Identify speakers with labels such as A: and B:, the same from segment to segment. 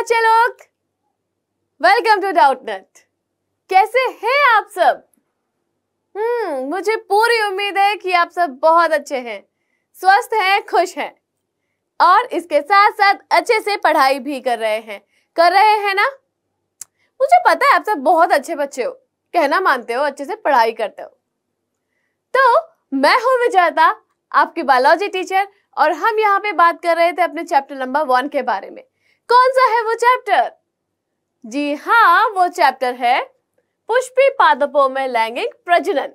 A: बच्चे लोग welcome to Doubtnut कैसे हैं आप सब हम्म मुझे पूरी उम्मीद है कि आप सब बहुत अच्छे हैं स्वस्थ हैं खुश हैं और इसके साथ साथ अच्छे से पढ़ाई भी कर रहे हैं कर रहे हैं ना मुझे पता है आप सब बहुत अच्छे बच्चे हो कहना मानते हो अच्छे से पढ़ाई करते हो तो मैं हूं विजेता आपकी बायोलॉजी टीचर और हम यहाँ पे बात कर रहे थे अपने चैप्टर नंबर वन के बारे में कौन सा है वो चैप्टर जी हाँ वो चैप्टर है पुष्पी पादपों में लैंगिक प्रजनन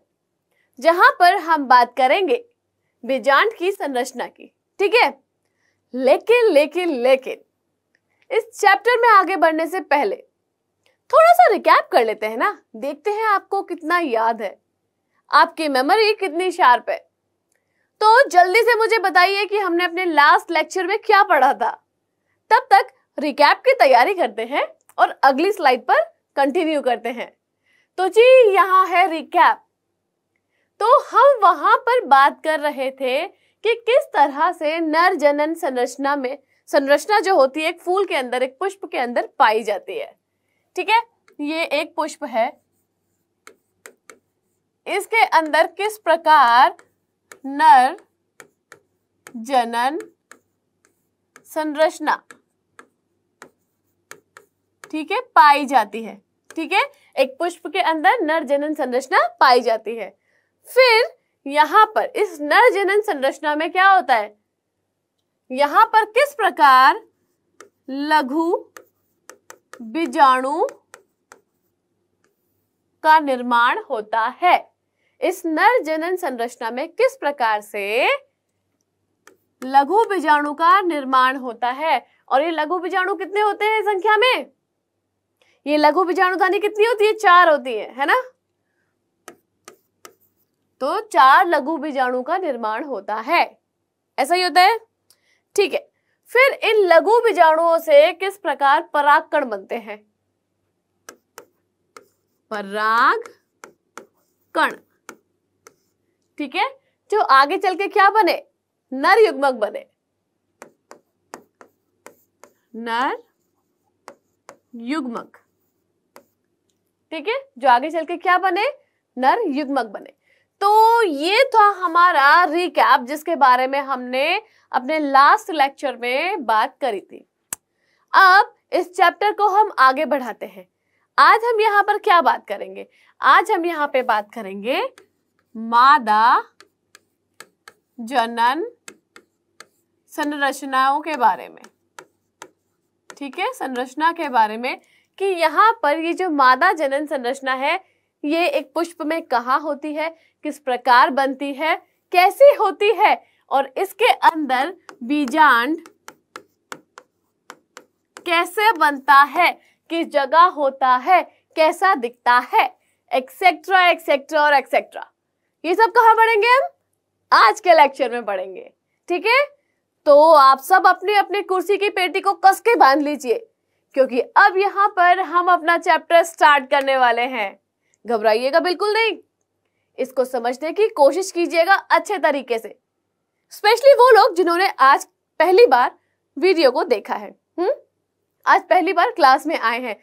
A: जहां पर हम बात करेंगे बीजांड की संरचना की ठीक है लेकिन लेकिन लेकिन इस चैप्टर में आगे बढ़ने से पहले थोड़ा सा रिकैप कर लेते हैं ना देखते हैं आपको कितना याद है आपकी मेमोरी कितनी शार्प है तो जल्दी से मुझे बताइए कि हमने अपने लास्ट लेक्चर में क्या पढ़ा था तब तक रिकैप की तैयारी करते हैं और अगली स्लाइड पर कंटिन्यू करते हैं तो जी यहाँ है रिकैप तो हम वहां पर बात कर रहे थे कि किस तरह से नर जनन संरचना में संरचना जो होती है एक फूल के अंदर एक पुष्प के अंदर पाई जाती है ठीक है ये एक पुष्प है इसके अंदर किस प्रकार नर जनन संरचना ठीक है पाई जाती है ठीक है एक पुष्प के अंदर नर जनन संरचना पाई जाती है फिर यहां पर इस नर जनन संरचना में क्या होता है यहां पर किस प्रकार लघु बीजाणु का निर्माण होता है इस नर जनन संरचना में किस प्रकार से लघु बीजाणु का निर्माण होता है और ये लघु बीजाणु कितने होते हैं संख्या में ये लघु बीजाणुधानी कितनी होती है चार होती है है ना तो चार लघु बीजाणु का निर्माण होता है ऐसा ही होता है ठीक है फिर इन लघु बीजाणुओं से किस प्रकार परागकण बनते हैं पराग कण ठीक है जो आगे चल के क्या बने नर युग्मक बने नर युग्मक ठीक है जो आगे चल के क्या बने नर युग्मक बने तो ये था हमारा रिकैप जिसके बारे में हमने अपने लास्ट लेक्चर में बात करी थी अब इस चैप्टर को हम आगे बढ़ाते हैं आज हम यहाँ पर क्या बात करेंगे आज हम यहाँ पे बात करेंगे मादा जनन संरचनाओं के बारे में ठीक है संरचना के बारे में कि यहाँ पर ये जो मादा जनन संरचना है ये एक पुष्प में कहा होती है किस प्रकार बनती है कैसी होती है और इसके अंदर बीजांड कैसे बनता है किस जगह होता है कैसा दिखता है एक्सेट्रा एक्सेट्रा और एक्सेट्रा ये सब कहा पढ़ेंगे हम आज के लेक्चर में पढ़ेंगे ठीक है तो आप सब अपने अपने कुर्सी की पेटी को कस के बांध लीजिए क्योंकि अब यहाँ पर हम अपना चैप्टर स्टार्ट करने वाले हैं घबराइएगा बिल्कुल नहीं इसको समझने की कोशिश कीजिएगा अच्छे तरीके से स्पेशली वो लोग जिन्होंने आज पहली बार वीडियो को देखा है हुँ? हम्म? आज पहली बार क्लास में आए हैं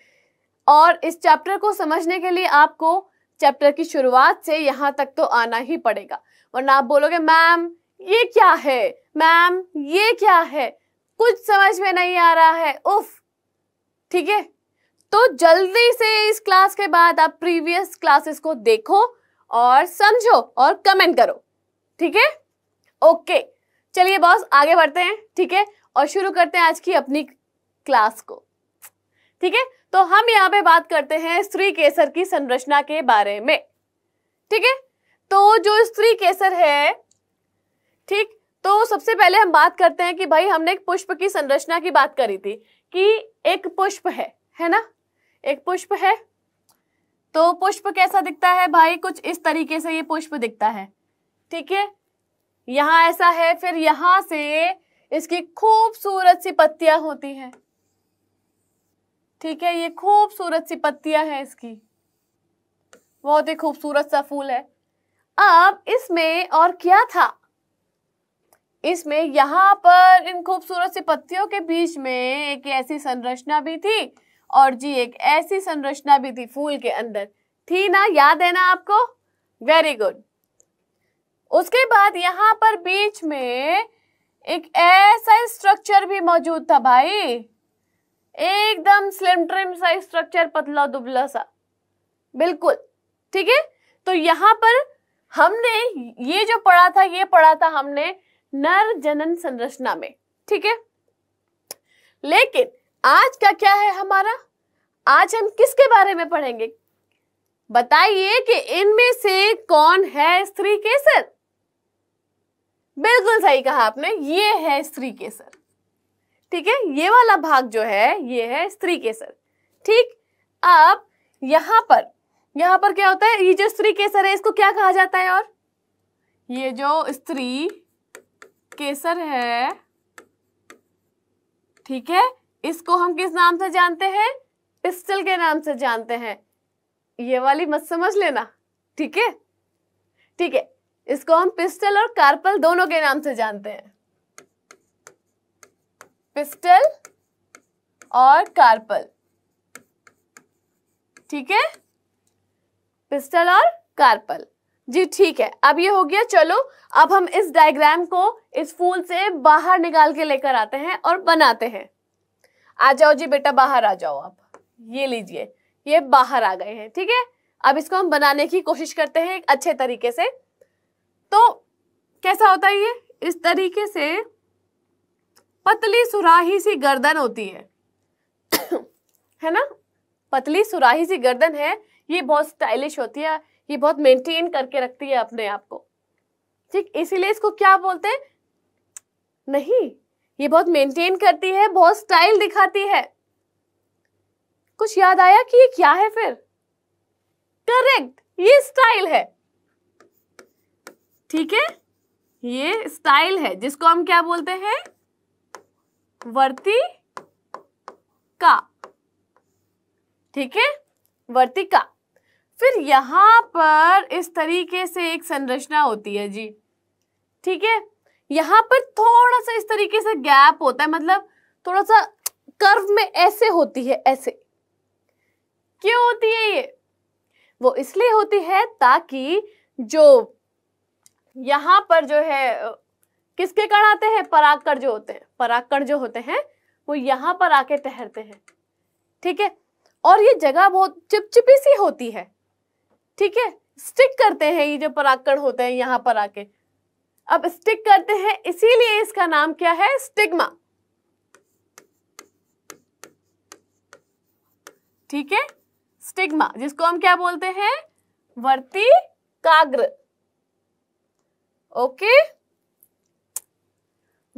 A: और इस चैप्टर को समझने के लिए आपको चैप्टर की शुरुआत से यहाँ तक तो आना ही पड़ेगा वरना आप बोलोगे मैम ये क्या है मैम ये क्या है कुछ समझ में नहीं आ रहा है उफ़ ठीक है तो जल्दी से इस क्लास के बाद आप प्रीवियस क्लासेस को देखो और समझो और कमेंट करो ठीक है ओके चलिए बॉस आगे बढ़ते हैं ठीक है और शुरू करते हैं आज की अपनी क्लास को ठीक है तो हम यहाँ पे बात करते हैं स्त्री केसर की संरचना के बारे में ठीक है तो जो स्त्री केसर है ठीक तो सबसे पहले हम बात करते हैं कि भाई हमने एक पुष्प की संरचना की बात करी थी कि एक पुष्प है है ना एक पुष्प है तो पुष्प कैसा दिखता है भाई कुछ इस तरीके से ये पुष्प दिखता है ठीक है यहां ऐसा है फिर यहां से इसकी खूबसूरत सी पत्तियां होती हैं ठीक है ये खूबसूरत सी पत्तियां हैं इसकी बहुत ही खूबसूरत सा फूल है अब इसमें और क्या था इसमें यहाँ पर इन खूबसूरत सी पत्तियों के बीच में एक ऐसी संरचना भी थी और जी एक ऐसी संरचना भी थी फूल के अंदर थी ना याद है ना आपको वेरी गुड उसके बाद यहाँ पर बीच में एक ऐसा स्ट्रक्चर भी मौजूद था भाई एकदम स्लिम ट्रिम सा स्ट्रक्चर पतला दुबला सा बिल्कुल ठीक है तो यहाँ पर हमने ये जो पढ़ा था ये पढ़ा था हमने नर जनन संरचना में ठीक है लेकिन आज का क्या है हमारा आज हम किसके बारे में पढ़ेंगे बताइए कि इनमें से कौन है स्त्री केसर बिल्कुल सही कहा आपने ये है स्त्री केसर ठीक है ये वाला भाग जो है ये है स्त्री केसर ठीक अब यहां पर यहां पर क्या होता है ये जो स्त्री केसर है इसको क्या कहा जाता है और ये जो स्त्री केसर है ठीक है इसको हम किस नाम से जानते हैं पिस्टल के नाम से जानते हैं ये वाली मत समझ लेना ठीक है ठीक है इसको हम पिस्टल और कार्पल दोनों के नाम से जानते हैं पिस्टल और कार्पल ठीक है पिस्टल और कार्पल जी ठीक है अब ये हो गया चलो अब हम इस डायग्राम को इस फूल से बाहर निकाल के लेकर आते हैं और बनाते हैं आ जाओ जी बेटा बाहर आ जाओ आप ये लीजिए ये बाहर आ गए हैं ठीक है अब इसको हम बनाने की कोशिश करते हैं एक अच्छे तरीके से तो कैसा होता है ये इस तरीके से पतली सुराही सी गर्दन होती है है ना पतली सुराही सी गर्दन है ये बहुत स्टाइलिश होती है ये बहुत मेंटेन करके रखती है अपने आप को ठीक इसीलिए इसको क्या बोलते हैं नहीं ये बहुत मेंटेन करती है बहुत स्टाइल दिखाती है कुछ याद आया कि ये क्या है फिर करेक्ट ये स्टाइल है ठीक है ये स्टाइल है जिसको हम क्या बोलते हैं वर्तिका ठीक है वर्तिका फिर यहाँ पर इस तरीके से एक संरचना होती है जी ठीक है यहाँ पर थोड़ा सा इस तरीके से गैप होता है मतलब थोड़ा सा कर्व में ऐसे होती है ऐसे क्यों होती है ये वो इसलिए होती है ताकि जो यहाँ पर जो है किसके कण आते हैं पराकर जो होते हैं पराकड़ जो होते हैं वो यहाँ पर आके ठहरते हैं ठीक है और ये जगह बहुत चिपचिपी सी होती है ठीक है स्टिक करते हैं ये जो पराकण होते हैं यहां पर आके अब स्टिक करते हैं इसीलिए इसका नाम क्या है स्टिग्मा ठीक है स्टिग्मा जिसको हम क्या बोलते हैं वर्ती काग्र ओके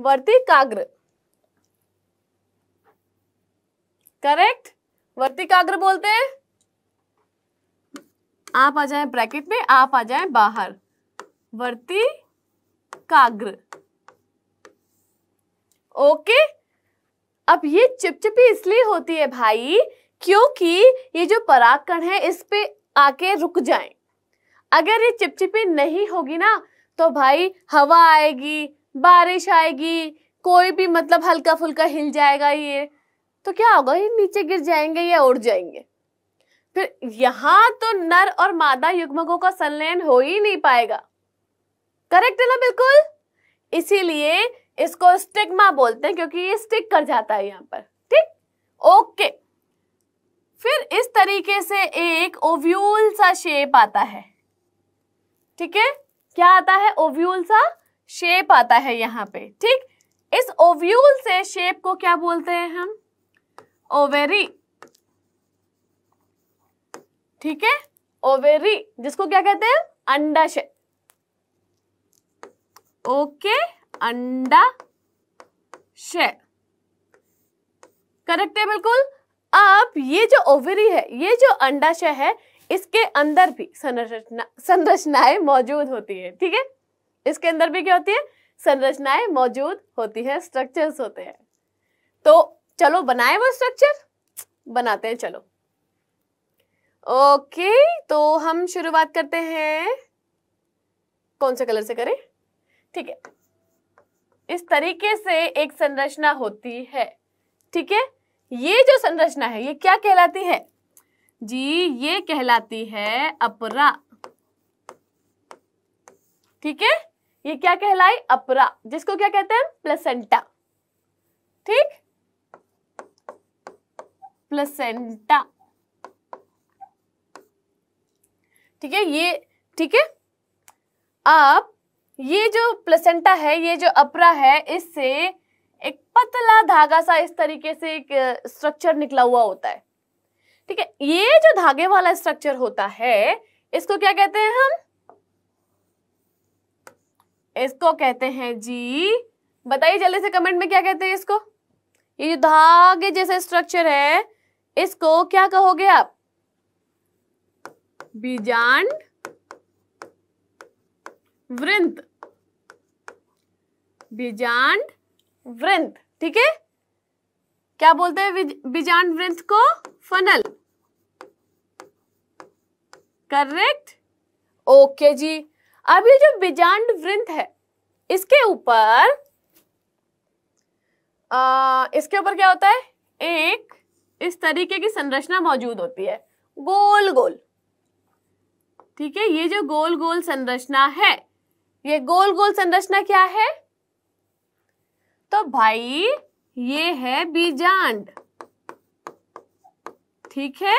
A: वर्ती काग्र करेक्ट वर्ती काग्र बोलते हैं आप आ जाए ब्रैकेट में आप आ जाए बाहर वर्ती काग्र ओके अब ये चिपचिपी इसलिए होती है भाई क्योंकि ये जो पराकण है इस पे आके रुक जाए अगर ये चिपचिपी नहीं होगी ना तो भाई हवा आएगी बारिश आएगी कोई भी मतलब हल्का फुल्का हिल जाएगा ये तो क्या होगा ये नीचे गिर जाएंगे या उड़ जाएंगे फिर यहां तो नर और मादा युग्मकों का संलयन हो ही नहीं पाएगा करेक्ट है ना बिल्कुल इसीलिए इसको स्टिग्मा बोलते हैं क्योंकि ये स्टिक कर जाता है यहां पर ठीक ओके फिर इस तरीके से एक ओव्यूल सा शेप आता है ठीक है क्या आता है ओव्यूल सा शेप आता है यहां पे ठीक इस ओव्यूल से शेप को क्या बोलते हैं हम ओवेरी ठीक है ओवेरी जिसको क्या कहते हैं अंडाशय ओके अंडाशय करेक्ट है बिल्कुल अब ये जो ओवेरी है ये जो अंडाशय है इसके अंदर भी संरचना संरचनाएं मौजूद होती है ठीक है इसके अंदर भी क्या होती है संरचनाएं मौजूद होती है स्ट्रक्चर्स होते हैं तो चलो बनाए वो स्ट्रक्चर बनाते हैं चलो ओके तो हम शुरुआत करते हैं कौन से कलर से करें ठीक है इस तरीके से एक संरचना होती है ठीक है ये जो संरचना है ये क्या कहलाती है जी ये कहलाती है अपरा ठीक है ये क्या कहलाई अपरा जिसको क्या कहते हैं प्लेसेंटा ठीक प्लेसेंटा ठीक है ये ठीक है अब ये जो प्लेसेंटा है ये जो अपरा है इससे एक पतला धागा सा इस तरीके से एक स्ट्रक्चर निकला हुआ होता है ठीक है ये जो धागे वाला स्ट्रक्चर होता है इसको क्या कहते हैं हम इसको कहते हैं जी बताइए जल्दी से कमेंट में क्या कहते हैं इसको ये जो धागे जैसे स्ट्रक्चर है इसको क्या कहोगे आप बीजांड वृंत बीजांड वृंत ठीक है क्या बोलते हैं बीजांड वृंत को फनल करेक्ट ओके जी अब ये जो बीजांड वृंत है इसके ऊपर इसके ऊपर क्या होता है एक इस तरीके की संरचना मौजूद होती है गोल गोल ठीक है ये जो गोल गोल संरचना है ये गोल गोल संरचना क्या है तो भाई ये है बीजांड ठीक है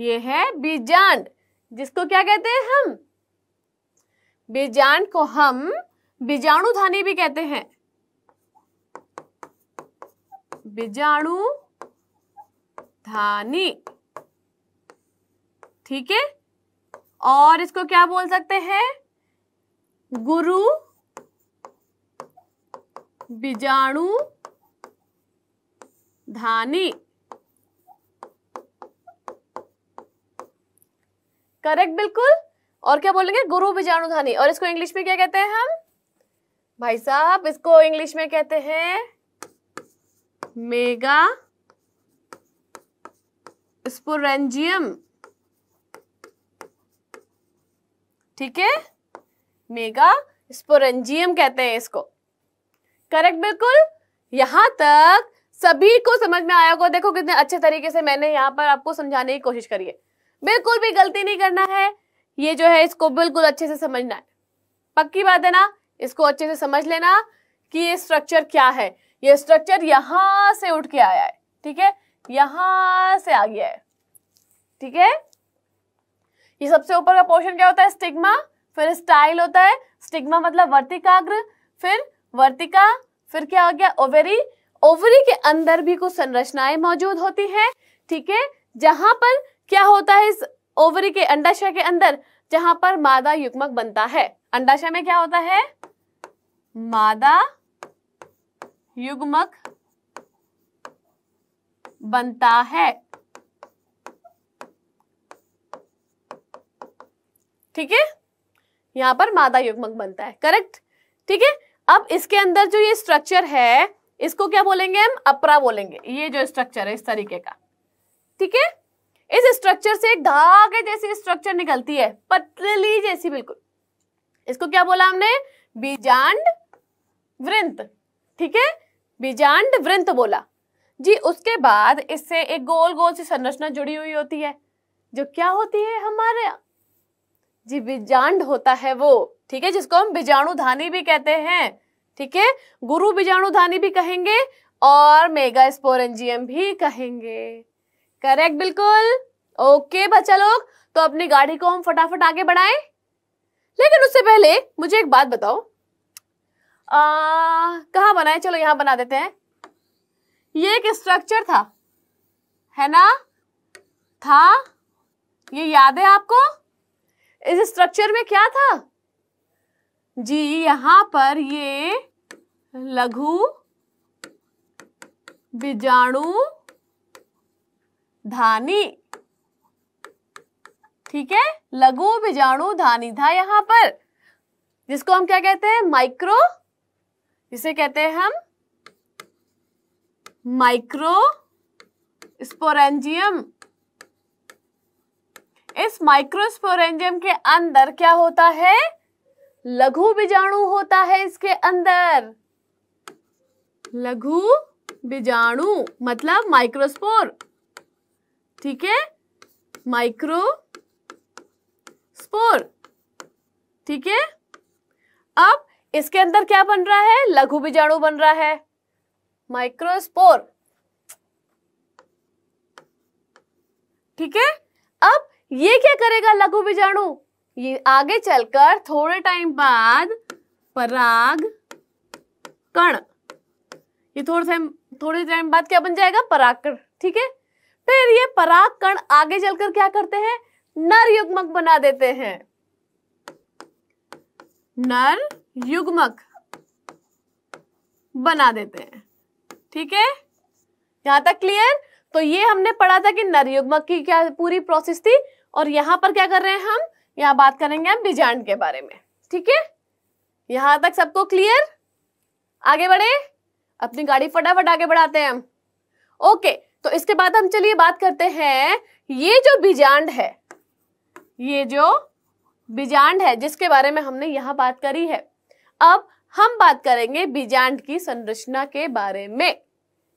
A: ये है बीजांड जिसको क्या कहते हैं हम बीजांड को हम बीजाणु धानी भी कहते हैं बीजाणु धानी ठीक है और इसको क्या बोल सकते हैं गुरु बीजाणु धानी करेक्ट बिल्कुल और क्या बोलेंगे गुरु बीजाणु धानी और इसको इंग्लिश में क्या कहते हैं हम भाई साहब इसको इंग्लिश में कहते हैं मेगा स्पोरेंजियम ठीक है मेगा स्पोरेंजियम कहते हैं इसको करेक्ट बिल्कुल यहां तक सभी को समझ में आया होगा देखो कितने अच्छे तरीके से मैंने यहाँ पर आपको समझाने की कोशिश करी है बिल्कुल भी गलती नहीं करना है ये जो है इसको बिल्कुल अच्छे से समझना है पक्की बात है ना इसको अच्छे से समझ लेना कि ये स्ट्रक्चर क्या है ये स्ट्रक्चर यहां से उठ के आया है ठीक है यहां से आ गया है ठीक है ये सबसे ऊपर का पोर्शन क्या होता है स्टिग्मा फिर स्टाइल होता है स्टिग्मा मतलब वर्तिकाग्र फिर वर्तिका फिर क्या हो गया ओवरी ओवरी के अंदर भी कुछ संरचनाएं मौजूद होती हैं ठीक है जहां पर क्या होता है इस ओवरी के अंडाशय के अंदर जहां पर मादा युग्मक बनता है अंडाशय में क्या होता है मादा युग्मक बनता है ठीक है यहां पर मादा युग्मक बनता है करेक्ट ठीक है अब इसके अंदर जो ये स्ट्रक्चर है इसको क्या बोलेंगे हम अपरा बोलेंगे ये जो स्ट्रक्चर है इस तरीके का ठीक है इस स्ट्रक्चर से धागे जैसी स्ट्रक्चर निकलती है पतली जैसी बिल्कुल इसको क्या बोला हमने बीजांड वृंत ठीक है बीजांड वृंत बोला जी उसके बाद इससे एक गोल गोल सी संरचना जुड़ी हुई होती है जो क्या होती है हमारे जी बीजांड होता है वो ठीक है जिसको हम बीजाणुधानी भी कहते हैं ठीक है गुरु बीजाणुधानी भी कहेंगे और मेगा स्पोरेंजियम भी कहेंगे करेक्ट बिल्कुल ओके बच्चा लोग तो अपनी गाड़ी को हम फटाफट आगे बढ़ाएं लेकिन उससे पहले मुझे एक बात बताओ कहा बनाए चलो यहां बना देते हैं ये एक स्ट्रक्चर था है ना था ये याद है आपको इस स्ट्रक्चर में क्या था जी यहां पर ये लघु बीजाणु धानी ठीक है लघु बीजाणु धानी था यहां पर जिसको हम क्या कहते हैं माइक्रो इसे कहते हैं हम माइक्रो स्पोरेंजियम इस माइक्रोस्पोरेंजियम के अंदर क्या होता है लघु बीजाणु होता है इसके अंदर लघु बीजाणु मतलब माइक्रोस्पोर ठीक है माइक्रो स्पोर ठीक है अब इसके अंदर क्या बन रहा है लघु बीजाणु बन रहा है माइक्रोस्पोर ठीक है अब ये क्या करेगा लघु बीजाणु ये आगे चलकर थोड़े टाइम बाद पराग कण ये थोड़े टाइम थोड़े टाइम बाद क्या बन जाएगा पराग कण ठीक है फिर ये पराग कण आगे चलकर क्या करते हैं नर युग्मक बना देते हैं नर युग्मक बना देते हैं ठीक है यहां तक क्लियर तो ये हमने पढ़ा था कि नर युग्मक की क्या पूरी प्रोसेस थी और यहां पर क्या कर रहे हैं हम यहां बात करेंगे हम बीजांड के बारे में ठीक है यहां तक सबको क्लियर आगे बढ़े अपनी गाड़ी फटाफट आगे बढ़ाते हैं हम ओके तो इसके बाद हम चलिए बात करते हैं ये जो बीजांड है ये जो बीजांड है जिसके बारे में हमने यहां बात करी है अब हम बात करेंगे बीजांड की संरचना के बारे में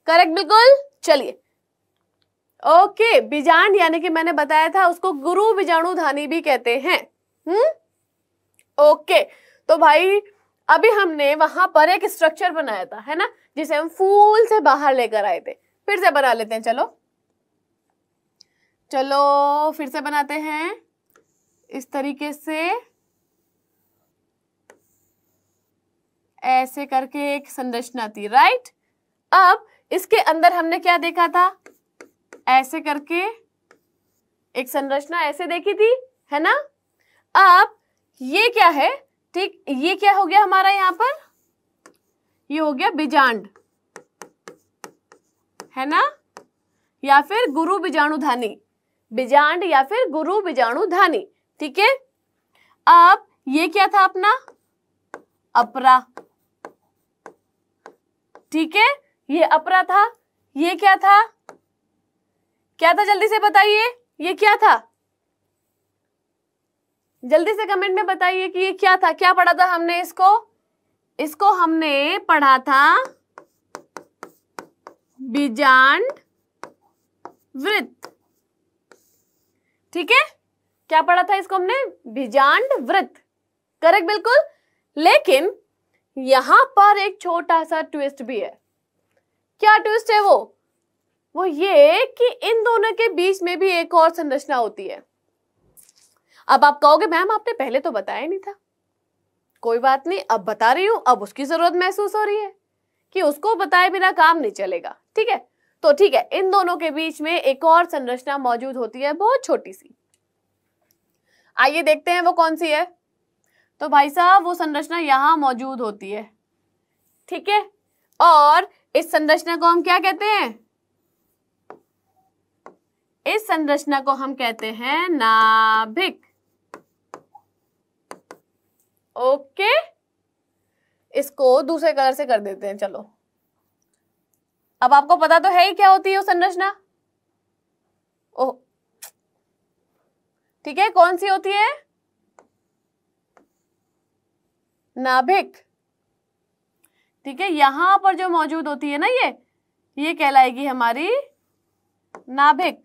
A: करेक्ट बिल्कुल चलिए ओके बीजांड यानी कि मैंने बताया था उसको गुरु बीजाणु धानी भी कहते हैं हम्म ओके तो भाई अभी हमने वहां पर एक स्ट्रक्चर बनाया था है ना जिसे हम फूल से बाहर लेकर आए थे फिर से बना लेते हैं चलो चलो फिर से बनाते हैं इस तरीके से ऐसे करके एक संरचना थी राइट अब इसके अंदर हमने क्या देखा था ऐसे करके एक संरचना ऐसे देखी थी है ना अब ये क्या है ठीक ये क्या हो गया हमारा यहां पर ये हो गया बीजांड है ना या फिर गुरु बीजाणु धानी बीजांड या फिर गुरु बीजाणु धानी ठीक है अब ये क्या था अपना अपरा ठीक है ये अपरा था ये क्या था क्या था जल्दी से बताइए ये क्या था जल्दी से कमेंट में बताइए कि ये क्या था क्या पढ़ा था हमने इसको इसको हमने पढ़ा था बीजांड वृत्त ठीक है क्या पढ़ा था इसको हमने बीजांड वृत्त करेक्ट बिल्कुल लेकिन यहां पर एक छोटा सा ट्विस्ट भी है क्या ट्विस्ट है वो वो ये कि इन दोनों के बीच में भी एक और संरचना होती है अब आप कहोगे मैम आपने पहले तो बताया नहीं था कोई बात नहीं अब बता रही हूं अब उसकी जरूरत महसूस हो रही है कि उसको बताए बिना काम नहीं चलेगा ठीक है तो ठीक है इन दोनों के बीच में एक और संरचना मौजूद होती है बहुत छोटी सी आइए देखते हैं वो कौन सी है तो भाई साहब वो संरचना यहां मौजूद होती है ठीक है और इस संरचना को हम क्या कहते हैं इस संरचना को हम कहते हैं नाभिक ओके इसको दूसरे कलर से कर देते हैं चलो अब आपको पता तो है ही क्या होती है वो संरचना ओह ठीक है कौन सी होती है नाभिक ठीक है यहां पर जो मौजूद होती है ना ये ये कहलाएगी हमारी नाभिक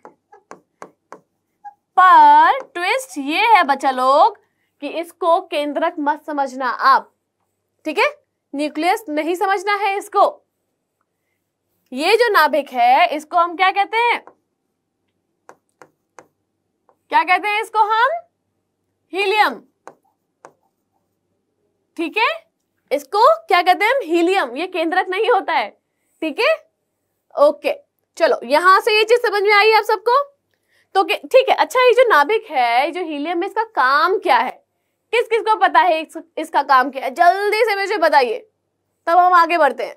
A: पर ट्विस्ट ये है बच्चा लोग कि इसको केंद्रक मत समझना आप ठीक है न्यूक्लियस नहीं समझना है इसको ये जो नाभिक है इसको हम क्या कहते हैं क्या कहते हैं इसको हम हीलियम ठीक है इसको क्या कहते हैं हम हीलियम ये केंद्रक नहीं होता है ठीक है ओके चलो यहां से ये चीज समझ में आई आप सबको तो ठीक है अच्छा ये जो नाभिक है जो हीलियम है इसका काम क्या है किस किस को पता है इस, इसका काम क्या है जल्दी से मुझे बताइए तब हम आगे बढ़ते हैं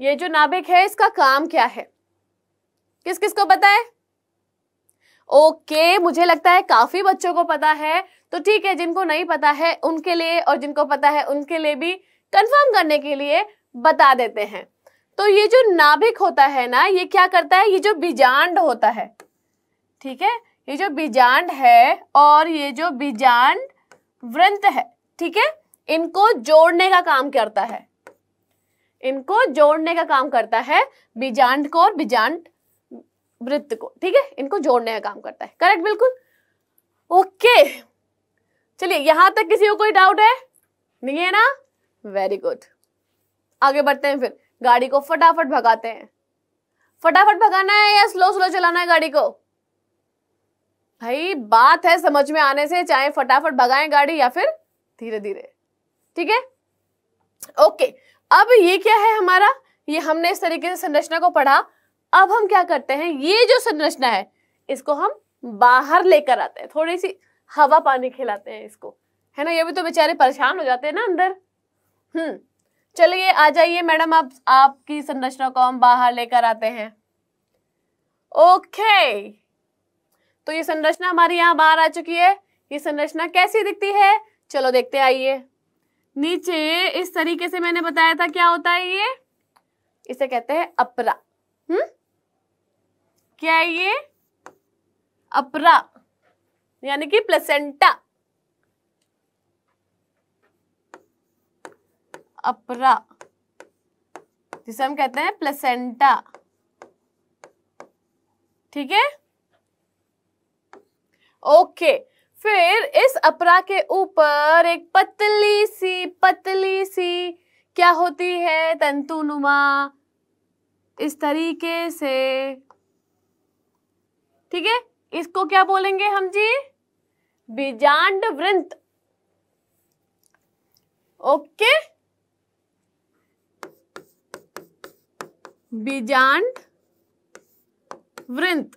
A: ये जो नाभिक है इसका काम क्या है किस किस को पता है ओके मुझे लगता है काफी बच्चों को पता है तो ठीक है जिनको नहीं पता है उनके लिए और जिनको पता है उनके लिए भी कंफर्म करने के लिए बता देते हैं तो ये जो नाभिक होता है ना ये क्या करता है ये जो बीजांड होता है ठीक है ये जो बीजांड है और ये जो बीजांड वृंत है ठीक है इनको जोड़ने का काम करता है इनको जोड़ने का काम करता है बीजांड को और बीजांड वृत्त को ठीक है इनको जोड़ने का काम करता है करेक्ट बिल्कुल ओके चलिए यहां तक किसी को कोई डाउट है नहीं है ना वेरी गुड आगे बढ़ते हैं फिर गाड़ी को फटाफट भगाते हैं फटाफट भगाना है या स्लो स्लो चलाना है गाड़ी को भाई बात है समझ में आने से चाहे फटाफट भगाएं गाड़ी या फिर धीरे धीरे ठीक है ओके अब ये क्या है हमारा ये हमने इस तरीके से संरचना को पढ़ा अब हम क्या करते हैं ये जो संरचना है इसको हम बाहर लेकर आते हैं थोड़ी सी हवा पानी खिलाते हैं इसको है ना ये भी तो बेचारे परेशान हो जाते हैं ना अंदर हम्म चलिए आ जाइए मैडम आप आपकी संरचना को हम बाहर लेकर आते हैं ओके तो ये संरचना हमारे यहाँ बाहर आ चुकी है ये संरचना कैसी दिखती है चलो देखते आइए नीचे इस तरीके से मैंने बताया था क्या होता है ये इसे कहते हैं अपरा हम्म क्या है ये अपरा यानी कि प्लेसेंटा अपरा जिसे हम कहते हैं प्लेसेंटा ठीक है ओके फिर इस अपरा के ऊपर एक पतली सी पतली सी क्या होती है तंतुनुमा इस तरीके से ठीक है इसको क्या बोलेंगे हम जी बीजांड वृंत ओके बीजांड वृंत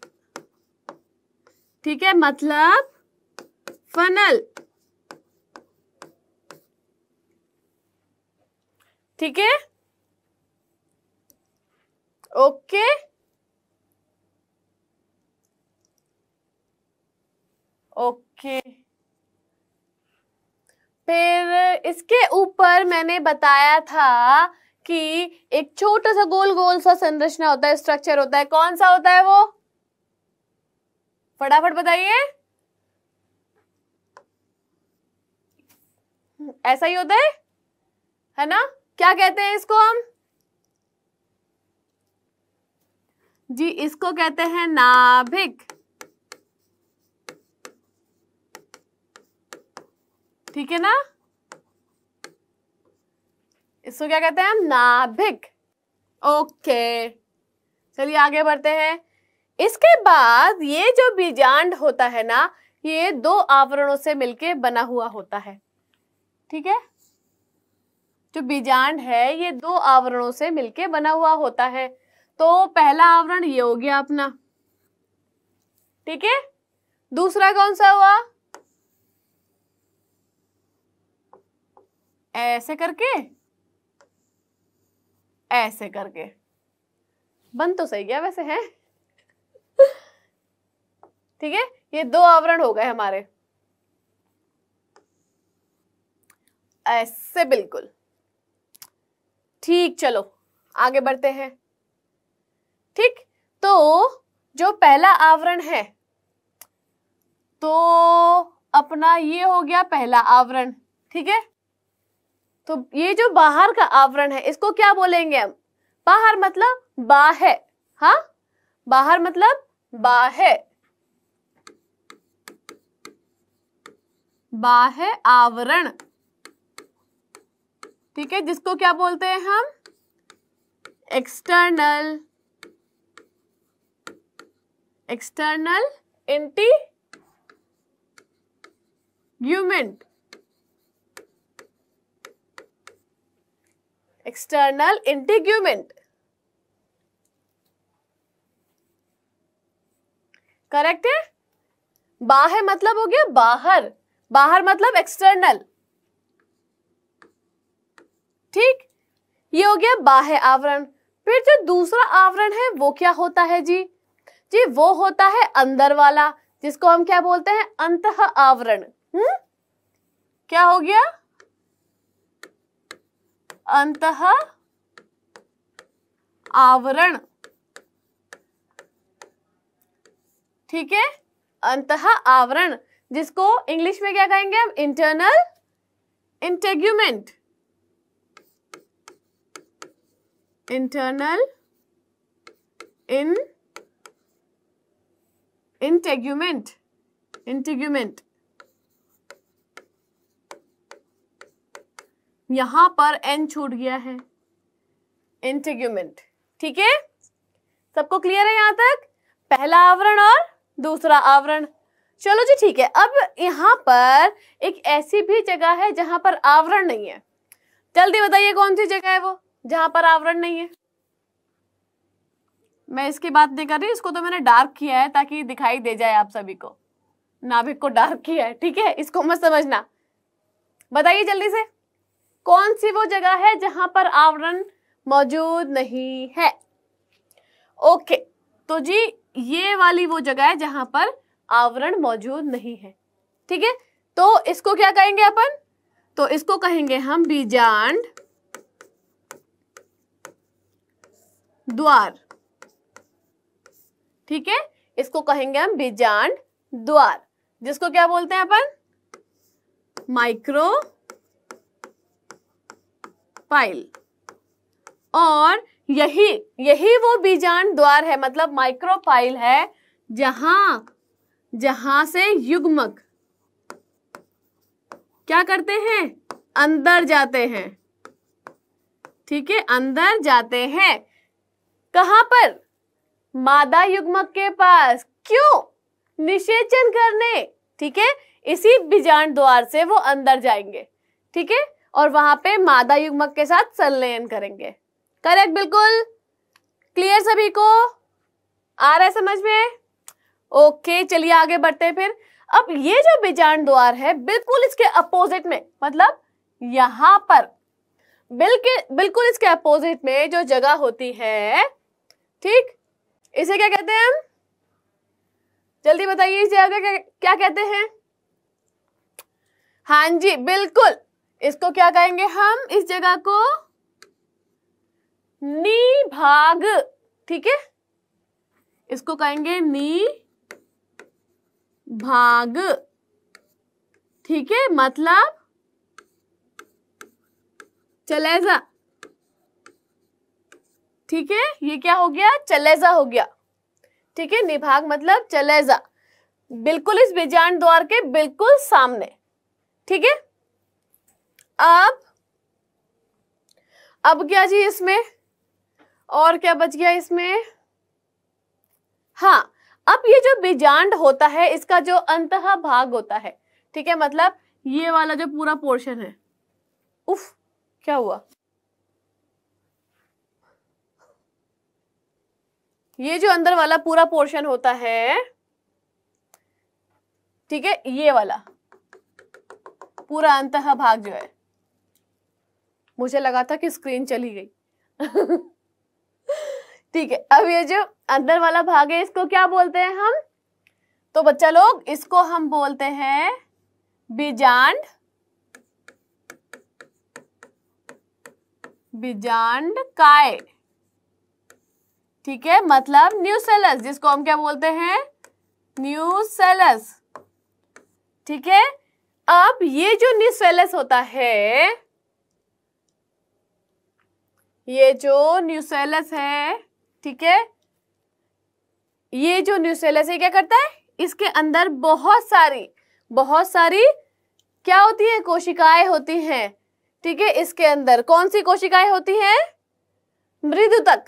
A: ठीक है मतलब फनल ठीक है ओके ओके फिर इसके ऊपर मैंने बताया था कि एक छोटा सा गोल गोल सा संरचना होता है स्ट्रक्चर होता है कौन सा होता है वो फटाफट बताइए ऐसा ही होता है है ना क्या कहते हैं इसको हम जी इसको कहते हैं नाभिक ठीक है ना इसको क्या कहते हैं हम नाभिक ओके चलिए आगे बढ़ते हैं इसके बाद ये जो बीजांड होता है ना ये दो आवरणों से मिलके बना हुआ होता है ठीक है जो बीजांड है ये दो आवरणों से मिलके बना हुआ होता है तो पहला आवरण ये हो गया अपना ठीक है दूसरा कौन सा हुआ ऐसे करके ऐसे करके बन तो सही गया वैसे है ठीक है ये दो आवरण हो गए हमारे ऐसे बिल्कुल ठीक चलो आगे बढ़ते हैं ठीक तो जो पहला आवरण है तो अपना ये हो गया पहला आवरण ठीक है तो ये जो बाहर का आवरण है इसको क्या बोलेंगे हम बाहर मतलब बाह है हा बाहर मतलब बाह है बाह्य आवरण ठीक है जिसको क्या बोलते हैं हम external external integument external integument correct है बाहर मतलब हो गया बाहर बाहर मतलब एक्सटर्नल ठीक ये हो गया बाह्य आवरण फिर जो दूसरा आवरण है वो क्या होता है जी जी वो होता है अंदर वाला जिसको हम क्या बोलते हैं अंत आवरण हम्म क्या हो गया अंत आवरण ठीक है अंत आवरण जिसको इंग्लिश में क्या कहेंगे हम internal integument internal in integument integument यहां पर एन छूट गया है इंटेग्यूमेंट ठीक है सबको क्लियर है यहां तक पहला आवरण और दूसरा आवरण चलो जी ठीक है अब यहाँ पर एक ऐसी भी जगह है जहां पर आवरण नहीं है जल्दी बताइए कौन सी जगह है वो जहां पर आवरण नहीं है मैं इसकी बात नहीं कर रही इसको तो मैंने डार्क किया है ताकि दिखाई दे जाए आप सभी को नाभिक को डार्क किया है ठीक है इसको मत समझना बताइए जल्दी से कौन सी वो जगह है जहां पर आवरण मौजूद नहीं है ओके तो जी ये वाली वो जगह है जहां पर आवरण मौजूद नहीं है ठीक है तो इसको क्या कहेंगे अपन तो इसको कहेंगे हम बीजांड द्वार ठीक है इसको कहेंगे हम बीजांड द्वार जिसको क्या बोलते हैं अपन माइक्रो पाइल और यही यही वो बीजांड द्वार है मतलब माइक्रो पाइल है जहां जहां से युग्मक क्या करते हैं अंदर जाते हैं ठीक है अंदर जाते हैं कहां पर मादा युग्मक के पास क्यों निषेचन करने ठीक है इसी बीजाण द्वार से वो अंदर जाएंगे ठीक है और वहां पे मादा युग्मक के साथ संलयन करेंगे करेक्ट बिल्कुल क्लियर सभी को आ रहा है समझ में ओके चलिए आगे बढ़ते हैं फिर अब ये जो बिजान द्वार है बिल्कुल इसके अपोजिट में मतलब यहां पर बिल्कुल बिल्कुल इसके अपोजिट में जो जगह होती है ठीक इसे क्या कहते हैं हम जल्दी बताइए इस जगह क्या, क्या कहते हैं हाँ जी बिल्कुल इसको क्या कहेंगे हम इस जगह को नी भाग ठीक है इसको कहेंगे नी भाग ठीक है मतलब चलेजा ठीक है ये क्या हो गया चलेजा हो गया ठीक है निभाग मतलब चलेजा बिल्कुल इस बेजान द्वार के बिल्कुल सामने ठीक है अब अब क्या जी इसमें और क्या बच गया इसमें हाँ अब ये जो बीजांड होता है इसका जो अंत भाग होता है ठीक है मतलब ये वाला जो पूरा पोर्शन है उफ क्या हुआ ये जो अंदर वाला पूरा पोर्शन होता है ठीक है ये वाला पूरा अंत भाग जो है मुझे लगा था कि स्क्रीन चली गई ठीक है अब ये जो अंदर वाला भाग है इसको क्या बोलते हैं हम तो बच्चा लोग इसको हम बोलते हैं बीजांड बीजांड काय ठीक है मतलब न्यू सेलस जिसको हम क्या बोलते हैं न्यू सेलस ठीक है अब ये जो न्यू सेलस होता है ये जो न्यूसेलस है ठीक है ये जो न्यूसेलस है क्या करता है इसके अंदर बहुत सारी बहुत सारी क्या होती है कोशिकाएं होती हैं ठीक है इसके अंदर कौन सी कोशिकाएं होती हैं मृदु तक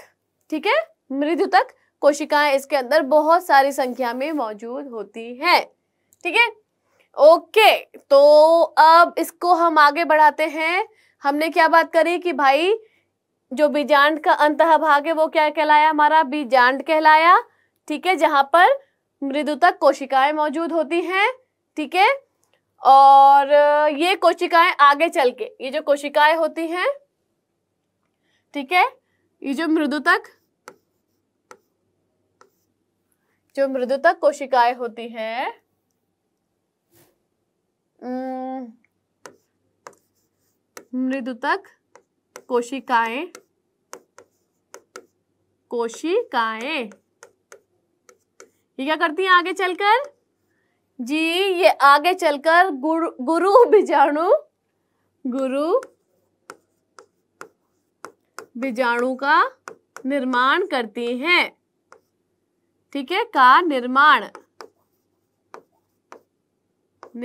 A: ठीक है मृदु तक कोशिकाएं इसके अंदर बहुत सारी संख्या में मौजूद होती हैं ठीक है ओके तो अब इसको हम आगे बढ़ाते हैं हमने क्या बात करी कि भाई जो बीजांड का अंत भाग है वो क्या कहलाया हमारा बीजांड कहलाया ठीक है जहां पर मृदुतक कोशिकाएं मौजूद होती हैं ठीक है और ये कोशिकाएं आगे चल के ये जो कोशिकाएं होती हैं ठीक है ये जो मृदुतक जो मृदुतक कोशिकाएं होती हैं मृदुतक कोशिकाएं कोशिकाएं ये क्या करती हैं आगे चलकर जी ये आगे चलकर गुरु गुरु बीजाणु गुरु बीजाणु का निर्माण करती हैं ठीक है का निर्माण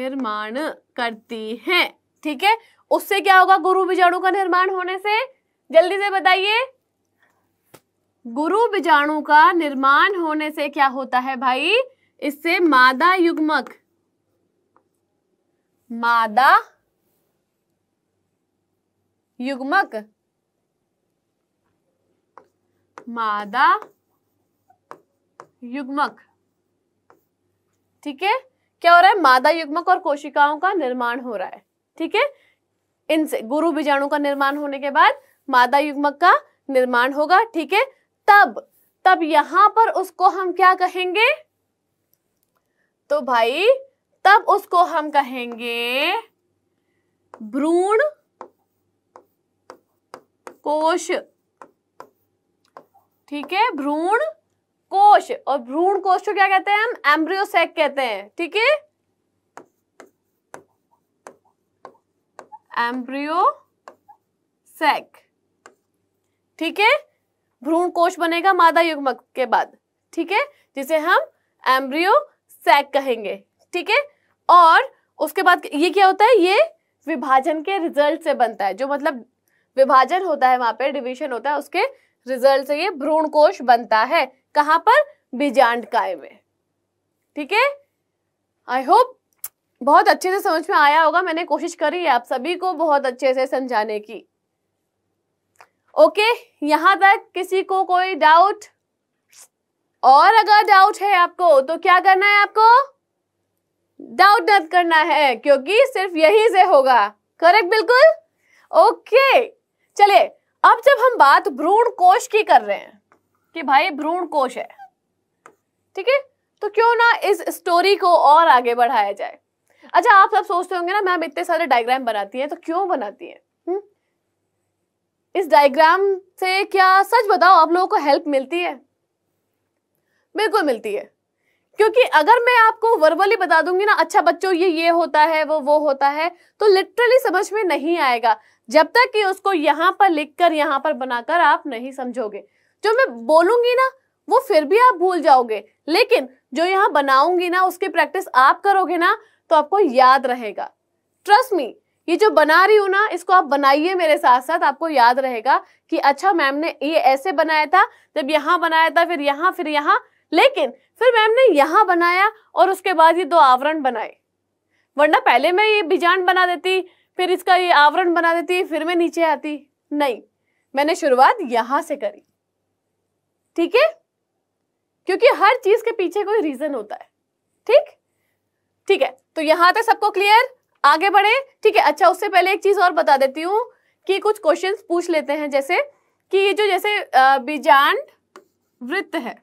A: निर्माण करती हैं ठीक है उससे क्या होगा गुरु बीजाणु का निर्माण होने से जल्दी से बताइए गुरु बीजाणु का निर्माण होने से क्या होता है भाई इससे मादा युग्मक मादा युग्मक मादा युग्मक ठीक है क्या हो रहा है मादा युग्मक और कोशिकाओं का निर्माण हो रहा है ठीक है इन गुरु बीजाणु का निर्माण होने के बाद मादा युग्मक का निर्माण होगा ठीक है तब तब यहां पर उसको हम क्या कहेंगे तो भाई तब उसको हम कहेंगे भ्रूण कोश ठीक है भ्रूण कोश और भ्रूण कोश को क्या कहते हैं हम एम्ब्रियोसेक कहते हैं ठीक है एम्ब्रियो सैक ठीक है भ्रूण कोश बनेगा मादा युग्मक के बाद ठीक है जिसे हम एम्ब्रियो सैक कहेंगे ठीक है और उसके बाद ये क्या होता है ये विभाजन के रिजल्ट से बनता है जो मतलब विभाजन होता है वहां पे डिवीजन होता है उसके रिजल्ट से ये भ्रूण कोश बनता है कहां पर बीजांड काय में ठीक है आई होप बहुत अच्छे से समझ में आया होगा मैंने कोशिश करी है आप सभी को बहुत अच्छे से समझाने की ओके यहां तक किसी को कोई डाउट और अगर डाउट है आपको तो क्या करना है आपको डाउट मत करना है क्योंकि सिर्फ यही से होगा करेक्ट बिल्कुल ओके चलिए अब जब हम बात भ्रूण कोश की कर रहे हैं कि भाई भ्रूण कोश है ठीक है तो क्यों ना इस स्टोरी को और आगे बढ़ाया जाए अच्छा आप सब सोचते होंगे ना मैम इतने सारे डायग्राम बनाती है तो क्यों बनाती है हम्म? इस डायग्राम से क्या सच बताओ आप लोगों को हेल्प मिलती है बिल्कुल मिलती है क्योंकि अगर मैं आपको वर्बली बता दूंगी ना अच्छा बच्चों ये ये होता है वो वो होता है तो लिटरली समझ में नहीं आएगा जब तक कि उसको यहाँ पर लिखकर यहाँ पर बनाकर आप नहीं समझोगे जो मैं बोलूंगी ना वो फिर भी आप भूल जाओगे लेकिन जो यहाँ बनाऊंगी ना उसकी प्रैक्टिस आप करोगे ना तो आपको याद रहेगा ट्रस्ट मी ये जो बना रही हूं ना इसको आप बनाइए मेरे साथ साथ आपको याद रहेगा कि अच्छा मैम ने ये ऐसे बनाया था जब यहाँ बनाया था फिर यहाँ फिर यहाँ लेकिन फिर मैम ने यहाँ बनाया और उसके बाद ये दो आवरण बनाए वरना पहले मैं ये बिजान बना देती फिर इसका ये आवरण बना देती फिर मैं नीचे आती नहीं मैंने शुरुआत यहां से करी ठीक है क्योंकि हर चीज के पीछे कोई रीजन होता है ठीक ठीक है तो यहां तक सबको क्लियर आगे बढ़े ठीक है अच्छा उससे पहले एक चीज और बता देती हूँ कि कुछ क्वेश्चन पूछ लेते हैं जैसे कि ये जो जैसे बीजांड वृत्त है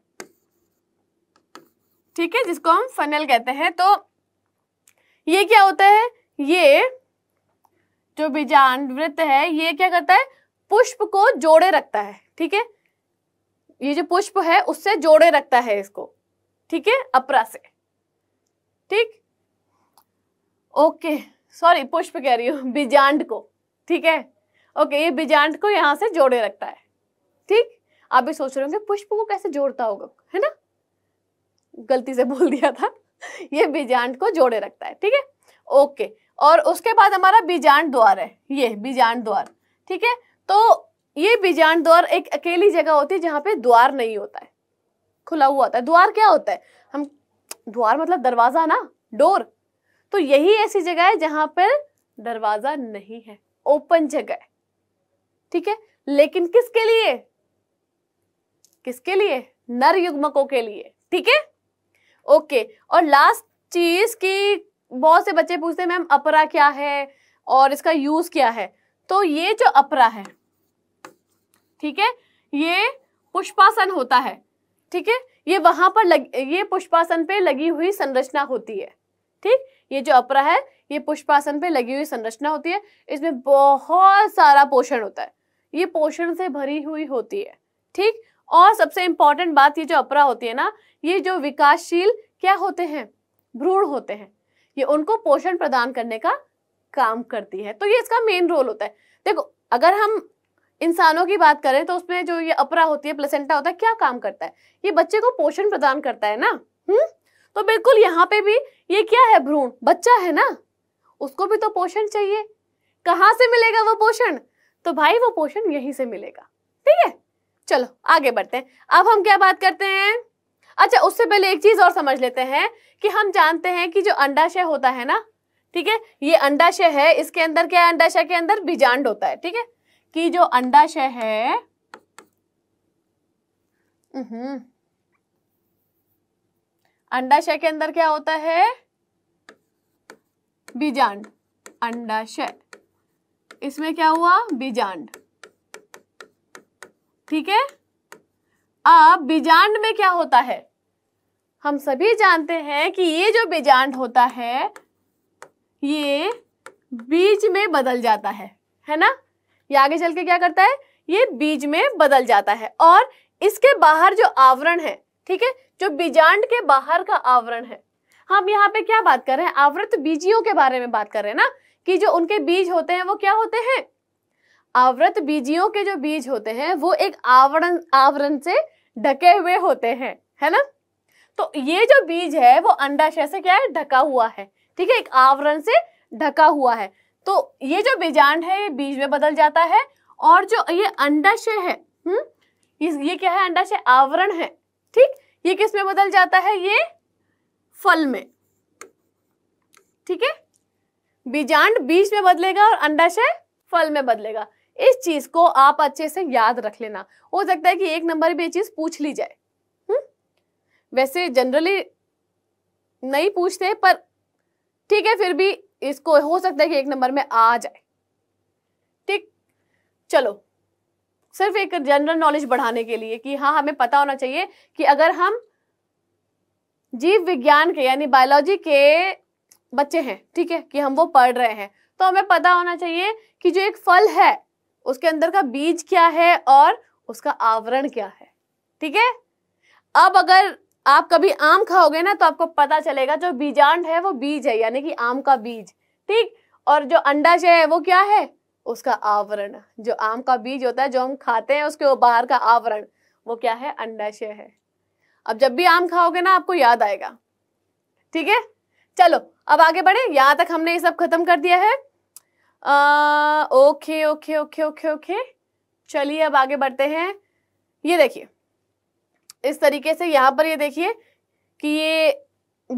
A: ठीक है जिसको हम फनल कहते हैं तो ये क्या होता है ये जो बीजांड वृत्त है ये क्या करता है पुष्प को जोड़े रखता है ठीक है ये जो पुष्प है उससे जोड़े रखता है इसको ठीक है अपरा से ठीक ओके सॉरी पुष्प कह रही हूँ बिजांड को ठीक है ओके ये बिजांड को यहाँ से जोड़े रखता है ठीक आप भी सोच रहे होंगे पुष्प को कैसे जोड़ता होगा है ना गलती से बोल दिया था ये बीजांड को जोड़े रखता है ठीक है ओके और उसके बाद हमारा बीजांड द्वार है ये बीजांड द्वार ठीक है तो ये बीजांड द्वार एक अकेली जगह होती है जहां पे द्वार नहीं होता है खुला हुआ होता है द्वार क्या होता है हम द्वार मतलब दरवाजा ना डोर तो यही ऐसी जगह है जहां पर दरवाजा नहीं है ओपन जगह है ठीक है लेकिन किसके लिए किसके लिए नर युग्मकों के लिए ठीक है ओके और लास्ट चीज की बहुत से बच्चे पूछते हैं मैम अपरा क्या है और इसका यूज क्या है तो ये जो अपरा है ठीक है ये पुष्पासन होता है ठीक है ये वहां पर लग ये पुष्पासन पे लगी हुई संरचना होती है ठीक ये जो अपरा है ये पुष्पासन पे लगी हुई संरचना होती है इसमें बहुत सारा पोषण होता है ये पोषण से भरी हुई होती है ठीक और सबसे इंपॉर्टेंट बात ये जो अपरा होती है ना ये जो विकासशील क्या होते हैं भ्रूण होते हैं ये उनको पोषण प्रदान करने का काम करती है तो ये इसका मेन रोल होता है देखो अगर हम इंसानों की बात करें तो उसमें जो ये अपरा होती है प्लेसेंटा होता है क्या काम करता है ये बच्चे को पोषण प्रदान करता है ना हम्म तो बिल्कुल यहाँ पे भी ये क्या है भ्रूण बच्चा है ना उसको भी तो पोषण चाहिए कहाँ से मिलेगा वो पोषण तो भाई वो पोषण यहीं से मिलेगा ठीक है चलो आगे बढ़ते हैं अब हम क्या बात करते हैं अच्छा उससे पहले एक चीज और समझ लेते हैं कि हम जानते हैं कि जो अंडाशय होता है ना ठीक है ये अंडाशय है इसके अंदर क्या है अंडाशय के अंदर बीजांड होता है ठीक है कि जो अंडाशय है हम्म, अंडाशय के अंदर क्या होता है बीजांड अंडाशय इसमें क्या हुआ बीजांड ठीक है अब बीजांड में क्या होता है हम सभी जानते हैं कि ये जो बीजांड होता है ये बीज में बदल जाता है है ना ये आगे चल के क्या करता है ये बीज में बदल जाता है और इसके बाहर जो आवरण है ठीक है जो बीजांड के बाहर का आवरण है हम यहाँ पे क्या बात कर रहे हैं आवृत बीजियों के बारे में बात कर रहे हैं ना कि जो उनके बीज होते हैं वो क्या होते हैं आवृत बीजियों के जो बीज होते हैं वो एक आवरण आवरण से ढके हुए होते हैं है ना तो ये जो बीज है वो अंडाशय से क्या है ढका हुआ है ठीक है एक आवरण से ढका हुआ है तो ये जो बीजांड है ये बीज में बदल जाता है और जो ये अंडाशय है हम्म ये क्या है अंडाशय आवरण है ठीक ये किस में बदल जाता है ये फल में ठीक है बीजांड बीज में बदलेगा और अंडाशय फल में बदलेगा इस चीज को आप अच्छे से याद रख लेना हो सकता है कि एक नंबर भी ये चीज पूछ ली जाए हुँ? हम्म? वैसे जनरली नहीं पूछते पर ठीक है फिर भी इसको हो सकता है कि एक नंबर में आ जाए ठीक चलो सिर्फ एक जनरल नॉलेज बढ़ाने के लिए कि हाँ हमें पता होना चाहिए कि अगर हम जीव विज्ञान के यानी बायोलॉजी के बच्चे हैं ठीक है कि हम वो पढ़ रहे हैं तो हमें पता होना चाहिए कि जो एक फल है उसके अंदर का बीज क्या है और उसका आवरण क्या है ठीक है अब अगर आप कभी आम खाओगे ना तो आपको पता चलेगा जो बीजांड है वो बीज है यानी कि आम का बीज ठीक और जो अंडाशय है वो क्या है उसका आवरण जो आम का बीज होता है जो हम खाते हैं उसके बाहर का आवरण वो क्या है अंडाशय है अब जब भी आम खाओगे ना आपको याद आएगा ठीक है चलो अब आगे बढ़े यहां तक हमने ये सब खत्म कर दिया है आ, okay okay okay okay okay चलिए अब आगे बढ़ते हैं ये देखिए इस तरीके से यहां पर ये देखिए कि ये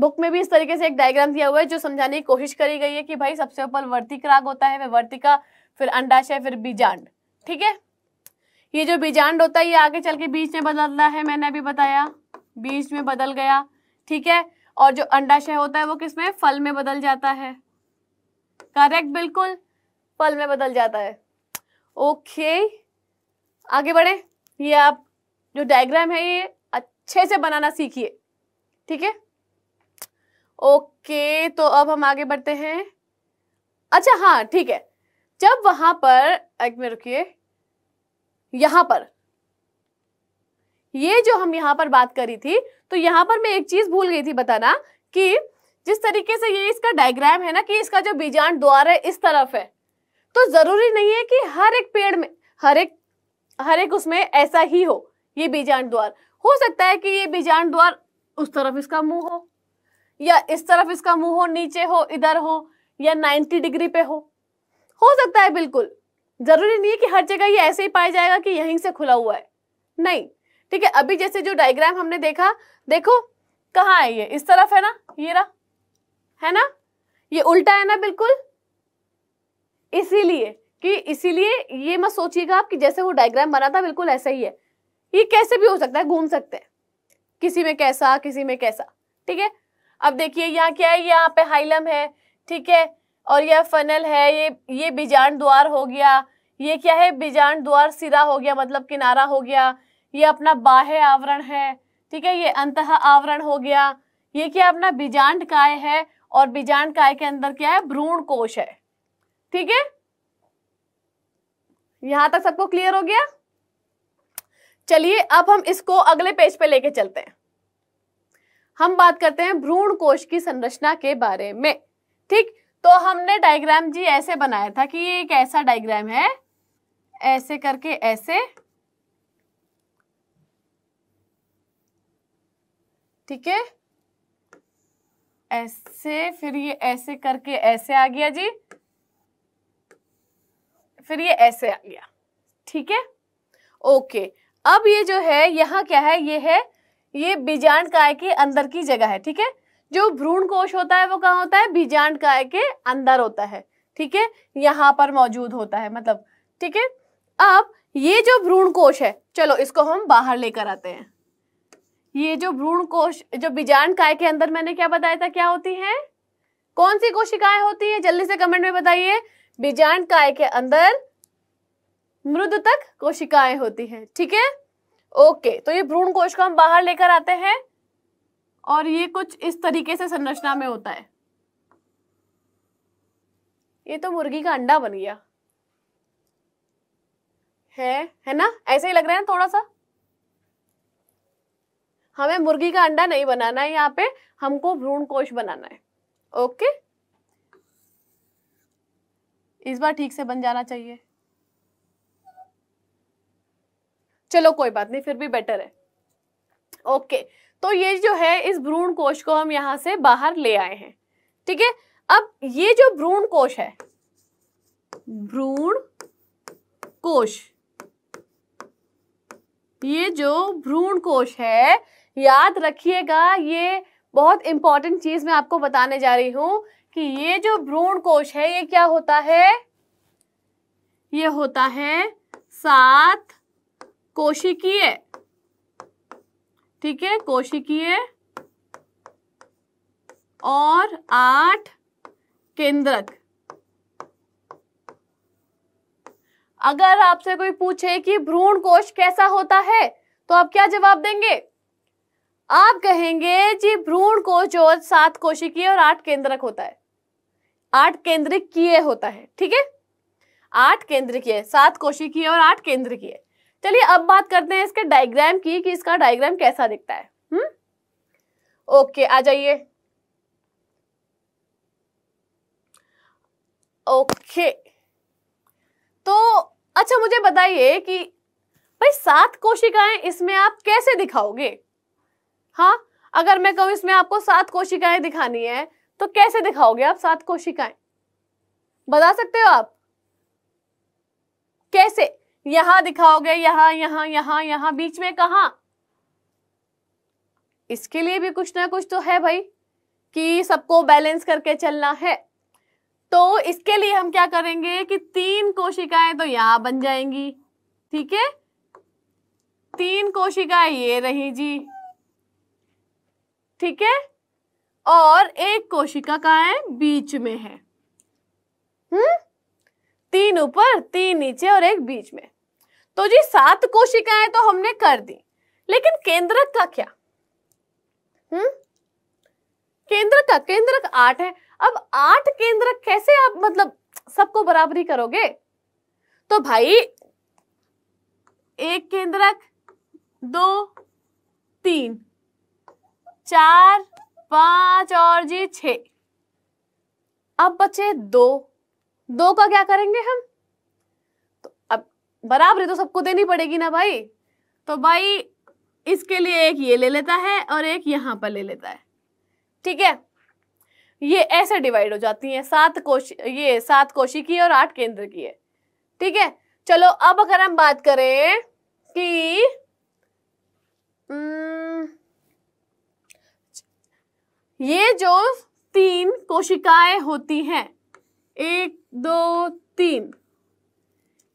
A: बुक में भी इस तरीके से एक डायग्राम दिया हुआ है जो समझाने की कोशिश करी गई है कि भाई सबसे ऊपर वर्तिक राग होता है वह वर्तिका फिर अंडाशय फिर बीजांड ठीक है ये जो बीजांड होता है ये आगे चल के बीच में बदलता है मैंने अभी बताया बीच में बदल गया ठीक है और जो अंडाशय होता है वो किसमें फल में बदल जाता है करेक्ट बिल्कुल फल में बदल जाता है ओके आगे बढ़े ये आप जो डायग्राम है ये अच्छे से बनाना सीखिए ठीक है ओके तो अब हम आगे बढ़ते हैं अच्छा हाँ ठीक है जब वहां पर एक में रुकिए यहां पर ये जो हम यहां पर बात करी थी तो यहां पर मैं एक चीज भूल गई थी बताना कि जिस तरीके से ये इसका डायग्राम है ना कि इसका जो बीजांड द्वार है इस तरफ है तो जरूरी नहीं है कि हर एक पेड़ में हर एक हर एक उसमें ऐसा ही हो ये बीजांड द्वार हो सकता है कि ये बीजांड द्वार उस तरफ इसका मुंह हो या इस तरफ इसका मुंह हो नीचे हो इधर हो या 90 डिग्री पे हो हो सकता है बिल्कुल जरूरी नहीं है कि हर जगह ये ऐसे ही पाया जाएगा कि यहीं से खुला हुआ है नहीं ठीक है अभी जैसे जो डायग्राम हमने देखा देखो कहाँ है ये इस तरफ है ना ये रहा है ना ये उल्टा है ना बिल्कुल इसीलिए कि इसीलिए ये मत सोचिएगा आप कि जैसे वो डायग्राम बना था बिल्कुल ऐसा ही है ये कैसे भी हो सकता है घूम सकते हैं किसी में कैसा किसी में कैसा ठीक है अब देखिए यहाँ क्या है यहाँ पे हाइलम है ठीक है और यह फनल है ये ये बीजांड द्वार हो गया ये क्या है बीजांड द्वार सिरा हो गया मतलब किनारा हो गया ये अपना बाह्य आवरण है ठीक है ये अंत आवरण हो गया ये क्या अपना बीजांड काय है और बीजांड काय के अंदर क्या है भ्रूण कोश है ठीक है यहां तक सबको क्लियर हो गया चलिए अब हम इसको अगले पेज पे लेके चलते हैं हम बात करते हैं भ्रूण कोश की संरचना के बारे में ठीक तो हमने डायग्राम जी ऐसे बनाया था कि ये एक ऐसा डायग्राम है ऐसे करके ऐसे ठीक है ऐसे फिर ये ऐसे करके ऐसे आ गया जी फिर ये ऐसे आ गया ठीक है ओके अब ये जो है यहां क्या है ये है ये बीजांड काय के अंदर की जगह है ठीक है जो भ्रूण कोश होता है वो कहाँ होता है बीजांड काय के अंदर होता है ठीक है यहाँ पर मौजूद होता है मतलब ठीक है अब ये जो भ्रूण कोश है चलो इसको हम बाहर लेकर आते हैं ये जो भ्रूण कोश जो बीजांड काय के अंदर मैंने क्या बताया था क्या होती है कौन सी कोशिकाएं होती है जल्दी से कमेंट में बताइए बीजांड काय के अंदर मृद तक कोशिकाएं होती है ठीक है ओके तो ये भ्रूण कोश को हम बाहर लेकर आते हैं और ये कुछ इस तरीके से संरचना में होता है ये तो मुर्गी का अंडा बन गया है है ना ऐसे ही लग रहा है थोड़ा सा हमें मुर्गी का अंडा नहीं बनाना है यहाँ पे हमको भ्रूण कोश बनाना है ओके इस बार ठीक से बन जाना चाहिए चलो कोई बात नहीं फिर भी बेटर है ओके तो ये जो है इस भ्रूण कोश को हम यहां से बाहर ले आए हैं ठीक है अब ये जो भ्रूण कोश है भ्रूण कोश ये जो भ्रूण कोश है याद रखिएगा ये बहुत इंपॉर्टेंट चीज मैं आपको बताने जा रही हूं कि ये जो भ्रूण कोश है ये क्या होता है ये होता है सात कोशिकीय ठीक है कोशिकीय और आठ केंद्रक अगर आपसे कोई पूछे कि भ्रूण कोश कैसा होता है तो आप क्या जवाब देंगे आप कहेंगे जी भ्रूण कोश जो सात कोशिकीय और आठ केंद्रक होता है आठ केंद्रिक किए होता है ठीक है आठ केंद्रिकीय सात कोशिकीय और आठ केंद्रिकीय चलिए अब बात करते हैं इसके डायग्राम की कि इसका डायग्राम कैसा दिखता है हम्म ओके आ जाइए ओके तो अच्छा मुझे बताइए कि भाई सात कोशिकाएं इसमें आप कैसे दिखाओगे हाँ अगर मैं कहूं इसमें आपको सात कोशिकाएं दिखानी है तो कैसे दिखाओगे आप सात कोशिकाएं बता सकते हो आप कैसे यहां दिखाओगे यहां यहां यहां यहां बीच में कहा इसके लिए भी कुछ ना कुछ तो है भाई कि सबको बैलेंस करके चलना है तो इसके लिए हम क्या करेंगे कि तीन कोशिकाएं तो यहां बन जाएंगी ठीक है तीन कोशिकाएं ये रही जी ठीक है और एक कोशिका का है बीच में है हम्म तीन ऊपर तीन नीचे और एक बीच में तो जी सात कोशिकाएं तो हमने कर दी लेकिन केंद्रक का क्या हम्म केंद्रक का केंद्रक आठ है अब आठ केंद्रक कैसे आप मतलब सबको बराबरी करोगे तो भाई एक केंद्रक दो तीन चार पांच और जी छ अब बचे दो दो का क्या करेंगे हम बराबरी तो सबको देनी पड़ेगी ना भाई तो भाई इसके लिए एक ये ले लेता है और एक यहाँ पर ले लेता है ठीक है ये ऐसे डिवाइड हो जाती है सात कोश ये सात कोशी की और आठ केंद्र की है ठीक है चलो अब अगर हम बात करें कि ये जो तीन कोशिकाएं होती हैं एक दो तीन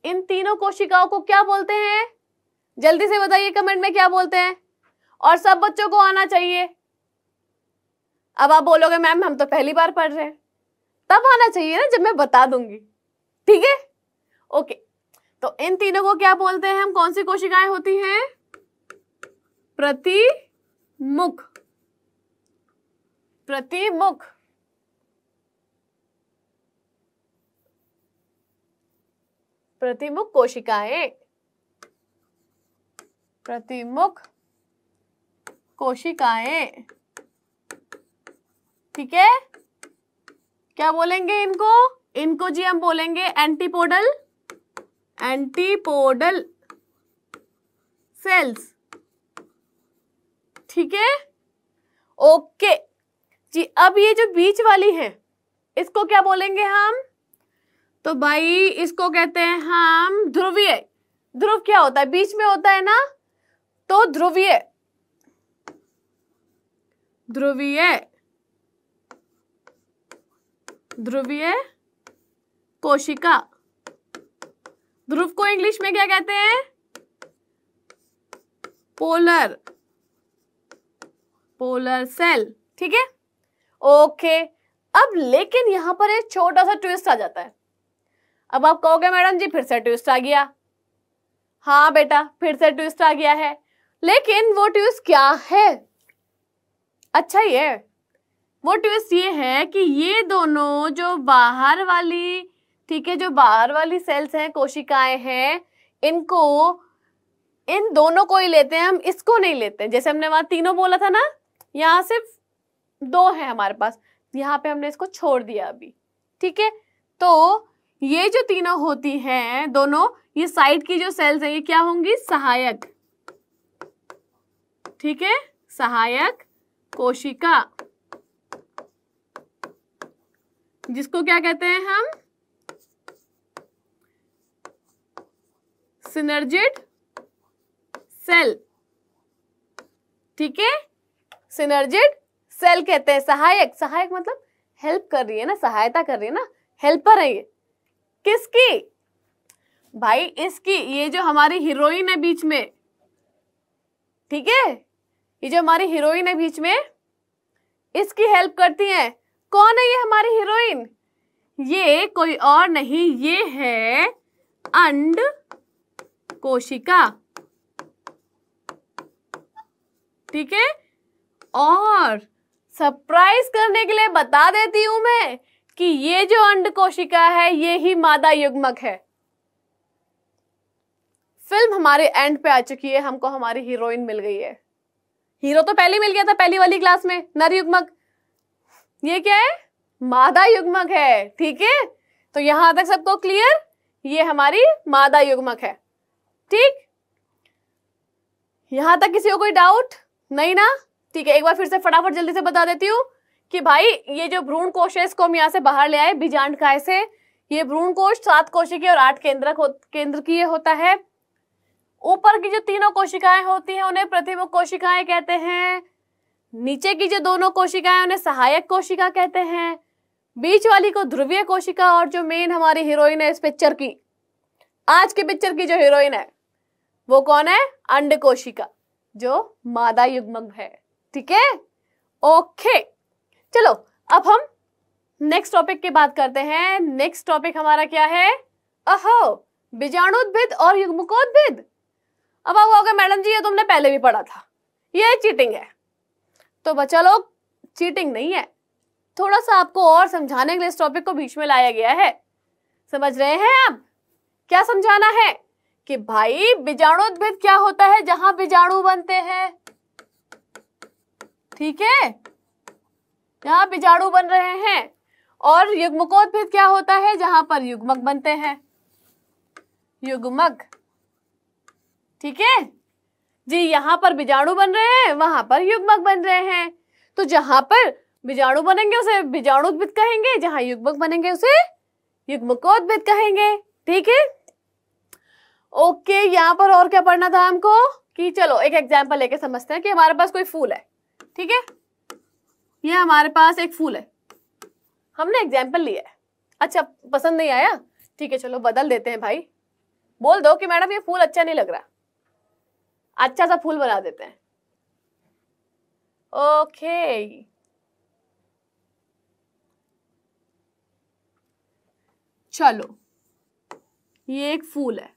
A: इन तीनों कोशिकाओं को क्या बोलते हैं जल्दी से बताइए कमेंट में क्या बोलते हैं और सब बच्चों को आना चाहिए अब आप बोलोगे मैम हम तो पहली बार पढ़ रहे हैं तब आना चाहिए ना जब मैं बता दूंगी ठीक है ओके तो इन तीनों को क्या बोलते हैं हम कौन सी कोशिकाएं होती हैं प्रतिमुख प्रतिमुख प्रतिमुख कोशिकाएं प्रतिमुख कोशिकाएं ठीक है क्या बोलेंगे इनको इनको जी हम बोलेंगे एंटीपोडल एंटीपोडल सेल्स ठीक है ओके जी अब ये जो बीच वाली है इसको क्या बोलेंगे हम तो भाई इसको कहते हैं हम ध्रुवीय ध्रुव क्या होता है बीच में होता है ना तो ध्रुवीय ध्रुवीय ध्रुवीय कोशिका ध्रुव को इंग्लिश में क्या कहते हैं पोलर पोलर सेल ठीक है ओके अब लेकिन यहां पर एक छोटा सा ट्विस्ट आ जाता है अब आप कहोगे मैडम जी फिर से ट्विस्ट आ गया हाँ बेटा फिर से ट्विस्ट आ गया है लेकिन वो ट्विस्ट क्या है अच्छा ये वो ट्विस्ट ये है कि ये दोनों जो बाहर वाली ठीक है जो बाहर वाली सेल्स हैं कोशिकाएं हैं इनको इन दोनों को ही लेते हैं हम इसको नहीं लेते हैं जैसे हमने वहां तीनों बोला था ना यहाँ सिर्फ दो है हमारे पास यहाँ पे हमने इसको छोड़ दिया अभी ठीक है तो ये जो तीनों होती हैं दोनों ये साइड की जो सेल्स हैं ये क्या होंगी सहायक ठीक है सहायक कोशिका जिसको क्या कहते हैं हम सिनर्जिड सेल ठीक है सिनर्जिड सेल कहते हैं सहायक सहायक मतलब हेल्प कर रही है ना सहायता कर रही है ना हेल्पर है ये किसकी भाई इसकी ये जो हमारी हीरोइन है बीच में ठीक है ये जो हमारी हीरोइन है बीच में इसकी हेल्प करती है कौन है ये हमारी हीरोइन ये कोई और नहीं ये है अंड कोशिका ठीक है और सरप्राइज करने के लिए बता देती हूं मैं कि ये जो अंड कोशिका है ये ही मादा युग्मक है फिल्म हमारे एंड पे आ चुकी है हमको हमारी हीरोइन मिल गई है हीरो तो पहले मिल गया था पहली वाली क्लास में नर युग्मक ये क्या है मादा युग्मक है ठीक है तो यहां तक सबको क्लियर ये हमारी मादा युग्मक है ठीक यहां तक किसी को कोई डाउट नहीं ना ठीक है एक बार फिर से फटाफट जल्दी से बता देती हूँ कि भाई ये जो भ्रूण कोश है इसको हम यहाँ से बाहर ले आए बीजांड काय से ये भ्रूण कोश सात कोशिकीय और आठ केंद्र केंद्र की होता है ऊपर की जो तीनों कोशिकाएं होती हैं उन्हें प्रतिमुख कोशिकाएं कहते हैं नीचे की जो दोनों कोशिकाएं उन्हें सहायक कोशिका कहते हैं बीच वाली को ध्रुवीय कोशिका और जो मेन हमारी हीरोइन है इस पिक्चर की आज की पिक्चर की जो हीरोइन है वो कौन है अंड कोशिका जो मादा युग्मक है ठीक है ओके चलो अब हम नेक्स्ट टॉपिक की बात करते हैं नेक्स्ट टॉपिक हमारा क्या है अहो बीजाणुद्भिद और युग्मकोद्भिद अब आप कहोगे मैडम जी ये तुमने पहले भी पढ़ा था ये चीटिंग है तो बच्चा लोग चीटिंग नहीं है थोड़ा सा आपको और समझाने के लिए इस टॉपिक को बीच में लाया गया है समझ रहे हैं आप क्या समझाना है कि भाई बीजाणुद्भिद क्या होता है जहां बीजाणु बनते हैं ठीक है यहाँ बीजाणु बन रहे हैं और युग्मकोद्भिद क्या होता है जहां पर युग्मक बनते हैं युग्मक ठीक है जी यहाँ पर बीजाणु बन रहे हैं वहां पर युग्मक बन रहे हैं तो जहां पर बीजाणु बनेंगे उसे बीजाणुद्भिद कहेंगे जहां युग्मक बनेंगे उसे युग्मकोद्भिद कहेंगे ठीक है ओके यहाँ पर और क्या पढ़ना था हमको कि चलो एक एग्जाम्पल लेके समझते हैं कि हमारे पास कोई फूल है ठीक है ये हमारे पास एक फूल है हमने एग्जाम्पल लिया है अच्छा पसंद नहीं आया ठीक है चलो बदल देते हैं भाई बोल दो कि मैडम ये फूल अच्छा नहीं लग रहा अच्छा सा फूल बना देते हैं ओके चलो ये एक फूल है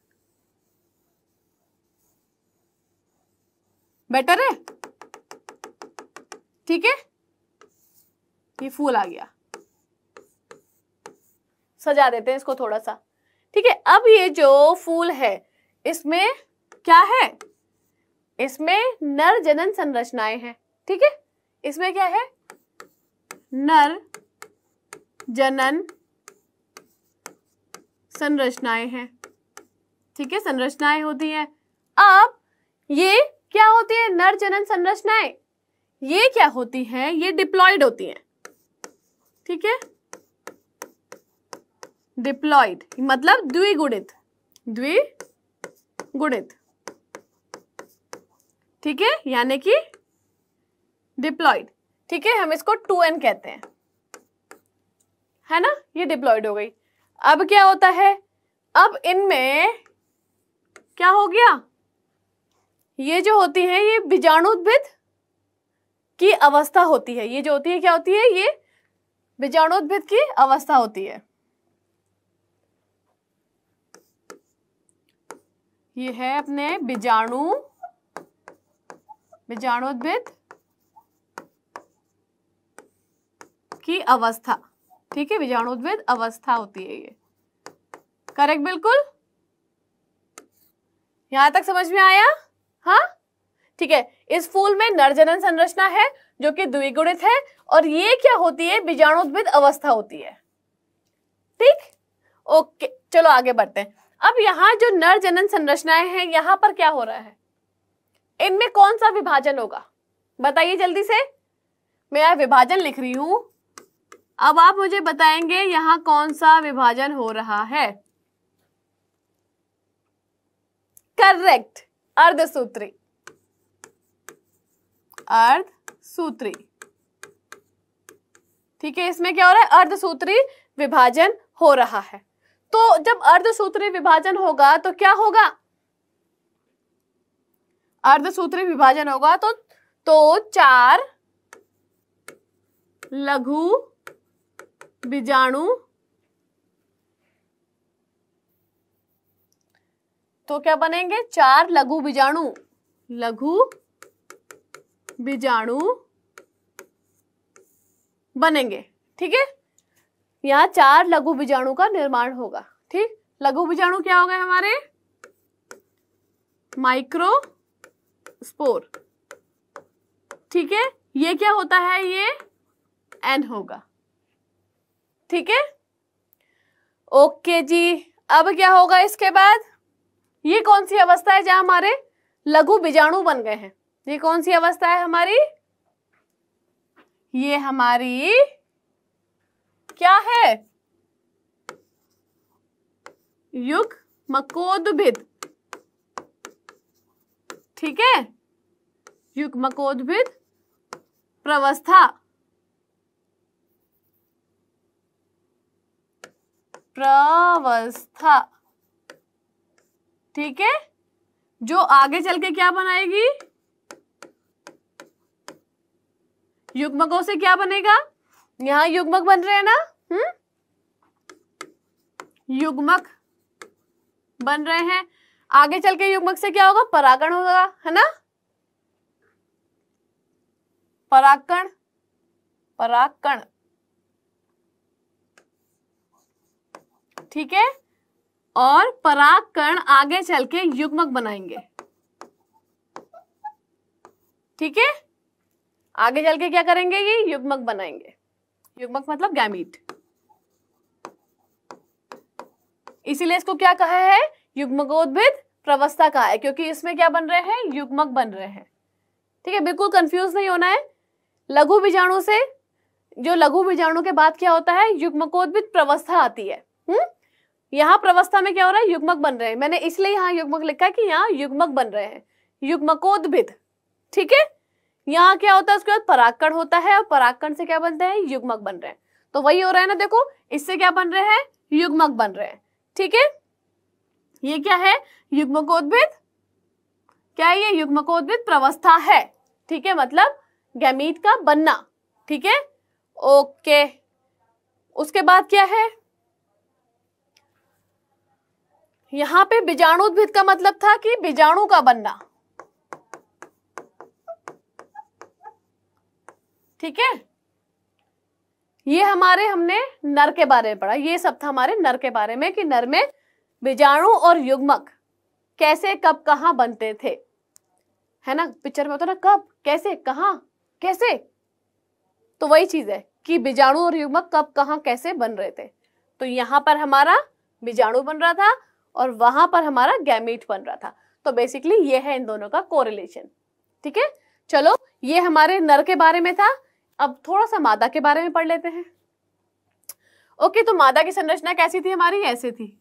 A: बेटर है ठीक है ये फूल आ गया सजा देते हैं इसको थोड़ा सा ठीक है अब ये जो फूल है इसमें क्या है इसमें नर जनन संरचनाएं हैं ठीक है इसमें क्या है नर जनन संरचनाएं हैं ठीक है संरचनाएं होती हैं अब ये क्या होती है नर जनन संरचनाएं ये क्या होती हैं ये डिप्लॉयड होती हैं ठीक है डिप्लॉयड मतलब द्विगुणित द्विगुणित ठीक है यानी कि डिप्लॉयड ठीक है हम इसको टू एन कहते हैं है ना ये डिप्लॉयड हो गई अब क्या होता है अब इनमें क्या हो गया ये जो होती है ये बीजाणु की अवस्था होती है ये जो होती है क्या होती है ये बीजाणुद्भिद की अवस्था होती है ये है अपने बीजाणु बीजाणुद्भिद की अवस्था ठीक है बीजाणुद्भिद अवस्था होती है ये करेक्ट बिल्कुल यहां तक समझ में आया हाँ ठीक है इस फूल में नरजनन संरचना है जो कि द्विगुणित है और ये क्या होती है बीजाणुद्भिद अवस्था होती है ठीक ओके चलो आगे बढ़ते हैं अब यहाँ जो नर जनन संरचनाएं हैं यहाँ पर क्या हो रहा है इनमें कौन सा विभाजन होगा बताइए जल्दी से मैं यहाँ विभाजन लिख रही हूं अब आप मुझे बताएंगे यहाँ कौन सा विभाजन हो रहा है करेक्ट अर्धसूत्री अर्ध सूत्री ठीक है इसमें क्या हो रहा है अर्धसूत्री विभाजन हो रहा है तो जब अर्धसूत्री विभाजन होगा तो क्या होगा अर्धसूत्री विभाजन होगा तो तो चार लघु बीजाणु तो क्या बनेंगे चार लघु बीजाणु लघु बीजाणु बनेंगे ठीक है यहां चार लघु बीजाणु का निर्माण होगा ठीक लघु बीजाणु क्या हो गए हमारे माइक्रो स्पोर ठीक है ये क्या होता है ये एन होगा ठीक है ओके जी अब क्या होगा इसके बाद ये कौन सी अवस्था है जहां हमारे लघु बीजाणु बन गए हैं ये कौन सी अवस्था है हमारी ये हमारी क्या है युग मकोदभिद ठीक है युग मकोदभिद प्रवस्था प्रवस्था ठीक है जो आगे चल के क्या बनाएगी युग्मकों से क्या बनेगा यहाँ युग्मक बन रहे हैं ना हम्म युग्मक बन रहे हैं आगे चल के युग्मक से क्या होगा परागण होगा है ना परागण परागण ठीक है और पराकण आगे चल के युग्मक बनाएंगे ठीक है आगे चल के क्या करेंगे ये युग्मक बनाएंगे युग्मक मतलब गैमीट इसीलिए इसको क्या कहा है युग्मकोद्भिद प्रवस्था कहा है क्योंकि इसमें क्या बन रहे हैं युग्मक बन रहे हैं ठीक है बिल्कुल कंफ्यूज नहीं होना है लघु बीजाणु से जो लघु बीजाणु के बाद क्या होता है युग्मकोद्भिद प्रवस्था आती है हुँ? हम्म? यहाँ प्रवस्था में क्या हो रहा है युग्मक बन रहे हैं मैंने इसलिए यहाँ युग्मक लिखा कि यहाँ युग्मक बन रहे हैं युग्मकोद्भिद ठीक है यहाँ क्या होता है उसके बाद परागकण होता है और परागकण से क्या बनते हैं युग्मक बन रहे हैं तो वही हो रहा है ना देखो इससे क्या बन रहे हैं युग्मक बन रहे हैं ठीक है ये क्या है युग्मकोद्भिद क्या है ये युग्मकोद्भिद प्रवस्था है ठीक है मतलब गैमीट का बनना ठीक है ओके उसके बाद क्या है यहां पे बीजाणु उद्भिद का मतलब था कि बीजाणु का बनना ठीक है ये हमारे हमने नर के बारे में पढ़ा ये सब था हमारे नर के बारे में कि नर में बीजाणु और युग्मक कैसे कब कहा बनते थे है ना पिक्चर में होता ना कब कैसे कहा कैसे तो वही चीज है कि बीजाणु और युग्मक कब कहा कैसे बन रहे थे तो यहां पर हमारा बीजाणु बन रहा था और वहां पर हमारा गैमीट बन रहा था तो बेसिकली ये है इन दोनों का कोरिलेशन ठीक है चलो ये हमारे नर के बारे में था अब थोड़ा सा मादा के बारे में पढ़ लेते हैं ओके तो मादा की संरचना कैसी थी हमारी ऐसे थी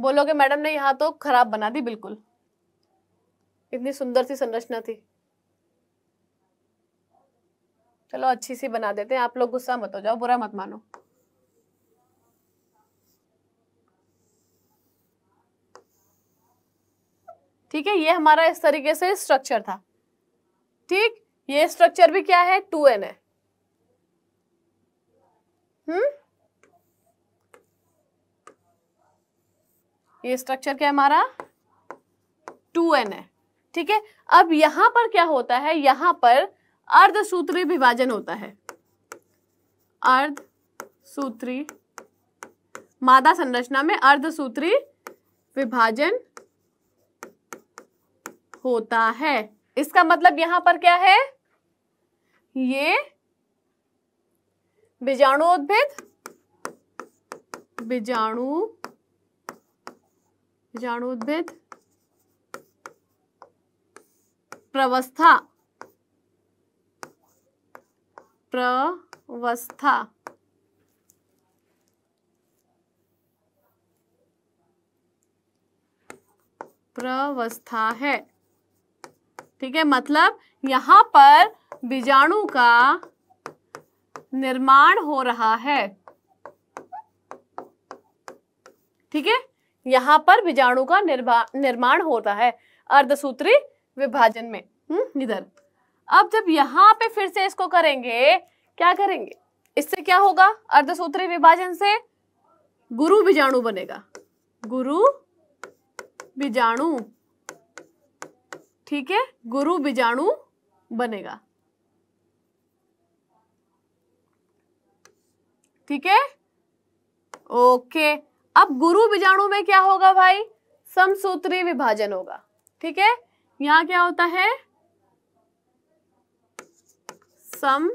A: बोलोगे मैडम ने यहां तो खराब बना दी बिल्कुल इतनी सुंदर सी संरचना थी चलो अच्छी सी बना देते हैं आप लोग गुस्सा मत हो जाओ बुरा मत मानो ठीक है ये हमारा इस तरीके से स्ट्रक्चर था ठीक ये स्ट्रक्चर भी क्या है टू एन है हुँ? हम्म? ये स्ट्रक्चर क्या है हमारा टू एन है ठीक है अब यहां पर क्या होता है यहां पर अर्धसूत्री विभाजन होता है अर्ध सूत्री मादा संरचना में अर्धसूत्री विभाजन होता है इसका मतलब यहां पर क्या है ये बीजाणु उद्भिद बीजाणु बीजाणु उद्भिद प्रवस्था प्रवस्था प्रवस्था है ठीक है मतलब यहां पर बीजाणु का निर्माण हो रहा है ठीक है यहां पर बीजाणु का निर्माण होता है अर्धसूत्री विभाजन में हम्म इधर अब जब यहां पे फिर से इसको करेंगे क्या करेंगे इससे क्या होगा अर्धसूत्री विभाजन से गुरु बीजाणु बनेगा गुरु बीजाणु ठीक है गुरु बीजाणु बनेगा ठीक है ओके अब गुरु बीजाणु में क्या होगा भाई समसूत्री विभाजन होगा ठीक है यहां क्या होता है सम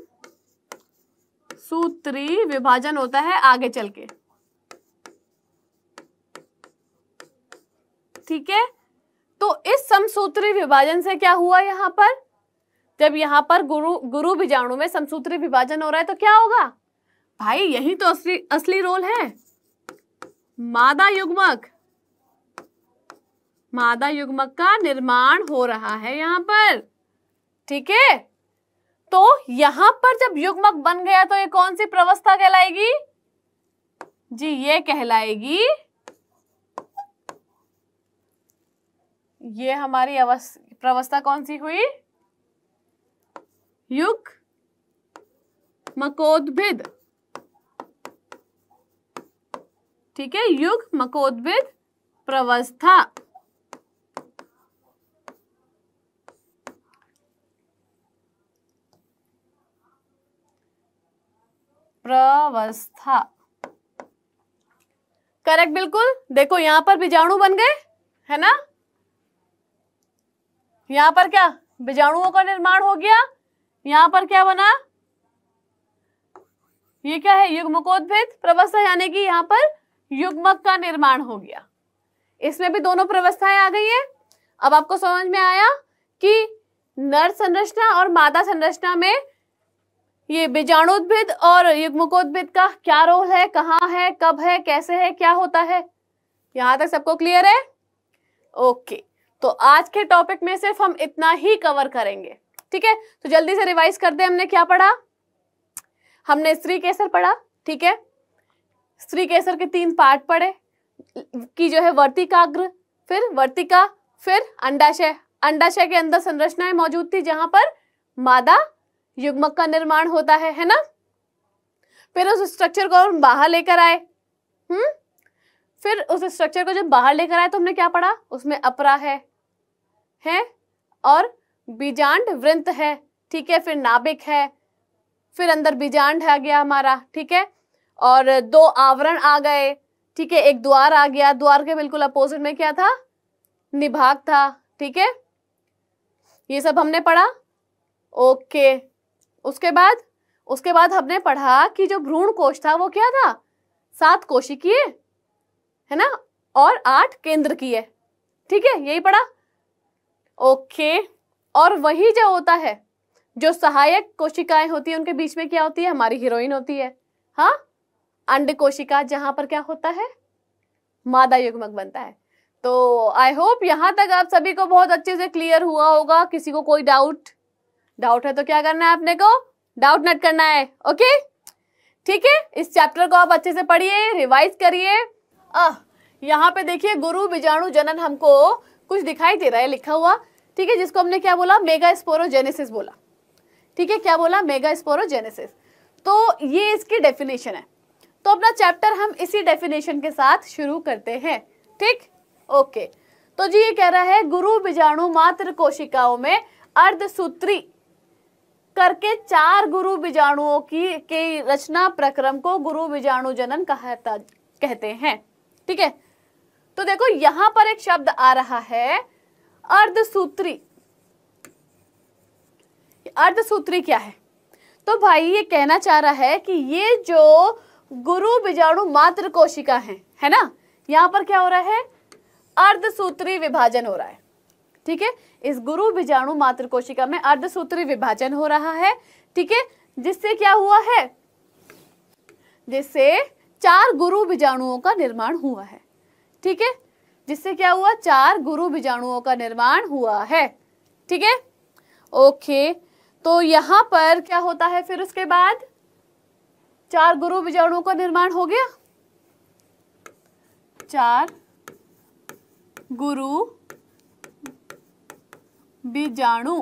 A: सूत्री विभाजन होता है आगे चल के ठीक है तो इस समसूत्री विभाजन से क्या हुआ यहां पर जब यहां पर गुरु गुरु बीजाणु में समसूत्री विभाजन हो रहा है तो क्या होगा भाई यही तो असली असली रोल है मादा युग्मक मादा युग्मक का निर्माण हो रहा है यहां पर ठीक है तो यहां पर जब युग्मक बन गया तो ये कौन सी प्रवस्था कहलाएगी जी ये कहलाएगी ये हमारी प्रवस्था कौन सी हुई युग मकोद्भिद ठीक है युग मकोद्भिद प्रवस्था प्रवस्था करेक्ट बिल्कुल देखो यहां पर बीजाणु बन गए है ना यहाँ पर क्या बीजाणुओं का निर्माण हो गया यहां पर क्या बना ये क्या है युग्मकोद्भिद प्रवस्था यानी कि यहां पर युग्मक का निर्माण हो गया इसमें भी दोनों प्रवस्थाएं आ गई है अब आपको समझ में आया कि नर संरचना और मादा संरचना में ये बीजाणुद्भिद और युग्मकोद्भिद का क्या रोल है कहाँ है कब है कैसे है क्या होता है यहां तक सबको क्लियर है ओके तो आज के टॉपिक में सिर्फ हम इतना ही कवर करेंगे ठीक है तो जल्दी से रिवाइज कर दे हमने क्या पढ़ा हमने स्त्री केसर पढ़ा ठीक है स्त्री केसर के तीन पार्ट पढ़े की जो है वर्तिकाग्र फिर वर्तिका फिर अंडाशय अंडाशय के अंदर संरचनाएं मौजूद थी जहां पर मादा युग्मक का निर्माण होता है है ना फिर उस स्ट्रक्चर को हम बाहर लेकर आए हम्म फिर उस स्ट्रक्चर को जब बाहर लेकर आए तो हमने क्या पढ़ा उसमें अपरा है है और बीजांड वृंत है ठीक है फिर नाभिक है फिर अंदर बीजांड आ गया हमारा ठीक है और दो आवरण आ गए ठीक है एक द्वार आ गया द्वार के बिल्कुल अपोजिट में क्या था निभाग था ठीक है ये सब हमने पढ़ा ओके उसके बाद उसके बाद हमने पढ़ा कि जो भ्रूण कोश था वो क्या था सात कोशिकीय है ना और आठ केंद्र की है ठीक है यही पढ़ा ओके और वही जो होता है जो सहायक कोशिकाएं होती है उनके बीच में क्या होती है हमारी हीरोइन होती है हाँ अंड कोशिका जहां पर क्या होता है मादा युग्मक बनता है तो आई होप यहां तक आप सभी को बहुत अच्छे से क्लियर हुआ होगा किसी को कोई डाउट डाउट है तो क्या करना है आपने को डाउट नट करना है ओके ठीक है इस चैप्टर को आप अच्छे से पढ़िए रिवाइज करिए यहाँ पे देखिए गुरु बीजाणु जनन हमको कुछ दिखाई दे रहा है लिखा हुआ ठीक है जिसको हमने क्या बोला मेगा स्पोरोजेनेसिस बोला ठीक है क्या बोला मेगा स्पोरोजेनेसिस तो ये इसकी डेफिनेशन है तो अपना चैप्टर हम इसी डेफिनेशन के साथ शुरू करते हैं ठीक ओके तो जी ये कह रहा है गुरु बीजाणु मात्र कोशिकाओं में अर्धसूत्री करके चार गुरु बीजाणुओं की के रचना प्रक्रम को गुरु बीजाणु जनन कहता कहते हैं ठीक है तो देखो यहां पर एक शब्द आ रहा है अर्धसूत्री अर्धसूत्री क्या है तो भाई ये कहना चाह रहा है कि ये जो गुरु बीजाणु मात्र कोशिका है है ना यहां पर क्या हो रहा है अर्धसूत्री विभाजन हो रहा है ठीक है इस गुरु बीजाणु मात्र कोशिका में अर्धसूत्री विभाजन हो रहा है ठीक है जिससे क्या हुआ है जिससे चार गुरु बीजाणुओं का निर्माण हुआ है ठीक है जिससे क्या हुआ चार गुरु बीजाणुओं का निर्माण हुआ है ठीक है ओके तो यहां पर क्या होता है फिर उसके बाद चार गुरु बीजाणुओं का निर्माण हो गया चार गुरु बीजाणु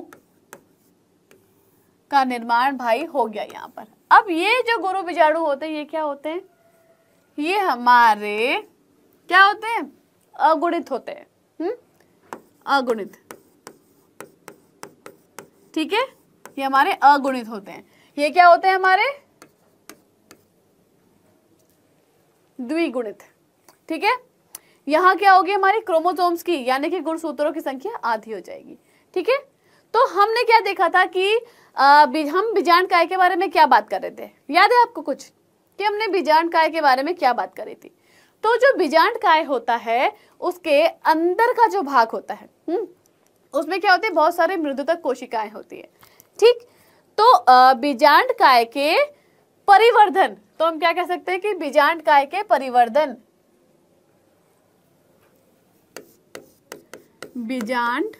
A: का निर्माण भाई हो गया यहां पर अब ये जो गुरु बीजाणु होते हैं ये क्या होते हैं ये हमारे क्या होते हैं अगुणित होते हैं हम्म अगुणित ठीक है ये हमारे अगुणित होते हैं ये क्या होते हैं हमारे द्विगुणित ठीक है यहाँ क्या होगी हमारी क्रोमोसोम्स की यानी कि गुणसूत्रों की संख्या आधी हो जाएगी ठीक है तो हमने क्या देखा था कि आ, हम बीजाण काय के बारे में क्या बात कर रहे थे याद है आपको कुछ कि हमने बीजाण काय के बारे में क्या बात करी थी तो जो बीजांड काय होता है उसके अंदर का जो भाग होता है हम्म, उसमें क्या होते हैं बहुत सारे मृदुतक कोशिकाएं होती है ठीक तो बीजांड काय के परिवर्धन तो हम क्या कह सकते हैं कि बीजांड काय के परिवर्धन बीजांड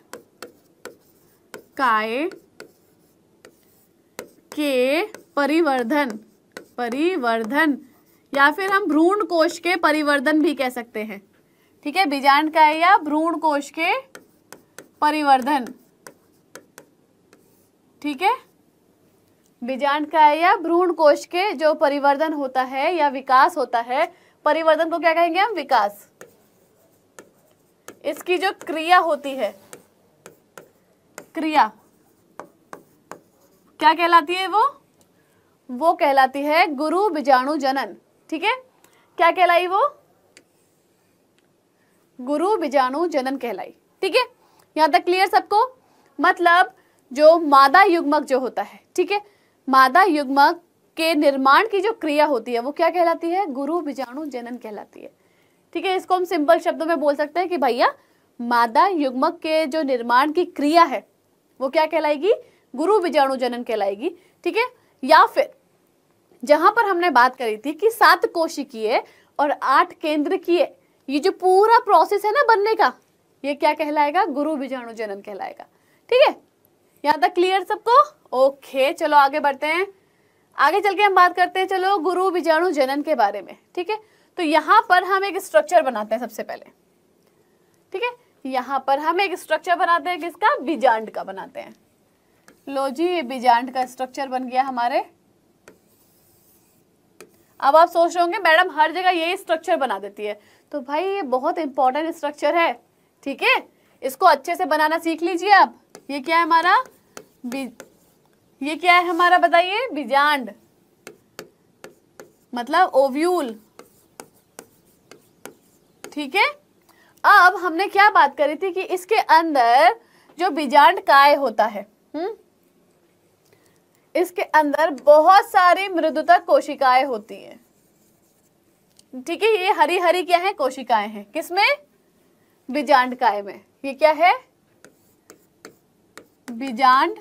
A: काय के परिवर्धन परिवर्धन या फिर हम भ्रूण कोश के परिवर्धन भी कह सकते हैं ठीक है बीजांड का है या भ्रूण कोश के परिवर्धन ठीक है बीजांड का है या भ्रूण कोश के जो परिवर्धन होता है या विकास होता है परिवर्तन को क्या कहेंगे हम विकास इसकी जो क्रिया होती है क्रिया क्या कहलाती है वो वो कहलाती है गुरु बीजाणु जनन ठीक है क्या कहलाई वो गुरु बीजाणु जनन कहलाई ठीक है यहां तक क्लियर सबको मतलब जो मादा युग्मक जो होता है ठीक है मादा युग्मक के निर्माण की जो क्रिया होती है वो क्या कहलाती है गुरु बीजाणु जनन कहलाती है ठीक है इसको हम सिंपल शब्दों में बोल सकते हैं कि भैया मादा युग्मक के जो निर्माण की क्रिया है वो क्या कहलाएगी गुरु बीजाणु जनन कहलाएगी ठीक है या फिर जहां पर हमने बात करी थी कि सात कोशिकीय और आठ केंद्र की ये जो पूरा प्रोसेस है ना बनने का ये क्या कहलाएगा गुरु बीजाणु जनन कहलाएगा ठीक है यहाँ तक क्लियर सबको ओके चलो आगे बढ़ते हैं आगे चल के हम बात करते हैं चलो गुरु बीजाणु जनन के बारे में ठीक है तो यहाँ पर हम एक स्ट्रक्चर बनाते हैं सबसे पहले ठीक है यहाँ पर हम एक स्ट्रक्चर बनाते हैं किसका बीजांड का बनाते हैं लो जी ये बीजांड का स्ट्रक्चर बन गया हमारे अब आप सोच रहे होंगे मैडम हर जगह यही स्ट्रक्चर बना देती है तो भाई ये बहुत इंपॉर्टेंट स्ट्रक्चर है ठीक है इसको अच्छे से बनाना सीख लीजिए आप ये क्या है हमारा ये क्या है हमारा बताइए बीजांड मतलब ओव्यूल ठीक है अब हमने क्या बात करी थी कि इसके अंदर जो बीजांड काय होता है हम्म इसके अंदर बहुत सारी मृदुता कोशिकाएं होती हैं ठीक है ये हरी हरी क्या है कोशिकाएं हैं किसमें बीजांड काय में ये क्या है बीजांड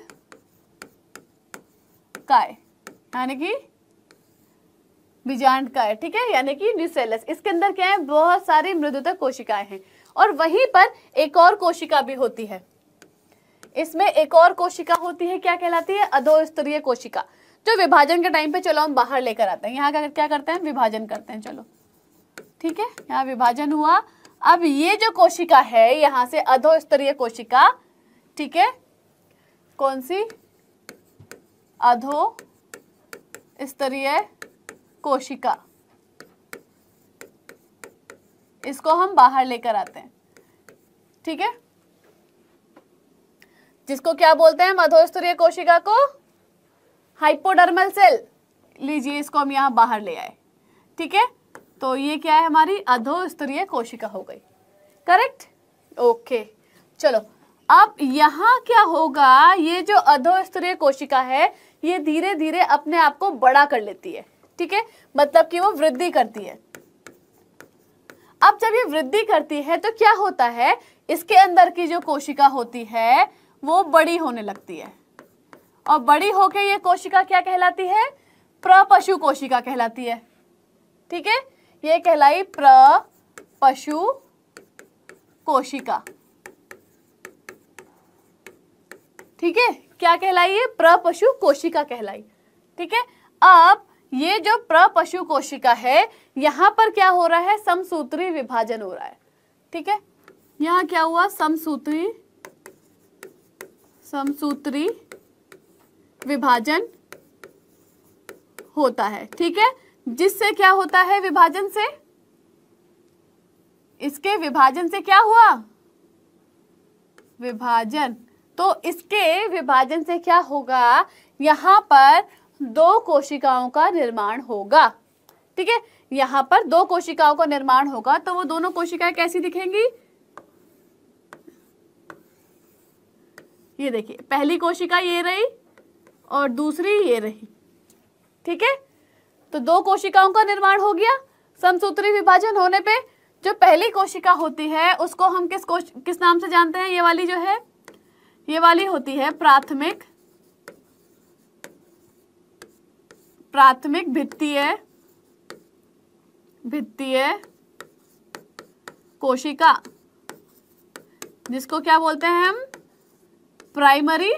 A: काय यानी कि बीजांड काय ठीक है यानी कि न्यूसेलस इसके अंदर क्या है बहुत सारी मृदुता कोशिकाएं हैं और वहीं पर एक और कोशिका भी होती है इसमें एक और कोशिका होती है क्या कहलाती है स्तरीय कोशिका जो विभाजन के टाइम पे चलो हम बाहर लेकर आते हैं यहाँ क्या क्या करते हैं विभाजन करते हैं चलो ठीक है यहाँ विभाजन हुआ अब ये जो कोशिका है यहां से अधो कोशिका ठीक है कौन सी अधो स्तरीय कोशिका इसको हम बाहर लेकर आते हैं ठीक है जिसको क्या बोलते हैं मधोस्तरीय कोशिका को हाइपोडर्मल सेल लीजिए इसको हम यहाँ बाहर ले आए ठीक है तो ये क्या है हमारी अधोस्तरीय कोशिका हो गई करेक्ट ओके चलो अब यहाँ क्या होगा ये जो अधोस्तरीय कोशिका है ये धीरे धीरे अपने आप को बड़ा कर लेती है ठीक है मतलब कि वो वृद्धि करती है अब जब ये वृद्धि करती है तो क्या होता है इसके अंदर की जो कोशिका होती है वो बड़ी होने लगती है और बड़ी होके ये कोशिका क्या कहलाती है प्रपशु कोशिका कहलाती है ठीक है ये कहलाई प्रपशु कोशिका ठीक है क्या कहलाई ये प्रपशु कोशिका कहलाई ठीक है अब ये जो प्रपशु कोशिका है यहां पर क्या हो रहा है समसूत्री विभाजन हो रहा है ठीक है यहां क्या हुआ समसूत्री समसूत्री विभाजन होता है ठीक है जिससे क्या होता है विभाजन से इसके विभाजन से क्या हुआ विभाजन तो इसके विभाजन से क्या होगा यहां पर दो कोशिकाओं का निर्माण होगा ठीक है यहां पर दो कोशिकाओं का निर्माण होगा तो वो दोनों कोशिकाएं कैसी दिखेंगी ये देखिए पहली कोशिका ये रही और दूसरी ये रही ठीक है तो दो कोशिकाओं का निर्माण हो गया समसूत्री विभाजन होने पे जो पहली कोशिका होती है उसको हम किस कोश किस नाम से जानते हैं ये वाली जो है ये वाली होती है प्राथमिक प्राथमिक भित्तीय भित्तीय कोशिका जिसको क्या बोलते हैं हम प्राइमरी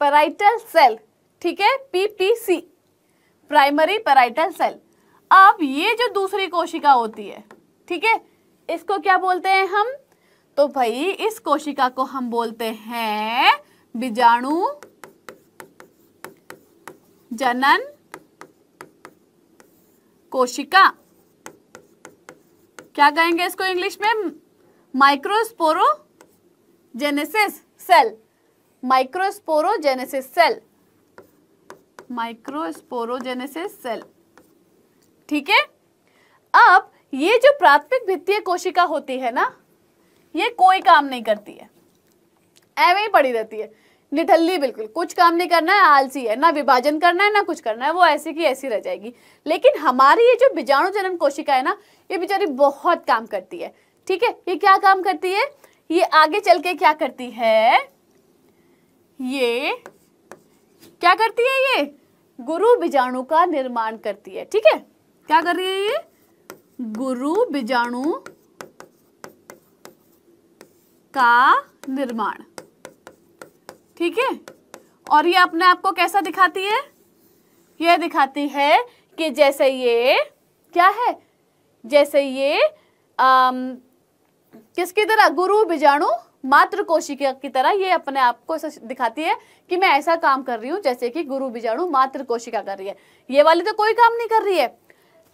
A: पैराइटल सेल ठीक है पीपीसी प्राइमरी पराइटल सेल अब ये जो दूसरी कोशिका होती है ठीक है इसको क्या बोलते हैं हम तो भाई इस कोशिका को हम बोलते हैं बीजाणु जनन कोशिका क्या कहेंगे इसको इंग्लिश में microsporogenesis cell microsporogenesis cell microsporogenesis cell ठीक है अब ये जो प्राथमिक भित्तीय कोशिका होती है ना ये कोई काम नहीं करती है एवे ही पड़ी रहती है निठल्ली बिल्कुल कुछ काम नहीं करना है आलसी है ना विभाजन करना है ना कुछ करना है वो ऐसी की ऐसी रह जाएगी लेकिन हमारी ये जो बीजाणु जन्म कोशिका है ना ये बेचारी बहुत काम करती है ठीक है ये क्या काम करती है ये आगे चल के क्या करती है ये क्या करती है ये गुरु बीजाणु का निर्माण करती है ठीक है क्या कर रही है ये गुरु बीजाणु का निर्माण ठीक है और ये अपने आप को कैसा दिखाती है ये दिखाती है कि जैसे ये क्या है जैसे ये आम, किसकी तरह गुरु बीजाणु मात्र कोशिका की तरह ये अपने आप को दिखाती है कि मैं ऐसा काम कर रही हूँ जैसे कि गुरु बीजाणु मात्र कोशिका कर रही है ये वाली तो कोई काम नहीं कर रही है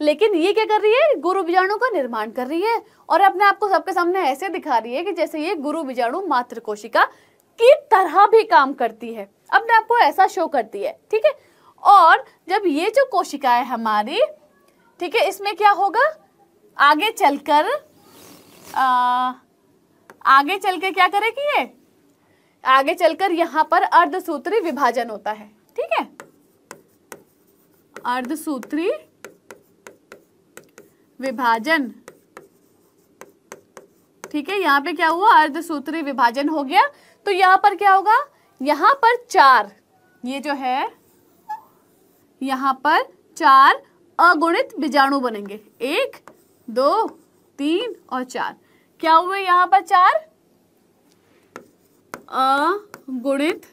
A: लेकिन ये क्या कर रही है गुरु बीजाणु का निर्माण कर रही है और अपने आप को सबके सामने ऐसे दिखा रही है कि जैसे ये गुरु बीजाणु मात्र कोशिका की तरह भी काम करती है अपने आप को ऐसा शो करती है ठीक है और जब ये जो कोशिका है हमारी ठीक है इसमें क्या होगा आगे चलकर आ, आगे चलकर क्या करेगी ये आगे चलकर यहां पर अर्धसूत्री विभाजन होता है ठीक है अर्धसूत्री विभाजन ठीक है यहां पे क्या हुआ अर्धसूत्री विभाजन हो गया तो यहां पर क्या होगा यहां पर चार ये जो है यहां पर चार अगुणित बीजाणु बनेंगे एक दो तीन और चार क्या हुए यहां पर चार अगुणित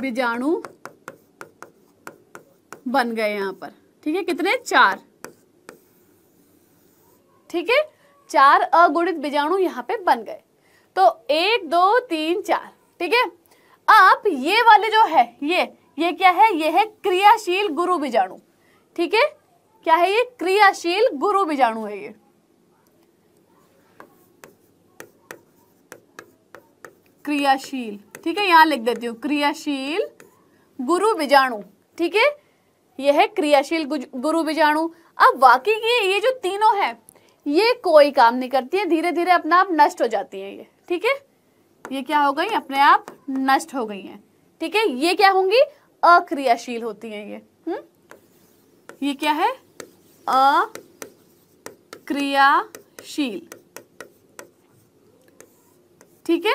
A: बीजाणु बन गए यहां पर ठीक है कितने चार ठीक है चार अगुणित बीजाणु यहां पे बन गए तो एक दो तीन चार ठीक है अब ये वाले जो है ये ये क्या है ये है क्रियाशील गुरु बीजाणु ठीक है क्या है ये क्रियाशील गुरु बीजाणु है ये क्रियाशील ठीक है यहां लिख देती हूँ क्रियाशील गुरु बीजाणु ठीक है यह है क्रियाशील गुरु बीजाणु अब बाकी ये ये जो तीनों है ये कोई काम नहीं करती है धीरे धीरे अपने आप नष्ट हो जाती है ये ठीक है ये क्या हो गई अपने आप नष्ट हो गई हैं ठीक है ये क्या होंगी अक्रियाशील होती हैं ये हम्म ये क्या है अक्रियाशील ठीक है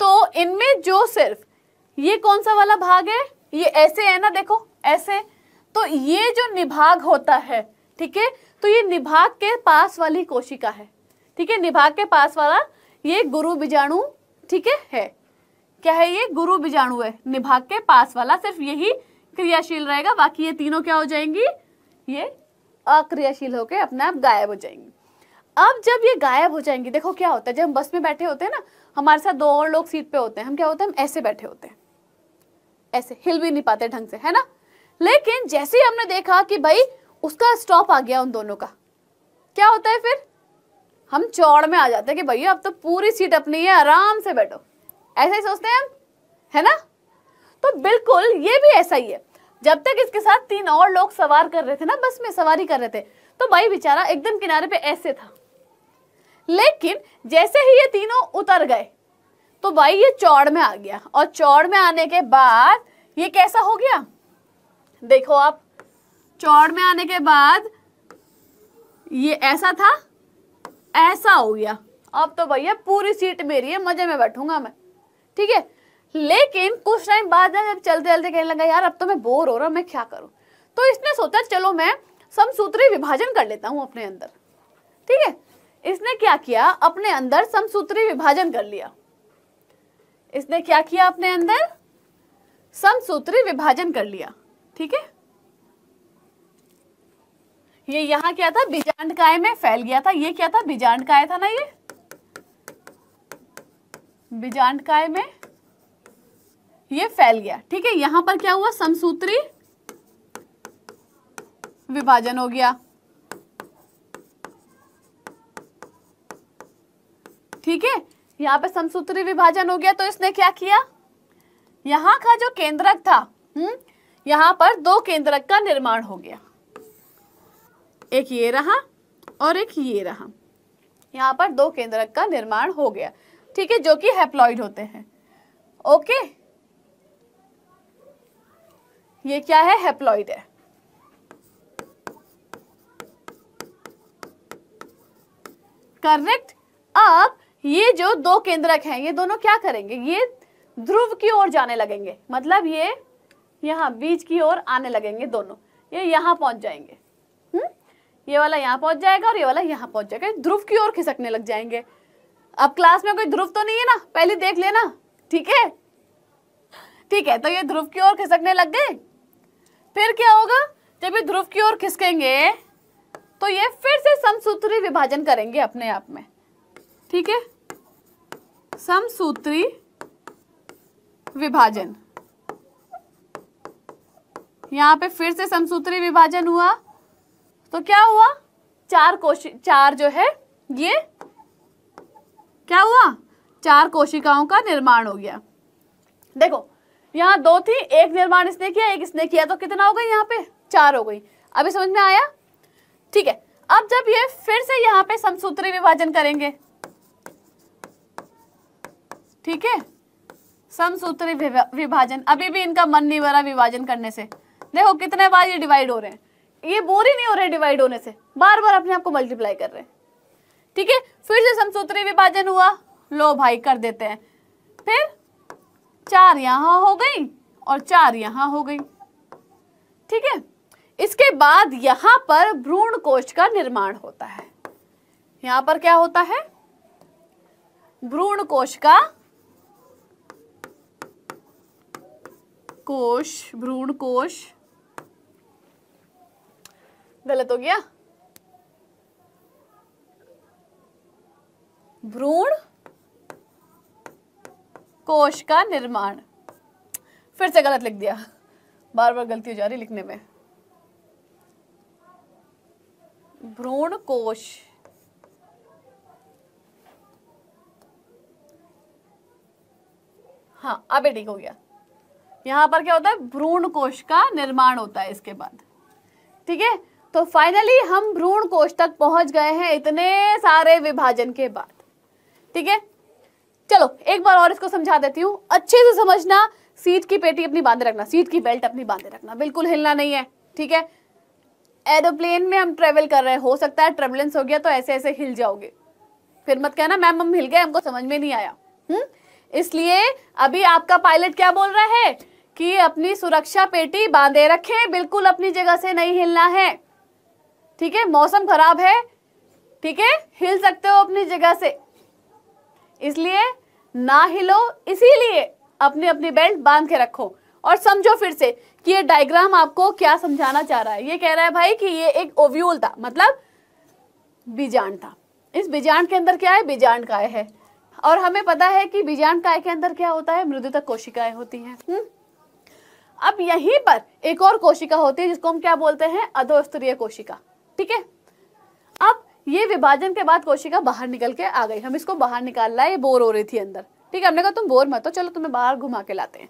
A: तो इनमें जो सिर्फ ये कौन सा वाला भाग है ये ऐसे है ना देखो ऐसे तो ये जो निभाग होता है ठीक है तो ये निभाग के पास वाली कोशिका है ठीक है निभाग के पास वाला ये गुरु बीजाणु ठीक है है क्या है ये गुरु बीजाणु है निभाग के पास वाला सिर्फ यही क्रियाशील रहेगा बाकी ये तीनों क्या हो जाएंगी ये अक्रियाशील होकर अपने आप गायब हो जाएंगी अब जब ये गायब हो जाएंगी देखो क्या होता है जब हम बस में बैठे होते हैं ना हमारे साथ दो और लोग सीट पे होते हैं हम क्या होते हैं हम ऐसे बैठे होते हैं ऐसे हिल भी नहीं पाते ढंग से है ना लेकिन जैसे ही हमने देखा कि भाई उसका स्टॉप आ गया उन दोनों का क्या होता है फिर हम चौड़ में आ जाते हैं कि भैया अब तो पूरी सीट अपनी है आराम से बैठो ऐसा ही सोचते हैं हम है ना तो बिल्कुल ये भी ऐसा ही है जब तक इसके साथ तीन और लोग सवार कर रहे थे ना बस में सवारी कर रहे थे तो भाई बेचारा एकदम किनारे पे ऐसे था लेकिन जैसे ही ये तीनों उतर गए तो भाई ये चौड़ में आ गया और चौड़ में आने के बाद ये कैसा हो गया देखो आप चौड़ में आने के बाद ये ऐसा था ऐसा हो गया अब तो भैया पूरी सीट मेरी है मजे में बैठूंगा मैं ठीक है लेकिन कुछ टाइम बाद जब चलते चलते कहने लगा यार अब तो मैं बोर हो रहा मैं क्या करूँ तो इसने सोचा चलो मैं समसूत्री विभाजन कर लेता हूँ अपने अंदर ठीक है इसने क्या किया अपने अंदर समसूत्री विभाजन कर लिया इसने क्या किया अपने अंदर समसूत्री विभाजन कर लिया ठीक है ये यहां क्या था बीजांड काय में फैल गया था ये क्या था बीजांड काय था ना ये बीजांड काय में ये फैल गया ठीक है यहां पर क्या हुआ समसूत्री विभाजन हो गया ठीक है यहां पे समसूत्री विभाजन हो गया तो इसने क्या किया यहां का जो केंद्रक था हम्म यहां पर दो केंद्रक का निर्माण हो गया एक ये रहा और एक ये रहा यहां पर दो केंद्रक का निर्माण हो गया ठीक है जो कि हेप्लॉइड होते हैं ओके ये क्या है हेप्लॉइड है करेक्ट अब ये जो दो केंद्रक हैं ये दोनों क्या करेंगे ये ध्रुव की ओर जाने लगेंगे मतलब ये यहाँ बीच की ओर आने लगेंगे दोनों ये यहां पहुंच जाएंगे हम्म ये वाला यहां पहुंच जाएगा और ये वाला यहां पहुंच जाएगा ध्रुव की ओर खिसकने लग जाएंगे अब क्लास में कोई ध्रुव तो नहीं है ना पहले देख लेना ठीक है ठीक है तो ये ध्रुव की ओर खिसकने लग गए फिर क्या होगा जब ये ध्रुव की ओर खिसकेंगे तो ये फिर से समसूत्री विभाजन करेंगे अपने आप में ठीक है समसूत्री विभाजन यहां पे फिर से समसूत्री विभाजन हुआ तो क्या हुआ चार कोशि चार जो है ये क्या हुआ चार कोशिकाओं का निर्माण हो गया देखो यहाँ दो थी एक निर्माण इसने किया एक इसने किया तो कितना हो गई यहाँ पे चार हो गई अभी समझ में आया ठीक है अब जब ये फिर से यहाँ पे समसूत्री विभाजन करेंगे ठीक है समसूत्री विभाजन अभी भी इनका मन नहीं भरा विभाजन करने से देखो कितने बार ये डिवाइड हो रहे हैं ये बोर ही नहीं हो रहे डिवाइड होने से बार बार अपने आप को मल्टीप्लाई कर रहे हैं ठीक है फिर से समसूत्री विभाजन हुआ लो भाई कर देते हैं फिर चार यहाँ हो गई और चार यहाँ हो गई ठीक है इसके बाद यहाँ पर भ्रूण कोश का निर्माण होता है यहाँ पर क्या होता है भ्रूण कोश का कोश भ्रूण कोश गलत हो गया भ्रूण कोश का निर्माण फिर से गलत लिख दिया बार बार गलती हो जा रही लिखने में भ्रूण कोश हाँ अब ठीक हो गया यहां पर क्या होता है भ्रूण कोश का निर्माण होता है इसके बाद ठीक है तो फाइनली हम भ्रूण कोश तक पहुंच गए हैं इतने सारे विभाजन के बाद ठीक है चलो एक बार और इसको समझा देती हूँ अच्छे से समझना सीट की पेटी अपनी बांधे रखना सीट की बेल्ट अपनी बांधे रखना बिल्कुल हिलना नहीं है ठीक है एरोप्लेन में हम ट्रेवल कर रहे हैं हो सकता है ट्रेवलेंस हो गया तो ऐसे ऐसे हिल जाओगे फिर मत कहना मैम हम हिल गए हमको समझ में नहीं आया हम्म इसलिए अभी आपका पायलट क्या बोल रहा है कि अपनी सुरक्षा पेटी बांधे रखें बिल्कुल अपनी जगह से नहीं हिलना है ठीक है मौसम खराब है ठीक है हिल सकते हो अपनी जगह से इसलिए ना हिलो इसीलिए अपनी अपनी बेल्ट बांध के रखो और समझो फिर से कि ये डायग्राम आपको क्या समझाना चाह रहा है ये कह रहा है भाई कि ये एक ओव्यूल था मतलब बीजान था इस बीजान के अंदर क्या है बीजान काय है और हमें पता है कि बीजान काय के अंदर क्या होता है मृदु तक कोशिकाएं होती हैं हम्म। अब यहीं पर एक और कोशिका होती है जिसको हम क्या बोलते हैं अधोस्तरीय कोशिका ठीक है अब ये विभाजन के बाद कोशिका बाहर निकल के आ गई हम इसको बाहर निकाल लाए बोर हो रही थी अंदर ठीक है हमने कहा तुम बोर मत हो चलो तुम्हें बाहर घुमा के लाते हैं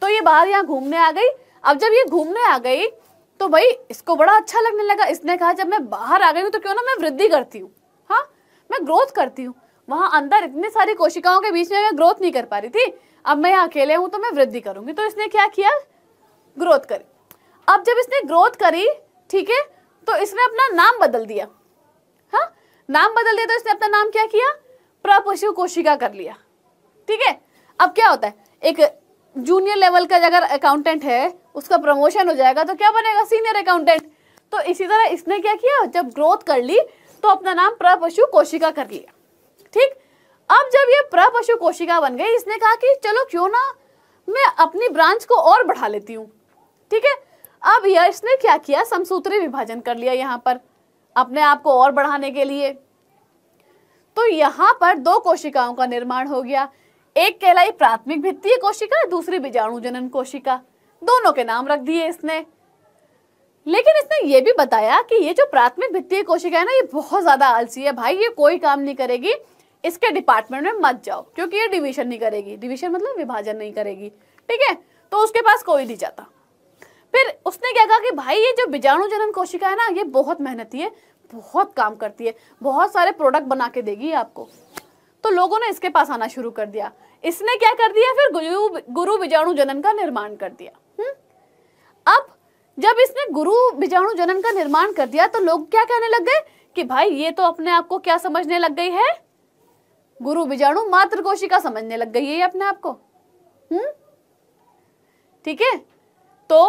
A: तो ये बाहर यहाँ घूमने आ गई अब जब ये घूमने आ गई तो भाई इसको बड़ा अच्छा लगने लगा इसने कहा जब मैं बाहर आ गई हूँ तो क्यों ना मैं वृद्धि करती हूँ हाँ मैं ग्रोथ करती हूँ वहां अंदर इतनी सारी कोशिकाओं के बीच में मैं ग्रोथ नहीं कर पा रही थी अब मैं यहाँ अकेले हूँ तो मैं वृद्धि करूंगी तो इसने क्या किया ग्रोथ करी अब जब इसने ग्रोथ करी ठीक है तो इसने अपना नाम बदल दिया नाम बदल दिया तो इसने अपना नाम क्या किया प्रपशु कोशिका कर लिया ठीक है अब क्या होता है एक जूनियर लेवल का अगर अकाउंटेंट है उसका प्रमोशन हो जाएगा तो क्या बनेगा सीनियर अकाउंटेंट तो इसी तरह इसने क्या किया जब ग्रोथ कर ली तो अपना नाम प्रपशु कोशिका कर लिया ठीक अब जब ये प्रपशु कोशिका बन गई इसने कहा कि चलो क्यों ना मैं अपनी ब्रांच को और बढ़ा लेती हूँ ठीक है अब यह इसने क्या किया समसूत्री विभाजन कर लिया यहाँ पर अपने आप को और बढ़ाने के लिए तो यहाँ पर दो कोशिकाओं का निर्माण हो गया एक कहलाई प्राथमिक भित्तीय कोशिका दूसरी बीजाणु जनन कोशिका दोनों के नाम रख दिए इसने लेकिन इसने ये भी बताया कि ये जो प्राथमिक भित्तीय कोशिका है ना ये बहुत ज्यादा आलसी है भाई ये कोई काम नहीं करेगी इसके डिपार्टमेंट में मत जाओ क्योंकि ये डिवीजन नहीं करेगी डिवीजन मतलब विभाजन नहीं करेगी ठीक है तो उसके पास कोई नहीं जाता फिर उसने क्या कहा कि भाई ये जो बीजाणु जनन कोशिका है ना ये बहुत मेहनती है बहुत काम करती है बहुत सारे प्रोडक्ट बना के देगी आपको तो लोगों ने इसके पास आना शुरू कर दिया इसने क्या कर दिया फिर गुरु गुरु बीजाणु जनन का निर्माण कर दिया
B: हुँ? हम्म?
A: अब जब इसने गुरु बीजाणु जनन का निर्माण कर दिया तो लोग क्या कहने लग गए कि भाई ये तो अपने आप को क्या समझने लग गई है गुरु बीजाणु मातृ कोशिका समझने लग गई है अपने आप को हम्म ठीक है तो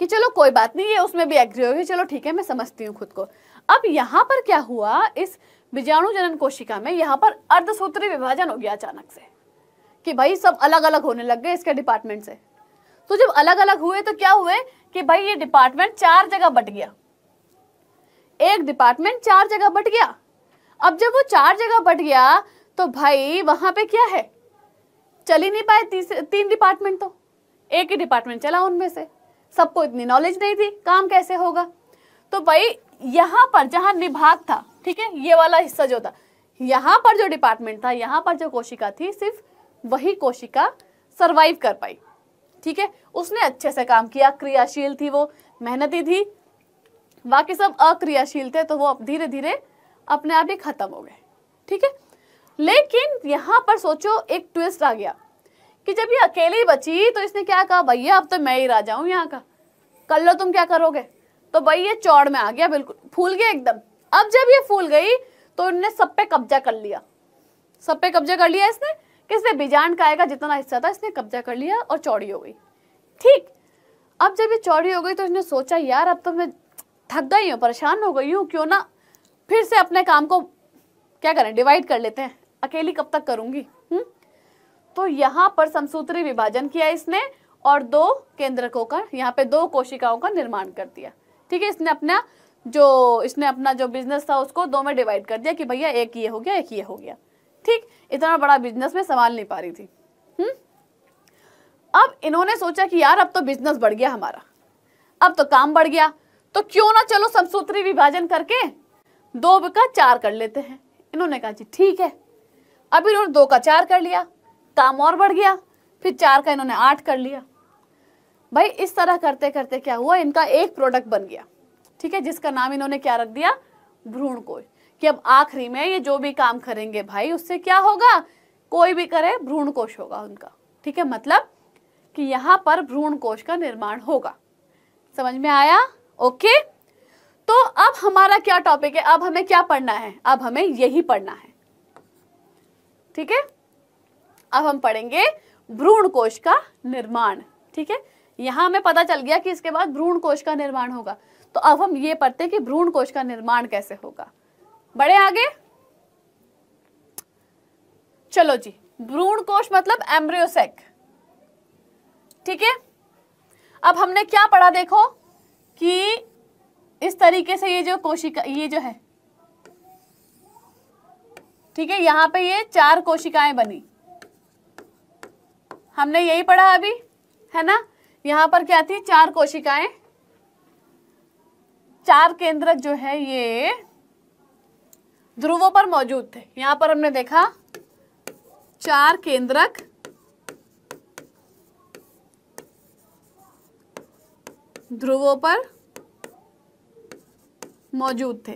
A: कि चलो कोई बात नहीं ये उसमें भी एग्री होगी चलो ठीक है मैं समझती हूँ खुद को अब यहाँ पर क्या हुआ इस बीजाणु जनन कोशिका में यहाँ पर अर्धसूत्री विभाजन हो गया अचानक से कि भाई सब अलग अलग होने लग गए इसके डिपार्टमेंट से तो जब अलग अलग हुए तो क्या हुए कि भाई ये डिपार्टमेंट चार जगह बट गया एक डिपार्टमेंट चार जगह बट गया अब जब वो चार जगह बट गया तो भाई वहां पे क्या है चल ही नहीं पाए तीन डिपार्टमेंट तो एक ही डिपार्टमेंट चला उनमें से सबको इतनी नॉलेज नहीं थी काम कैसे होगा तो भाई यहाँ पर जहाँ निभाग था ठीक है ये वाला हिस्सा जो था यहाँ पर जो डिपार्टमेंट था यहाँ पर जो कोशिका थी सिर्फ वही कोशिका सरवाइव कर पाई ठीक है उसने अच्छे से काम किया क्रियाशील थी वो मेहनती थी बाकी सब अक्रियाशील थे तो वो धीरे धीरे अपने आप ही खत्म हो गए ठीक है लेकिन यहाँ पर सोचो एक ट्विस्ट आ गया कि जब ये अकेली बची तो इसने क्या कहा भैया अब तो मैं ही राजा हूँ यहाँ का कर लो तुम क्या करोगे तो भाई ये चौड़ में आ गया बिल्कुल फूल गया एकदम अब जब ये फूल गई तो इनने सब पे कब्जा कर लिया सब पे कब्जा कर लिया इसने किसने बिजान काय का जितना हिस्सा था इसने कब्जा कर लिया और चौड़ी हो गई ठीक अब जब ये चौड़ी हो गई तो इसने सोचा यार अब तो मैं थक गई हूँ परेशान हो गई हूँ क्यों ना फिर से अपने काम को क्या करें डिवाइड कर लेते हैं अकेली कब तक करूँगी तो यहाँ पर समसूत्री विभाजन किया इसने और दो केंद्रकों का यहाँ पे दो कोशिकाओं का निर्माण कर दिया ठीक है इसने अपना जो इसने अपना जो बिजनेस था उसको दो में डिवाइड कर दिया कि भैया एक ये हो गया एक ये हो गया ठीक इतना बड़ा बिजनेस में संभाल नहीं पा रही थी हुँ? हम्म? अब इन्होंने सोचा कि यार अब तो बिजनेस बढ़ गया हमारा अब तो काम बढ़ गया तो क्यों ना चलो समसूत्री विभाजन करके दो का चार कर लेते हैं इन्होंने कहा जी ठीक है अब इन्होंने दो का चार कर लिया काम और बढ़ गया फिर चार का इन्होंने आठ कर लिया भाई इस तरह करते करते क्या हुआ इनका एक प्रोडक्ट बन गया ठीक है जिसका नाम इन्होंने क्या रख दिया भ्रूण कोय कि अब आखिरी में ये जो भी काम करेंगे भाई उससे क्या होगा कोई भी करे भ्रूण कोश होगा उनका ठीक है मतलब कि यहाँ पर भ्रूण कोश का निर्माण होगा समझ में आया ओके तो अब हमारा क्या टॉपिक है अब हमें क्या पढ़ना है अब हमें यही पढ़ना है ठीक है अब हम पढ़ेंगे भ्रूण कोश का निर्माण ठीक है यहां हमें पता चल गया कि इसके बाद भ्रूण कोश का निर्माण होगा तो अब हम ये पढ़ते हैं कि भ्रूण कोश का निर्माण कैसे होगा बड़े आगे चलो जी भ्रूण कोश मतलब एम्ब्रियोसेक ठीक है अब हमने क्या पढ़ा देखो कि इस तरीके से ये जो कोशिका ये जो है ठीक है यहां पे ये चार कोशिकाएं बनी हमने यही पढ़ा अभी है ना यहाँ पर क्या थी चार कोशिकाएं चार केंद्रक जो है ये ध्रुवों पर मौजूद थे यहां पर हमने देखा चार केंद्रक ध्रुवों पर मौजूद थे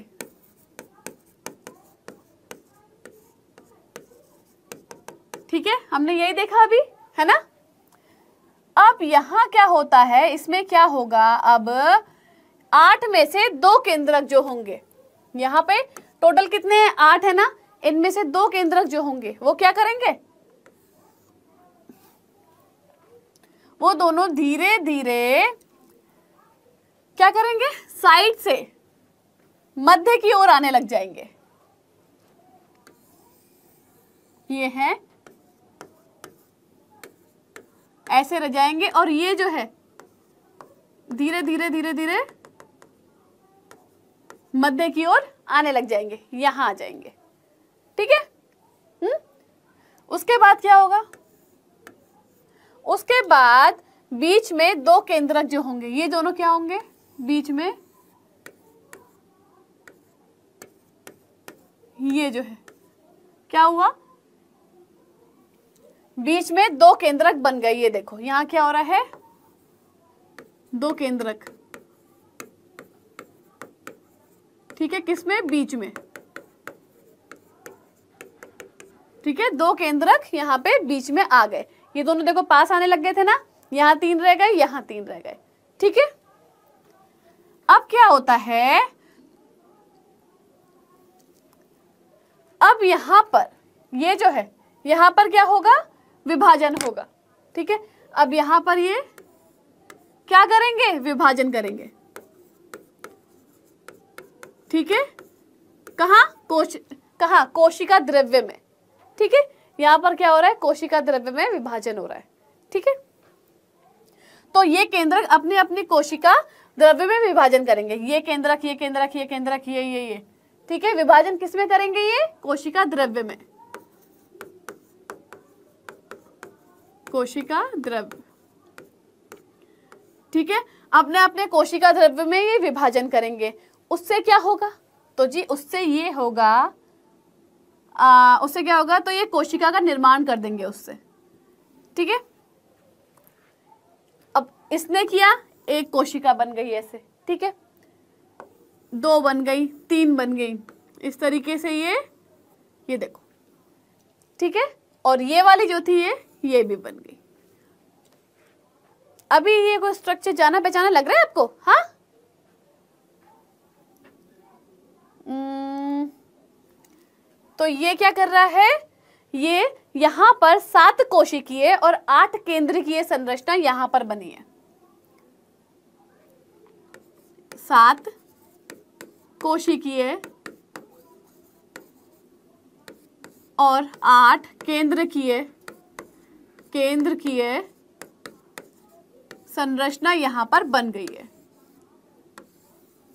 A: ठीक है हमने यही देखा अभी है ना अब यहां क्या होता है इसमें क्या होगा अब आठ में से दो केंद्रक जो होंगे यहां पे टोटल कितने हैं आठ है ना इनमें से दो केंद्रक जो होंगे वो क्या करेंगे वो दोनों धीरे धीरे क्या करेंगे साइड से मध्य की ओर आने लग जाएंगे ये हैं ऐसे रह जाएंगे और ये जो है धीरे धीरे धीरे धीरे मध्य की ओर आने लग जाएंगे यहां आ जाएंगे ठीक है हम्म? उसके बाद क्या होगा उसके बाद बीच में दो केंद्रक जो होंगे ये दोनों क्या होंगे बीच में ये जो है क्या हुआ बीच में दो केंद्रक बन गई ये देखो यहां क्या हो रहा है दो केंद्रक ठीक है किसमें बीच में ठीक है दो केंद्रक यहां पे बीच में आ गए ये दोनों देखो पास आने लग गए थे ना यहां तीन रह गए यहां तीन रह गए ठीक है अब क्या होता है अब यहां पर ये जो है यहां पर क्या होगा विभाजन होगा ठीक है अब यहां पर ये क्या करेंगे विभाजन करेंगे ठीक है कहा कोश कहा कोशिका द्रव्य में ठीक है यहां पर क्या हो रहा है कोशिका द्रव्य में विभाजन हो रहा है ठीक है तो ये केंद्रक अपने अपनी कोशिका द्रव्य में विभाजन करेंगे ये केंद्रक ये केंद्रक ये केंद्रक ये ये ये ठीक है विभाजन किसमें करेंगे ये कोशिका द्रव्य में कोशिका द्रव्य ठीक है अपने अपने कोशिका द्रव्य में ये विभाजन करेंगे उससे क्या होगा तो जी उससे ये होगा आ, उससे क्या होगा तो ये कोशिका का निर्माण कर देंगे उससे ठीक है अब इसने किया एक कोशिका बन गई ऐसे ठीक है दो बन गई तीन बन गई इस तरीके से ये ये देखो ठीक है और ये वाली जो थी ये ये भी बन गई अभी ये कोई स्ट्रक्चर जाना पहचाना लग रहा है आपको हाँ हम्म, तो ये क्या कर रहा है ये यहां पर सात कोशिकीय और आठ केंद्रीय संरचना यहां पर बनी है सात कोशिकीय और आठ केंद्र है केंद्र की है संरचना यहां पर बन गई है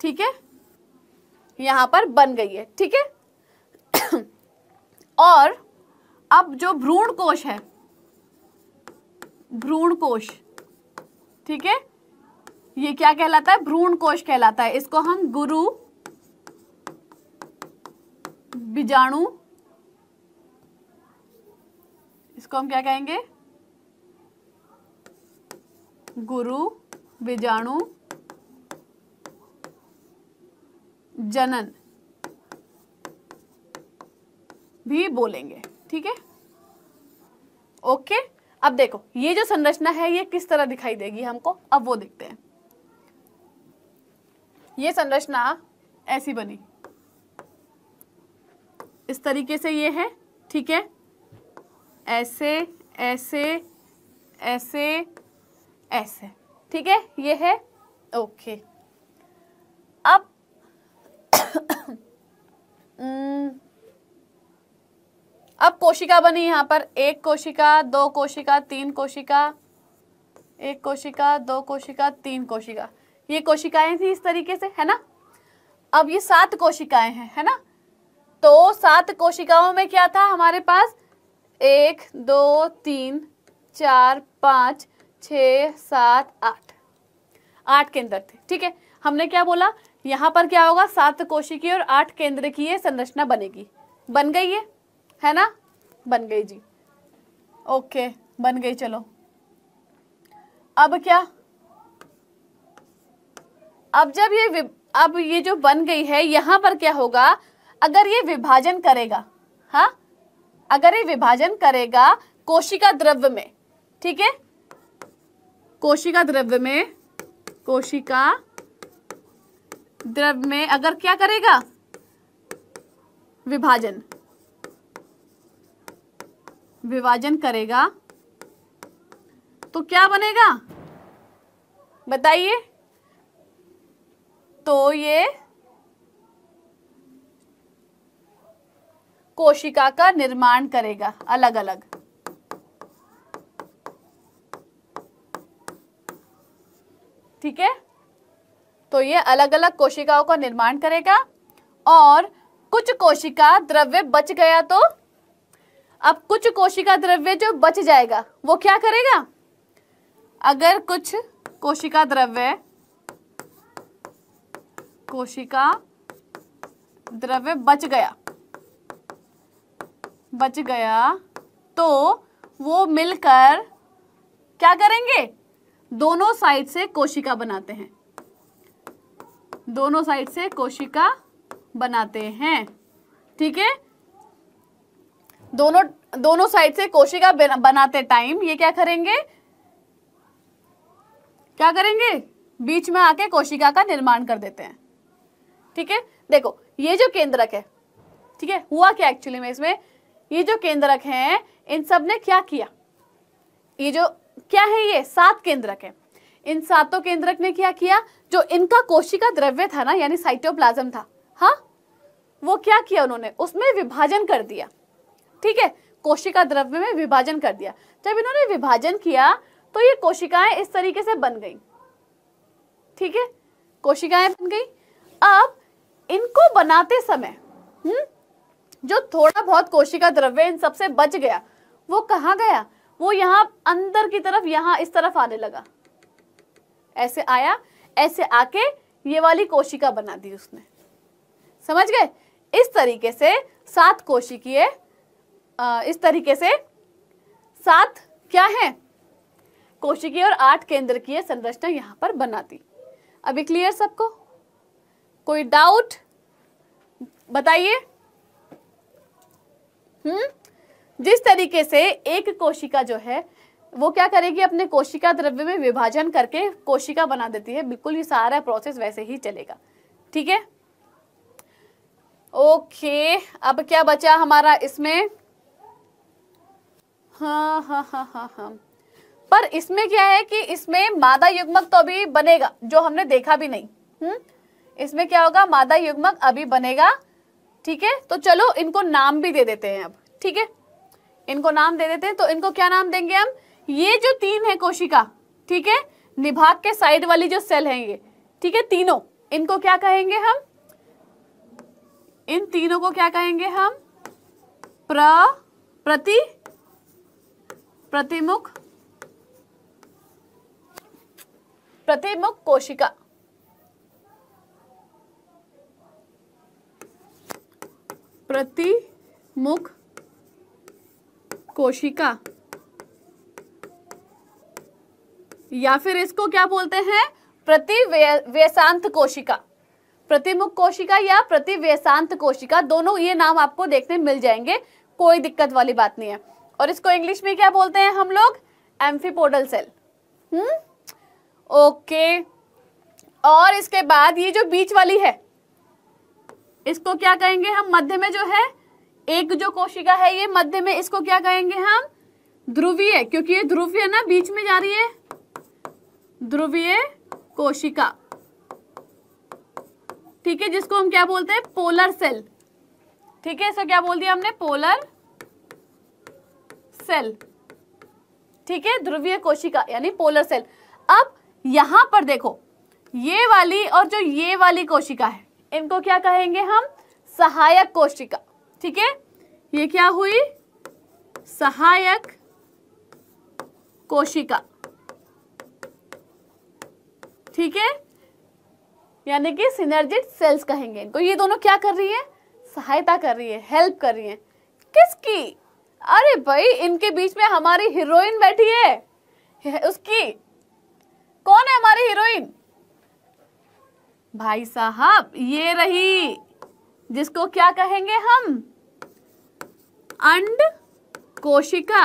A: ठीक है यहां पर बन गई है ठीक है और अब जो भ्रूण कोश है भ्रूण कोश ठीक है ये क्या कहलाता है भ्रूण कोश कहलाता है इसको हम गुरु बीजाणु इसको हम क्या कहेंगे गुरु बीजाणु जनन भी बोलेंगे ठीक है ओके अब देखो ये जो संरचना है ये किस तरह दिखाई देगी हमको अब वो देखते हैं ये संरचना ऐसी बनी इस तरीके से ये है ठीक है ऐसे ऐसे ऐसे ऐसे ठीक है ये है ओके अब अब कोशिका बनी यहाँ पर एक कोशिका दो कोशिका तीन कोशिका एक कोशिका दो कोशिका तीन कोशिका ये कोशिकाएं थी इस तरीके से है ना अब ये सात कोशिकाएं हैं है ना तो सात कोशिकाओं में क्या था हमारे पास एक दो तीन चार पाँच छ सात आठ आठ केंद्र थे ठीक है हमने क्या बोला यहाँ पर क्या होगा सात कोशी की और आठ केंद्र की ये संरचना बनेगी बन गई ये है ना बन गई जी ओके बन गई चलो अब क्या अब जब ये अब ये जो बन गई है यहां पर क्या होगा अगर ये विभाजन करेगा हा अगर ये विभाजन करेगा कोशिका द्रव्य में ठीक है कोशिका द्रव्य में कोशिका द्रव्य में अगर क्या करेगा विभाजन विभाजन करेगा तो क्या बनेगा बताइए तो ये कोशिका का निर्माण करेगा अलग अलग ठीक है तो ये अलग अलग कोशिकाओं का निर्माण करेगा और कुछ कोशिका द्रव्य बच गया तो अब कुछ कोशिका द्रव्य जो बच जाएगा वो क्या करेगा अगर कुछ कोशिका द्रव्य कोशिका द्रव्य बच गया बच गया तो वो मिलकर क्या करेंगे दोनों साइड से कोशिका बनाते हैं दोनों साइड से कोशिका बनाते हैं ठीक है दोनों दोनों साइड से कोशिका बनाते टाइम ये क्या करेंगे क्या करेंगे बीच में आके कोशिका का निर्माण कर देते हैं ठीक है देखो ये जो केंद्रक है ठीक है हुआ क्या एक्चुअली में इसमें ये जो केंद्रक हैं इन सब ने क्या किया ये जो क्या है ये सात केंद्रक है इन सातों केंद्रक ने क्या किया जो इनका कोशिका द्रव्य था ना यानी साइटोप्लाज्म था हाँ वो क्या किया उन्होंने उसमें विभाजन कर दिया ठीक है कोशिका द्रव्य में विभाजन कर दिया जब इन्होंने विभाजन किया तो ये कोशिकाएं इस तरीके से बन गई ठीक है कोशिकाएं बन गई अब इनको बनाते समय हम्म जो थोड़ा बहुत कोशिका द्रव्य इन सबसे बच गया वो कहा गया वो यहां अंदर की तरफ यहां इस तरफ आने लगा ऐसे आया ऐसे आके ये वाली कोशिका बना दी उसने समझ गए इस तरीके से सात कोशिकीय इस तरीके से सात क्या है कोशिकीय और आठ केंद्र की संरचना यहां पर बना दी अभी क्लियर सबको कोई डाउट बताइए हम्म जिस तरीके से एक कोशिका जो है वो क्या करेगी अपने कोशिका द्रव्य में विभाजन करके कोशिका बना देती है बिल्कुल ये सारा प्रोसेस वैसे ही चलेगा ठीक है ओके अब क्या बचा हमारा इसमें हाँ, हाँ हाँ हाँ हाँ पर इसमें क्या है कि इसमें मादा युग्मक तो अभी बनेगा जो हमने देखा भी नहीं हम्म इसमें क्या होगा मादा युग्मक अभी बनेगा ठीक है तो चलो इनको नाम भी दे देते हैं अब ठीक है इनको नाम दे देते हैं तो इनको क्या नाम देंगे हम ये जो तीन है कोशिका ठीक है निभाग के साइड वाली जो सेल है ये ठीक है तीनों इनको क्या कहेंगे हम इन तीनों को क्या कहेंगे हम प्र प्रति प्रतिमुख प्रतिमुख कोशिका प्रतिमुख कोशिका या फिर इसको क्या बोलते हैं व्यसांत कोशिका प्रतिमुख कोशिका या प्रति व्यसांत कोशिका दोनों ये नाम आपको देखने मिल जाएंगे कोई दिक्कत वाली बात नहीं है और इसको इंग्लिश में क्या बोलते हैं हम लोग एम्फीपोडल सेल हम्म ओके और इसके बाद ये जो बीच वाली है इसको क्या कहेंगे हम मध्य में जो है एक जो कोशिका है ये मध्य में इसको क्या कहेंगे हम ध्रुवीय क्योंकि ये ध्रुवीय ना बीच में जा रही है ध्रुवीय कोशिका ठीक है जिसको हम क्या बोलते हैं पोलर सेल ठीक है इसको क्या बोल दिया हमने पोलर सेल ठीक है ध्रुवीय कोशिका यानी पोलर सेल अब यहां पर देखो ये वाली और जो ये वाली कोशिका है इनको क्या कहेंगे हम सहायक कोशिका ठीक है ये क्या हुई सहायक कोशिका ठीक है यानी कि सिनर्जिट सेल्स कहेंगे इनको ये दोनों क्या कर रही है सहायता कर रही है हेल्प कर रही है किसकी अरे भाई इनके बीच में हमारी हीरोइन बैठी है उसकी कौन है हमारी हीरोइन भाई साहब ये रही जिसको क्या कहेंगे हम अंड कोशिका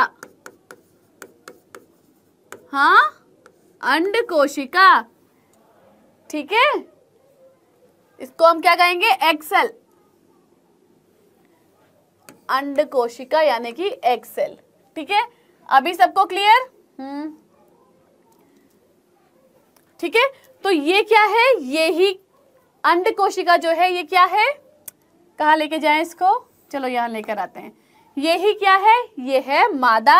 A: हाँ अंड कोशिका ठीक है इसको हम क्या कहेंगे एक्सेल अंड कोशिका यानी कि एक्सेल ठीक है अभी सबको क्लियर हम्म ठीक है तो ये क्या है ये ही अंड कोशिका जो है ये क्या है कहा लेके जाए इसको चलो यहां लेकर आते हैं यही क्या है ये है मादा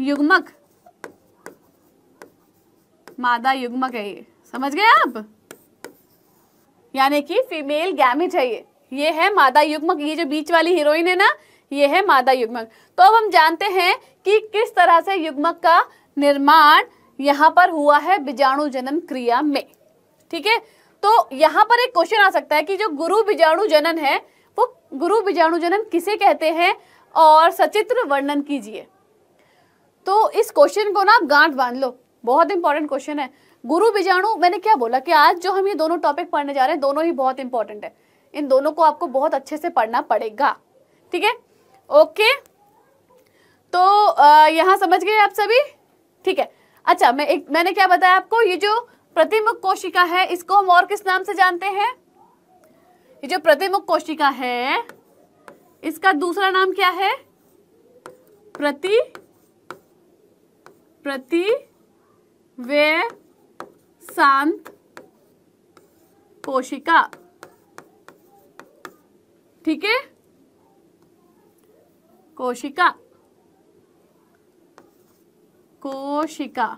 A: युग्मक मादा युग्मक है ये समझ गए आप यानी कि फीमेल गैमिट है ये ये है मादा युग्मक ये जो बीच वाली हीरोइन है ना ये है मादा युग्मक तो अब हम जानते हैं कि किस तरह से युग्मक का निर्माण यहाँ पर हुआ है बीजाणु जनन क्रिया में ठीक है तो यहाँ पर एक क्वेश्चन आ सकता है कि जो गुरु बीजाणु जनन है गुरु बीजाणु जनन किसे कहते हैं और सचित्र वर्णन कीजिए तो इस क्वेश्चन को ना आप गांठ बांध लो बहुत इंपॉर्टेंट क्वेश्चन है गुरु बीजाणु मैंने क्या बोला कि आज जो हम ये दोनों टॉपिक पढ़ने जा रहे हैं दोनों ही बहुत इंपॉर्टेंट है इन दोनों को आपको बहुत अच्छे से पढ़ना पड़ेगा ठीक है ओके तो यहाँ समझ गए आप सभी ठीक है अच्छा मैं एक मैंने क्या बताया आपको ये जो प्रतिमुख कोशिका है इसको हम और किस नाम से जानते हैं ये जो प्रतिमुख कोशिका है इसका दूसरा नाम क्या है प्रति प्रति वे शांत कोशिका ठीक है कोशिका कोशिका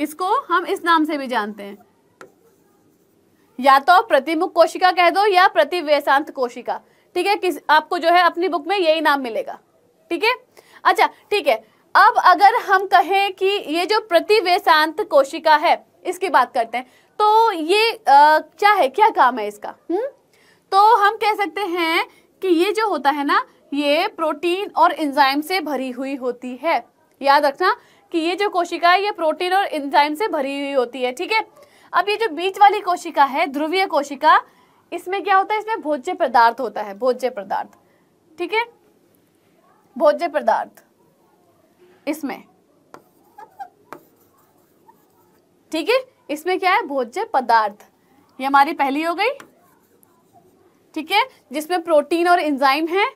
A: इसको हम इस नाम से भी जानते हैं या तो आप प्रतिमुख कोशिका कह दो या प्रतिवेशांत कोशिका ठीक है किस आपको जो है अपनी बुक में यही नाम मिलेगा ठीक है अच्छा ठीक है अब अगर हम कहें कि ये जो प्रतिवेशांत कोशिका है इसकी बात करते हैं तो ये आ, क्या है क्या काम है इसका हुँ? तो हम कह सकते हैं कि ये जो होता है ना ये प्रोटीन और इंजाइम से भरी हुई होती है याद रखना कि ये जो कोशिका है ये प्रोटीन और इंजाइम से भरी हुई होती है ठीक है अब ये जो बीच वाली कोशिका है ध्रुवीय कोशिका इसमें क्या होता है इसमें भोज्य पदार्थ होता है भोज्य पदार्थ ठीक है भोज्य पदार्थ इसमें ठीक है इसमें क्या है भोज्य पदार्थ ये हमारी पहली हो गई ठीक है जिसमें प्रोटीन और एंजाइम है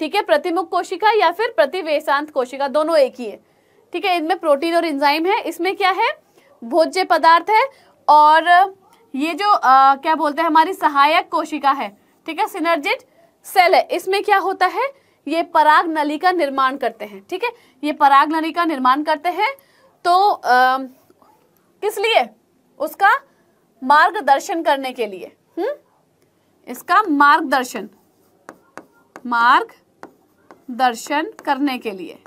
A: ठीक है प्रतिमुख कोशिका या फिर प्रतिवेशांत कोशिका दोनों एक ही है ठीक है इनमें प्रोटीन और एंजाइम है इसमें क्या है भोज्य पदार्थ है और ये जो आ, क्या बोलते हैं हमारी सहायक कोशिका है ठीक है सिनर्जिट सेल है इसमें क्या होता है ये पराग नली का निर्माण करते हैं ठीक है ये पराग नली का निर्माण करते हैं तो आ, किस लिए उसका मार्गदर्शन करने के लिए हम्म इसका मार्गदर्शन मार्ग दर्शन करने के लिए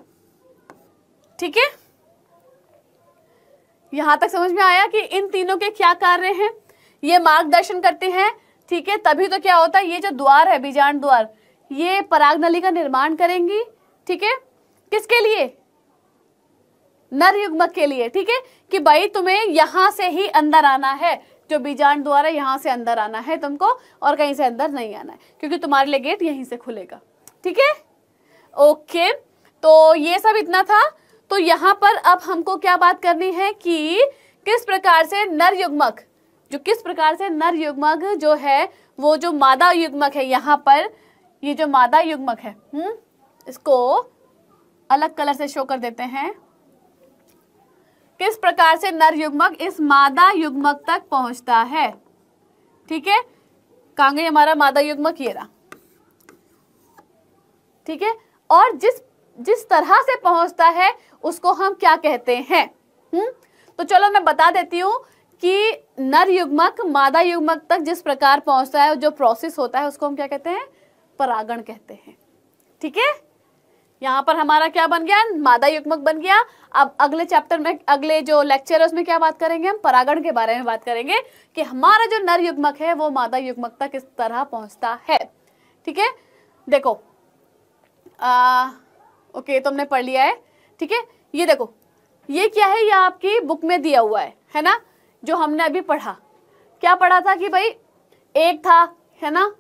A: ठीक है यहां तक समझ में आया कि इन तीनों के क्या कार्य हैं ये मार्गदर्शन करते हैं ठीक है तभी तो क्या होता है ये जो द्वार है बीजाण द्वार ये पराग नली का निर्माण करेंगी ठीक है किसके लिए नर युग्मक के लिए ठीक है कि भाई तुम्हें यहां से ही अंदर आना है जो बीजाण द्वार है यहां से अंदर आना है तुमको और कहीं से अंदर नहीं आना है क्योंकि तुम्हारे लिए गेट यहीं से खुलेगा ठीक है ओके तो ये सब इतना था तो यहाँ पर अब हमको क्या बात करनी है कि किस प्रकार से नर युग्मक जो किस प्रकार से नर युग्मक जो है वो जो मादा युग्मक है यहाँ पर ये जो मादा युग्मक है हुँ? हम्म, इसको अलग कलर से शो कर देते हैं किस प्रकार से नर युग्मक इस मादा युग्मक तक पहुंचता है ठीक है कांगे हमारा मादा युग्मक ये रहा ठीक है और जिस जिस तरह से पहुंचता है उसको हम क्या कहते हैं हुँ? हम्म? तो चलो मैं बता देती हूँ कि नर युग्मक मादा युग्मक तक जिस प्रकार पहुंचता है जो प्रोसेस होता है उसको हम क्या कहते हैं परागण कहते हैं ठीक है यहाँ पर हमारा क्या बन गया मादा युग्मक बन गया अब अगले चैप्टर में अगले जो लेक्चर है उसमें क्या बात करेंगे हम परागण के बारे में बात करेंगे कि हमारा जो नर युग्मक है वो मादा युग्मक तक किस तरह पहुंचता है ठीक है देखो आ, ओके तो हमने पढ़ लिया है ठीक है ये देखो ये क्या है ये आपकी बुक में दिया हुआ है है ना जो हमने अभी पढ़ा क्या पढ़ा था कि भाई एक था है ना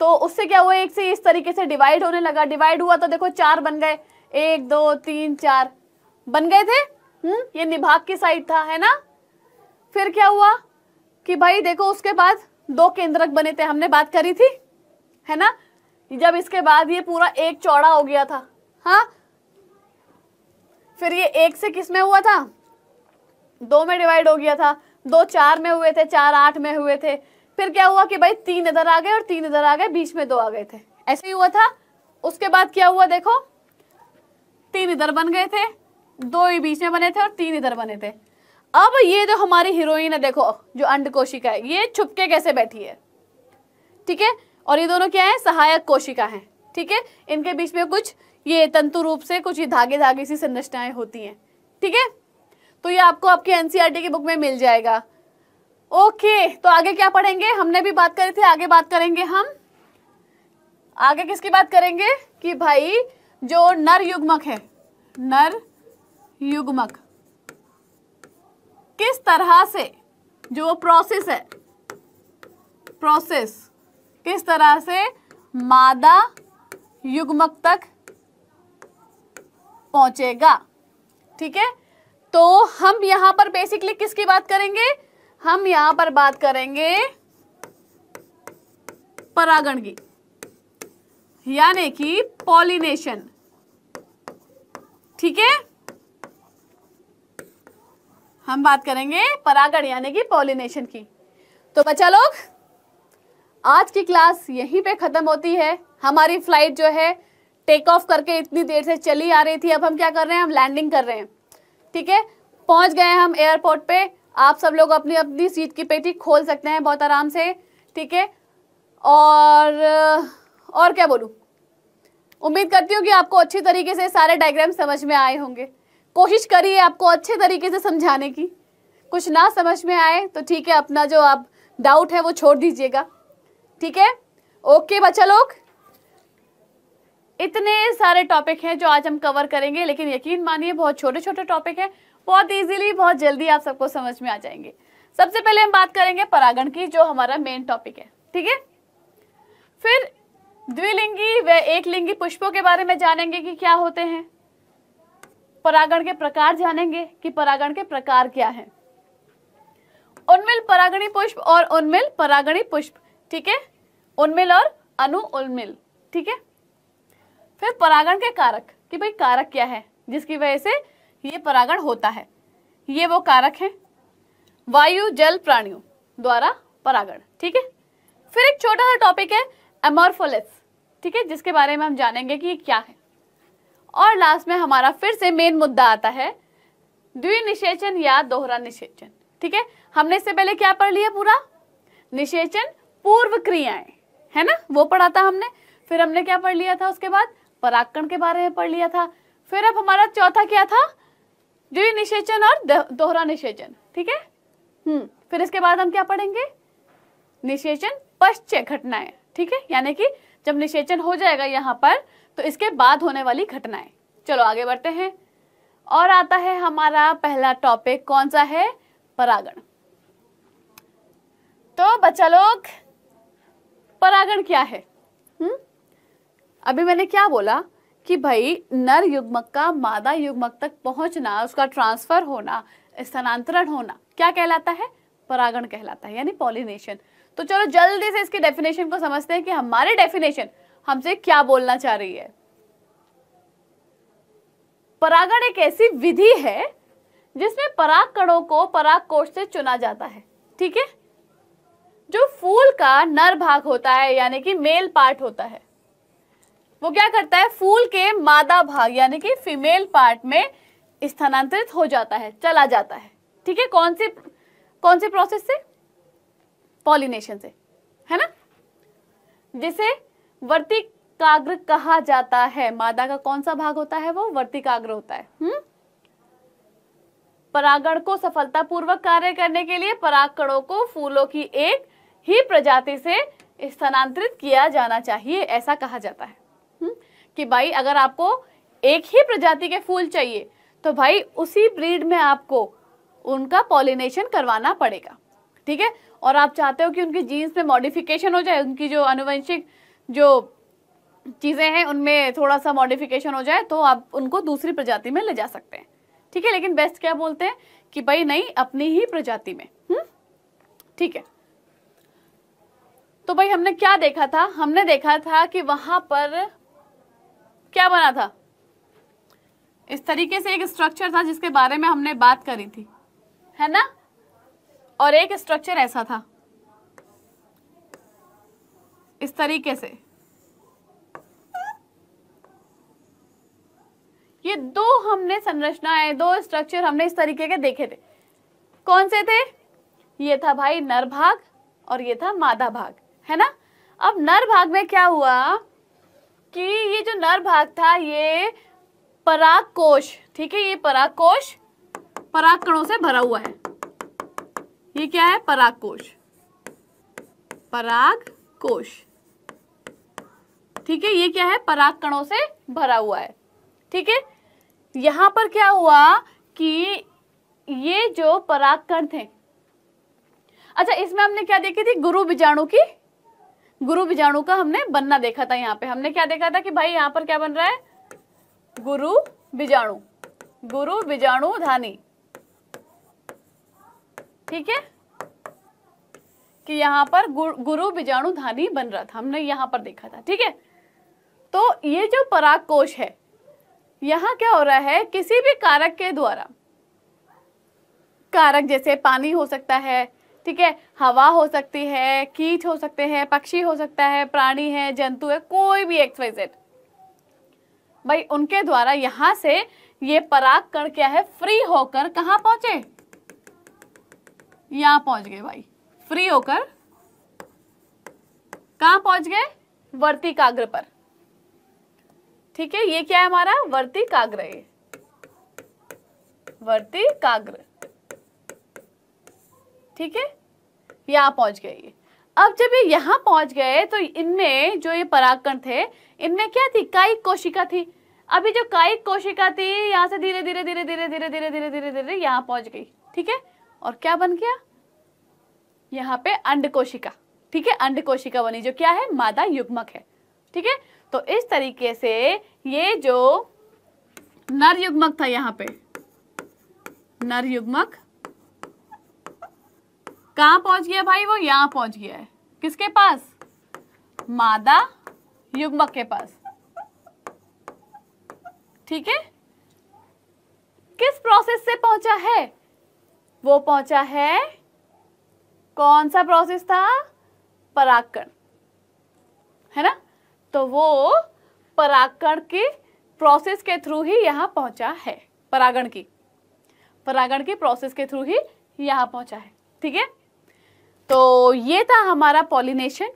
A: तो उससे क्या हुआ एक से इस तरीके से डिवाइड होने लगा डिवाइड हुआ तो देखो चार बन गए एक दो तीन चार बन गए थे हम्म ये निभाग की साइड था है ना फिर क्या हुआ कि भाई देखो उसके बाद दो केंद्रक बने थे हमने बात करी थी है ना जब इसके बाद ये पूरा एक चौड़ा हो गया था हाँ फिर ये एक से किस में हुआ था दो में डिवाइड हो गया था दो चार में हुए थे चार आठ में हुए थे फिर क्या हुआ कि भाई तीन इधर आ गए और तीन इधर आ गए बीच में दो आ गए थे ऐसे ही हुआ था उसके बाद क्या हुआ देखो तीन इधर बन गए थे दो ही बीच में बने थे और तीन इधर बने थे अब ये जो हमारी हीरोइन है देखो जो अंड कोशिका है ये छुपके कैसे बैठी है ठीक है और ये दोनों क्या है सहायक कोशिका है ठीक है इनके बीच में कुछ ये तंतु रूप से कुछ ही धागे धागे सी संरचनाएं होती हैं ठीक है तो ये आपको आपके एनसीईआरटी e की बुक में मिल जाएगा ओके तो आगे क्या पढ़ेंगे हमने भी बात करी थी आगे बात करेंगे हम आगे किसकी बात करेंगे कि भाई जो नर युग्मक है नर युग्मक किस तरह से जो प्रोसेस है प्रोसेस किस तरह से मादा युग्मक तक पहुंचेगा ठीक है तो हम यहां पर बेसिकली किसकी बात करेंगे हम यहां पर बात करेंगे परागण की यानी कि पॉलिनेशन ठीक है हम बात करेंगे परागण यानी कि पॉलिनेशन की तो बच्चा लोग आज की क्लास यहीं पे ख़त्म होती है हमारी फ्लाइट जो है टेक ऑफ करके इतनी देर से चली आ रही थी अब हम क्या कर रहे हैं हम लैंडिंग कर रहे हैं ठीक है पहुंच गए हम एयरपोर्ट पे आप सब लोग अपनी अपनी सीट की पेटी खोल सकते हैं बहुत आराम से ठीक है और और क्या बोलूँ उम्मीद करती हूँ कि आपको अच्छी तरीके से सारे डायग्राम समझ में आए होंगे कोशिश करिए आपको अच्छे तरीके से समझाने की कुछ ना समझ में आए तो ठीक है अपना जो आप डाउट है वो छोड़ दीजिएगा ठीक है ओके बच्चा लोग इतने सारे टॉपिक हैं जो आज हम कवर करेंगे लेकिन यकीन मानिए बहुत छोटे छोटे टॉपिक हैं बहुत इजीली बहुत जल्दी आप सबको समझ में आ जाएंगे सबसे पहले हम बात करेंगे परागण की जो हमारा मेन टॉपिक है ठीक है फिर द्विलिंगी व एक लिंगी पुष्पों के बारे में जानेंगे कि क्या होते हैं परागण के प्रकार जानेंगे कि परागण के प्रकार क्या है उन्मिल परागणी पुष्प और उन्मिल परागणी पुष्प ठीक है उन्मिल और अनु उन्मिल ठीक है फिर परागण के कारक कि भाई कारक क्या है जिसकी वजह से ये परागण होता है ये वो कारक है वायु जल प्राणियों द्वारा परागण ठीक है फिर एक छोटा सा टॉपिक है एमोरफोलिस ठीक है जिसके बारे में हम जानेंगे कि ये क्या है और लास्ट में हमारा फिर से मेन मुद्दा आता है द्विनिषेचन या दोहरा निषेचन ठीक है हमने इससे पहले क्या पढ़ लिया पूरा निषेचन पूर्व क्रियाएं है ना वो पढ़ा था हमने फिर हमने क्या पढ़ लिया था उसके बाद पराकण के बारे में पढ़ लिया था फिर अब हमारा चौथा क्या था द्वि निषेचन और दोहरा निषेचन ठीक है हम्म फिर इसके बाद हम क्या पढ़ेंगे निषेचन पश्चय घटनाएं ठीक है यानी कि जब निषेचन हो जाएगा यहाँ पर तो इसके बाद होने वाली घटनाएं चलो आगे बढ़ते हैं और आता है हमारा पहला टॉपिक कौन सा है परागण तो बच्चा लोग परागण क्या है हुँ? हम्म, अभी मैंने क्या बोला कि भाई नर युग्मक का मादा युग्मक तक पहुंचना उसका ट्रांसफर होना स्थानांतरण होना क्या कहलाता है परागण कहलाता है यानी पॉलिनेशन तो चलो जल्दी से इसके डेफिनेशन को समझते हैं कि हमारे डेफिनेशन हमसे क्या बोलना चाह रही है परागण एक ऐसी विधि है जिसमें पराग कणों को पराग कोष से चुना जाता है ठीक है जो फूल का नर भाग होता है यानी कि मेल पार्ट होता है वो क्या करता है फूल के मादा भाग यानी कि फीमेल पार्ट में स्थानांतरित हो जाता है चला जाता है ठीक है कौन से कौन से प्रोसेस से पॉलिनेशन से है ना जिसे वर्तिकाग्र कहा जाता है मादा का कौन सा भाग होता है वो वर्तिकाग्र होता है हम्म परागण को सफलतापूर्वक कार्य करने के लिए परागकणों को फूलों की एक ही प्रजाति से स्थानांतरित किया जाना चाहिए ऐसा कहा जाता है हम्म, कि भाई अगर आपको एक ही प्रजाति के फूल चाहिए तो भाई उसी ब्रीड में आपको उनका पॉलिनेशन करवाना पड़ेगा ठीक है और आप चाहते हो कि उनके जीन्स में मॉडिफिकेशन हो जाए उनकी जो अनुवंशिक जो चीज़ें हैं उनमें थोड़ा सा मॉडिफिकेशन हो जाए तो आप उनको दूसरी प्रजाति में ले जा सकते हैं ठीक है लेकिन बेस्ट क्या बोलते हैं कि भाई नहीं अपनी ही प्रजाति में हम्म? ठीक है तो भाई हमने क्या देखा था हमने देखा था कि वहाँ पर क्या बना था इस तरीके से एक स्ट्रक्चर था जिसके बारे में हमने बात करी थी है ना और एक स्ट्रक्चर ऐसा था इस तरीके से ये दो हमने संरचनाएं दो स्ट्रक्चर हमने इस तरीके के देखे थे कौन से थे ये था भाई नर भाग और ये था मादा भाग है ना अब नर भाग में क्या हुआ कि ये जो नर भाग था ये पराग कोश ठीक है ये पराग कोश पराग कणों से भरा हुआ है ये क्या है पराग कोश पराग कोश ठीक है ये क्या है पराग कणों से भरा हुआ है ठीक है यहां पर क्या हुआ कि ये जो पराग कण थे अच्छा इसमें हमने क्या देखी थी गुरु बीजाणु की गुरु बीजाणु का हमने बनना देखा था यहाँ पे हमने क्या देखा था कि भाई यहाँ पर क्या बन रहा है गुरु बीजाणु गुरु बीजाणु धानी ठीक है कि यहाँ पर गुर, गुरु बीजाणु धानी बन रहा था हमने यहाँ पर देखा था ठीक है तो ये जो पराग कोश है यहाँ क्या हो रहा है किसी भी कारक के द्वारा कारक जैसे पानी हो सकता है ठीक है हवा हो सकती है कीट हो सकते हैं पक्षी हो सकता है प्राणी है जंतु है कोई भी एक्सवाइजेड भाई उनके द्वारा यहां से ये पराग कण क्या है फ्री होकर कहा पहुंचे यहां पहुंच गए भाई फ्री होकर कहा पहुंच गए वर्ती काग्र पर ठीक है ये क्या है हमारा वर्ती काग्र ये वर्ती काग्र ठीक है यहाँ पहुंच गए ये अब जब ये यहाँ पहुंच गए तो इनमें जो ये परागकण थे इनमें क्या थी कायिक कोशिका थी अभी जो कायिक कोशिका थी यहाँ से धीरे धीरे धीरे धीरे धीरे धीरे धीरे धीरे धीरे यहाँ पहुंच गई ठीक है और क्या बन गया यहाँ पे अंड कोशिका ठीक है अंड कोशिका बनी जो क्या है मादा युग्मक है ठीक है तो इस तरीके से ये जो नर युग्मक था यहाँ पे नर युग्मक कहाँ पहुंच गया भाई वो यहाँ पहुंच गया है किसके पास मादा युग्मक के पास ठीक है किस प्रोसेस से पहुंचा है वो पहुंचा है कौन सा प्रोसेस था पराकण है ना तो वो पराकण के प्रोसेस के थ्रू ही यहां पहुंचा है परागण की परागण की प्रोसेस के थ्रू ही यहां पहुंचा है ठीक है तो ये था हमारा पॉलिनेशन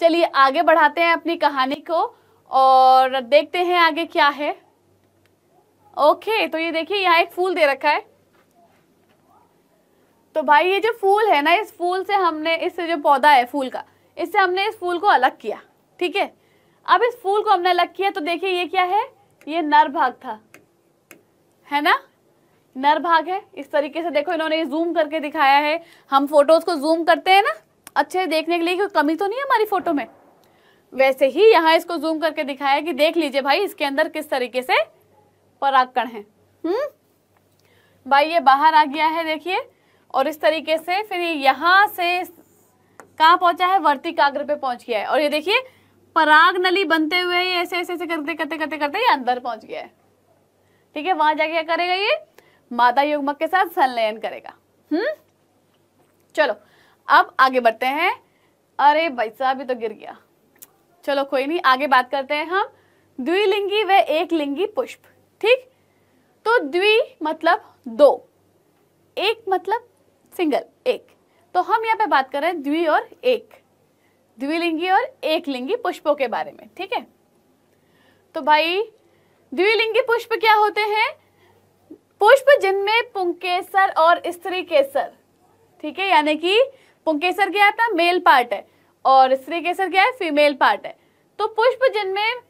A: चलिए आगे बढ़ाते हैं अपनी कहानी को और देखते हैं आगे क्या है ओके तो ये देखिए यहाँ एक फूल दे रखा है तो भाई ये जो फूल है ना इस फूल से हमने इससे जो पौधा है फूल का इससे हमने इस फूल को अलग किया ठीक है अब इस फूल को हमने अलग किया तो देखिए ये क्या है ये नर भाग था है ना नर भाग है इस तरीके से देखो इन्होंने जूम करके दिखाया है हम फोटोज को जूम करते हैं ना अच्छे देखने के लिए कोई कमी तो नहीं है हमारी फोटो में वैसे ही यहाँ इसको जूम करके दिखाया कि देख लीजिए भाई इसके अंदर किस तरीके से परागकण है हम्म भाई ये बाहर आ गया है देखिए और इस तरीके से फिर ये यहाँ से कहाँ पहुंचा है वर्तिकाग्र पे पहुंच गया है और ये देखिए पराग नली बनते हुए ये ऐसे ऐसे ऐसे करते करते करते करते ये अंदर पहुंच गया है ठीक है वहां जाके क्या करेगा ये मादा युग्मक के साथ संलयन करेगा हम्म चलो अब आगे बढ़ते हैं अरे भाई साहब तो गिर गया चलो कोई नहीं आगे बात करते हैं हम द्विलिंगी व एक लिंगी पुष्प ठीक तो द्वि मतलब दो एक मतलब सिंगल एक तो हम यहाँ पे बात कर रहे हैं द्वि और एक द्विलिंगी और एक लिंगी पुष्पों के बारे में ठीक है तो भाई द्विलिंगी पुष्प क्या होते हैं पुष्प जिनमें पुंकेसर और स्त्री केसर ठीक है यानी कि पुंकेसर क्या है मेल पार्ट है और स्त्री केसर क्या है फीमेल पार्ट है तो पुष्प जिनमें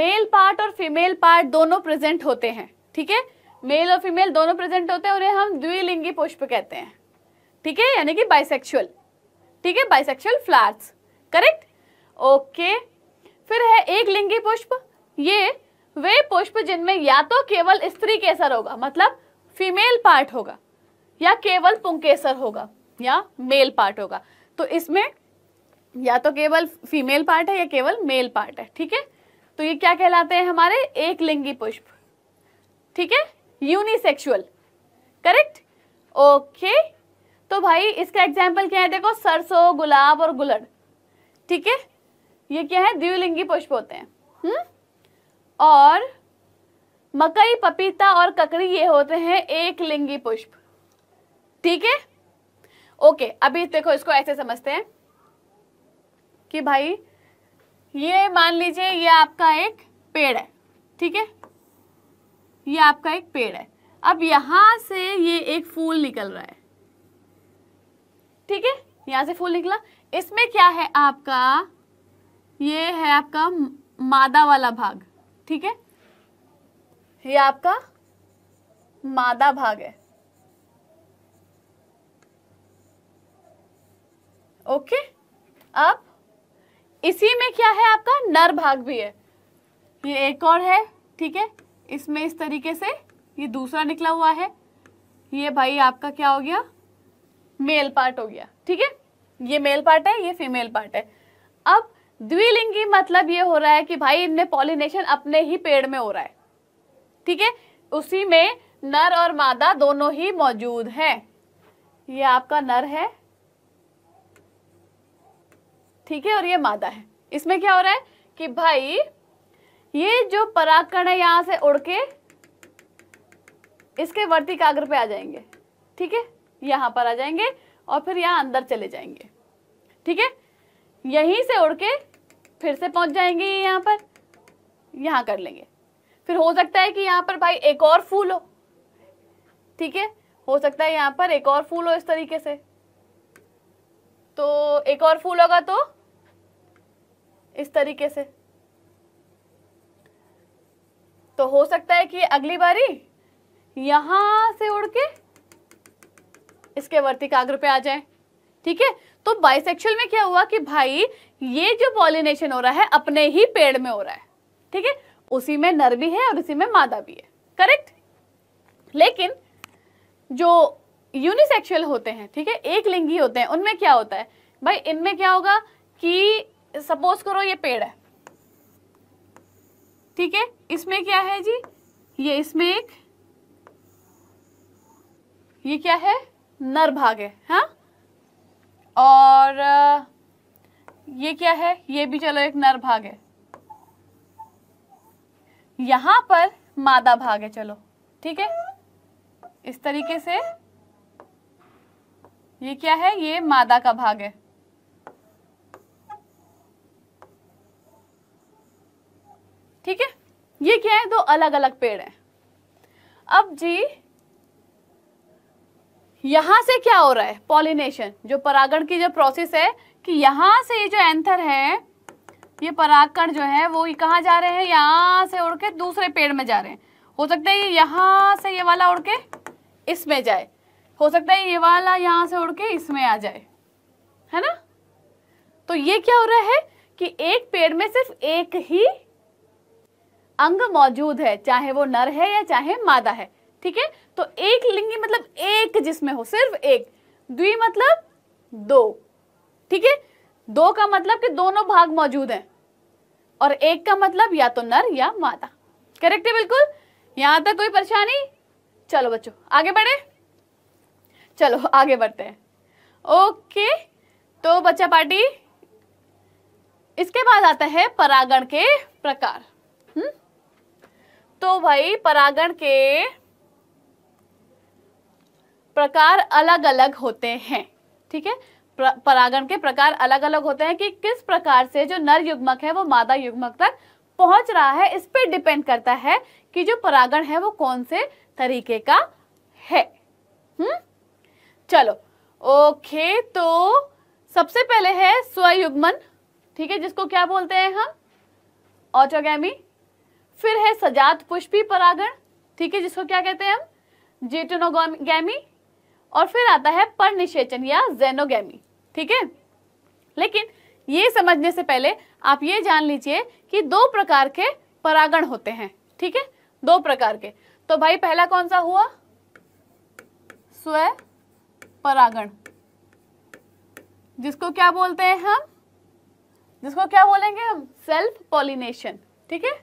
A: मेल पार्ट और फीमेल पार्ट दोनों प्रेजेंट होते हैं ठीक है मेल और फीमेल दोनों प्रेजेंट होते हैं उन्हें हम द्विलिंगी पुष्प कहते हैं ठीक है यानी कि बाइसेक्सुअल ठीक है बाइसेक्सुअल फ्लावर्स करेक्ट ओके फिर है एक लिंगी पुष्प ये वे पुष्प जिनमें या तो केवल स्त्री केसर होगा मतलब फीमेल पार्ट होगा या केवल पुंकेसर होगा या मेल पार्ट होगा तो इसमें या तो केवल फीमेल पार्ट है या केवल मेल पार्ट है ठीक है तो ये क्या कहलाते हैं हमारे एक लिंगी पुष्प ठीक है यूनिसेक्सुअल करेक्ट ओके तो भाई इसका एग्जाम्पल क्या है देखो सरसों गुलाब और गुलड़ ठीक है ये क्या है द्विलिंगी पुष्प होते हैं हम्म और मकई पपीता और ककड़ी ये होते हैं एक लिंगी पुष्प ठीक है ओके अभी देखो इसको ऐसे समझते हैं कि भाई ये मान लीजिए ये आपका एक पेड़ है ठीक है ये आपका एक पेड़ है अब यहां से ये एक फूल निकल रहा है ठीक है यहां से फूल निकला इसमें क्या है आपका ये है आपका मादा वाला भाग ठीक है ये आपका मादा भाग है ओके अब इसी में क्या है आपका नर भाग भी है ये एक और है ठीक है इसमें इस तरीके से ये दूसरा निकला हुआ है ये भाई आपका क्या हो गया मेल पार्ट हो गया ठीक है ये मेल पार्ट है ये फीमेल पार्ट है अब द्विलिंगी मतलब ये हो रहा है कि भाई इनमें पॉलिनेशन अपने ही पेड़ में हो रहा है ठीक है उसी में नर और मादा दोनों ही मौजूद हैं ये आपका नर है ठीक है और ये मादा है इसमें क्या हो रहा है कि भाई ये जो पराकरण है यहां से उड़ के इसके वर्तिकाग्र पे आ जाएंगे ठीक है यहां पर आ जाएंगे और फिर यहां अंदर चले जाएंगे ठीक है यहीं से उड़ के फिर से पहुंच जाएंगे ये यहाँ पर यहाँ कर लेंगे फिर हो सकता है कि यहाँ पर भाई एक और फूल हो ठीक है हो सकता है यहाँ पर एक और फूल हो इस तरीके से तो एक और फूल होगा तो इस तरीके से तो हो सकता है कि अगली बारी यहां से उड़ के इसके वर्तिकाग्र पे आ जाए ठीक है तो बाइसेक्शुअल में क्या हुआ कि भाई ये जो पॉलिनेशन हो रहा है अपने ही पेड़ में हो रहा है ठीक है उसी में नर भी है और उसी में मादा भी है करेक्ट लेकिन जो यूनिसेक्सुअल होते हैं ठीक है एक लिंगी होते हैं उनमें क्या होता है भाई इनमें क्या होगा कि सपोज करो ये पेड़ है ठीक है इसमें क्या है जी ये इसमें एक ये क्या है नर भाग है हा और ये क्या है ये भी चलो एक नर भाग है यहां पर मादा भाग है चलो ठीक है इस तरीके से ये क्या है ये मादा का भाग है ठीक है ये क्या है दो अलग अलग पेड़ हैं अब जी यहां से क्या हो रहा है पॉलिनेशन जो परागण की जो प्रोसेस है कि यहाँ से ये जो एंथर है ये परागकण जो है वो कहाँ जा रहे हैं यहाँ से उड़ के दूसरे पेड़ में जा रहे हैं हो सकता है ये यहाँ से ये वाला उड़ के इसमें जाए हो सकता है ये वाला यहाँ से उड़ के इसमें आ जाए है ना तो ये क्या हो रहा है कि एक पेड़ में सिर्फ एक ही अंग मौजूद है चाहे वो नर है या चाहे मादा है ठीक है तो एक लिंगी मतलब एक जिसमें हो सिर्फ एक द्वि मतलब दो ठीक है दो का मतलब कि दोनों भाग मौजूद हैं और एक का मतलब या तो नर या मादा करेक्ट है बिल्कुल यहां तक कोई परेशानी चलो बच्चों आगे बढ़े चलो आगे बढ़ते हैं ओके तो बच्चा पार्टी इसके बाद आता है परागण के प्रकार हुँ? हम्म? तो भाई परागण के प्रकार अलग अलग होते हैं ठीक है परागण के प्रकार अलग अलग होते हैं कि किस प्रकार से जो नर युग्मक है वो मादा युग्मक तक पहुंच रहा है इस पर डिपेंड करता है कि जो परागण है वो कौन से तरीके का है हम्म चलो ओके तो सबसे पहले है स्वयुग्मन ठीक है जिसको क्या बोलते हैं हम ऑटोगैमी फिर है सजात पुष्पी परागण ठीक है जिसको क्या कहते हैं हम जेटोनोगी और फिर आता है पर निषेचन या जेनोगैमी ठीक है लेकिन ये समझने से पहले आप ये जान लीजिए कि दो प्रकार के परागण होते हैं ठीक है दो प्रकार के तो भाई पहला कौन सा हुआ स्व परागण जिसको क्या बोलते हैं हम जिसको क्या बोलेंगे हम सेल्फ पॉलिनेशन ठीक है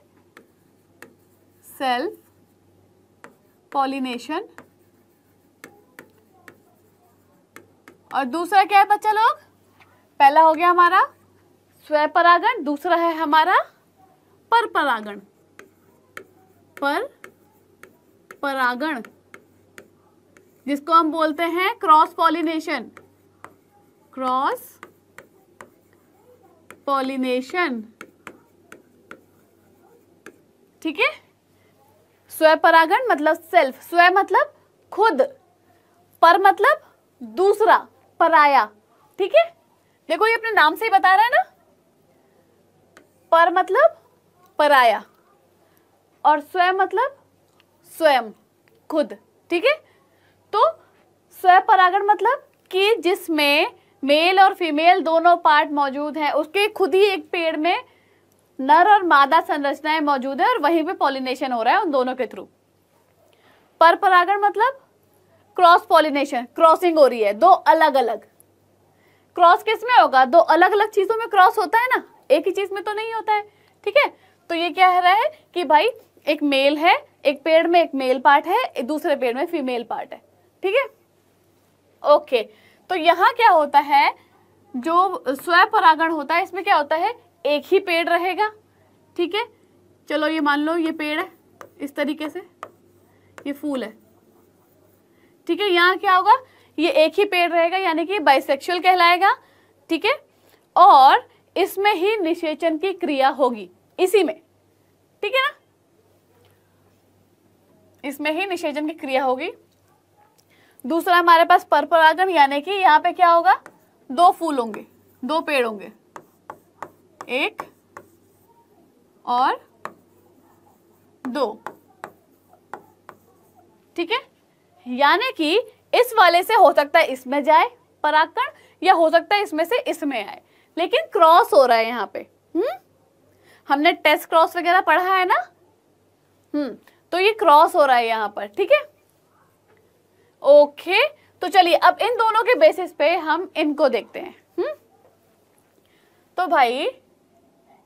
A: सेल्फ पॉलिनेशन और दूसरा क्या है बच्चा लोग पहला हो गया हमारा स्व परागण दूसरा है हमारा पर परागण पर परागण जिसको हम बोलते हैं क्रॉस पॉलिनेशन क्रॉस पॉलिनेशन ठीक है स्व परागण मतलब सेल्फ स्व मतलब खुद पर मतलब दूसरा पराया ठीक है देखो ये अपने नाम से ही बता रहा है ना पर मतलब पराया और स्वयं मतलब स्वयं खुद ठीक है तो स्वयं परागण मतलब कि जिसमें मेल और फीमेल दोनों पार्ट मौजूद हैं उसके खुद ही एक पेड़ में नर और मादा संरचनाएं मौजूद है और वहीं पे पॉलिनेशन हो रहा है उन दोनों के थ्रू पर परागण मतलब क्रॉस पॉलिनेशन क्रॉसिंग हो रही है दो अलग अलग क्रॉस किस में होगा दो अलग अलग चीजों में क्रॉस होता है ना एक ही चीज में तो नहीं होता है ठीक है तो ये क्या है रहा है कि भाई एक मेल है एक पेड़ में एक मेल पार्ट है एक दूसरे पेड़ में फीमेल पार्ट है ठीक है ओके तो यहाँ क्या होता है जो स्वपरागण होता है इसमें क्या होता है एक ही पेड़ रहेगा ठीक है चलो ये मान लो ये पेड़ है इस तरीके से ये फूल है ठीक है यहाँ क्या होगा ये एक ही पेड़ रहेगा यानी कि बाइसेक्सुअल कहलाएगा ठीक है और इसमें ही निषेचन की क्रिया होगी इसी में ठीक है ना इसमें ही निषेचन की क्रिया होगी दूसरा हमारे पास परपरागण यानी कि यहां पे क्या होगा दो फूल होंगे दो पेड़ होंगे एक और दो ठीक है यानी कि इस वाले से हो सकता है इसमें जाए पराकण या हो सकता है इसमें से इसमें आए लेकिन क्रॉस हो रहा है यहाँ पे हम्म हमने टेस्ट क्रॉस वगैरह पढ़ा है ना हम्म तो ये क्रॉस हो रहा है यहाँ पर ठीक है ओके तो चलिए अब इन दोनों के बेसिस पे हम इनको देखते हैं हम्म तो भाई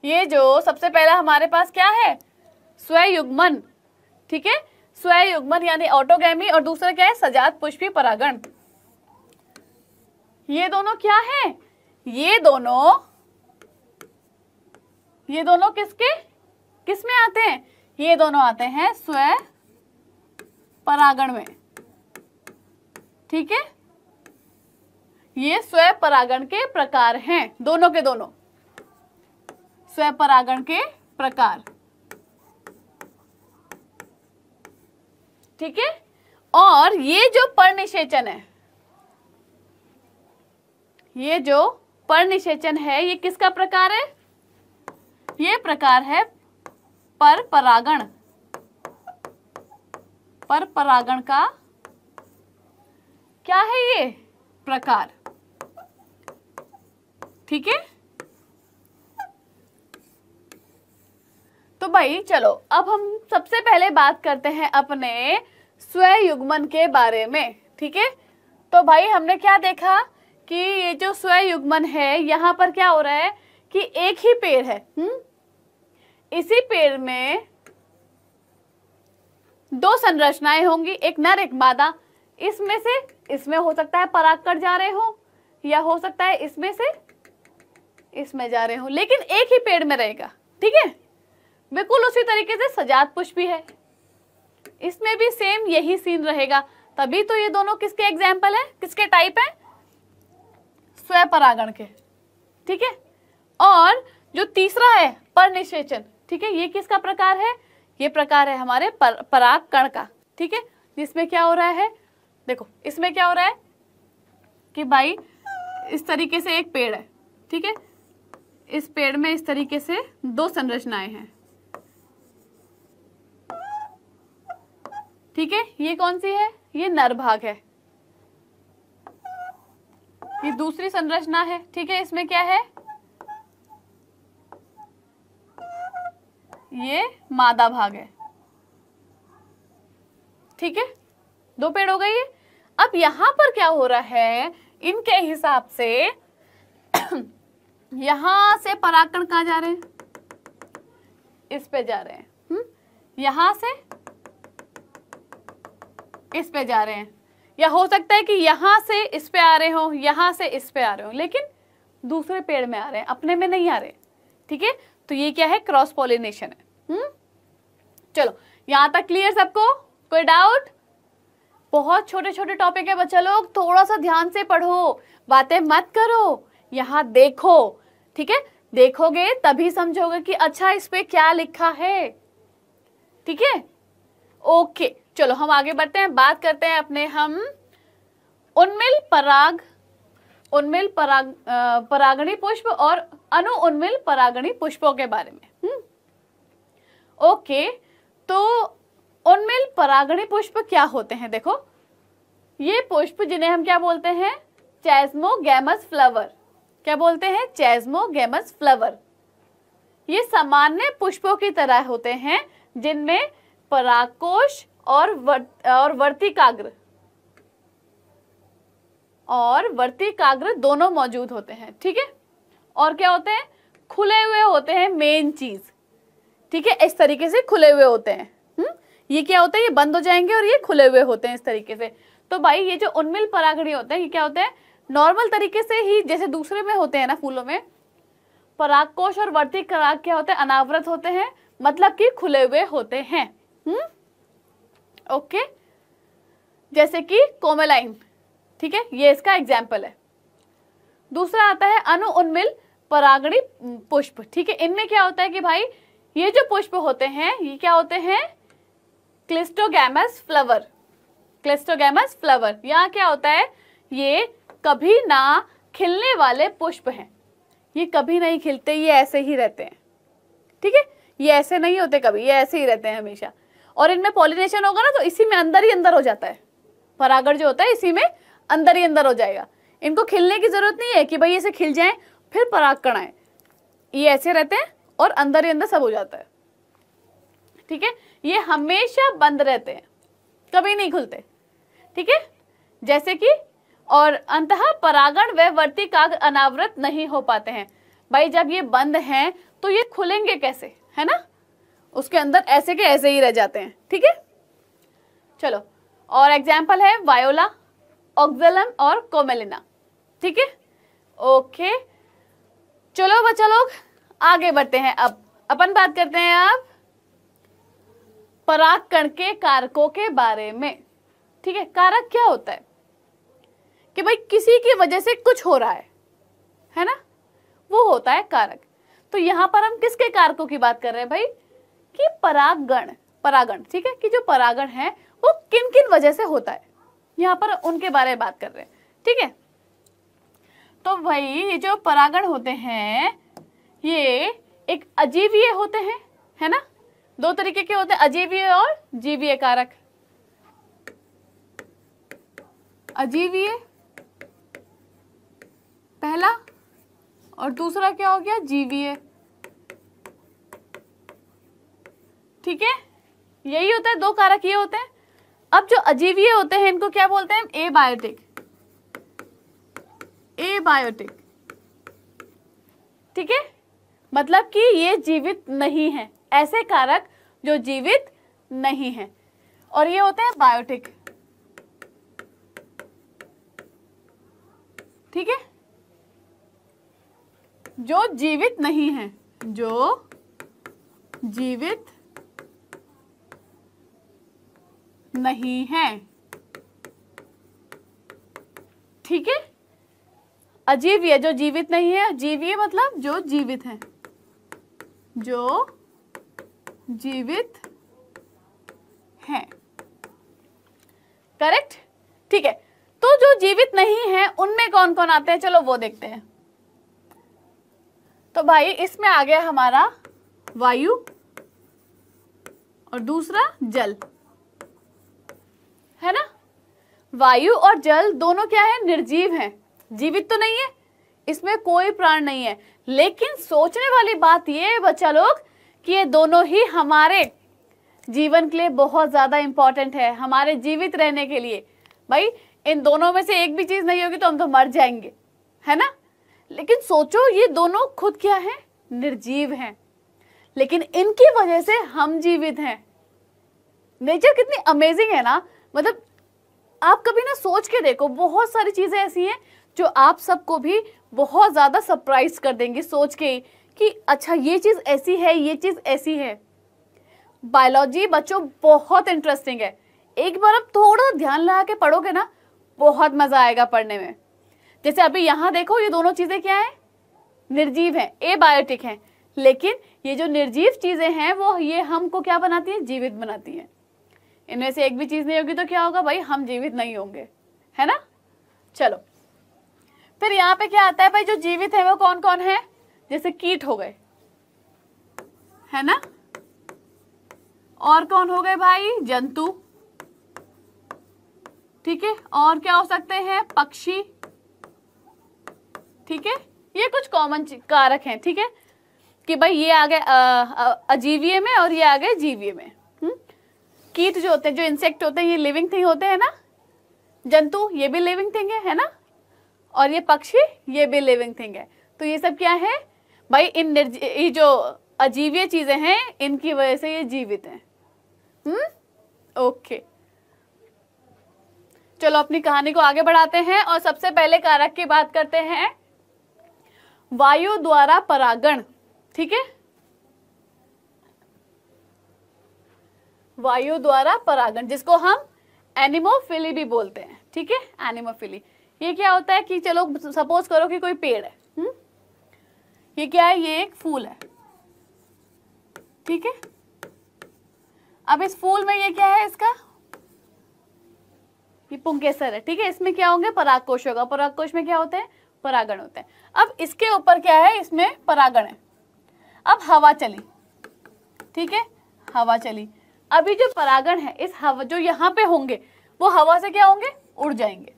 A: ये जो सबसे पहला हमारे पास क्या है स्वयुग्मन ठीक है स्वय यानी ऑटोगैमी और दूसरा क्या है सजात पुष्पी परागण ये दोनों क्या है ये दोनों ये दोनों किसके किसमें आते हैं ये दोनों आते हैं स्व परागण में ठीक है ये स्व परागण के प्रकार हैं दोनों के दोनों स्व परागण के प्रकार ठीक है और ये जो परनिषेचन है ये जो परनिषेचन है ये किसका प्रकार है ये प्रकार है पर परागण पर परागण का क्या है ये प्रकार ठीक है तो भाई चलो अब हम सबसे पहले बात करते हैं अपने स्वयुग्मन के बारे में ठीक है तो भाई हमने क्या देखा कि ये जो स्वयुग्मन है यहाँ पर क्या हो रहा है कि एक ही पेड़ है हुँ? हम्म? इसी पेड़ में दो संरचनाएं होंगी एक नर एक मादा इसमें से इसमें हो सकता है पराग कर जा रहे हो या हो सकता है इसमें से इसमें जा रहे हो लेकिन एक ही पेड़ में रहेगा ठीक है बिल्कुल उसी तरीके से सजात पुष्प भी है इसमें भी सेम यही सीन रहेगा तभी तो ये दोनों किसके एग्जाम्पल है किसके टाइप है स्वपरागण के ठीक है और जो तीसरा है परनिषेचन ठीक है ये किसका प्रकार है ये प्रकार है हमारे पर, पराग कण का ठीक है जिसमें क्या हो रहा है देखो इसमें क्या हो रहा है कि भाई इस तरीके से एक पेड़ है ठीक है इस पेड़ में इस तरीके से दो संरचनाएं हैं ठीक है ये कौन सी है ये नर भाग है ये दूसरी संरचना है ठीक है इसमें क्या है ये मादा भाग है ठीक है दो पेड़ हो गए ये अब यहां पर क्या हो रहा है इनके हिसाब से यहां से परागकण कहा जा रहे हैं इस पे जा रहे हैं हम्म यहां से इस पे जा रहे हैं या हो सकता है कि यहाँ से इस पे आ रहे हो यहाँ से इस पे आ रहे हो लेकिन दूसरे पेड़ में आ रहे हैं अपने में नहीं आ रहे ठीक है तो ये क्या है क्रॉस पॉलिनेशन है हुँ? हम्म? चलो यहाँ तक क्लियर सबको कोई डाउट बहुत छोटे छोटे टॉपिक है बच्चा लोग थोड़ा सा ध्यान से पढ़ो बातें मत करो यहाँ देखो ठीक है देखोगे तभी समझोगे कि अच्छा इस पे क्या लिखा है ठीक है ओके चलो हम आगे बढ़ते हैं बात करते हैं अपने हम उन्मिल पराग उन्मिल पराग परागणी पुष्प और अनु उन्मिल परागणी पुष्पों के बारे में हम्म। ओके तो उन्मिल परागणी पुष्प क्या होते हैं देखो ये पुष्प जिन्हें हम क्या बोलते हैं गैमस फ्लावर क्या बोलते हैं गैमस फ्लावर ये सामान्य पुष्पों की तरह होते हैं जिनमें परागकोश और वर्त, और वर्तिकाग्र और वर्तिकाग्र दोनों मौजूद होते हैं ठीक है और क्या होते हैं खुले हुए होते हैं मेन चीज ठीक है इस तरीके से खुले हुए होते हैं हुँ? हम्म? ये क्या होता है ये बंद हो जाएंगे और ये खुले हुए होते हैं इस तरीके से तो भाई ये जो उन्मिल परागणी होते हैं ये क्या होते हैं नॉर्मल तरीके से ही जैसे दूसरे में होते हैं ना फूलों में पराग कोश और वर्तिक पराग क्या होते हैं अनावृत होते हैं मतलब कि खुले हुए होते हैं हम्म ओके जैसे कि कोमेलाइन ठीक है ये इसका एग्जाम्पल है दूसरा आता है अनु उन्मिल परागणी पुष्प ठीक है इनमें क्या होता है कि भाई ये जो पुष्प होते हैं ये क्या होते हैं क्लिस्टोगैमस फ्लावर क्लिस्टोगैमस फ्लावर यहाँ क्या होता है ये कभी ना खिलने वाले पुष्प हैं ये कभी नहीं खिलते ये ऐसे ही रहते हैं ठीक है ये ऐसे नहीं होते कभी ये ऐसे ही रहते हैं हमेशा और इनमें पॉलिनेशन होगा ना तो इसी में अंदर ही अंदर हो जाता है परागण जो होता है इसी में अंदर ही अंदर हो जाएगा इनको खिलने की जरूरत नहीं है कि भाई इसे खिल जाए फिर परागकण आए ये ऐसे रहते हैं और अंदर ही अंदर सब हो जाता है ठीक है ये हमेशा बंद रहते हैं कभी नहीं खुलते ठीक है जैसे कि और अंत परागण व वर्ती काग अनावृत नहीं हो पाते हैं भाई जब ये बंद हैं तो ये खुलेंगे कैसे है ना उसके अंदर ऐसे के ऐसे ही रह जाते हैं ठीक है चलो और एग्जाम्पल है वायोला ऑक्जेलम और कोमेलिना ठीक है ओके चलो बच्चा लोग आगे बढ़ते हैं अब अपन बात करते हैं अब परागकण के कारकों के बारे में ठीक है कारक क्या होता है कि भाई किसी की वजह से कुछ हो रहा है है ना वो होता है कारक तो यहां पर हम किसके कारकों की बात कर रहे हैं भाई कि परागण परागण ठीक है कि जो परागण है वो किन किन वजह से होता है यहाँ पर उनके बारे में बात कर रहे हैं ठीक है तो भाई ये जो परागण होते हैं ये एक अजीवीय होते हैं है ना दो तरीके के होते हैं अजीवीय और जीवीय कारक अजीवीय पहला और दूसरा क्या हो गया जीवीय ठीक है यही होता है दो कारक ये होते हैं अब जो अजीवीय होते हैं इनको क्या बोलते हैं ए बायोटिक ए बायोटिक ठीक है मतलब कि ये जीवित नहीं है ऐसे कारक जो जीवित नहीं है और ये होते हैं बायोटिक ठीक है जो जीवित नहीं है जो जीवित नहीं है ठीक है अजीवीय जो जीवित नहीं है जीवीय मतलब जो जीवित है जो जीवित है करेक्ट ठीक है तो जो जीवित नहीं है उनमें कौन कौन आते हैं चलो वो देखते हैं तो भाई इसमें आ गया हमारा वायु और दूसरा जल है ना वायु और जल दोनों क्या है निर्जीव हैं जीवित तो नहीं है इसमें कोई प्राण नहीं है लेकिन सोचने वाली बात यह है बच्चा लोग कि ये दोनों ही हमारे जीवन के लिए बहुत ज़्यादा इंपॉर्टेंट है हमारे जीवित रहने के लिए भाई इन दोनों में से एक भी चीज़ नहीं होगी तो हम तो मर जाएंगे है ना लेकिन सोचो ये दोनों खुद क्या है निर्जीव हैं लेकिन इनकी वजह से हम जीवित हैं नेचर कितनी अमेजिंग है ना मतलब आप कभी ना सोच के देखो बहुत सारी चीज़ें ऐसी हैं जो आप सबको भी बहुत ज़्यादा सरप्राइज कर देंगी सोच के कि अच्छा ये चीज़ ऐसी है ये चीज़ ऐसी है बायोलॉजी बच्चों बहुत इंटरेस्टिंग है एक बार आप थोड़ा ध्यान लगा के पढ़ोगे ना बहुत मज़ा आएगा पढ़ने में जैसे अभी यहाँ देखो ये दोनों चीज़ें क्या हैं निर्जीव हैं बायोटिक हैं लेकिन ये जो निर्जीव चीज़ें हैं वो ये हमको क्या बनाती हैं जीवित बनाती हैं इनमें से एक भी चीज़ नहीं होगी तो क्या होगा भाई हम जीवित नहीं होंगे है ना चलो फिर यहाँ पे क्या आता है भाई जो जीवित है वो कौन कौन है जैसे कीट हो गए है ना और कौन हो गए भाई जंतु ठीक है और क्या हो सकते हैं पक्षी ठीक है ये कुछ कॉमन कारक हैं ठीक है कि भाई ये आ गए अजीवीय में और ये आ गए जीवीय में कीट जो होते हैं जो इंसेक्ट होते हैं ये लिविंग थिंग होते हैं ना जंतु ये भी लिविंग थिंग है है ना और ये पक्षी ये भी लिविंग थिंग है तो ये सब क्या है भाई इन ये जो अजीवीय चीज़ें हैं इनकी वजह से ये जीवित हैं हम्म ओके चलो अपनी कहानी को आगे बढ़ाते हैं और सबसे पहले कारक की बात करते हैं वायु द्वारा परागण ठीक है वायु द्वारा परागण जिसको हम एनिमोफिली भी बोलते हैं ठीक है एनिमोफिली ये क्या होता है कि चलो सपोज करो कि कोई पेड़ है हुँ? हम्म? ये क्या है ये एक फूल है ठीक है अब इस फूल में ये क्या है इसका ये पुंकेसर है ठीक है इसमें क्या होंगे पराग कोश होगा पराग कोश में क्या होते हैं परागण होते हैं अब इसके ऊपर क्या है इसमें परागण है अब हवा चली ठीक है हवा चली अभी जो परागण है इस हवा जो यहाँ पे होंगे वो हवा से क्या होंगे उड़ जाएंगे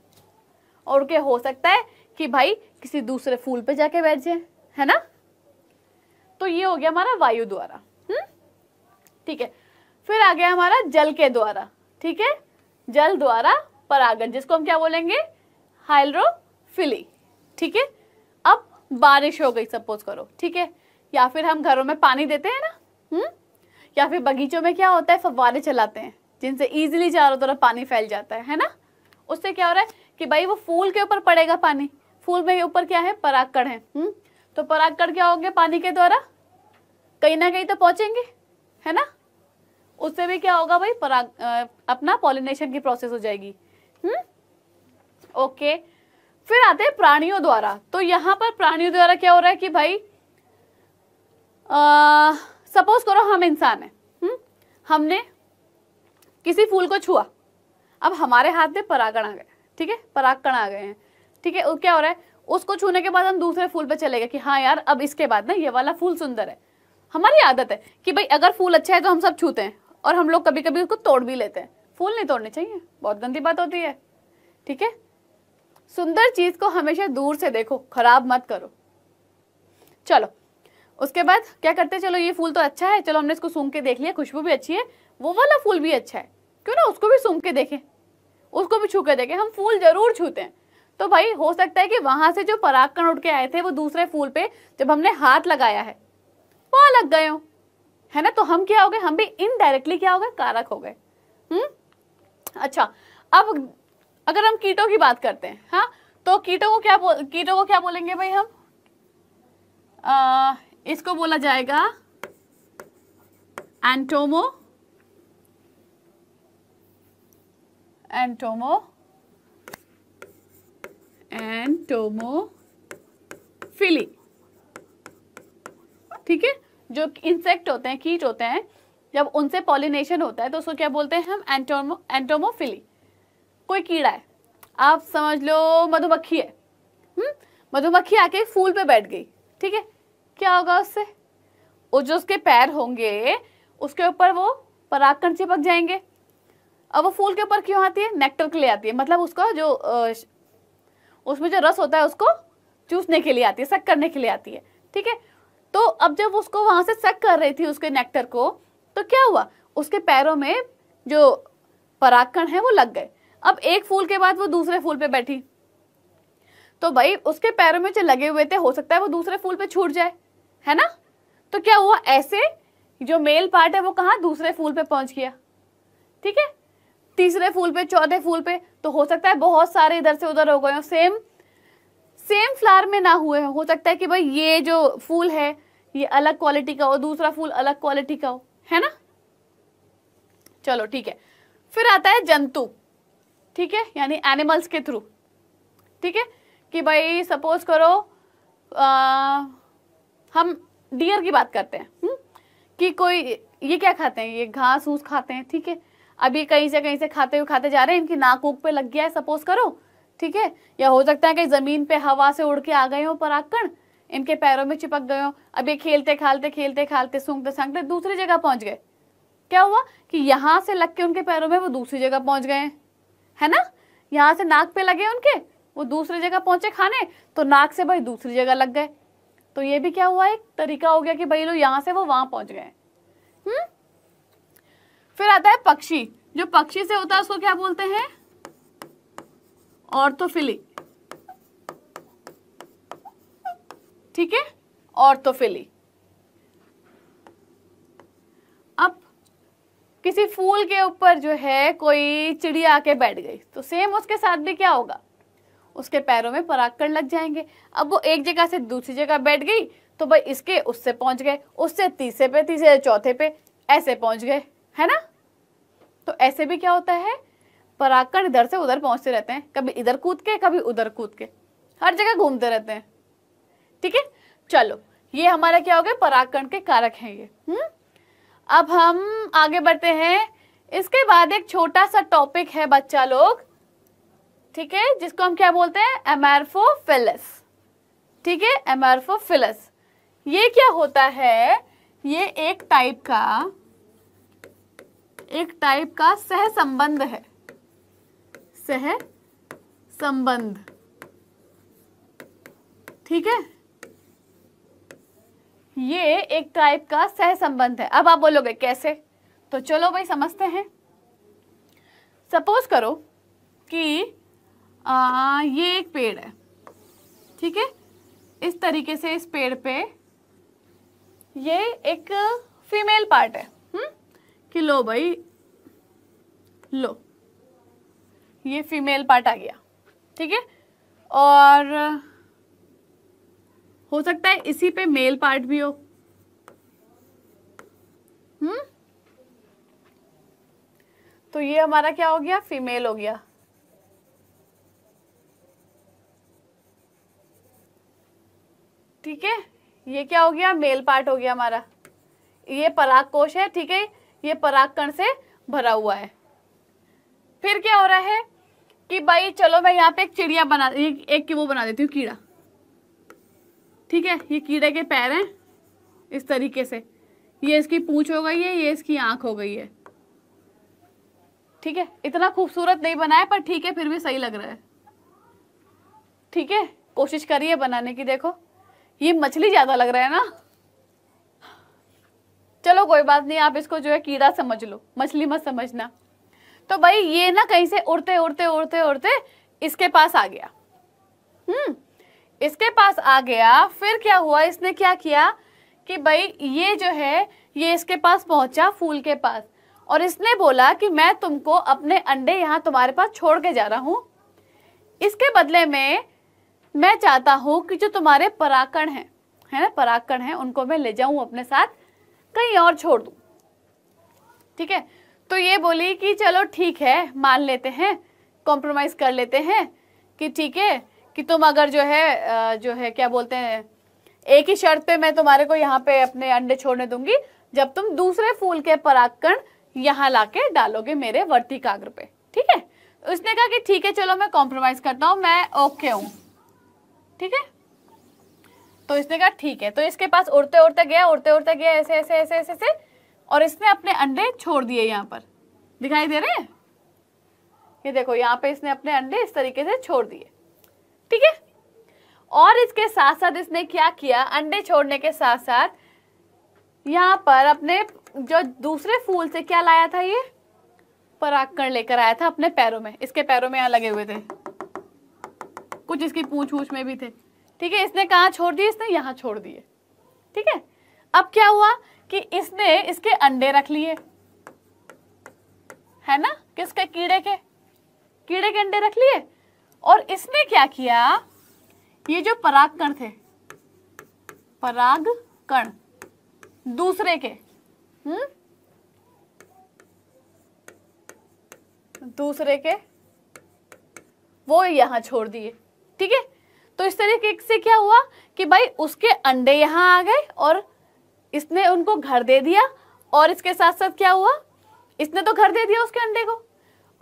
A: और के हो सकता है कि भाई किसी दूसरे फूल पे जाके बैठ जाए है ना तो ये हो गया हमारा वायु द्वारा हम्म? ठीक है फिर आ गया हमारा जल के द्वारा ठीक है जल द्वारा परागण जिसको हम क्या बोलेंगे हाइड्रोफिली ठीक है अब बारिश हो गई सपोज करो ठीक है या फिर हम घरों में पानी देते हैं ना हम्म या फिर बगीचों में क्या होता है फवारे चलाते हैं जिनसे ईजिली चारों तरफ पानी फैल जाता है है ना उससे क्या हो रहा है कि भाई वो फूल के ऊपर पड़ेगा पानी फूल में ऊपर क्या है परागकण है हुँ? हम्म? तो परागकण क्या होंगे पानी के द्वारा कहीं ना कहीं तो पहुंचेंगे है ना उससे भी क्या होगा भाई पराग अपना पॉलिनेशन की प्रोसेस हो जाएगी हम्म ओके फिर आते हैं प्राणियों द्वारा तो यहाँ पर प्राणियों द्वारा क्या हो रहा है कि भाई अः सपोज करो हम इंसान हैं हम्म? हमने किसी फूल को छुआ अब हमारे हाथ में परागण आ गए ठीक है परागकण आ गए हैं ठीक है क्या हो रहा है उसको छूने के बाद हम दूसरे फूल पे चले गए कि हाँ यार अब इसके बाद ना ये वाला फूल सुंदर है हमारी आदत है कि भाई अगर फूल अच्छा है तो हम सब छूते हैं और हम लोग कभी कभी उसको तोड़ भी लेते हैं फूल नहीं तोड़ने चाहिए बहुत गंदी बात होती है ठीक है सुंदर चीज को हमेशा दूर से देखो खराब मत करो चलो उसके बाद क्या करते हैं चलो ये फूल तो अच्छा है चलो हमने इसको सूंघ के देख लिया खुशबू भी अच्छी है वो वाला फूल भी अच्छा है क्यों ना उसको भी सूंघ के देखें उसको भी छू के देखें हम फूल जरूर छूते हैं तो भाई हो सकता है कि वहां से जो परागकण उठ के आए थे वो दूसरे फूल पे जब हमने हाथ लगाया है वहां लग गए हो है ना तो हम क्या हो गए हम भी इनडायरेक्टली क्या हो गए कारक हो गए हम्म अच्छा अब अगर हम कीटों की बात करते हैं हाँ तो कीटों को क्या बोल कीटों को क्या बोलेंगे भाई हम इसको बोला जाएगा एंटोमो एंटोमो एंटोमोफिली ठीक है जो इंसेक्ट होते हैं कीट होते हैं जब उनसे पॉलिनेशन होता है तो उसको क्या बोलते हैं हम एंटोमो एंटोमोफिली कोई कीड़ा है आप समझ लो मधुमक्खी है हम्म? मधुमक्खी आके फूल पे बैठ गई ठीक है क्या होगा उससे वो जो उसके पैर होंगे उसके ऊपर वो परागकण चिपक जाएंगे अब वो फूल के ऊपर क्यों आती है नेक्टर के लिए आती है मतलब उसका जो उसमें जो रस होता है उसको चूसने के लिए आती है सक करने के लिए आती है ठीक है तो अब जब उसको वहां से सक कर रही थी उसके नेक्टर को तो क्या हुआ उसके पैरों में जो परागकण है वो लग गए अब एक फूल के बाद वो दूसरे फूल पे बैठी तो भाई उसके पैरों में जो लगे हुए थे हो सकता है वो दूसरे फूल पे छूट जाए है ना तो क्या हुआ ऐसे जो मेल पार्ट है वो कहा दूसरे फूल पे पहुंच गया ठीक है तीसरे फूल पे चौथे फूल पे तो हो सकता है बहुत सारे इधर से उधर हो गए सेम सेम फ्लावर में ना हुए हो हो सकता है कि भाई ये जो फूल है ये अलग क्वालिटी का हो दूसरा फूल अलग क्वालिटी का हो है ना चलो ठीक है फिर आता है जंतु ठीक है यानी एनिमल्स के थ्रू ठीक है कि भाई सपोज करो आ, हम डियर की बात करते हैं हु? हम्म, कि कोई ये क्या खाते हैं ये घास ऊस खाते हैं ठीक है अभी कहीं से कहीं से खाते हुए खाते जा रहे हैं इनकी नाक ऊक पे लग गया है सपोज करो ठीक है या हो सकता है कहीं ज़मीन पे हवा से उड़ के आ गए हो पराकण इनके पैरों में चिपक गए हो अभी खेलते खालते खेलते खालते सूंघते सांगते दूसरी जगह पहुंच गए क्या हुआ कि यहाँ से लग के उनके पैरों में वो दूसरी जगह पहुंच गए है ना यहाँ से नाक पे लगे उनके वो दूसरी जगह पहुंचे खाने तो नाक से भाई दूसरी जगह लग गए तो ये भी क्या हुआ एक तरीका हो गया कि भाई लोग यहां से वो वहां पहुंच गए हम्म फिर आता है पक्षी जो पक्षी से होता है उसको क्या बोलते हैं ऑर्थोफिली ठीक है ऑर्थोफिली अब किसी फूल के ऊपर जो है कोई चिड़िया आके बैठ गई तो सेम उसके साथ भी क्या होगा उसके पैरों में परागकण लग जाएंगे अब वो एक जगह से दूसरी जगह बैठ गई तो भाई इसके उससे पहुंच गए उससे तीसरे पे तीसरे चौथे पे ऐसे पहुंच गए है ना तो ऐसे भी क्या होता है परागकण इधर से उधर पहुंचते रहते हैं कभी इधर कूद के कभी उधर कूद के हर जगह घूमते रहते हैं ठीक है चलो ये हमारा क्या हो गया परागकण के कारक हैं ये हम्म अब हम आगे बढ़ते हैं इसके बाद एक छोटा सा टॉपिक है बच्चा लोग ठीक है जिसको हम क्या बोलते हैं एमरफोफिलस ठीक है एमरफोफिलस ये क्या होता है ये एक टाइप का एक टाइप का सह संबंध है सह संबंध ठीक है ये एक टाइप का सह संबंध है अब आप बोलोगे कैसे तो चलो भाई समझते हैं सपोज करो कि आ, ये एक पेड़ है ठीक है इस तरीके से इस पेड़ पे ये एक फीमेल पार्ट है हुँ? हम्म? कि लो भाई लो ये फीमेल पार्ट आ गया ठीक है और हो सकता है इसी पे मेल पार्ट भी हो हुँ? हम्म? तो ये हमारा क्या हो गया फीमेल हो गया ठीक है ये क्या हो गया मेल पार्ट हो गया हमारा ये पराग कोश है ठीक है ये पराग कण से भरा हुआ है फिर क्या हो रहा है कि भाई चलो मैं यहाँ पे एक चिड़िया बना एक वो बना देती हूँ कीड़ा ठीक है ये कीड़े के पैर हैं इस तरीके से ये इसकी पूंछ हो गई है ये इसकी आंख हो गई है ठीक है इतना खूबसूरत नहीं बना है पर ठीक है फिर भी सही लग रहा है ठीक है कोशिश करिए बनाने की देखो ये मछली ज्यादा लग रहा है ना चलो कोई बात नहीं आप इसको जो है कीड़ा समझ लो मछली मत समझना तो भाई ये ना कहीं से उड़ते उड़ते उड़ते उड़ते इसके पास आ गया हम्म इसके पास आ गया फिर क्या हुआ इसने क्या किया कि भाई ये जो है ये इसके पास पहुंचा फूल के पास और इसने बोला कि मैं तुमको अपने अंडे यहाँ तुम्हारे पास छोड़ के जा रहा हूँ इसके बदले में मैं चाहता हूँ कि जो तुम्हारे पराकण हैं है ना पराकण हैं उनको मैं ले जाऊं अपने साथ कहीं और छोड़ दूं ठीक है तो ये बोली कि चलो ठीक है मान लेते हैं कॉम्प्रोमाइज़ कर लेते हैं कि ठीक है कि तुम अगर जो है जो है क्या बोलते हैं एक ही शर्त पे मैं तुम्हारे को यहाँ पे अपने अंडे छोड़ने दूंगी जब तुम दूसरे फूल के परागकण यहाँ लाके डालोगे मेरे वर्ती काग्र पे ठीक है उसने कहा कि ठीक है चलो मैं कॉम्प्रोमाइज़ करता हूँ मैं ओके हूँ ठीक है तो इसने कहा ठीक है तो इसके पास उड़ते उड़ते गया उड़ते उड़ते गया ऐसे ऐसे ऐसे ऐसे ऐसे और इसने अपने अंडे छोड़ दिए यहाँ पर दिखाई दे रहे हैं ये देखो यहाँ पे इसने अपने अंडे इस तरीके से छोड़ दिए ठीक है और इसके साथ साथ इसने क्या किया अंडे छोड़ने के साथ साथ यहाँ पर अपने जो दूसरे फूल से क्या लाया था ये परागकण लेकर आया था अपने पैरों में इसके पैरों में यहाँ लगे हुए थे कुछ इसकी पूछ पूछ में भी थे ठीक है इसने कहाँ छोड़ दिए इसने यहाँ छोड़ दिए ठीक है अब क्या हुआ कि इसने इसके अंडे रख लिए है ना किसके कीड़े के कीड़े के अंडे रख लिए और इसने क्या किया ये जो पराग कण थे पराग कण दूसरे के हम्म दूसरे के वो यहां छोड़ दिए ठीक है तो इस तरीके से क्या हुआ कि भाई उसके अंडे यहाँ आ गए और इसने उनको घर दे दिया और इसके साथ साथ क्या हुआ इसने तो घर दे दिया उसके अंडे को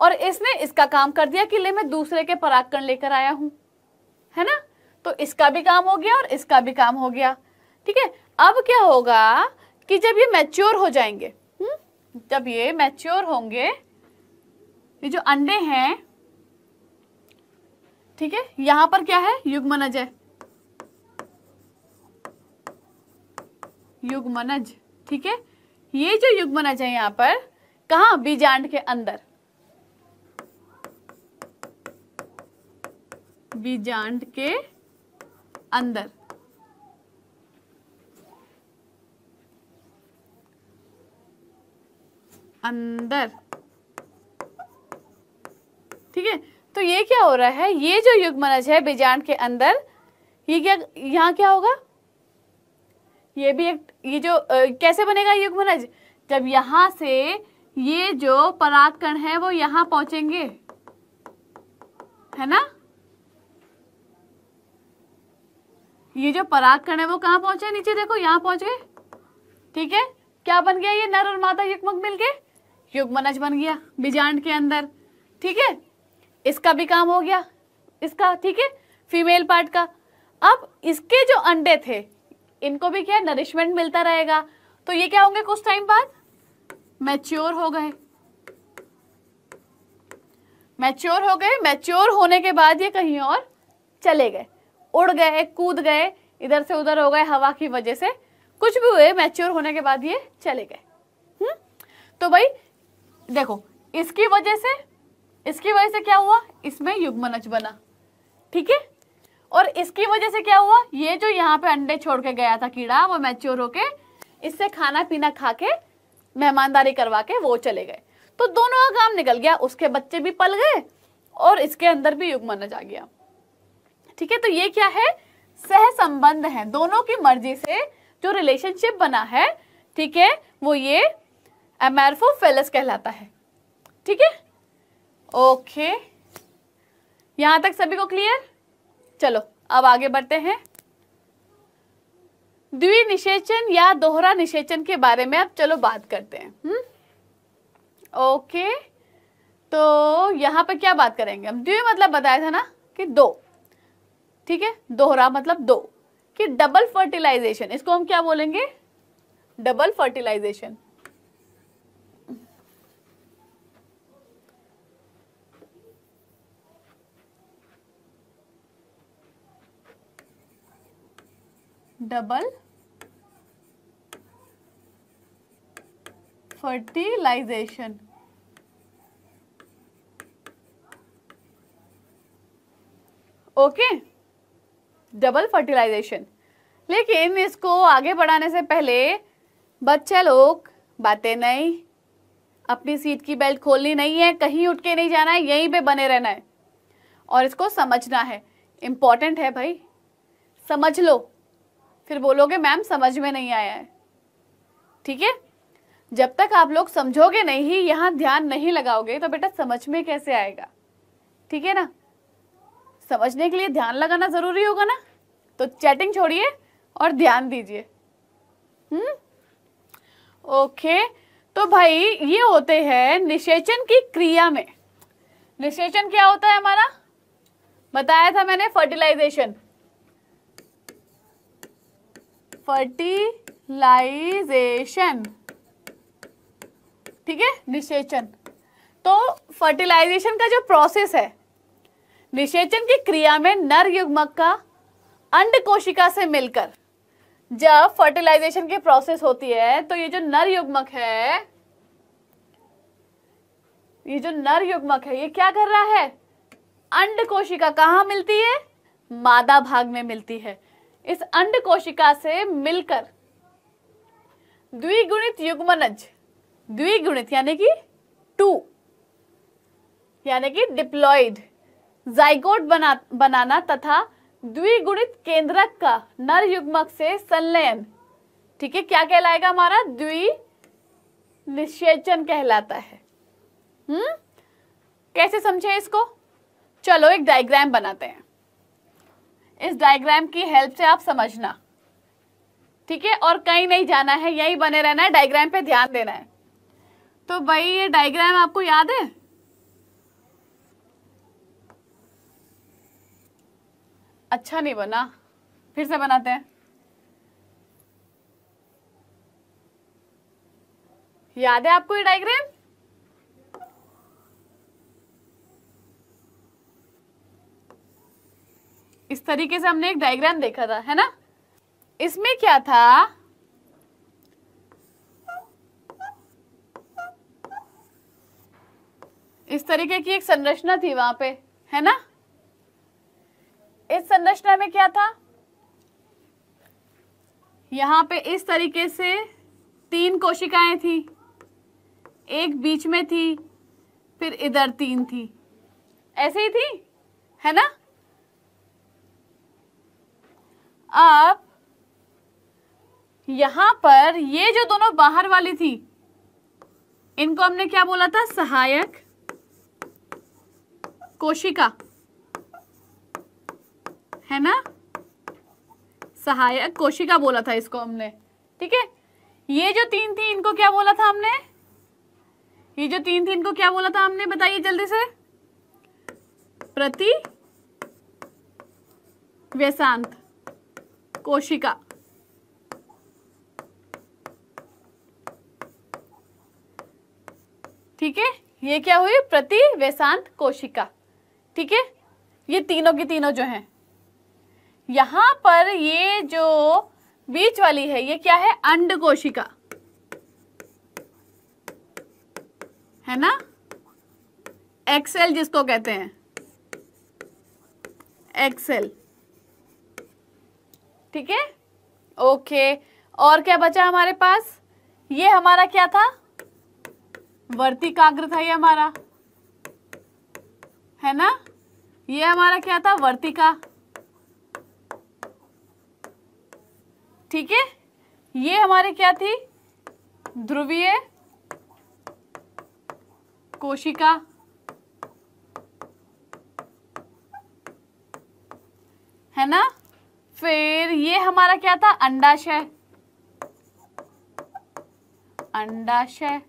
A: और इसने इसका काम कर दिया कि ले मैं दूसरे के परागकण लेकर आया हूँ है ना तो इसका भी काम हो गया और इसका भी काम हो गया ठीक है अब क्या होगा कि जब ये मैच्योर हो जाएंगे हुँ? हम्म, जब ये मैच्योर होंगे ये जो अंडे हैं ठीक है यहां पर क्या है युग्मनज है युग्मनज ठीक है ये जो युग्मनज है यहां पर कहा बीजांड के अंदर बीजांड के अंदर अंदर ठीक है तो ये क्या हो रहा है ये जो युग्मनज है बीजांड के अंदर ये क्या यहाँ क्या होगा ये भी एक ये जो आ, कैसे बनेगा युग्मनज जब यहाँ से ये जो परागकण है वो यहाँ पहुंचेंगे है ना ये जो परागकण है वो कहाँ पहुंचे नीचे देखो यहाँ पहुंच गए ठीक है क्या बन गया ये नर और मादा युग्मक मिलके युग्मनज बन गया बीजांड के अंदर ठीक है इसका भी काम हो गया इसका ठीक है फीमेल पार्ट का अब इसके जो अंडे थे इनको भी क्या नरिशमेंट मिलता रहेगा तो ये क्या होंगे कुछ टाइम बाद मैच्योर हो गए मैच्योर हो गए मैच्योर होने के बाद ये कहीं और चले गए उड़ गए कूद गए इधर से उधर हो गए हवा की वजह से कुछ भी हुए मैच्योर होने के बाद ये चले गए हम्म तो भाई देखो इसकी वजह से इसकी वजह से क्या हुआ इसमें युग्मनज बना ठीक है और इसकी वजह से क्या हुआ ये जो यहाँ पे अंडे छोड़ के गया था कीड़ा वो मैच्योर होके इससे खाना पीना खा के मेहमानदारी करवा के वो चले गए तो दोनों का काम निकल गया उसके बच्चे भी पल गए और इसके अंदर भी युग्मनज आ गया ठीक है तो ये क्या है सह संबंध है दोनों की मर्जी से जो रिलेशनशिप बना है ठीक है वो ये एमेरफोफेलस कहलाता है ठीक है ओके यहाँ तक सभी को क्लियर चलो अब आगे बढ़ते हैं द्विनिषेचन या दोहरा निषेचन के बारे में अब चलो बात करते हैं हुँ? हम्म? ओके तो यहाँ पर क्या बात करेंगे हम द्वि मतलब बताया था ना कि दो ठीक है दोहरा मतलब दो कि डबल फर्टिलाइजेशन इसको हम क्या बोलेंगे double fertilisation double fertilisation okay double fertilisation लेकिन इसको आगे बढ़ाने से पहले बच्चे लोग बातें नहीं अपनी सीट की बेल्ट खोलनी नहीं है कहीं उठ के नहीं जाना है यहीं पे बने रहना है और इसको समझना है इम्पॉर्टेंट है भाई समझ लो फिर बोलोगे मैम समझ में नहीं आया है ठीक है जब तक आप लोग समझोगे नहीं यहाँ ध्यान नहीं लगाओगे तो बेटा समझ में कैसे आएगा ठीक है ना समझने के लिए ध्यान लगाना जरूरी होगा ना तो चैटिंग छोड़िए और ध्यान दीजिए हम्म ओके तो भाई ये होते हैं निषेचन की क्रिया में निषेचन क्या होता है हमारा बताया था मैंने फर्टिलाइजेशन फर्टिलाइजेशन ठीक है निषेचन तो फर्टिलाइजेशन का जो प्रोसेस है निषेचन की क्रिया में नर युग्मक का अंड कोशिका से मिलकर जब फर्टिलाइजेशन की प्रोसेस होती है तो ये जो नर युग्मक है ये जो नर युग्मक है ये क्या कर रहा है अंड कोशिका कहाँ मिलती है मादा भाग में मिलती है इस अंड कोशिका से मिलकर द्विगुणित युग्मनज द्विगुणित यानी कि टू यानी कि डिप्लॉइड जाइगोट बना बनाना तथा द्विगुणित केंद्रक का नर युग्मक से संलयन ठीक है क्या कहलाएगा हमारा द्वि निषेचन कहलाता है हम्म कैसे समझे इसको चलो एक डायग्राम बनाते हैं इस डायग्राम की हेल्प से आप समझना ठीक है और कहीं नहीं जाना है यही बने रहना है डायग्राम पे ध्यान देना है तो भाई ये डायग्राम आपको याद है अच्छा नहीं बना फिर से बनाते हैं याद है आपको ये डायग्राम इस तरीके से हमने एक डायग्राम देखा था है ना इसमें क्या था इस तरीके की एक संरचना थी वहां पे है ना इस संरचना में क्या था यहां पे इस तरीके से तीन कोशिकाएं थी एक बीच में थी फिर इधर तीन थी ऐसे ही थी है ना अब यहां पर ये जो दोनों बाहर वाली थी इनको हमने क्या बोला था सहायक कोशिका है ना सहायक कोशिका बोला था इसको हमने ठीक है ये जो तीन थी इनको क्या बोला था हमने ये जो तीन थी इनको क्या बोला था हमने बताइए जल्दी से प्रति व्यसांत कोशिका ठीक है ये क्या हुई प्रति प्रतिवेशांत कोशिका ठीक है ये तीनों की तीनों जो हैं यहां पर ये जो बीच वाली है ये क्या है अंड कोशिका है ना एक्सेल जिसको कहते हैं एक्सेल ठीक है ओके और क्या बचा हमारे पास ये हमारा क्या था वर्तिकाग्र था ये हमारा है ना ये हमारा क्या था वर्तिका ठीक है ये हमारे क्या थी ध्रुवीय कोशिका है ना फिर ये हमारा क्या था अंडाशय अंडाशय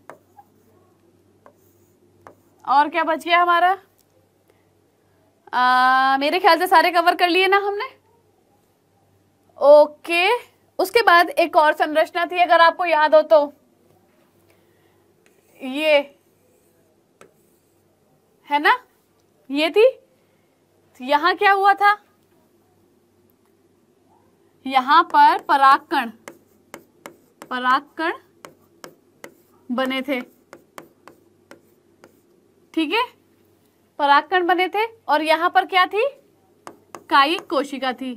A: और क्या बच गया हमारा आ, मेरे ख्याल से सारे कवर कर लिए ना हमने ओके उसके बाद एक और संरचना थी अगर आपको याद हो तो ये है ना ये थी यहां क्या हुआ था यहां पर पराकण पराकण बने थे ठीक है पराकण बने थे और यहां पर क्या थी कायिक कोशिका थी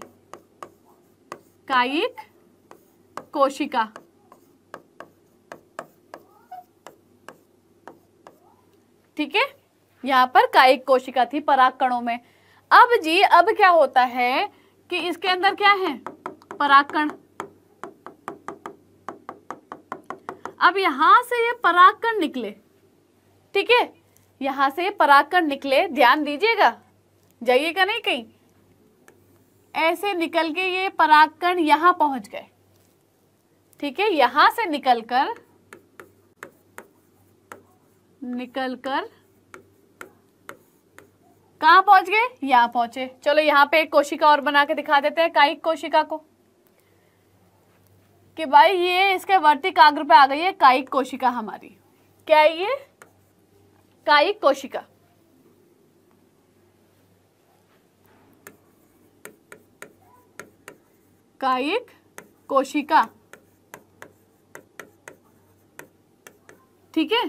A: कायिक कोशिका ठीक है यहां पर कायिक कोशिका थी पराकणों में अब जी अब क्या होता है कि इसके अंदर क्या है पराकण अब यहां से ये पराकण निकले ठीक है यहां से ये पराकण निकले ध्यान दीजिएगा जाइएगा नहीं कहीं ऐसे निकल के ये पराकण यहां पहुंच गए ठीक है यहां से निकलकर निकलकर कहा पहुंच गए यहां पहुंचे चलो यहां पे एक कोशिका और बना के दिखा देते हैं कायिक कोशिका को कि भाई ये इसके वर्तिकाग्र आग्र पे आ गई है कायिक कोशिका हमारी क्या है ये कायिक कोशिका कायिक कोशिका ठीक है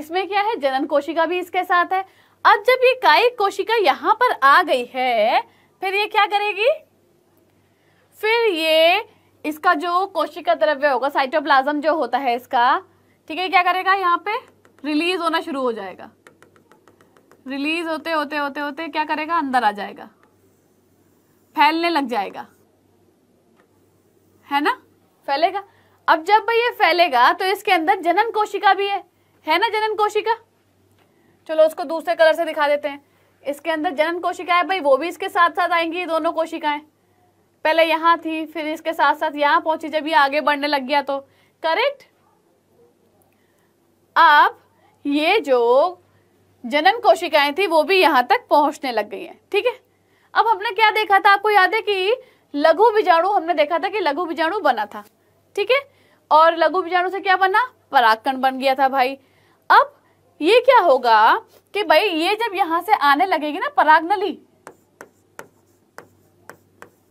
A: इसमें क्या है जनन कोशिका भी इसके साथ है अब जब ये कायिक कोशिका यहां पर आ गई है फिर ये क्या करेगी फिर ये इसका जो कोशिका द्रव्य होगा साइटोप्लाज्म जो होता है इसका ठीक है क्या करेगा यहाँ पे रिलीज होना शुरू हो जाएगा रिलीज होते होते होते होते क्या करेगा अंदर आ जाएगा फैलने लग जाएगा है ना फैलेगा अब जब भाई ये फैलेगा तो इसके अंदर जनन कोशिका भी है है ना जनन कोशिका चलो उसको दूसरे कलर से दिखा देते हैं इसके अंदर जनन कोशिका है भाई वो भी इसके साथ साथ आएंगी दोनों कोशिकाएं पहले यहाँ थी फिर इसके साथ साथ यहाँ पहुंची जब ये आगे बढ़ने लग गया तो करेक्ट अब ये जो जनन कोशिकाएं थी वो भी यहाँ तक पहुंचने लग गई हैं ठीक है अब हमने क्या देखा था आपको याद है कि लघु बीजाणु हमने देखा था कि लघु बीजाणु बना था ठीक है और लघु बीजाणु से क्या बना परागकण बन गया था भाई अब ये क्या होगा कि भाई ये जब यहाँ से आने लगेगी ना पराग नली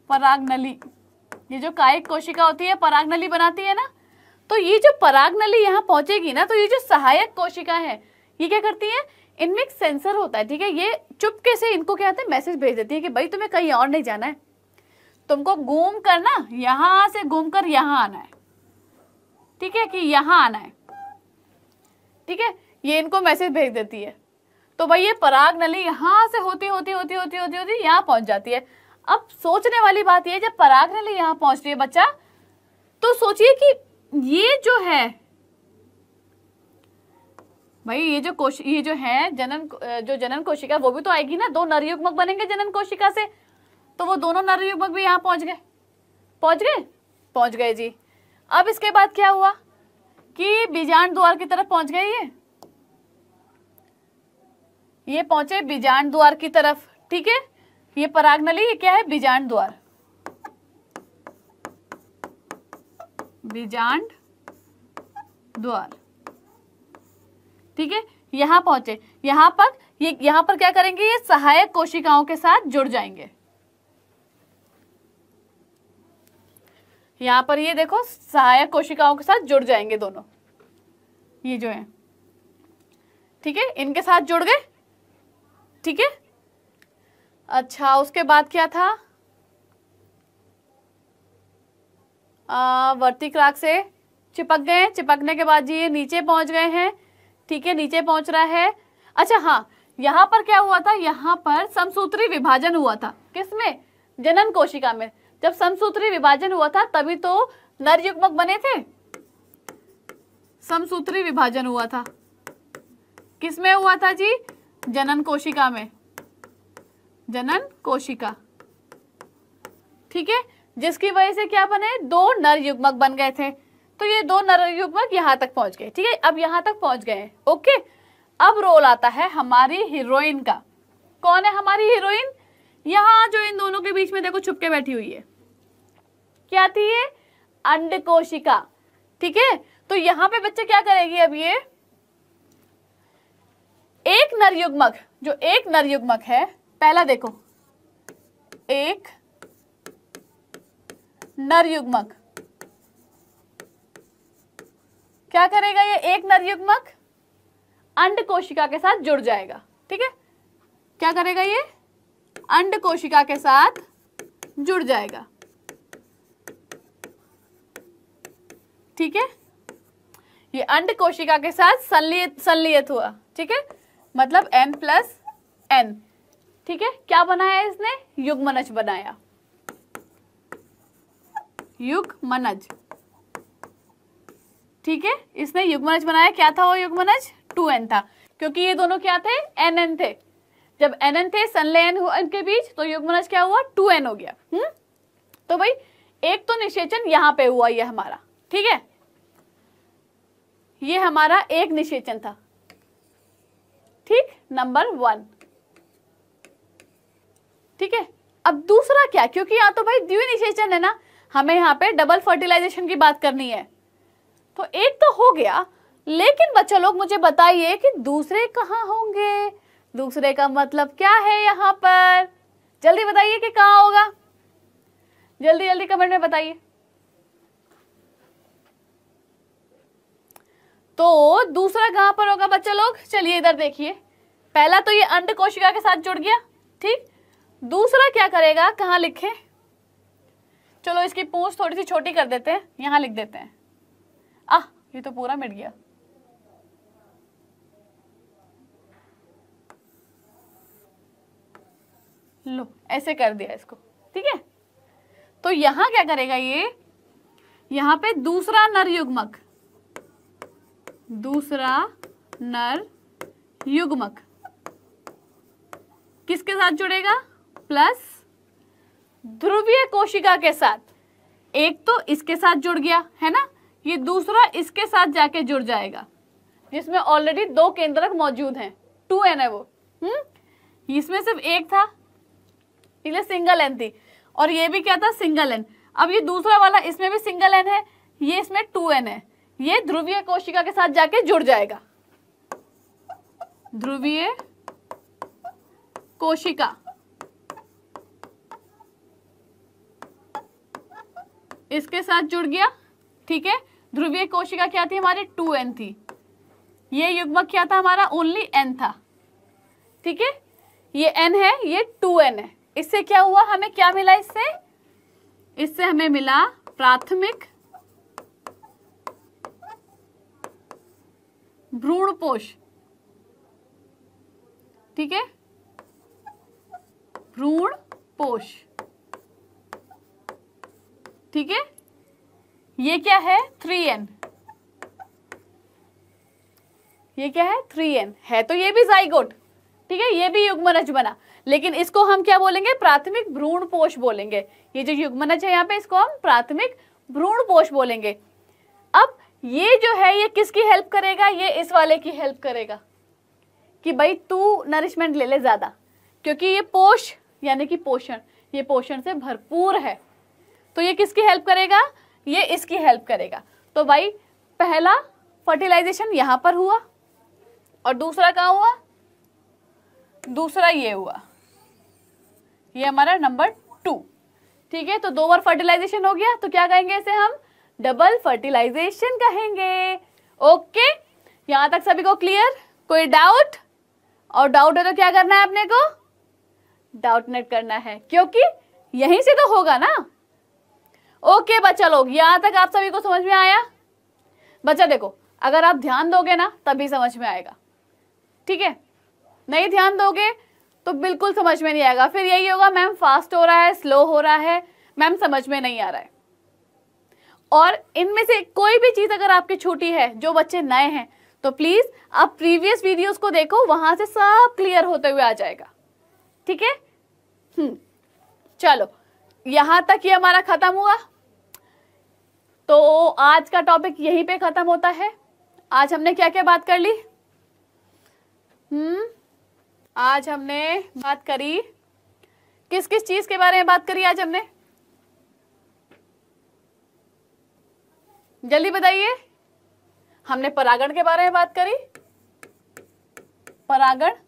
A: पराग नली ये जो कायिक कोशिका होती है पराग नली बनाती है ना तो ये जो पराग नली यहाँ पहुंचेगी ना तो ये जो सहायक कोशिका है ये क्या करती है इनमें एक सेंसर होता है ठीक है ये चुपके से इनको क्या होता है मैसेज भेज देती है कि भाई तुम्हें कहीं और नहीं जाना है तुमको घूम कर ना यहां से घूम कर यहाँ आना है ठीक है कि यहाँ आना है ठीक है ये इनको मैसेज भेज देती है तो भाई ये पराग नली यहां से होती होती होती होती होती होती यहां पहुंच जाती है अब सोचने वाली बात यह जब पराग रैली यहां पहुंच रही है बच्चा तो सोचिए कि ये जो है भाई ये जो कोश ये जो है जनन जो जनन कोशिका वो भी तो आएगी ना दो नरयुग्मक बनेंगे जनन कोशिका से तो वो दोनों नरयुग्मक भी यहां पहुंच गए पहुंच गए पहुंच गए जी अब इसके बाद क्या हुआ कि बीजाण द्वार की तरफ पहुंच गए ये ये पहुंचे बीजाण द्वार की तरफ ठीक है ये पराग नली ये क्या है बीजांड द्वार बीजांड द्वार ठीक है यहां पहुंचे यहां पर ये यहां पर क्या करेंगे ये सहायक कोशिकाओं के साथ जुड़ जाएंगे यहां पर ये देखो सहायक कोशिकाओं के साथ जुड़ जाएंगे दोनों ये जो है ठीक है इनके साथ जुड़ गए ठीक है अच्छा उसके बाद क्या था वर्तिक वर्ती क्राक से चिपक गए चिपकने के बाद जी ये नीचे पहुंच गए हैं ठीक है नीचे पहुंच रहा है अच्छा हाँ यहाँ पर क्या हुआ था यहाँ पर समसूत्री विभाजन हुआ था किसमें जनन कोशिका में जब समसूत्री विभाजन हुआ था तभी तो नर युग्मक बने थे समसूत्री विभाजन हुआ था किसमें हुआ था जी जनन कोशिका में जनन कोशिका ठीक है जिसकी वजह से क्या बने दो नर युग्मक बन गए थे तो ये दो नर युग्मक यहां तक पहुंच गए ठीक है अब यहां तक पहुंच गए ओके अब रोल आता है हमारी हीरोइन का कौन है हमारी हीरोइन यहां जो इन दोनों के बीच में देखो छुपके बैठी हुई है क्या थी ये अंड कोशिका ठीक है तो यहां पे बच्चे क्या करेगी अब ये एक नरयुग्मक जो एक नरयुग्मक है पहला देखो एक नर युग्मक क्या करेगा ये एक नर युग्मक अंड कोशिका के साथ जुड़ जाएगा ठीक है क्या करेगा ये अंड कोशिका के साथ जुड़ जाएगा ठीक है ये अंड कोशिका के साथ संलियत संलियत हुआ ठीक है मतलब एन प्लस एन ठीक है क्या बनाया इसने युग्मनज बनाया युग्मनज ठीक है इसने युग्मनज बनाया क्या था वो युग्मनज टू एन था क्योंकि ये दोनों क्या थे एन एन थे जब एन एन थे सनलेन के बीच तो युग्मनज क्या हुआ टू एन हो गया हम्म तो भाई एक तो निषेचन यहां पे हुआ ये हमारा ठीक है ये हमारा एक निषेचन था ठीक नंबर वन ठीक है अब दूसरा क्या क्योंकि यहाँ तो भाई द्विनिषेचन है ना हमें यहाँ पे डबल फर्टिलाइजेशन की बात करनी है तो एक तो हो गया लेकिन बच्चा लोग मुझे बताइए कि दूसरे कहाँ होंगे दूसरे का मतलब क्या है यहाँ पर जल्दी बताइए कि कहाँ होगा जल्दी जल्दी कमेंट में बताइए तो दूसरा कहां पर होगा बच्चा लोग चलिए इधर देखिए पहला तो ये अंड कोशिका के साथ जुड़ गया ठीक दूसरा क्या करेगा कहाँ लिखे चलो इसकी पूछ थोड़ी सी छोटी कर देते हैं यहाँ लिख देते हैं आह ये तो पूरा मिट गया लो ऐसे कर दिया इसको ठीक है तो यहां क्या करेगा ये यहां पे दूसरा नर युग्मक दूसरा नर युग्मक किसके साथ जुड़ेगा प्लस ध्रुवीय कोशिका के साथ एक तो इसके साथ जुड़ गया है ना ये दूसरा इसके साथ जाके जुड़ जाएगा जिसमें ऑलरेडी दो केंद्रक मौजूद हैं टू एन है वो हम्म इसमें सिर्फ एक था इसलिए सिंगल एन थी और ये भी क्या था सिंगल एन अब ये दूसरा वाला इसमें भी सिंगल एन है ये इसमें टू एन है ये ध्रुवीय कोशिका के साथ जाके जुड़ जाएगा ध्रुवीय कोशिका इसके साथ जुड़ गया ठीक है ध्रुवीय कोशिका क्या थी हमारे टू एन थी ये युग्मक क्या था हमारा ओनली एन था ठीक है ये एन है ये टू एन है इससे क्या हुआ हमें क्या मिला इससे इससे हमें मिला प्राथमिक भ्रूणपोष ठीक है भ्रूण पोष ठीक है ये क्या है थ्री एन ये क्या है थ्री एन है तो ये भी जाइगोट ठीक है ये भी युग्मनज बना लेकिन इसको हम क्या बोलेंगे प्राथमिक भ्रूण पोष बोलेंगे ये जो युग्मनज है यहाँ पे इसको हम प्राथमिक भ्रूण पोष बोलेंगे अब ये जो है ये किसकी हेल्प करेगा ये इस वाले की हेल्प करेगा कि भाई तू नरिशमेंट ले ले ज़्यादा क्योंकि ये पोष यानी कि पोषण ये पोषण से भरपूर है तो ये किसकी हेल्प करेगा ये इसकी हेल्प करेगा तो भाई पहला फर्टिलाइजेशन यहां पर हुआ और दूसरा कहा हुआ दूसरा ये हुआ ये हमारा नंबर टू ठीक है तो दो बार फर्टिलाइजेशन हो गया तो क्या कहेंगे इसे हम डबल फर्टिलाइजेशन कहेंगे ओके यहां तक सभी को क्लियर कोई डाउट और डाउट है तो क्या करना है अपने को डाउट नेट करना है क्योंकि यहीं से तो होगा ना ओके बच्चा लोग यहां तक आप सभी को समझ में आया बच्चा देखो अगर आप ध्यान दोगे ना तभी समझ में आएगा ठीक है नहीं ध्यान दोगे तो बिल्कुल समझ में नहीं आएगा फिर यही होगा मैम फास्ट हो रहा है स्लो हो रहा है मैम समझ में नहीं आ रहा है और इनमें से कोई भी चीज़ अगर आपकी छोटी है जो बच्चे नए हैं तो प्लीज़ आप प्रीवियस वीडियोस को देखो वहां से सब क्लियर होते हुए आ जाएगा ठीक है हम्म, चलो यहां तक ये हमारा ख़त्म हुआ तो आज का टॉपिक यहीं पे ख़त्म होता है आज हमने क्या क्या बात कर ली हम्म आज हमने बात करी किस किस चीज़ के बारे में बात करी आज हमने जल्दी बताइए हमने परागण के बारे में बात करी परागण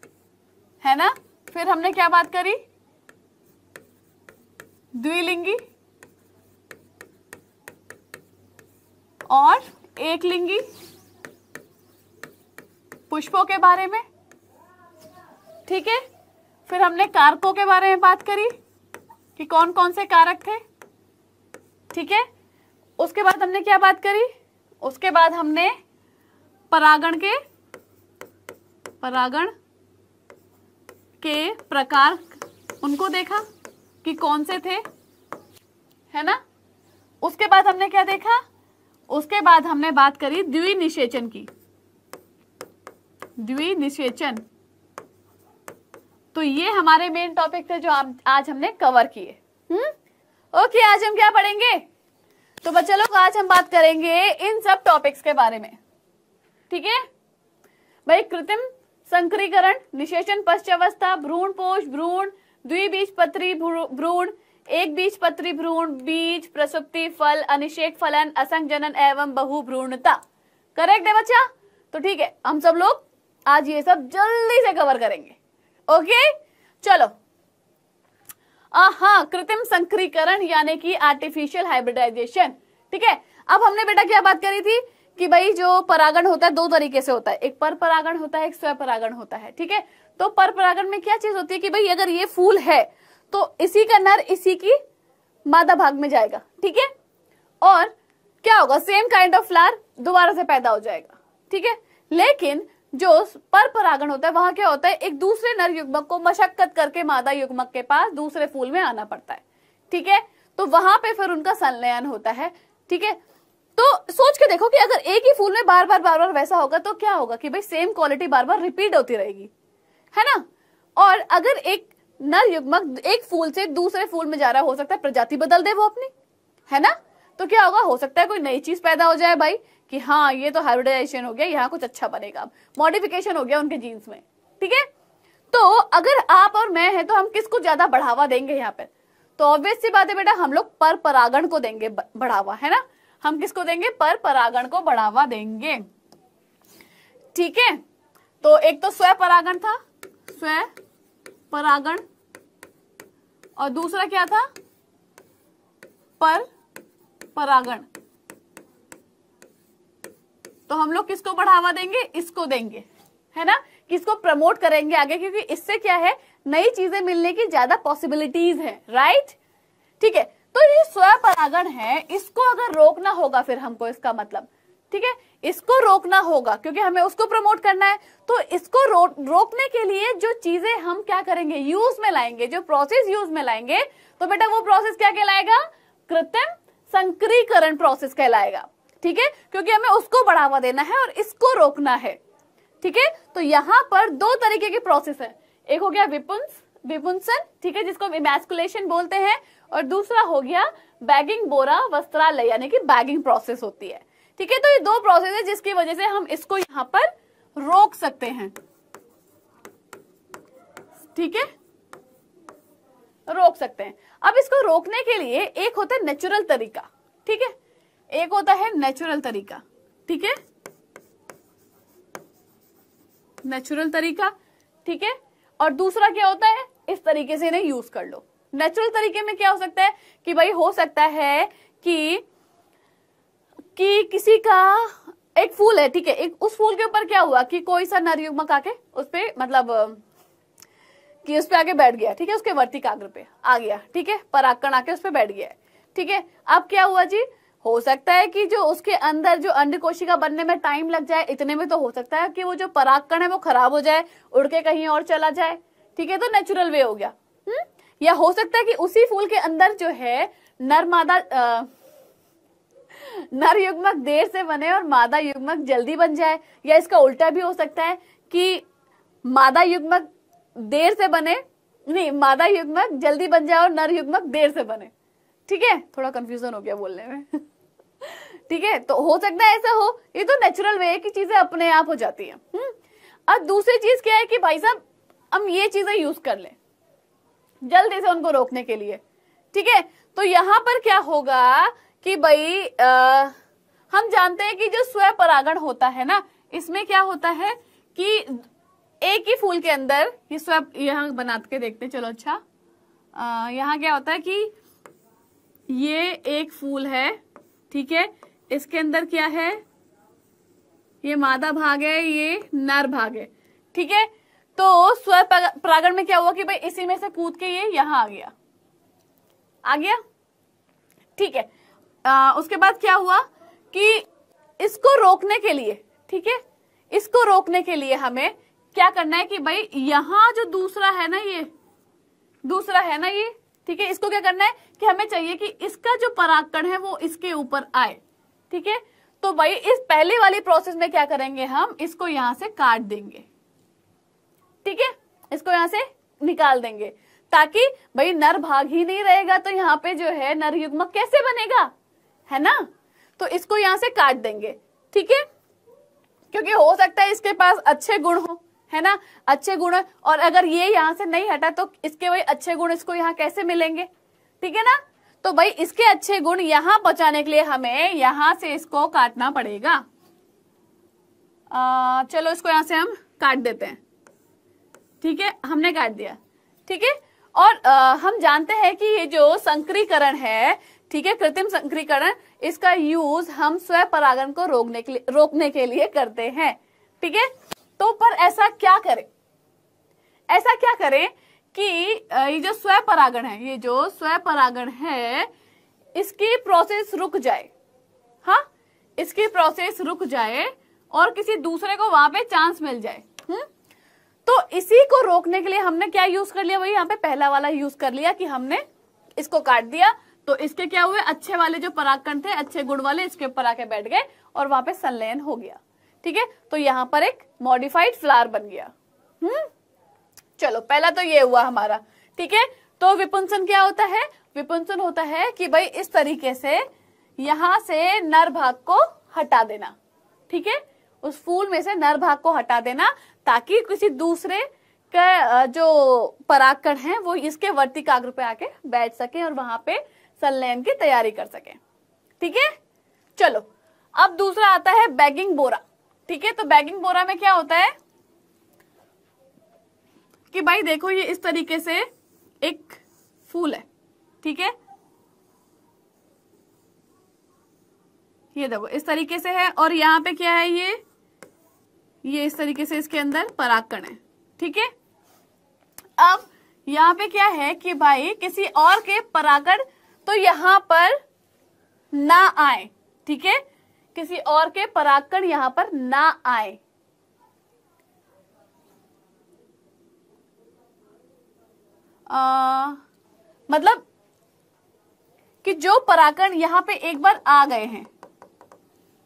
A: है ना फिर हमने क्या बात करी द्विलिंगी और एक लिंगी पुष्पों के बारे में ठीक है फिर हमने कारकों के बारे में बात करी कि कौन कौन से कारक थे ठीक है उसके बाद हमने क्या बात करी उसके बाद हमने परागण के परागण के प्रकार उनको देखा कि कौन से थे है ना उसके बाद हमने क्या देखा उसके बाद हमने बात करी द्विनिषेचन की द्विनिषेचन तो ये हमारे मेन टॉपिक थे जो आज हमने कवर किए हम्म ओके आज हम क्या पढ़ेंगे तो बच्चा लोग आज हम बात करेंगे इन सब टॉपिक्स के बारे में ठीक है भाई कृत्रिम संक्रीकरण निषेचन पश्चावस्था भ्रूण पोष भ्रूण द्विबीज पत्री भ्रूण एक बीज पत्री भ्रूण बीज प्रसुप्ति फल अनिषेक फलन असंग जनन एवं बहु भ्रूणता करेक्ट है बच्चा तो ठीक है हम सब लोग आज ये सब जल्दी से कवर करेंगे ओके चलो हाँ कृत्रिम संक्रीकरण यानी कि आर्टिफिशियल हाइब्रिडाइजेशन ठीक है अब हमने बेटा क्या बात करी थी कि भाई जो परागण होता है दो तरीके से होता है एक पर परागण होता है एक स्व परागण होता है ठीक है तो पर परागण में क्या चीज होती है कि भाई अगर ये फूल है तो इसी का नर इसी की मादा भाग में जाएगा ठीक है और क्या होगा सेम काइंड ऑफ फ्लावर दोबारा से पैदा हो जाएगा ठीक है लेकिन जो पर परागण होता है वहां क्या होता है एक दूसरे नर युग्मक को मशक्कत करके मादा युग्मक के पास दूसरे फूल में आना पड़ता है ठीक है तो वहां पे फिर उनका संलयन होता है ठीक है तो सोच के देखो कि अगर एक ही फूल में बार बार बार बार वैसा होगा तो क्या होगा कि भाई सेम क्वालिटी बार बार रिपीट होती रहेगी है ना और अगर एक नर युग्मक एक फूल से दूसरे फूल में जा रहा हो सकता है प्रजाति बदल दे वो अपनी है ना तो क्या होगा हो सकता है कोई नई चीज पैदा हो जाए भाई कि हाँ ये तो हाइब्रिडाइजेशन हो गया यहाँ कुछ अच्छा बनेगा मॉडिफिकेशन हो गया उनके जीन्स में ठीक है तो अगर आप और मैं हैं तो हम किसको ज्यादा बढ़ावा देंगे यहाँ पर तो ऑब्वियस सी बात है बेटा हम लोग पर परागण को देंगे बढ़ावा है ना हम किसको देंगे पर परागण को बढ़ावा देंगे ठीक है तो एक तो स्व परागण था स्व परागण और दूसरा क्या था पर परागण तो हम लोग किसको बढ़ावा देंगे इसको देंगे है ना किसको प्रमोट करेंगे आगे क्योंकि इससे क्या है नई चीजें मिलने की ज्यादा पॉसिबिलिटीज है राइट ठीक है तो ये परागण है इसको अगर रोकना होगा फिर हमको इसका मतलब ठीक है इसको रोकना होगा क्योंकि हमें उसको प्रमोट करना है तो इसको रो, रोकने के लिए जो चीजें हम क्या करेंगे यूज में लाएंगे जो प्रोसेस यूज में लाएंगे तो बेटा वो प्रोसेस क्या कहलाएगा कृत्रिम संक्रीकरण प्रोसेस कहलाएगा ठीक है क्योंकि हमें उसको बढ़ावा देना है और इसको रोकना है ठीक है तो यहां पर दो तरीके के प्रोसेस है एक हो गया विपुंस विपुंसन ठीक है जिसको इमेस्कुलेशन बोलते हैं और दूसरा हो गया बैगिंग बोरा वस्त्रालय यानी कि बैगिंग प्रोसेस होती है ठीक है तो ये दो प्रोसेस है जिसकी वजह से हम इसको यहां पर रोक सकते हैं ठीक है रोक सकते हैं अब इसको रोकने के लिए एक होता है नेचुरल तरीका ठीक है एक होता है नेचुरल तरीका ठीक है नेचुरल तरीका ठीक है और दूसरा क्या होता है इस तरीके से इन्हें यूज कर लो नेचुरल तरीके में क्या हो सकता है कि भाई हो सकता है कि कि किसी का एक फूल है ठीक है एक उस फूल के ऊपर क्या हुआ कि कोई सा नरयुग्मक आके उस पर मतलब कि उस पर आके बैठ गया ठीक है उसके वर्तिकाग्र पे आ गया ठीक है पराकण आके उस पर बैठ गया ठीक है अब क्या हुआ जी हो सकता है कि जो उसके अंदर जो अंड कोशिका बनने में टाइम लग जाए इतने में तो हो सकता है कि वो जो परागकण है वो खराब हो जाए उड़ के कहीं और चला जाए ठीक है तो नेचुरल वे हो गया हम्म या हो सकता है कि उसी फूल के अंदर जो है नर मादा आ, नर युग्मक देर से बने और मादा युग्मक जल्दी बन जाए या इसका उल्टा भी हो सकता है कि मादा युग्मक देर से बने नहीं मादा युग्मक जल्दी बन जाए और नर युग्मक देर से बने ठीक है थोड़ा कंफ्यूजन हो गया बोलने में ठीक है तो हो सकता है ऐसा हो ये तो नेचुरल वे है कि चीजें अपने आप हो जाती है हम्म? और दूसरी चीज क्या है कि भाई साहब हम ये चीजें यूज कर लें जल्दी से उनको रोकने के लिए ठीक है तो यहां पर क्या होगा कि भाई आ, हम जानते हैं कि जो स्व परागण होता है ना इसमें क्या होता है कि एक ही फूल के अंदर ये स्व यहाँ बना के देखते चलो अच्छा यहाँ क्या होता है कि ये एक फूल है ठीक है इसके अंदर क्या है ये मादा भाग है ये नर भाग है ठीक है तो स्व परागण में क्या हुआ कि भाई इसी में से कूद के ये यहां आ गया आ गया ठीक है आ, उसके बाद क्या हुआ कि इसको रोकने के लिए ठीक है इसको रोकने के लिए हमें क्या करना है कि भाई यहाँ जो दूसरा है ना ये दूसरा है ना ये ठीक है इसको क्या करना है कि हमें चाहिए कि इसका जो पराकण है वो इसके ऊपर आए ठीक है तो भाई इस पहले वाली प्रोसेस में क्या करेंगे हम इसको यहां से काट देंगे ठीक है इसको यहां से निकाल देंगे ताकि भाई नर भाग ही नहीं रहेगा तो यहाँ पे जो है नर युग्मक कैसे बनेगा है ना तो इसको यहाँ से काट देंगे ठीक है क्योंकि हो सकता है इसके पास अच्छे गुण हो है ना अच्छे गुण और अगर ये यहाँ से नहीं हटा तो इसके वही अच्छे गुण इसको यहाँ कैसे मिलेंगे ठीक है ना तो भाई इसके अच्छे गुण यहाँ बचाने के लिए हमें यहाँ से इसको काटना पड़ेगा आ, चलो इसको यहाँ से हम काट देते हैं ठीक है हमने काट दिया ठीक है और आ, हम जानते हैं कि ये जो संक्रीकरण है ठीक है कृत्रिम संक्रीकरण इसका यूज हम स्व परागण को रोकने के लिए रोकने के लिए करते हैं ठीक है तो पर ऐसा क्या करें ऐसा क्या करें कि ये जो स्व परागण है ये जो स्व परागण है इसकी प्रोसेस रुक जाए हा इसकी प्रोसेस रुक जाए और किसी दूसरे को वहां पे चांस मिल जाए हम्म तो इसी को रोकने के लिए हमने क्या यूज कर लिया वही यहाँ पे पहला वाला यूज कर लिया कि हमने इसको काट दिया तो इसके क्या हुए अच्छे वाले जो पराकण थे अच्छे गुण वाले इसके ऊपर आके बैठ गए और वहां पे संलयन हो गया ठीक है तो यहाँ पर एक मॉडिफाइड फ्लावर बन गया हम्म चलो पहला तो ये हुआ हमारा ठीक है तो विपुंसन क्या होता है विपुंसन होता है कि भाई इस तरीके से यहां से नर भाग को हटा देना ठीक है उस फूल में से नर भाग को हटा देना ताकि किसी दूसरे का जो पराकण है वो इसके वर्तिकाग्र पे आके बैठ सके और वहां पे संलयन की तैयारी कर सके ठीक है चलो अब दूसरा आता है बैगिंग बोरा ठीक है तो बैगिंग बोरा में क्या होता है कि भाई देखो ये इस तरीके से एक फूल है ठीक है ये देखो इस तरीके से है और यहाँ पे क्या है ये ये इस तरीके से इसके अंदर पराकण है ठीक है अब यहाँ पे क्या है कि भाई किसी और के परागण तो यहां पर ना आए ठीक है किसी और के पराकण यहां पर ना आए आ, मतलब कि जो पराकण यहां पे एक बार आ गए हैं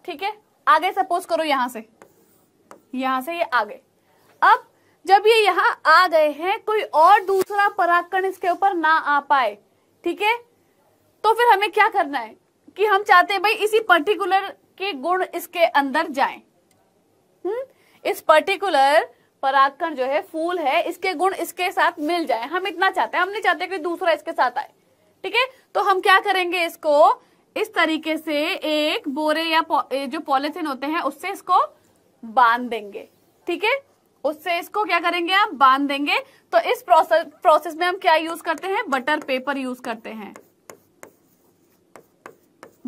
A: ठीक है आ गए सपोज करो यहां से यहां से ये यह आ गए अब जब ये यहां आ गए हैं कोई और दूसरा पराकण इसके ऊपर ना आ पाए ठीक है तो फिर हमें क्या करना है कि हम चाहते हैं भाई इसी पर्टिकुलर के गुण इसके अंदर जाएं हम्म इस पर्टिकुलर परागकण जो है फूल है इसके गुण इसके साथ मिल जाए हम इतना चाहते हैं हम नहीं चाहते कि दूसरा इसके साथ आए ठीक है तो हम क्या करेंगे इसको इस तरीके से एक बोरे या पौ, जो पॉलिथिन होते हैं उससे इसको बांध देंगे ठीक है उससे इसको क्या करेंगे हम बांध देंगे तो इस प्रोसेस प्रोसेस में हम क्या यूज करते हैं बटर पेपर यूज करते हैं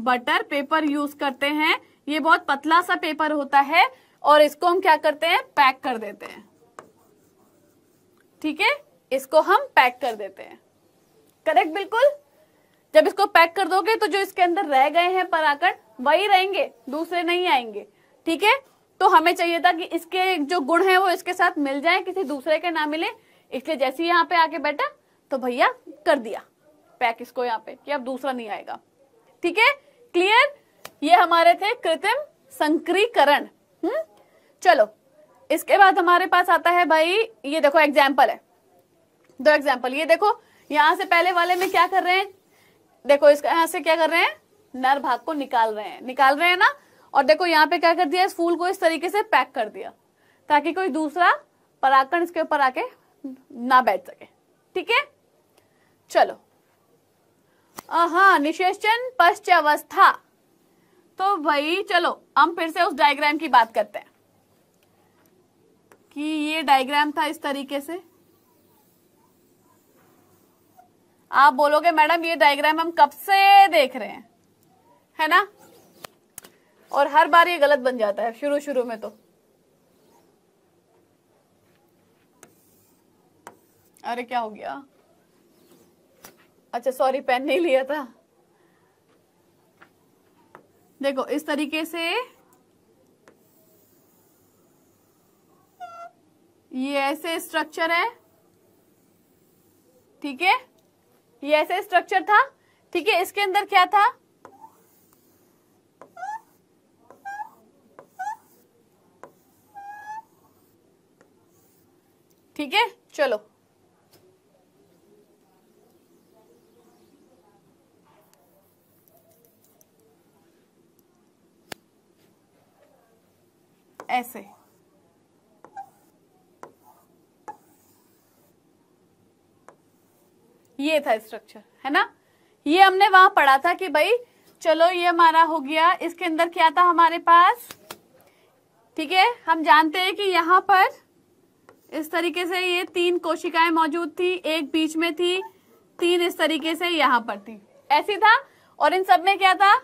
A: बटर पेपर यूज करते हैं ये बहुत पतला सा पेपर होता है और इसको हम क्या करते हैं पैक कर देते हैं ठीक है इसको हम पैक कर देते हैं करेक्ट बिल्कुल जब इसको पैक कर दोगे तो जो इसके अंदर रह गए हैं पराकण वही रहेंगे दूसरे नहीं आएंगे ठीक है तो हमें चाहिए था कि इसके जो गुण है वो इसके साथ मिल जाए किसी दूसरे के ना मिले इसलिए जैसे ही यहाँ पे आके बैठा तो भैया कर दिया पैक इसको यहाँ पे कि अब दूसरा नहीं आएगा ठीक है क्लियर ये हमारे थे कृत्रिम संक्रीकरण हम्म चलो इसके बाद हमारे पास आता है भाई ये देखो एग्जाम्पल है दो एग्जाम्पल ये देखो यहां से पहले वाले में क्या कर रहे हैं देखो इसका यहां से क्या कर रहे हैं नर भाग को निकाल रहे हैं निकाल रहे हैं ना और देखो यहाँ पे क्या कर दिया इस फूल को इस तरीके से पैक कर दिया ताकि कोई दूसरा पराकण इसके ऊपर आके ना बैठ सके ठीक है चलो हाँ निषेचन पश्चावस्था तो भाई चलो हम फिर से उस डायग्राम की बात करते हैं कि ये डायग्राम था इस तरीके से आप बोलोगे मैडम ये डायग्राम हम कब से देख रहे हैं है ना और हर बार ये गलत बन जाता है शुरू शुरू में तो अरे क्या हो गया अच्छा सॉरी पेन नहीं लिया था देखो इस तरीके से ये ऐसे स्ट्रक्चर है ठीक है ये ऐसे स्ट्रक्चर था ठीक है इसके अंदर क्या था ठीक है चलो ऐसे ये था स्ट्रक्चर है ना ये हमने वहां पढ़ा था कि भाई चलो ये हमारा हो गया इसके अंदर क्या था हमारे पास ठीक है हम जानते हैं कि यहां पर इस तरीके से ये तीन कोशिकाएं मौजूद थी एक बीच में थी तीन इस तरीके से यहां पर थी ऐसी था और इन सब में क्या था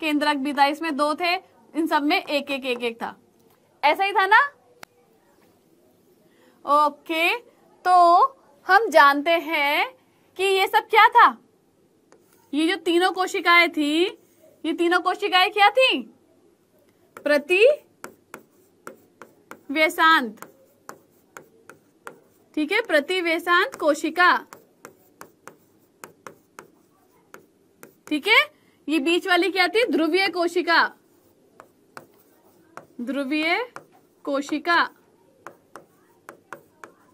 A: केंद्रक भी था इसमें दो थे इन सब में एक एक एक एक था ऐसा ही था ना ओके तो हम जानते हैं कि ये सब क्या था ये जो तीनों कोशिकाएं थी ये तीनों कोशिकाएं क्या थी प्रति व्यसांत ठीक है प्रति व्यसांत कोशिका ठीक है ये बीच वाली क्या थी ध्रुवीय कोशिका ध्रुवीय कोशिका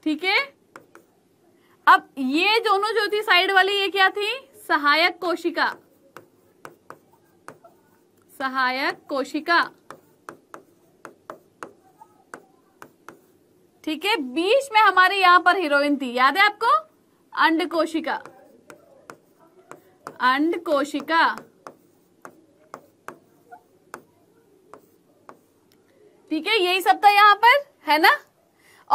A: ठीक है अब ये दोनों जो थी साइड वाली ये क्या थी सहायक कोशिका सहायक कोशिका ठीक है बीच में हमारे यहां पर हीरोइन थी याद है आपको अंड कोशिका अंड कोशिका ठीक है यही सब था यहाँ पर है ना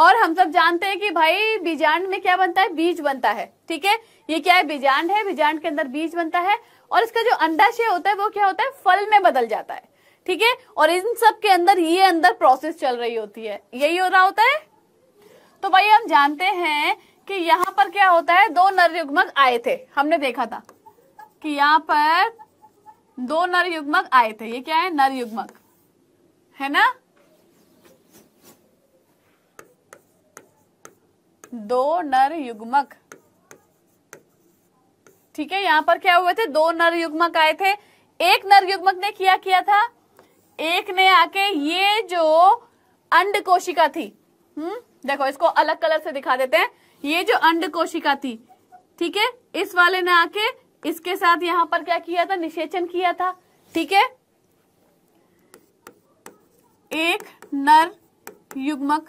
A: और हम सब जानते हैं कि भाई बीजांड में क्या बनता है बीज बनता है ठीक है ये क्या है बीजांड है बीजांड के अंदर बीज बनता है और इसका जो अंडाशय होता है वो क्या होता है फल में बदल जाता है ठीक है और इन सब के अंदर ये अंदर प्रोसेस चल रही होती है यही हो रहा होता है तो भाई हम जानते हैं कि यहाँ पर क्या होता है दो नर युग्मक आए थे हमने देखा था कि यहाँ पर दो नर युग्मक आए थे ये क्या है नर युग्मक है ना दो नर युग्मक ठीक है यहां पर क्या हुए थे दो नर युग्मक आए थे एक नर युग्मक ने क्या किया था एक ने आके ये जो अंड कोशिका थी हम्म देखो इसको अलग कलर से दिखा देते हैं ये जो अंड कोशिका थी ठीक है इस वाले ने आके इसके साथ यहां पर क्या किया था निषेचन किया था ठीक है एक नर युग्मक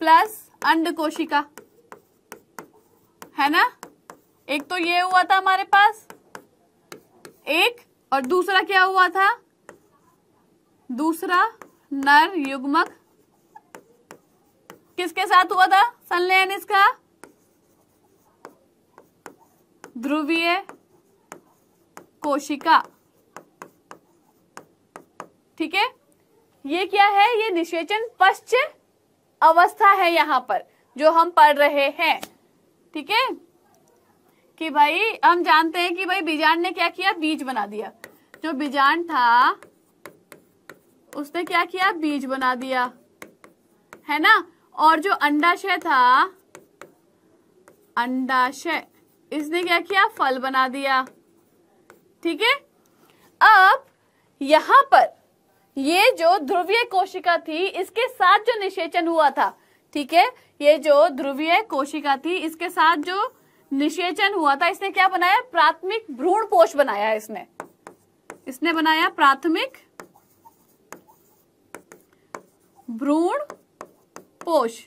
A: प्लस अंड कोशिका है ना एक तो ये हुआ था हमारे पास एक और दूसरा क्या हुआ था दूसरा नर युग्मक किसके साथ हुआ था संलयन इसका ध्रुवीय कोशिका ठीक है ये क्या है ये निषेचन पश्च अवस्था है यहाँ पर जो हम पढ़ रहे हैं ठीक है कि भाई हम जानते हैं कि भाई बीजान ने क्या किया बीज बना दिया जो बीजान था उसने क्या किया बीज बना दिया है ना और जो अंडाशय था अंडाशय इसने क्या किया फल बना दिया ठीक है अब यहां पर ये जो ध्रुवीय कोशिका थी इसके साथ जो निषेचन हुआ था ठीक है ये जो ध्रुवीय कोशिका थी इसके साथ जो निषेचन हुआ था इसने क्या बनाया प्राथमिक भ्रूण पोष बनाया इसने इसने बनाया प्राथमिक भ्रूण पोष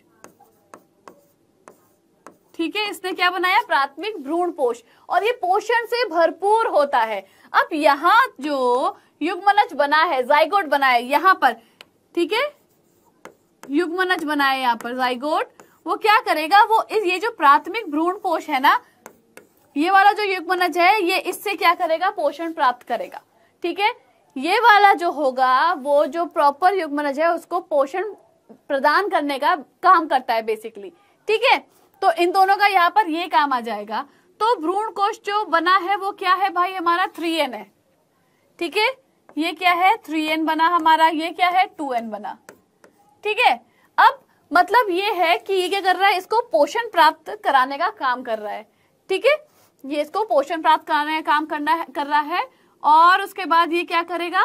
A: ठीक है इसने क्या बनाया प्राथमिक भ्रूण पोष और ये पोषण से भरपूर होता है अब यहां जो युगमनज बना है जाइगोट बना है यहां पर ठीक है युगमनज बना है यहाँ पर जाइगोट वो क्या करेगा वो इस ये जो प्राथमिक भ्रूण कोश है ना ये वाला जो युगमनज है ये इससे क्या करेगा पोषण प्राप्त करेगा ठीक है ये वाला जो होगा वो जो प्रॉपर युग्मनज है उसको पोषण प्रदान करने का काम करता है बेसिकली ठीक है तो इन दोनों का यहाँ पर ये काम आ जाएगा तो भ्रूण कोश जो बना है वो क्या है भाई हमारा थ्री एन है ठीक है ये क्या है थ्री एन बना हमारा ये क्या है टू एन बना ठीक है अब मतलब ये है कि ये क्या कर रहा है इसको पोषण प्राप्त कराने का काम कर रहा है ठीक है ये इसको पोषण प्राप्त कराने का काम करना है, कर रहा है और उसके बाद ये क्या करेगा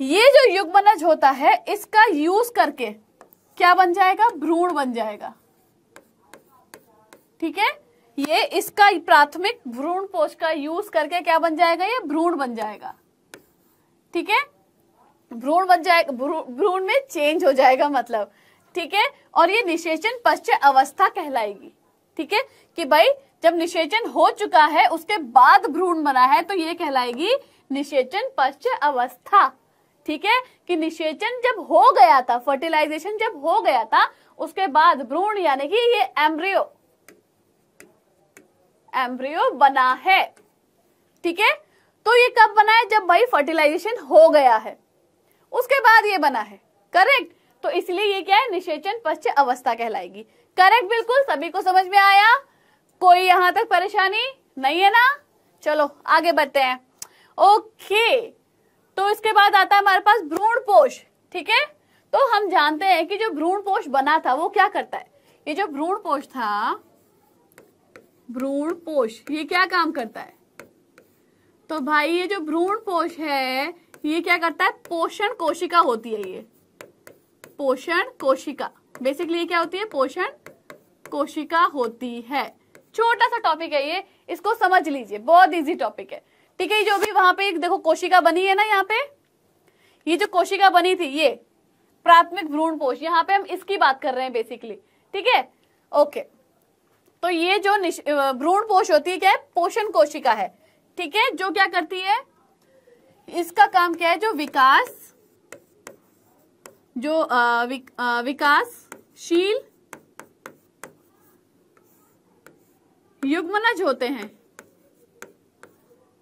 A: ये जो युग्मनज होता है इसका यूज करके क्या बन जाएगा भ्रूण बन जाएगा ठीक है ये इसका प्राथमिक भ्रूण पोष का यूज करके क्या बन जाएगा ये भ्रूण बन जाएगा ठीक है भ्रूण बन जाएगा भ्रूण में चेंज हो जाएगा मतलब ठीक है और ये निषेचन पश्चय अवस्था कहलाएगी ठीक है कि भाई जब निषेचन हो चुका है उसके बाद भ्रूण बना है तो ये कहलाएगी निषेचन पश्चय अवस्था ठीक है कि निषेचन जब हो गया था फर्टिलाइजेशन जब हो गया था उसके बाद भ्रूण यानी कि ये एम्ब्रियो एम्ब्रियो बना है ठीक है तो ये कब बना है जब भाई फर्टिलाइजेशन हो गया है उसके बाद ये बना है करेक्ट तो इसलिए ये क्या है निषेचन पश्चिम अवस्था कहलाएगी करेक्ट बिल्कुल सभी को समझ में आया कोई यहां तक परेशानी नहीं है ना चलो आगे बढ़ते हैं ओके तो इसके बाद आता है हमारे पास भ्रूण पोष ठीक है तो हम जानते हैं कि जो भ्रूण पोष बना था वो क्या करता है ये जो भ्रूण पोष था भ्रूण पोष ये क्या काम करता है तो भाई ये जो भ्रूण पोष है ये क्या करता है पोषण कोशिका होती है ये पोषण कोशिका बेसिकली ये क्या होती है पोषण कोशिका होती है छोटा सा टॉपिक है ये इसको समझ लीजिए बहुत इजी टॉपिक है ठीक है जो भी वहां पे देखो कोशिका बनी है ना यहाँ पे ये जो कोशिका बनी थी ये प्राथमिक भ्रूण पोष यहाँ पे हम इसकी बात कर रहे हैं बेसिकली ठीक है ओके तो ये जो भ्रूण पोष होती है क्या है पोषण कोशिका है ठीक है जो क्या करती है इसका काम क्या है जो विकास जो विकासशील युग्मनज होते हैं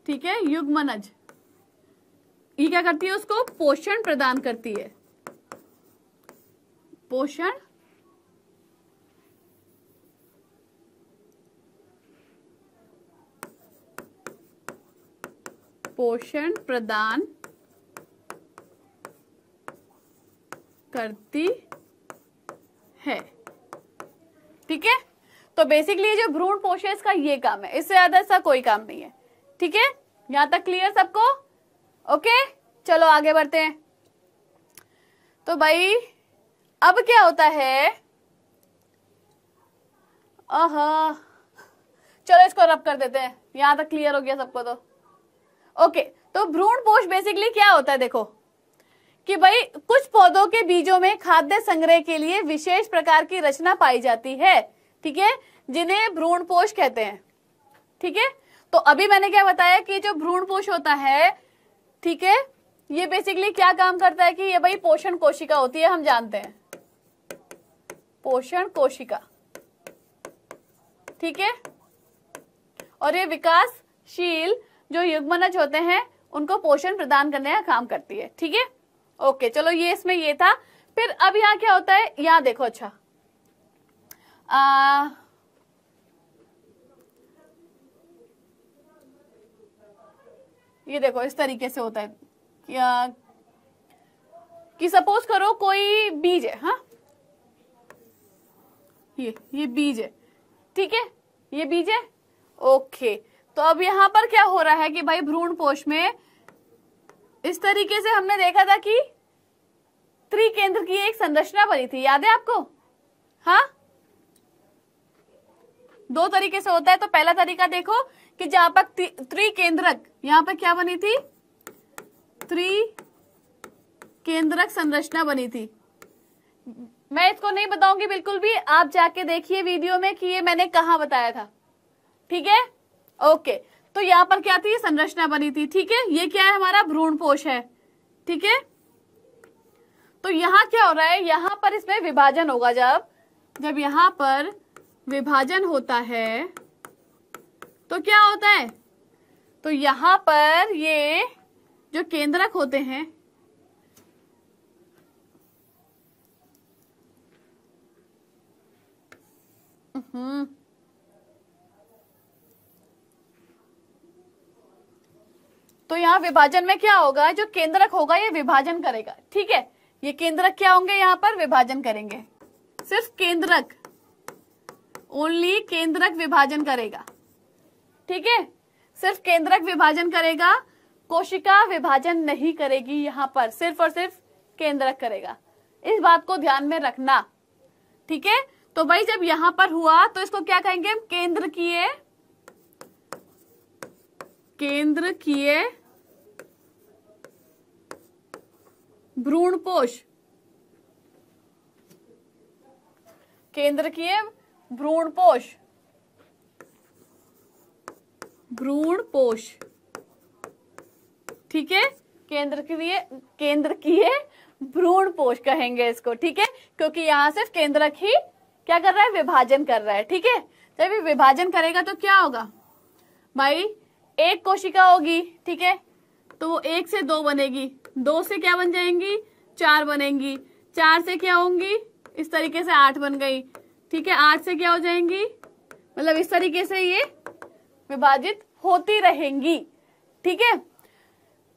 A: ठीक है युग्मनज ये क्या करती है उसको पोषण प्रदान करती है पोषण पोषण प्रदान करती है ठीक है तो बेसिकली जो भ्रूण पोषण का ये काम है इससे ज्यादा इसका कोई काम नहीं है ठीक है यहां तक क्लियर सबको ओके चलो आगे बढ़ते हैं तो भाई अब क्या होता है चलो इसको रब कर देते हैं यहां तक क्लियर हो गया सबको तो ओके तो भ्रूण पोष बेसिकली क्या होता है देखो कि भाई कुछ पौधों के बीजों में खाद्य संग्रह के लिए विशेष प्रकार की रचना पाई जाती है ठीक है जिन्हें भ्रूण पोष कहते हैं ठीक है तो अभी मैंने क्या बताया कि जो भ्रूण पोष होता है ठीक है ये बेसिकली क्या काम करता है कि ये भाई पोषण कोशिका होती है हम जानते हैं पोषण कोशिका ठीक है और ये विकासशील जो युग्मनज होते हैं उनको पोषण प्रदान करने का काम करती है ठीक है ओके चलो ये इसमें ये था फिर अब यहाँ क्या होता है यहाँ देखो अच्छा ये देखो इस तरीके से होता है या, कि सपोज करो कोई बीज है हा ये ये बीज है ठीक है ये बीज है ओके तो अब यहाँ पर क्या हो रहा है कि भाई भ्रूण पोष में इस तरीके से हमने देखा था कि त्रिकेंद्र की एक संरचना बनी थी याद है आपको हा दो तरीके से होता है तो पहला तरीका देखो कि जहां पर त्रिकेंद्रक यहां पर क्या बनी थी त्रिकेंद्रक संरचना बनी थी मैं इसको नहीं बताऊंगी बिल्कुल भी आप जाके देखिए वीडियो में कि ये मैंने कहा बताया था ठीक है ओके तो यहाँ पर क्या थी संरचना बनी थी ठीक है ये क्या है हमारा भ्रूण पोष है ठीक है तो यहाँ क्या हो रहा है यहां पर इसमें विभाजन होगा जब जब यहाँ पर विभाजन होता है तो क्या होता है तो यहां पर ये जो केंद्रक होते हैं हम्म तो यहाँ विभाजन में क्या होगा जो केंद्रक होगा ये विभाजन करेगा ठीक है ये केंद्रक क्या होंगे यहाँ पर विभाजन करेंगे सिर्फ केंद्रक ओनली केंद्रक विभाजन करेगा ठीक है सिर्फ केंद्रक विभाजन करेगा कोशिका विभाजन नहीं करेगी यहाँ पर सिर्फ और सिर्फ केंद्रक करेगा इस बात को ध्यान में रखना ठीक है तो भाई जब यहां पर हुआ तो इसको क्या कहेंगे हम केंद्र की केंद्र किए भ्रूणपोष केंद्र किए भ्रूणपोष भ्रूणपोष ठीक है केंद्र के लिए केंद्र किए भ्रूण पोष कहेंगे इसको ठीक है क्योंकि यहां सिर्फ केंद्रक ही क्या कर रहा है विभाजन कर रहा है ठीक है जब विभाजन करेगा तो क्या होगा भाई एक कोशिका होगी ठीक है तो वो एक से दो बनेगी दो से क्या बन जाएंगी चार बनेंगी चार से क्या होंगी इस तरीके से आठ बन गई ठीक है आठ से क्या हो जाएंगी मतलब इस तरीके से ये विभाजित होती रहेंगी ठीक है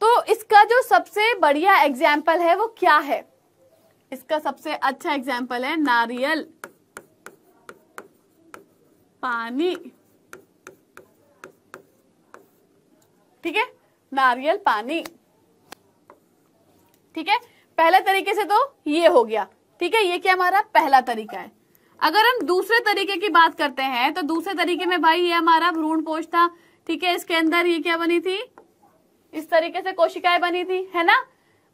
A: तो इसका जो सबसे बढ़िया एग्जाम्पल है वो क्या है इसका सबसे अच्छा एग्जाम्पल है नारियल पानी ठीक है नारियल पानी ठीक है पहले तरीके से तो ये हो गया ठीक है ये क्या हमारा पहला तरीका है अगर हम दूसरे तरीके की बात करते हैं तो दूसरे तरीके में भाई ये हमारा भ्रूण पोष था ठीक है इसके अंदर ये क्या बनी थी इस तरीके से कोशिकाएं बनी थी है ना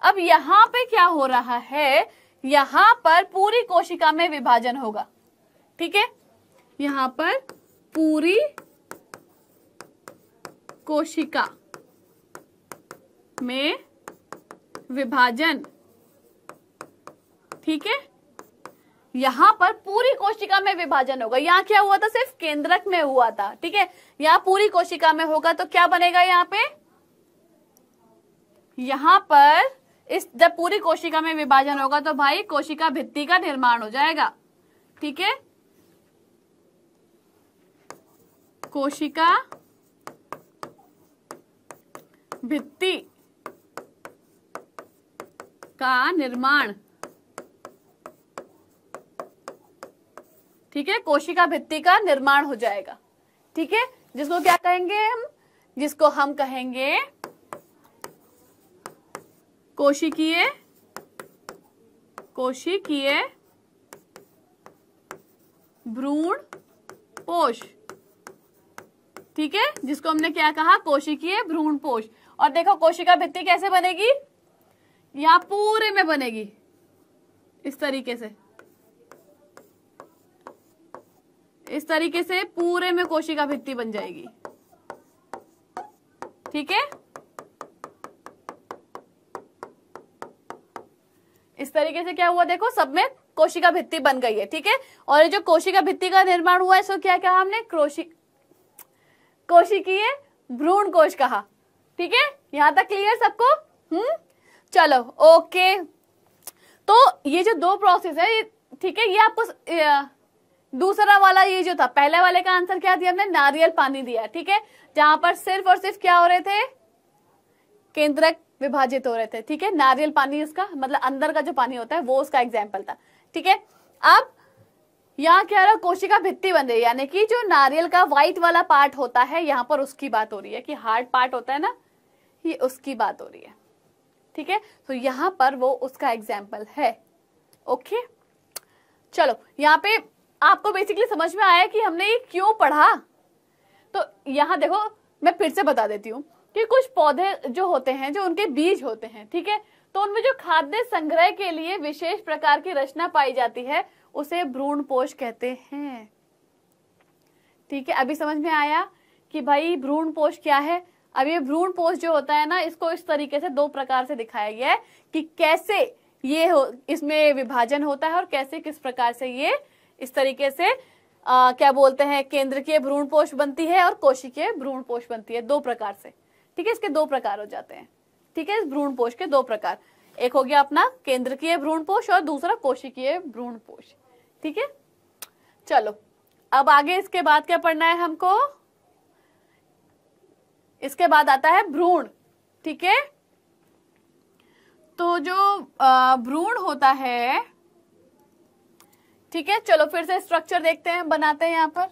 A: अब यहां पे क्या हो रहा है यहां पर पूरी कोशिका में विभाजन होगा ठीक है यहां पर पूरी कोशिका में विभाजन ठीक है यहां पर पूरी कोशिका में विभाजन होगा यहां क्या हुआ था सिर्फ केंद्रक में हुआ था ठीक है यहां पूरी कोशिका में होगा तो क्या बनेगा यहां पे यहां पर इस जब पूरी कोशिका में विभाजन होगा तो भाई कोशिका भित्ति का निर्माण हो जाएगा ठीक है कोशिका भित्ति का निर्माण ठीक है कोशिका भित्ति का निर्माण हो जाएगा ठीक है जिसको क्या कहेंगे हम जिसको हम कहेंगे कोशिकीय कोशिकीय भ्रूण पोष ठीक है जिसको हमने क्या कहा कोशिकीय भ्रूण पोष और देखो कोशिका भित्ति कैसे बनेगी यहां पूरे में बनेगी इस तरीके से इस तरीके से पूरे में कोशिका भित्ति बन जाएगी ठीक है इस तरीके से क्या हुआ देखो सब में कोशिका भित्ति बन गई है ठीक है और ये जो कोशिका भित्ति का निर्माण हुआ है इसको क्या कहा हमने क्रोशी कोशिकीय भ्रूण कोश कहा ठीक है यहां तक क्लियर सबको हम्म चलो ओके तो ये जो दो प्रोसेस है ठीक है ये आपको दूसरा वाला ये जो था पहले वाले का आंसर क्या दिया हमने नारियल पानी दिया ठीक है जहां पर सिर्फ और सिर्फ क्या हो रहे थे केंद्रक विभाजित हो रहे थे ठीक है नारियल पानी इसका मतलब अंदर का जो पानी होता है वो उसका एग्जाम्पल था ठीक है अब यहाँ क्या रहा कोशिका भित्ति बन रही है यानी कि जो नारियल का व्हाइट वाला पार्ट होता है यहाँ पर उसकी बात हो रही है कि हार्ड पार्ट होता है ना ये उसकी बात हो रही है ठीक है तो यहां पर वो उसका एग्जाम्पल है ओके चलो यहाँ पे आपको बेसिकली समझ में आया कि हमने ये क्यों पढ़ा तो यहां देखो मैं फिर से बता देती हूँ कि कुछ पौधे जो होते हैं जो उनके बीज होते हैं ठीक है तो उनमें जो खाद्य संग्रह के लिए विशेष प्रकार की रचना पाई जाती है उसे भ्रूण पोष कहते हैं ठीक है अभी समझ में आया कि भाई भ्रूण पोष क्या है अब ये भ्रूण पोष जो होता है ना इसको इस तरीके से दो प्रकार से दिखाया गया है कि कैसे ये हो इसमें विभाजन होता है और कैसे किस प्रकार से ये इस तरीके से आ, क्या बोलते हैं केंद्र के भ्रूण पोष बनती है और कोशिकीय भ्रूण पोष बनती है दो प्रकार से ठीक है इसके दो प्रकार हो जाते हैं ठीक है इस भ्रूण पोष के दो प्रकार एक हो गया अपना केंद्र की भ्रूण पोष और दूसरा कोशिकीय भ्रूण पोष ठीक है चलो अब आगे इसके बाद क्या पढ़ना है हमको इसके बाद आता है भ्रूण ठीक है तो जो भ्रूण होता है ठीक है चलो फिर से स्ट्रक्चर देखते हैं बनाते हैं यहां पर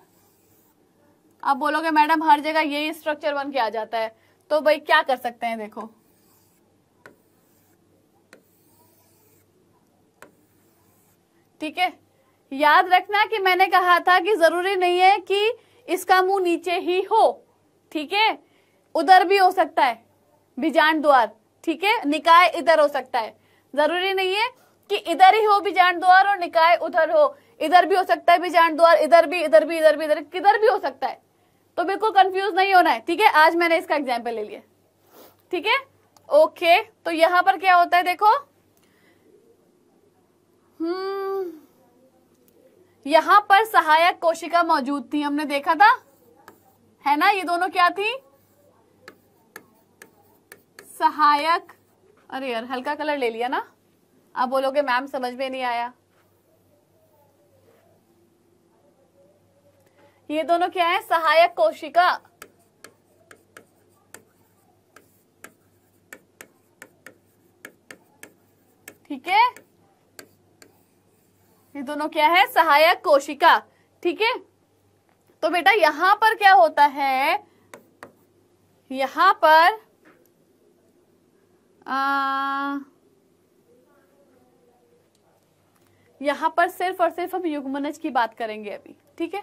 A: आप बोलोगे मैडम हर जगह यही स्ट्रक्चर बन के आ जाता है तो भाई क्या कर सकते हैं देखो ठीक है याद रखना कि मैंने कहा था कि जरूरी नहीं है कि इसका मुंह नीचे ही हो ठीक है उधर भी हो सकता है बीजाण द्वार ठीक है निकाय इधर हो सकता है जरूरी नहीं है कि इधर ही हो बीजाण द्वार और निकाय उधर हो इधर भी हो सकता है बीजाण द्वार इधर भी इधर भी इधर भी इधर किधर भी हो सकता है तो बिल्कुल कंफ्यूज नहीं होना है ठीक है आज मैंने इसका एग्जाम्पल ले लिया ठीक है ओके तो यहां पर क्या होता है देखो हम्म यहां पर सहायक कोशिका मौजूद थी हमने देखा था है ना ये दोनों क्या थी सहायक अरे यार हल्का कलर ले लिया ना आप बोलोगे मैम समझ में नहीं आया ये दोनों क्या है सहायक कोशिका ठीक है ये दोनों क्या है सहायक कोशिका ठीक है तो बेटा यहां पर क्या होता है यहां पर यहां पर सिर्फ और सिर्फ हम युगमनज की बात करेंगे अभी ठीक है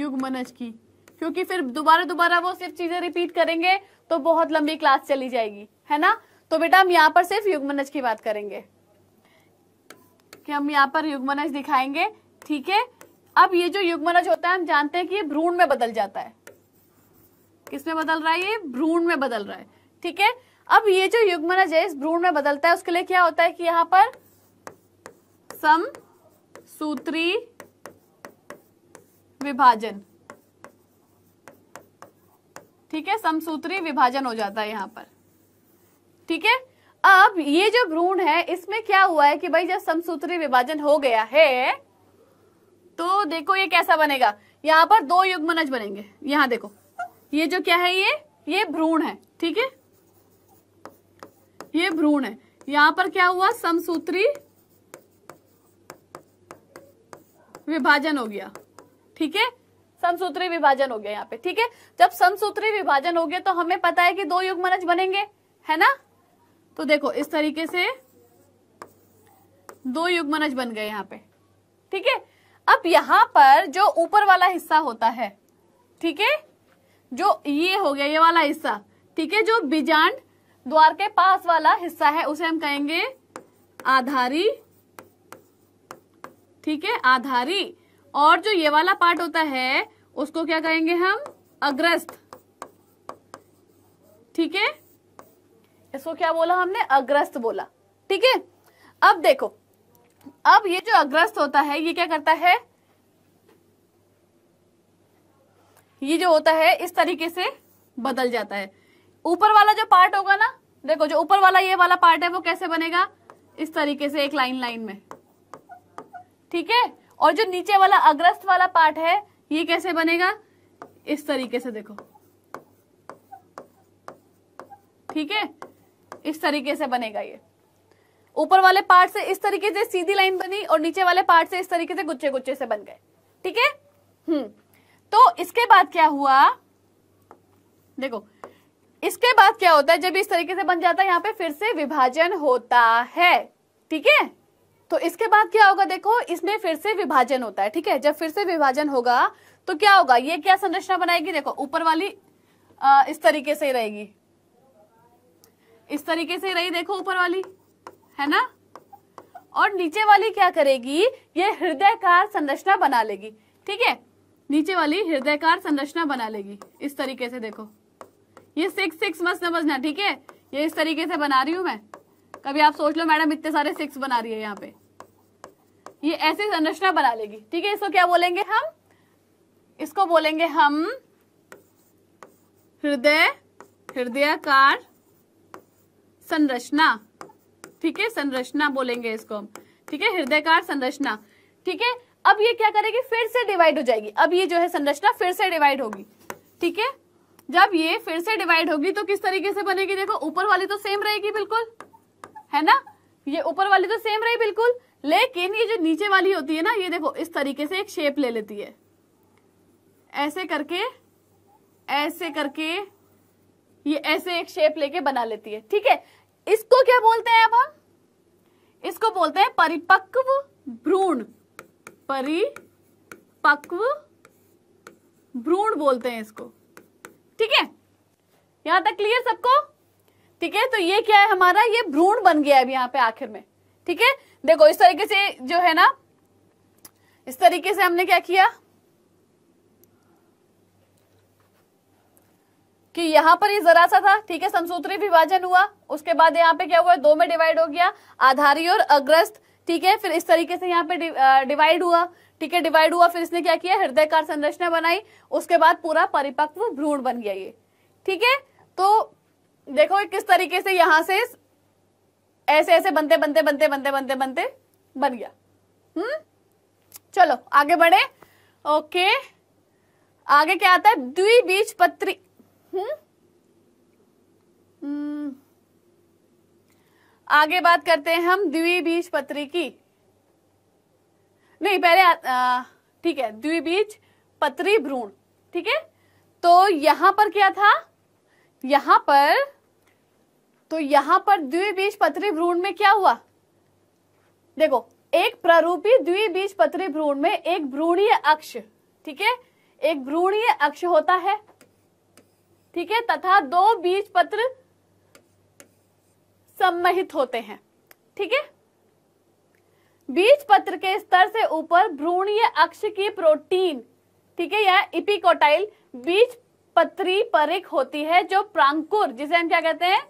A: युगमनज की क्योंकि फिर दोबारा दोबारा वो सिर्फ चीजें रिपीट करेंगे तो बहुत लंबी क्लास चली जाएगी है ना तो बेटा हम यहाँ पर सिर्फ युग्मनज की बात करेंगे कि हम यहाँ पर युग्मनज दिखाएंगे ठीक है अब ये जो युगमनज होता है हम जानते हैं कि ये भ्रूण में बदल जाता है किस में बदल रहा है ये भ्रूण में बदल रहा है ठीक है अब ये जो युग्मनज है इस भ्रूण में बदलता है उसके लिए क्या होता है कि यहाँ पर सम सूत्री विभाजन ठीक है समसूत्री विभाजन हो जाता है यहां पर ठीक है अब ये जो भ्रूण है इसमें क्या हुआ है कि भाई जब समसूत्री विभाजन हो गया है तो देखो ये कैसा बनेगा यहां पर दो युग्मनज बनेंगे यहां देखो ये जो क्या है ये ये भ्रूण है ठीक है ये भ्रूण है यहां पर क्या हुआ समसूत्री विभाजन हो गया ठीक है समसूत्री विभाजन हो गया यहाँ पे ठीक है जब समसूत्री विभाजन हो गया तो हमें पता है कि दो युग्मनज बनेंगे है ना तो देखो इस तरीके से दो युग्मनज बन गए यहाँ पे ठीक है अब यहां पर जो ऊपर वाला हिस्सा होता है ठीक है जो ये हो गया ये वाला हिस्सा ठीक है जो बीजांड द्वार के पास वाला हिस्सा है उसे हम कहेंगे आधारी ठीक है आधारी और जो ये वाला पार्ट होता है उसको क्या कहेंगे हम अग्रस्त ठीक है इसको क्या बोला हमने अग्रस्त बोला ठीक है अब देखो अब ये जो अग्रस्त होता है ये क्या करता है ये जो होता है इस तरीके से बदल जाता है ऊपर वाला जो पार्ट होगा ना देखो जो ऊपर वाला ये वाला पार्ट है वो कैसे बनेगा इस तरीके से एक लाइन लाइन में ठीक है और जो नीचे वाला अग्रस्त वाला पार्ट है ये कैसे बनेगा इस तरीके से देखो ठीक है इस तरीके से बनेगा ये ऊपर वाले पार्ट से इस तरीके से सीधी लाइन बनी और नीचे वाले पार्ट से इस तरीके से गुच्छे गुच्छे से बन गए ठीक है हम्म तो इसके बाद क्या हुआ देखो इसके बाद क्या होता है जब इस तरीके से बन जाता है यहाँ पे फिर से विभाजन होता है ठीक है तो इसके बाद क्या होगा देखो इसमें फिर से विभाजन होता है ठीक है जब फिर से विभाजन होगा तो क्या होगा ये क्या संरचना बनाएगी देखो ऊपर वाली आ, इस तरीके से ही रहेगी इस तरीके से रही देखो ऊपर वाली है ना और नीचे वाली क्या करेगी ये हृदयकार संरचना बना लेगी ठीक है नीचे वाली हृदयकार संरचना बना लेगी इस तरीके से देखो ये सिक्स सिक्स मत समझना ठीक है ये इस तरीके से बना रही हूं मैं कभी आप सोच लो मैडम इतने सारे सिक्स बना रही है यहाँ पे ये ऐसी संरचना बना लेगी ठीक है इसको क्या बोलेंगे हम इसको बोलेंगे हम हृदय हृदयकार संरचना ठीक है संरचना बोलेंगे इसको हम ठीक है हृदयकार संरचना ठीक है अब ये क्या करेगी फिर से डिवाइड हो जाएगी अब ये जो है संरचना फिर से डिवाइड होगी ठीक है जब ये फिर से डिवाइड होगी तो किस तरीके से बनेगी देखो ऊपर वाली तो सेम रहेगी बिल्कुल है ना ये ऊपर वाली तो सेम रही बिल्कुल लेकिन ये जो नीचे वाली होती है ना ये देखो इस तरीके से एक शेप ले लेती है ऐसे करके ऐसे करके ये ऐसे एक शेप लेके बना लेती है ठीक है इसको क्या बोलते हैं अब हम इसको बोलते हैं परिपक्व भ्रूण परिपक्व भ्रूण बोलते हैं इसको ठीक है यहां तक क्लियर सबको ठीक है तो ये क्या है हमारा ये भ्रूण बन गया है यहां पे आखिर में ठीक है देखो इस तरीके से जो है ना इस तरीके से हमने क्या किया कि यहां पर ये जरा सा था ठीक है समसूत्री विभाजन हुआ उसके बाद यहां पे क्या हुआ दो में डिवाइड हो गया आधारी और अग्रस्त ठीक है फिर इस तरीके से यहाँ पे डिवाइड हुआ ठीक है डिवाइड हुआ फिर इसने क्या किया हृदय कार संरचना बनाई उसके बाद पूरा परिपक्व भ्रूण बन गया ये ठीक है तो देखो किस तरीके से यहां से ऐसे ऐसे बनते बनते बनते बनते बनते बनते बन गया हम्म चलो आगे बढ़े ओके आगे क्या आता है द्विबीज पत्री हम्म, हम्म आगे बात करते हैं हम द्विबीज पत्री की नहीं पहले ठीक है द्विबीज पत्री भ्रूण ठीक है तो यहां पर क्या था यहां पर तो यहां पर द्विबीज पत्री भ्रूण में क्या हुआ देखो एक प्ररूपी द्विबीज पत्री भ्रूण में एक भ्रूणीय अक्ष ठीक है एक भ्रूणीय अक्ष होता है ठीक है तथा दो बीज पत्र सम्मित होते हैं ठीक है बीज पत्र के स्तर से ऊपर भ्रूणीय अक्ष की प्रोटीन ठीक है या इपिकोटाइल बीज पत्री परिक होती है जो प्रांकुर जिसे हम क्या कहते हैं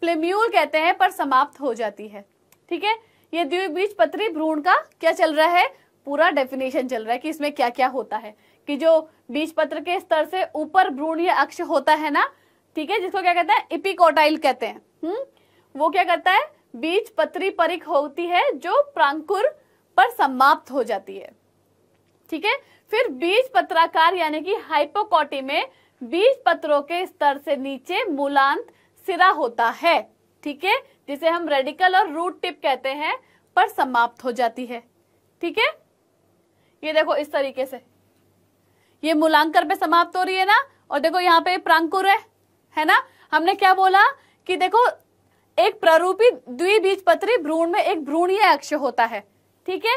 A: प्लेम्यूल कहते हैं पर समाप्त हो जाती है ठीक है ये द्विबीज पत्री भ्रूण का क्या चल रहा है पूरा डेफिनेशन चल रहा है कि इसमें क्या क्या होता है कि जो बीज पत्र के स्तर से ऊपर भ्रूणीय अक्ष होता है ना ठीक है जिसको क्या कहते हैं इपिकोटाइल कहते हैं हम्म वो क्या करता है बीज पत्री परिक होती है जो प्रांकुर पर समाप्त हो जाती है ठीक है फिर बीज पत्राकार यानी कि हाइपोकॉटी में बीज पत्रों के स्तर से नीचे मूलांत सिरा होता है ठीक है जिसे हम रेडिकल और रूट टिप कहते हैं पर समाप्त हो जाती है ठीक है ये देखो इस तरीके से ये मूलांकर पे समाप्त हो रही है ना और देखो यहाँ पे प्रांकुर है है ना हमने क्या बोला कि देखो एक प्ररूपी द्विबीजपत्री भ्रूण में एक भ्रूणीय अक्ष होता है ठीक है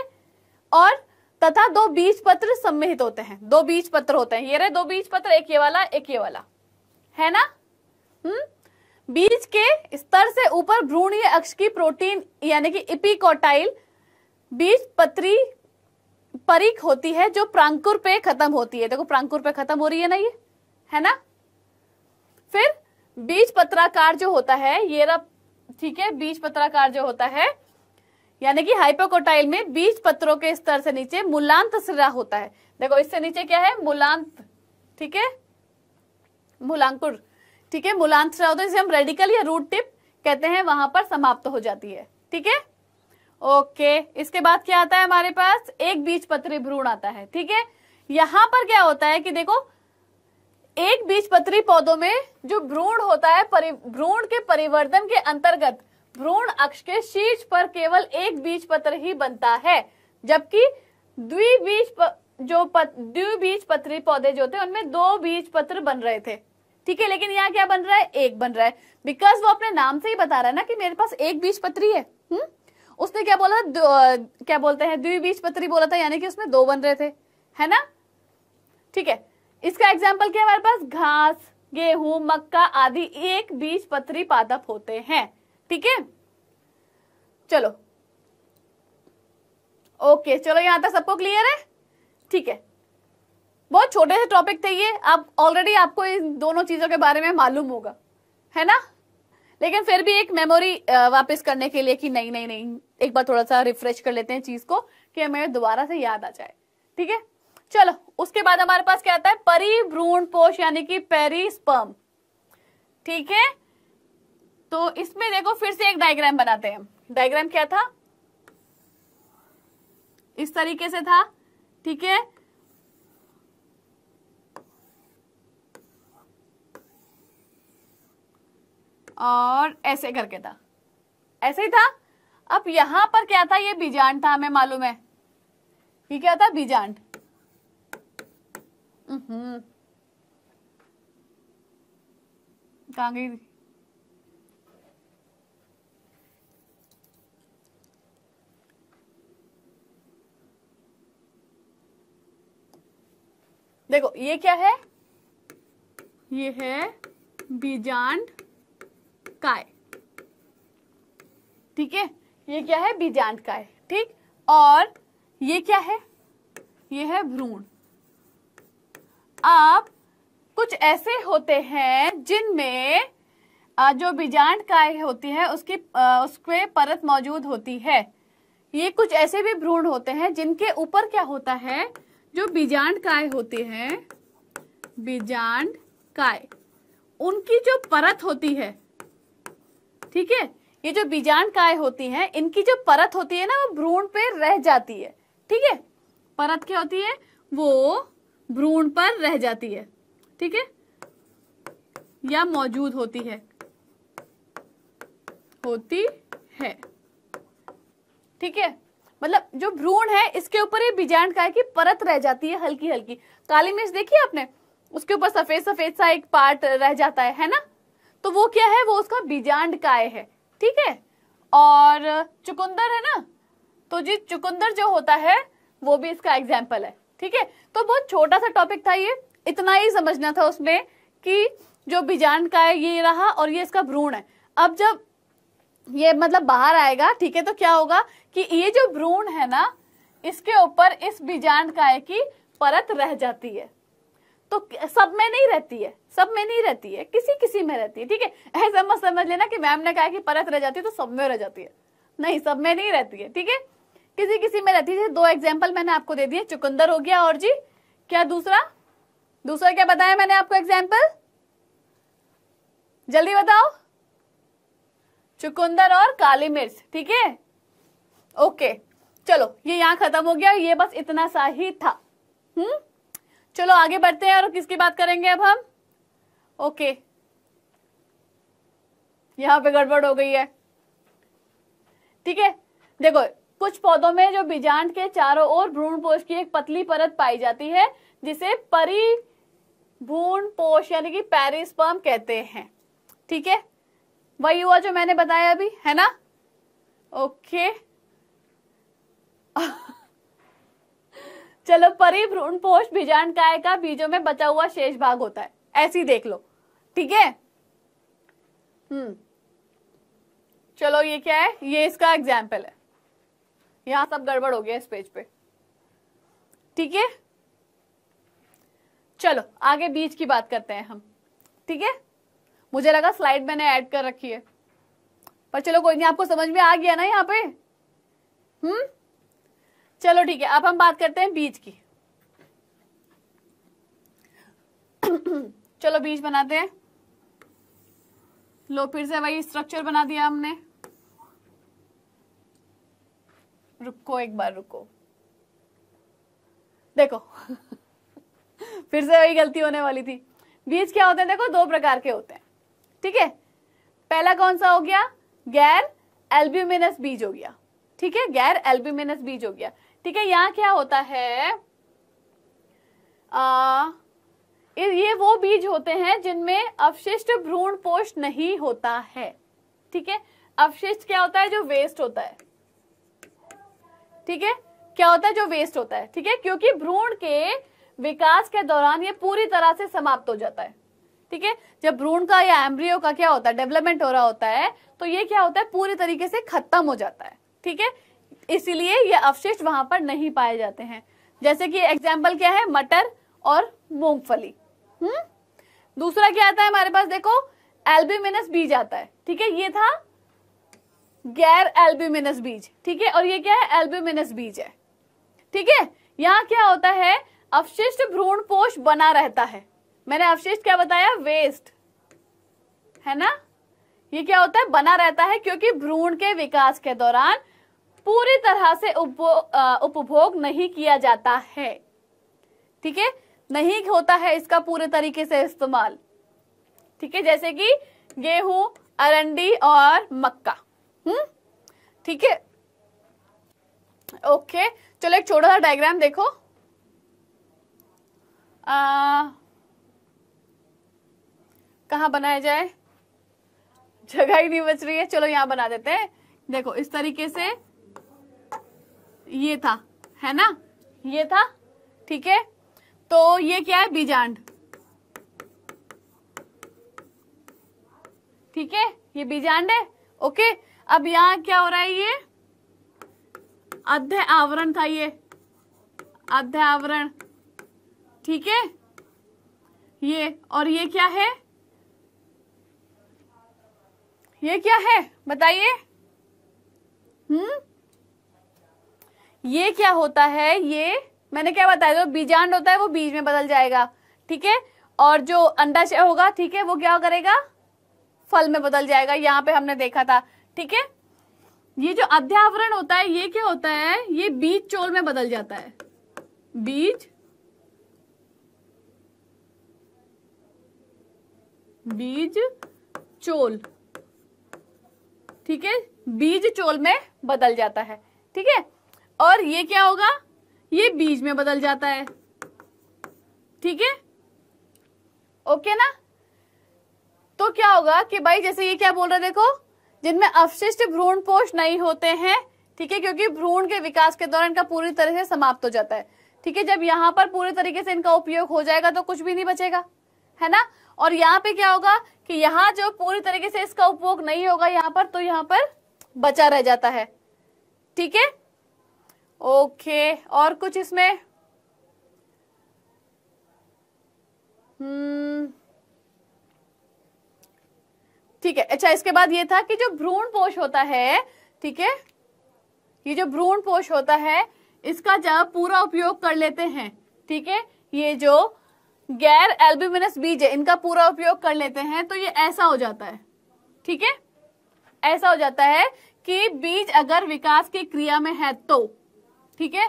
A: और तथा दो बीज पत्र सम्मिहित होते हैं दो बीज पत्र होते हैं ये रहे दो बीज पत्र एक ये वाला एक ये वाला है ना हम्म बीज के स्तर से ऊपर भ्रूणीय अक्ष की प्रोटीन यानी कि इपिकोटाइल बीज पत्री परिक होती है जो प्रांकुर पे खत्म होती है देखो प्रांकुर पे खत्म हो रही है ना ये है ना फिर बीज पत्राकार जो होता है ये रहा ठीक है बीज पत्राकार जो होता है यानी कि हाइपोकोटाइल में बीज पत्रों के स्तर से नीचे मूलांत सिरा होता है देखो इससे नीचे क्या है मूलांत ठीक है मूलांकुर ठीक है मूलांत सिरा होता है जिसे हम रेडिकल या रूट टिप कहते हैं वहां पर समाप्त हो जाती है ठीक है ओके इसके बाद क्या आता है हमारे पास एक बीज पत्री भ्रूण आता है ठीक है यहां पर क्या होता है कि देखो एक बीजपत्री पौधों में जो भ्रूण होता है भ्रूण के परिवर्तन के अंतर्गत भ्रूण अक्ष के शीर्ष पर केवल एक बीज पत्र ही बनता है जबकि द्विबीज जो द्विबीज पत्री पौधे जो थे उनमें दो बीज पत्र बन रहे थे ठीक है लेकिन यहाँ क्या बन रहा है एक बन रहा है बिकॉज वो अपने नाम से ही बता रहा है ना कि मेरे पास एक बीज पत्री है हुँ? उसने क्या बोला आ, क्या बोलते हैं द्विबीज पत्री बोला था यानी कि उसमें दो बन रहे थे है ना ठीक है इसका एग्जाम्पल क्या हमारे पास घास गेहूं मक्का आदि एक बीज पत्री पादप होते हैं ठीक है चलो ओके चलो यहां तक सबको क्लियर है ठीक है बहुत छोटे से टॉपिक थे ये आप ऑलरेडी आपको इन दोनों चीजों के बारे में मालूम होगा है ना लेकिन फिर भी एक मेमोरी वापस करने के लिए कि नहीं नहीं नहीं एक बार थोड़ा सा रिफ्रेश कर लेते हैं चीज को कि हमें दोबारा से याद आ जाए ठीक है चलो उसके बाद हमारे पास क्या आता है परिभ्रूण पोष यानी कि स्पर्म ठीक है तो इसमें देखो फिर से एक डायग्राम बनाते हैं डायग्राम क्या था इस तरीके से था ठीक है और ऐसे करके था ऐसे ही था अब यहां पर क्या था ये बीजांड था हमें मालूम है ये क्या था बीजांड Mm-hmm. देखो ये क्या है ये है बीजांड काय ठीक है ये क्या है बीजांड काय ठीक और ये क्या है ये है भ्रूण आप कुछ ऐसे होते हैं जिनमें जो बीजांड काय होती है उसकी उसके परत मौजूद होती है ये कुछ ऐसे भी भ्रूण होते हैं जिनके ऊपर क्या होता है जो बीजांड काय होते हैं बीजांड काय उनकी जो परत होती है ठीक है ये जो बीजांड काय होती है इनकी जो परत होती है ना वो भ्रूण पे रह जाती है ठीक है परत क्या होती है वो भ्रूण पर रह जाती है ठीक है या मौजूद होती है होती है ठीक है मतलब जो भ्रूण है इसके ऊपर ये बीजांड काय की परत रह जाती है हल्की हल्की काली मिर्च देखी आपने उसके ऊपर सफेद सफेद सा एक पार्ट रह जाता है है ना तो वो क्या है वो उसका बीजांड काय है ठीक है और चुकंदर है ना तो जी चुकंदर जो होता है वो भी इसका एग्जाम्पल है ठीक है तो बहुत छोटा सा टॉपिक था ये इतना ही समझना था उसमें कि जो बीजांड का है ये रहा और ये इसका भ्रूण है अब जब ये मतलब बाहर आएगा ठीक है तो क्या होगा कि ये जो भ्रूण है ना इसके ऊपर इस बीजांड काय की परत रह जाती है तो सब में नहीं रहती है सब में नहीं रहती है किसी किसी में रहती है ठीक है ऐसा मत समझ लेना कि मैम ने कहा कि परत रह जाती है तो सब में रह जाती है नहीं सब में नहीं रहती है ठीक है किसी किसी में रहती थी दो एग्जाम्पल मैंने आपको दे दिए चुकंदर हो गया और जी क्या दूसरा दूसरा क्या बताया मैंने आपको एग्जाम्पल जल्दी बताओ चुकंदर और काली मिर्च ठीक है ओके चलो ये यहाँ खत्म हो गया ये बस इतना सा ही था हम्म चलो आगे बढ़ते हैं और किसकी बात करेंगे अब हम ओके यहाँ पे गड़बड़ हो गई है ठीक है देखो कुछ पौधों में जो बीजांड के चारों ओर भ्रूण पोष की एक पतली परत पाई जाती है जिसे परी भ्रूण पोष यानी कि पेरिस्पर्म कहते हैं ठीक है वही हुआ जो मैंने बताया अभी है ना ओके चलो परिभ्रूण पोष बीजांड काय का बीजों में बचा हुआ शेष भाग होता है ऐसी देख लो ठीक है हम्म चलो ये क्या है ये इसका एग्जाम्पल है यहाँ सब गड़बड़ हो गया इस पेज पे ठीक है चलो आगे बीच की बात करते हैं हम ठीक है मुझे लगा स्लाइड मैंने ऐड कर रखी है पर चलो कोई नहीं आपको समझ में आ गया ना यहाँ पे हम्म चलो ठीक है अब हम बात करते हैं बीज की चलो बीज बनाते हैं लो फिर से वही स्ट्रक्चर बना दिया हमने रुको एक बार रुको देखो फिर से वही गलती होने वाली थी बीज क्या होते हैं देखो दो प्रकार के होते हैं ठीक है पहला कौन सा हो गया गैर एल्ब्यूमिनस बीज हो गया ठीक है गैर एल्ब्यूमिनस बीज हो गया ठीक है यहाँ क्या होता है आ, ये वो बीज होते हैं जिनमें अवशिष्ट भ्रूण पोष नहीं होता है ठीक है अवशिष्ट क्या होता है जो वेस्ट होता है ठीक है क्या होता है जो वेस्ट होता है ठीक है क्योंकि भ्रूण के विकास के दौरान ये पूरी तरह से समाप्त हो जाता है ठीक है जब भ्रूण का या एम्ब्रियो का क्या होता है डेवलपमेंट हो रहा होता है तो ये क्या होता है पूरी तरीके से खत्म हो जाता है ठीक है इसीलिए ये अवशिष्ट वहां पर नहीं पाए जाते हैं जैसे कि एग्जाम्पल क्या है मटर और मूंगफली हम्म दूसरा क्या आता है हमारे पास देखो एल्बिमिनस बीज आता है ठीक है ये था गैर एल्ब्यूमिनस बीज ठीक है और ये क्या है एल्ब्यूमिनस बीज है ठीक है यहाँ क्या होता है अवशिष्ट भ्रूण पोष बना रहता है मैंने अवशिष्ट क्या बताया वेस्ट है ना ये क्या होता है बना रहता है क्योंकि भ्रूण के विकास के दौरान पूरी तरह से उपभोग नहीं किया जाता है ठीक है नहीं होता है इसका पूरे तरीके से इस्तेमाल ठीक है जैसे कि गेहूं अरंडी और मक्का हम्म? ठीक है ओके चलो एक छोटा सा डायग्राम देखो आ, कहा बनाया जाए जगह ही नहीं बच रही है चलो यहां बना देते हैं देखो इस तरीके से ये था है ना ये था ठीक है तो ये क्या है बीजांड ठीक है ये बीजांड है ओके अब यहां क्या हो रहा है ये अध्य आवरण था ये अध्य आवरण ठीक है ये और ये क्या है ये क्या है बताइए हम्म ये क्या होता है ये मैंने क्या बताया जो बीजांड होता है वो बीज में बदल जाएगा ठीक है और जो अंडाशय होगा ठीक है वो क्या करेगा फल में बदल जाएगा यहां पे हमने देखा था ठीक है ये जो अध्यावरण होता है ये क्या होता है ये बीज चोल में बदल जाता है बीज बीज चोल ठीक है बीज चोल में बदल जाता है ठीक है और ये क्या होगा ये बीज में बदल जाता है ठीक है ओके ना तो क्या होगा कि भाई जैसे ये क्या बोल रहा है देखो जिनमें अवशिष्ट भ्रूण पोष नहीं होते हैं ठीक है क्योंकि भ्रूण के विकास के दौरान इनका पूरी तरह से समाप्त हो जाता है ठीक है जब यहाँ पर पूरी तरीके से इनका उपयोग हो जाएगा तो कुछ भी नहीं बचेगा है ना और यहाँ पे क्या होगा कि यहाँ जो पूरी तरीके से इसका उपयोग नहीं होगा यहाँ पर तो यहाँ पर बचा रह जाता है ठीक है ओके और कुछ इसमें हम्म ठीक है अच्छा इसके बाद ये था कि जो भ्रूण पोष होता है ठीक है ये जो भ्रूण पोष होता है इसका जब पूरा उपयोग कर लेते हैं ठीक है ये जो गैर एल्बिमिनस बीज है इनका पूरा उपयोग कर लेते हैं तो ये ऐसा हो जाता है ठीक है ऐसा हो जाता है कि बीज अगर विकास की क्रिया में है तो ठीक है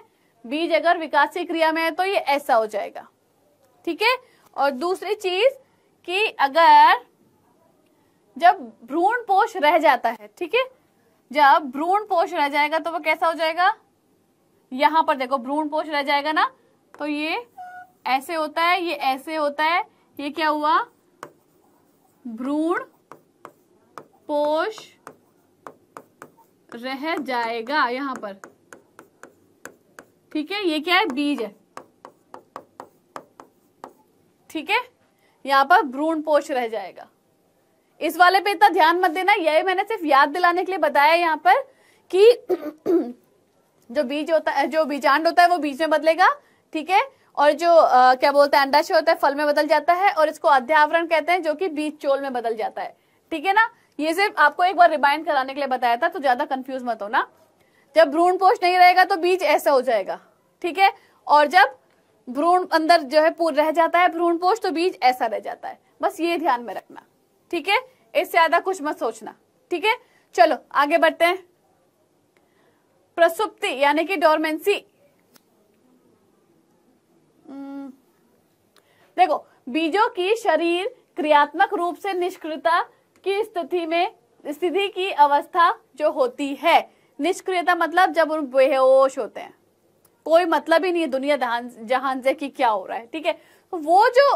A: बीज अगर विकास की क्रिया में है तो ये ऐसा हो जाएगा ठीक है और दूसरी चीज कि अगर जब भ्रूण पोष रह जाता है ठीक है जब भ्रूण पोष रह जाएगा तो वो कैसा हो जाएगा यहां पर देखो भ्रूण पोष रह जाएगा ना तो ये ऐसे होता है ये ऐसे होता है ये क्या हुआ भ्रूण पोष रह जाएगा यहां पर ठीक है ये क्या है बीज है ठीक है यहां पर भ्रूण पोष रह जाएगा इस वाले पे इतना ध्यान मत देना ये मैंने सिर्फ याद दिलाने के लिए बताया यहाँ पर कि जो बीज होता है जो बीजांड होता है वो बीज में बदलेगा ठीक है और जो आ, क्या बोलते हैं अंडाशय होता है फल में बदल जाता है और इसको अध्यावरण कहते हैं जो कि बीज चोल में बदल जाता है ठीक है ना ये सिर्फ आपको एक बार रिमाइंड कराने के लिए बताया था तो ज्यादा कंफ्यूज मत होना जब भ्रूण पोष नहीं रहेगा तो बीज ऐसा हो जाएगा ठीक है और जब भ्रूण अंदर जो है रह जाता है भ्रूण पोष तो बीज ऐसा रह जाता है बस ये ध्यान में रखना ठीक है इससे ज्यादा कुछ मत सोचना ठीक है चलो आगे बढ़ते हैं प्रसुप्ति यानी कि डोरमेंसी हम्म, देखो बीजों की शरीर क्रियात्मक रूप से निष्क्रियता की स्थिति में स्थिति की अवस्था जो होती है निष्क्रियता मतलब जब उन बेहोश होते हैं कोई मतलब ही नहीं है दुनिया जहां से कि क्या हो रहा है ठीक है तो वो जो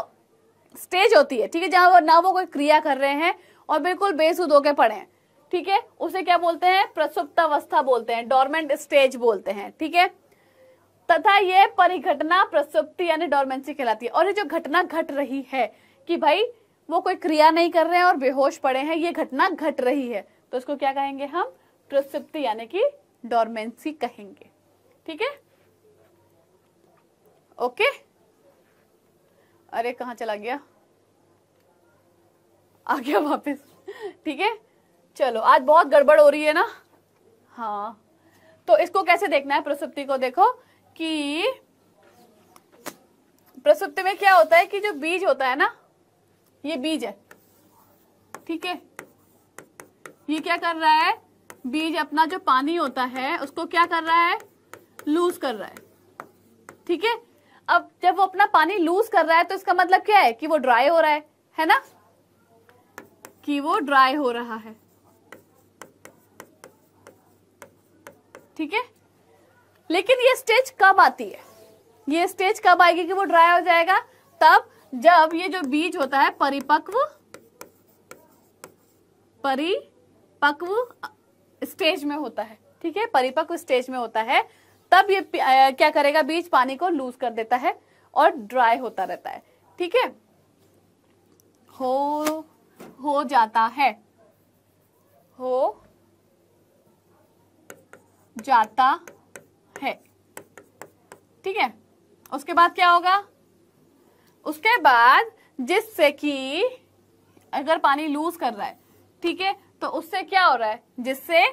A: स्टेज होती है ठीक है जहां वो ना वो कोई क्रिया कर रहे हैं और बिल्कुल बेसुद होकर पड़े ठीक है उसे क्या बोलते हैं प्रसुप्तावस्था बोलते हैं डॉर्मेंट स्टेज बोलते हैं ठीक है तथा ये परिघटना प्रसुप्ति यानी डोरमेंसी कहलाती है और ये जो घटना घट रही है कि भाई वो कोई क्रिया नहीं कर रहे हैं और बेहोश पड़े हैं ये घटना घट रही है तो इसको क्या कहेंगे हम प्रसुप्ति यानी कि डोरमेंसी कहेंगे ठीक है ओके अरे कहा चला गया आ गया वापस ठीक है चलो आज बहुत गड़बड़ हो रही है ना हाँ तो इसको कैसे देखना है प्रसुप्ति को देखो कि प्रसुप्ति में क्या होता है कि जो बीज होता है ना ये बीज है ठीक है ये क्या कर रहा है बीज अपना जो पानी होता है उसको क्या कर रहा है लूज कर रहा है ठीक है अब जब वो अपना पानी लूज कर रहा है तो इसका मतलब क्या है कि वो ड्राई हो रहा है है ना कि वो ड्राई हो रहा है ठीक है लेकिन ये स्टेज कब आती है ये स्टेज कब आएगी कि वो ड्राई हो जाएगा तब जब ये जो बीज होता है परिपक्व परिपक्व स्टेज में होता है ठीक है परिपक्व स्टेज में होता है तब ये क्या करेगा बीज पानी को लूज कर देता है और ड्राई होता रहता है ठीक है हो हो जाता है हो जाता है ठीक है उसके बाद क्या होगा उसके बाद जिससे कि अगर पानी लूज कर रहा है ठीक है तो उससे क्या हो रहा है जिससे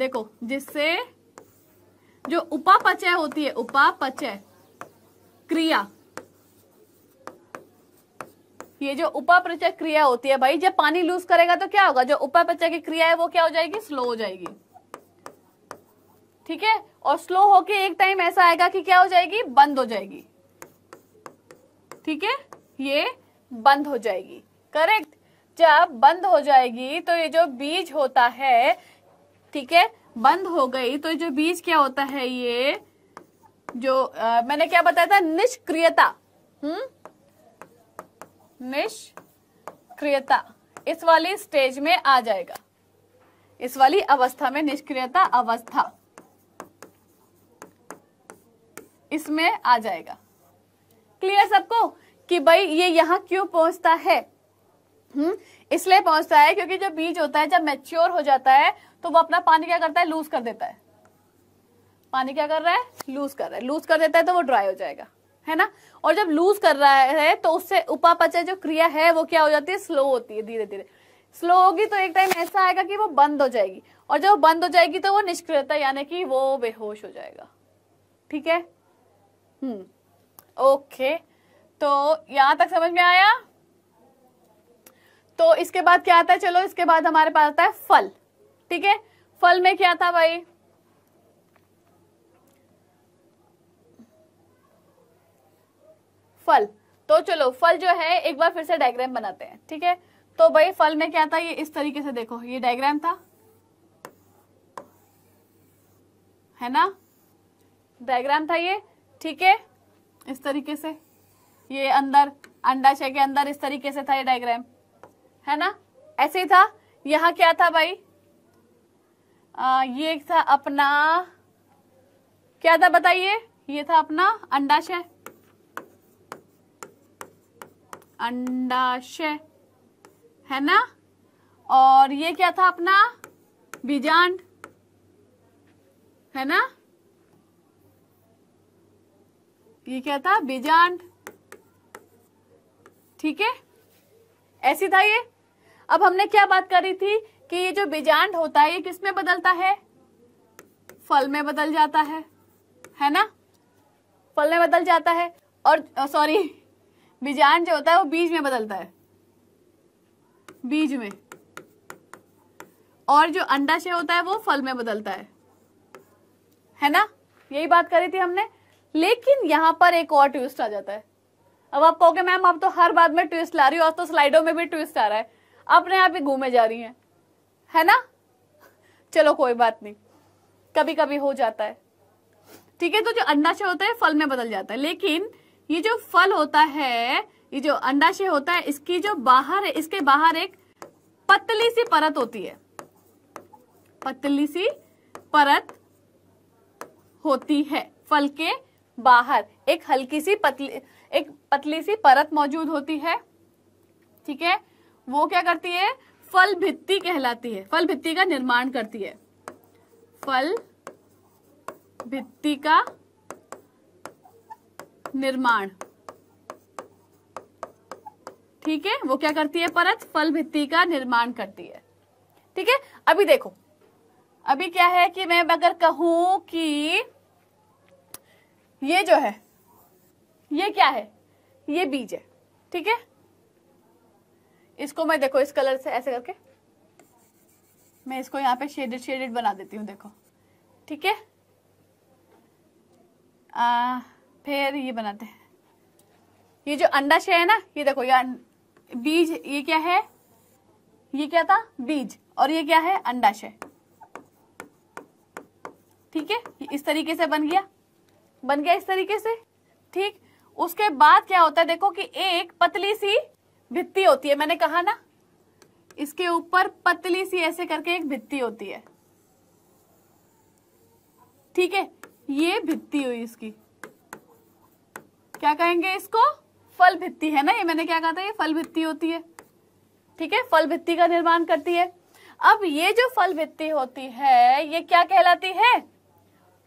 A: देखो जिससे जो उपापचय होती है उपापचय क्रिया ये जो उपाप्रचक क्रिया होती है भाई जब पानी लूज करेगा तो क्या होगा जो उपाप्रचय की क्रिया है वो क्या हो जाएगी स्लो हो जाएगी ठीक है और स्लो होके एक टाइम ऐसा आएगा कि क्या हो जाएगी बंद हो जाएगी ठीक है ये बंद हो जाएगी करेक्ट जब बंद हो जाएगी तो ये जो बीज होता है ठीक है बंद हो गई तो जो बीज क्या होता है ये जो आ, मैंने क्या बताया था निष्क्रियता हम्म निष्क्रियता इस वाली स्टेज में आ जाएगा इस वाली अवस्था में निष्क्रियता अवस्था इसमें आ जाएगा क्लियर सबको कि भाई ये यहां क्यों पहुंचता है हम्म इसलिए पहुंचता है क्योंकि जो बीज होता है जब मैच्योर हो जाता है तो वो अपना पानी क्या करता है लूज कर देता है पानी क्या कर रहा है लूज कर रहा है लूज कर देता है तो वो ड्राई हो जाएगा है ना और जब लूज कर रहा है तो उससे उपापचय जो क्रिया है वो क्या हो जाती है स्लो होती है धीरे धीरे स्लो होगी तो एक टाइम ऐसा आएगा कि वो बंद हो जाएगी और जब वो बंद हो जाएगी तो वो निष्क्रियता यानी कि वो बेहोश हो जाएगा ठीक है हम्म ओके तो यहां तक समझ में आया तो इसके बाद क्या आता है चलो इसके बाद हमारे पास आता है फल ठीक है फल में क्या था भाई फल तो चलो फल जो है एक बार फिर से डायग्राम बनाते हैं ठीक है तो भाई फल में क्या था ये इस तरीके से देखो ये डायग्राम था है ना डायग्राम था ये ठीक है इस तरीके से ये अंदर अंडाशय के अंदर इस तरीके से था ये डायग्राम है ना ऐसे ही था यहां क्या था भाई आ, ये था अपना क्या था बताइए ये था अपना अंडाशय अंडाशय है ना और ये क्या था अपना बीजांड है ना ये क्या था बीजांड ठीक है ऐसी था ये अब हमने क्या बात करी थी कि ये जो बीजांड होता है ये किस में बदलता है फल में बदल जाता है है ना फल में बदल जाता है और सॉरी बीजान जो होता है वो बीज में बदलता है बीज में और जो अंडाशय होता है वो फल में बदलता है है ना यही बात करी थी हमने लेकिन यहां पर एक और ट्विस्ट आ जाता है अब आप कहोगे मैम आप तो हर बात में ट्विस्ट ला रही हो और तो स्लाइडो में भी ट्विस्ट आ रहा है अपने आप ही घूमे जा रही है है ना चलो कोई बात नहीं कभी कभी हो जाता है ठीक है तो जो अंडाशय होता है फल में बदल जाता है लेकिन ये जो फल होता है ये जो अंडाशय होता है इसकी जो बाहर है इसके बाहर एक पतली सी परत होती है पतली सी परत होती है फल के बाहर एक हल्की सी पतली एक पतली सी परत मौजूद होती है ठीक है वो क्या करती है फल भित्ति कहलाती है फल भित्ति का निर्माण करती है फल भित्ति का निर्माण ठीक है वो क्या करती है परत फल भित्ति का निर्माण करती है ठीक है अभी देखो अभी क्या है कि मैं अगर कहूं कि ये जो है ये क्या है ये बीज है ठीक है इसको मैं देखो इस कलर से ऐसे करके मैं इसको यहाँ पे शेडेड शेडेड बना देती हूँ देखो ठीक है फिर ये बनाते हैं ये जो अंडाशय है ना ये देखो ये बीज ये क्या है ये क्या था बीज और ये क्या है अंडाशय ठीक है इस तरीके से बन गया बन गया इस तरीके से ठीक उसके बाद क्या होता है देखो कि एक पतली सी भित्ती होती है मैंने कहा ना इसके ऊपर पतली सी ऐसे करके एक भित्ती होती है ठीक है ये भित्ती हुई इसकी क्या कहेंगे इसको फल भित्ति है ना ये मैंने क्या कहा था ये फल भित्ति होती है ठीक है फल भित्ति का निर्माण करती है अब ये जो फल भित्ति होती है ये क्या कहलाती है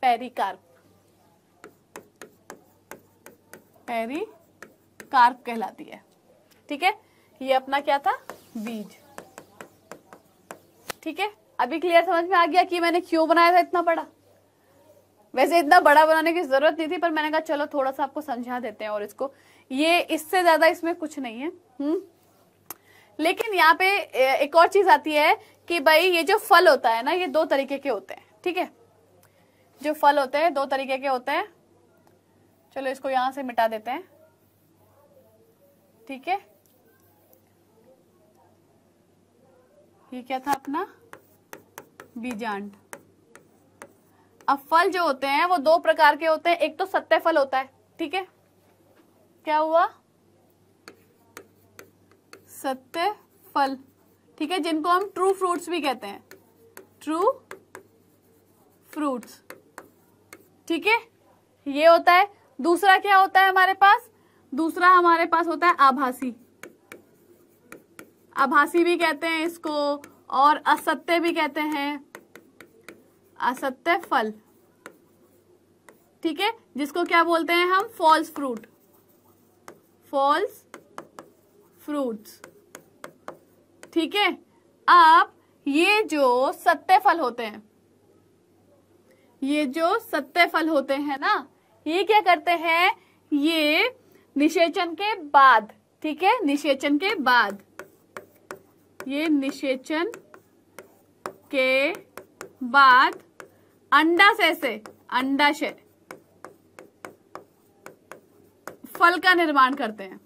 A: पेरिकार्प पेरिकार्प कहलाती है ठीक है ये अपना क्या था बीज ठीक है अभी क्लियर समझ में आ गया कि मैंने क्यों बनाया था इतना बड़ा वैसे इतना बड़ा बनाने की जरूरत नहीं थी पर मैंने कहा चलो थोड़ा सा आपको समझा देते हैं और इसको ये इससे ज्यादा इसमें कुछ नहीं है हम्म लेकिन यहाँ पे एक और चीज आती है कि भाई ये जो फल होता है ना ये दो तरीके के होते हैं ठीक है जो फल होते हैं दो तरीके के होते हैं चलो इसको यहां से मिटा देते हैं ठीक है ये क्या था अपना बीजांड अब फल जो होते हैं वो दो प्रकार के होते हैं एक तो सत्य फल होता है ठीक है क्या हुआ सत्य फल ठीक है जिनको हम ट्रू फ्रूट्स भी कहते हैं ट्रू फ्रूट्स ठीक है ये होता है दूसरा क्या होता है हमारे पास दूसरा हमारे पास होता है आभासी आभासी भी कहते हैं इसको और असत्य भी कहते हैं असत्य फल ठीक है जिसको क्या बोलते हैं हम फॉल्स फ्रूट फॉल्स फ्रूट्स ठीक है आप ये जो सत्य फल होते हैं ये जो सत्य फल होते हैं ना ये क्या करते हैं ये निषेचन के बाद ठीक है निषेचन के बाद ये निषेचन के बाद अंडा से अंडाशय फल का निर्माण करते हैं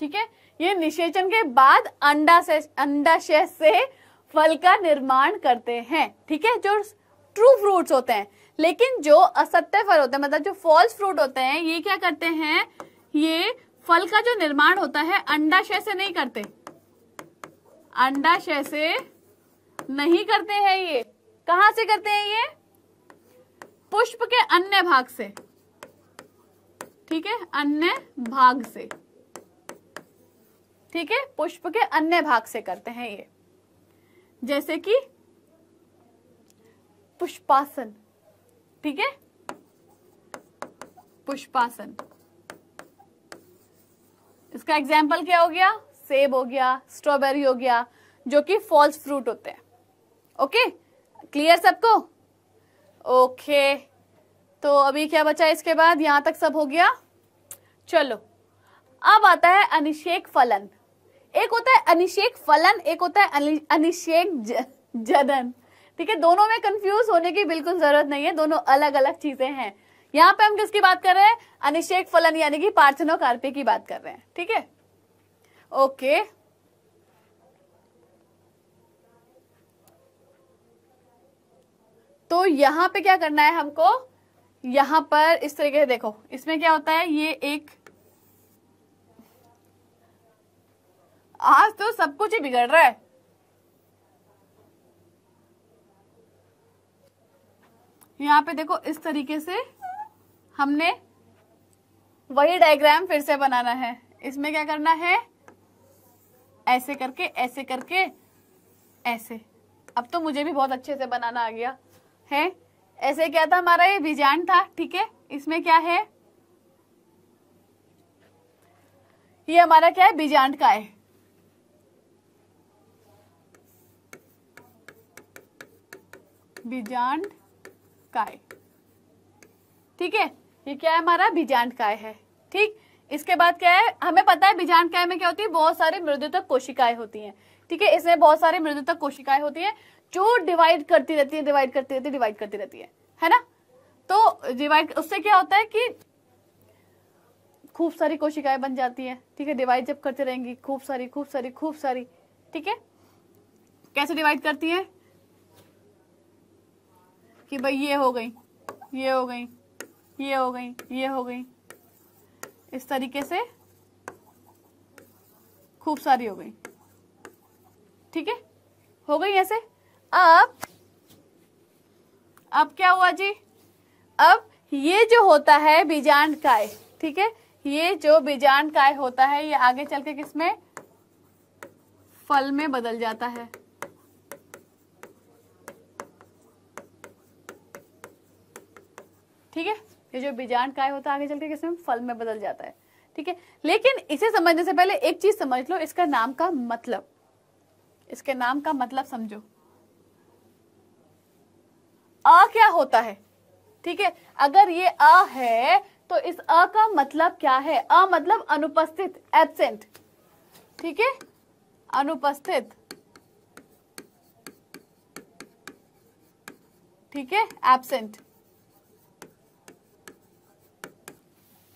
A: ठीक है ये निषेचन के बाद अंडा से अंडाशय से फल का निर्माण करते हैं ठीक है जो ट्रू फ्रूट्स होते हैं लेकिन जो असत्य फल होते हैं मतलब जो फॉल्स फ्रूट होते हैं ये क्या करते हैं ये फल का जो निर्माण होता है अंडाशय से नहीं करते अंडाशय से नहीं करते हैं ये कहां से करते हैं ये पुष्प के अन्य भाग से ठीक है अन्य भाग से ठीक है पुष्प के अन्य भाग से करते हैं ये जैसे कि पुष्पासन ठीक है पुष्पासन इसका एग्जाम्पल क्या हो गया सेब हो गया स्ट्रॉबेरी हो गया जो कि फॉल्स फ्रूट होते हैं ओके okay? क्लियर सबको ओके तो अभी क्या बचा इसके बाद यहां तक सब हो गया चलो अब आता है अनिशेक फलन एक होता है अनिषेक फलन एक होता है अनिषेक जदन ठीक है दोनों में कंफ्यूज होने की बिल्कुल जरूरत नहीं है दोनों अलग अलग चीजें हैं यहाँ पे हम किसकी बात कर रहे हैं अनिषेक फलन यानी कि पार्थनोकार्पी की बात कर रहे हैं ठीक है ओके तो यहाँ पे क्या करना है हमको यहाँ पर इस तरीके से देखो इसमें क्या होता है ये एक आज तो सब कुछ ही बिगड़ रहा है यहाँ पे देखो इस तरीके से हमने वही डायग्राम फिर से बनाना है इसमें क्या करना है ऐसे करके ऐसे करके ऐसे अब तो मुझे भी बहुत अच्छे से बनाना आ गया है ऐसे क्या था हमारा ये बीजांड था ठीक है इसमें क्या है ये हमारा क्या है बीजांड का है बीजांड काय ठीक है ये क्या है हमारा बीजांड काय है ठीक इसके बाद क्या है हमें पता है बीजांड काय में क्या होती है बहुत सारी मृदु तक कोशिकाएं होती हैं ठीक है इसमें बहुत सारी मृदु तक कोशिकाएं होती है जो डिवाइड करती रहती है डिवाइड करती रहती है डिवाइड करती रहती है है ना तो डिवाइड उससे क्या होता है कि खूब सारी कोशिकाएं बन जाती हैं ठीक है डिवाइड जब करती रहेंगी खूब सारी खूब सारी खूब सारी ठीक है कैसे डिवाइड करती है कि भाई ये हो गई ये हो गई ये हो गई ये हो गई इस तरीके से खूब सारी हो गई ठीक है हो गई ऐसे अब अब क्या हुआ जी अब ये जो होता है बीजांड काय ठीक है ये जो बीजांड काय होता है ये आगे चल के किसमें फल में बदल जाता है ठीक है ये जो बीजांड काय होता है आगे चल के किसमें फल में बदल जाता है ठीक है लेकिन इसे समझने से पहले एक चीज समझ लो इसका नाम का मतलब इसके नाम का मतलब समझो आ क्या होता है ठीक है अगर ये अ है तो इस अ का मतलब क्या है अ मतलब अनुपस्थित एबसेंट ठीक है अनुपस्थित ठीक है एबसेंट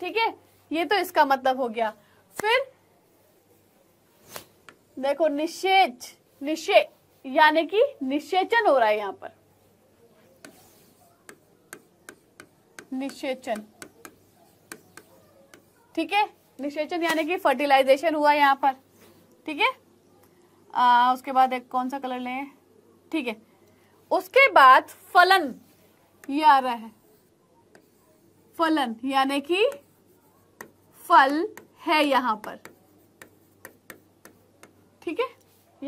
A: ठीक है ये तो इसका मतलब हो गया फिर देखो निषेच निषे यानी कि निषेचन हो रहा है यहां पर निषेचन ठीक है निषेचन यानी कि फर्टिलाइजेशन हुआ यहाँ पर ठीक है उसके बाद एक कौन सा कलर लें ठीक है उसके बाद फलन ये आ रहा है फलन यानी कि फल है यहां पर ठीक है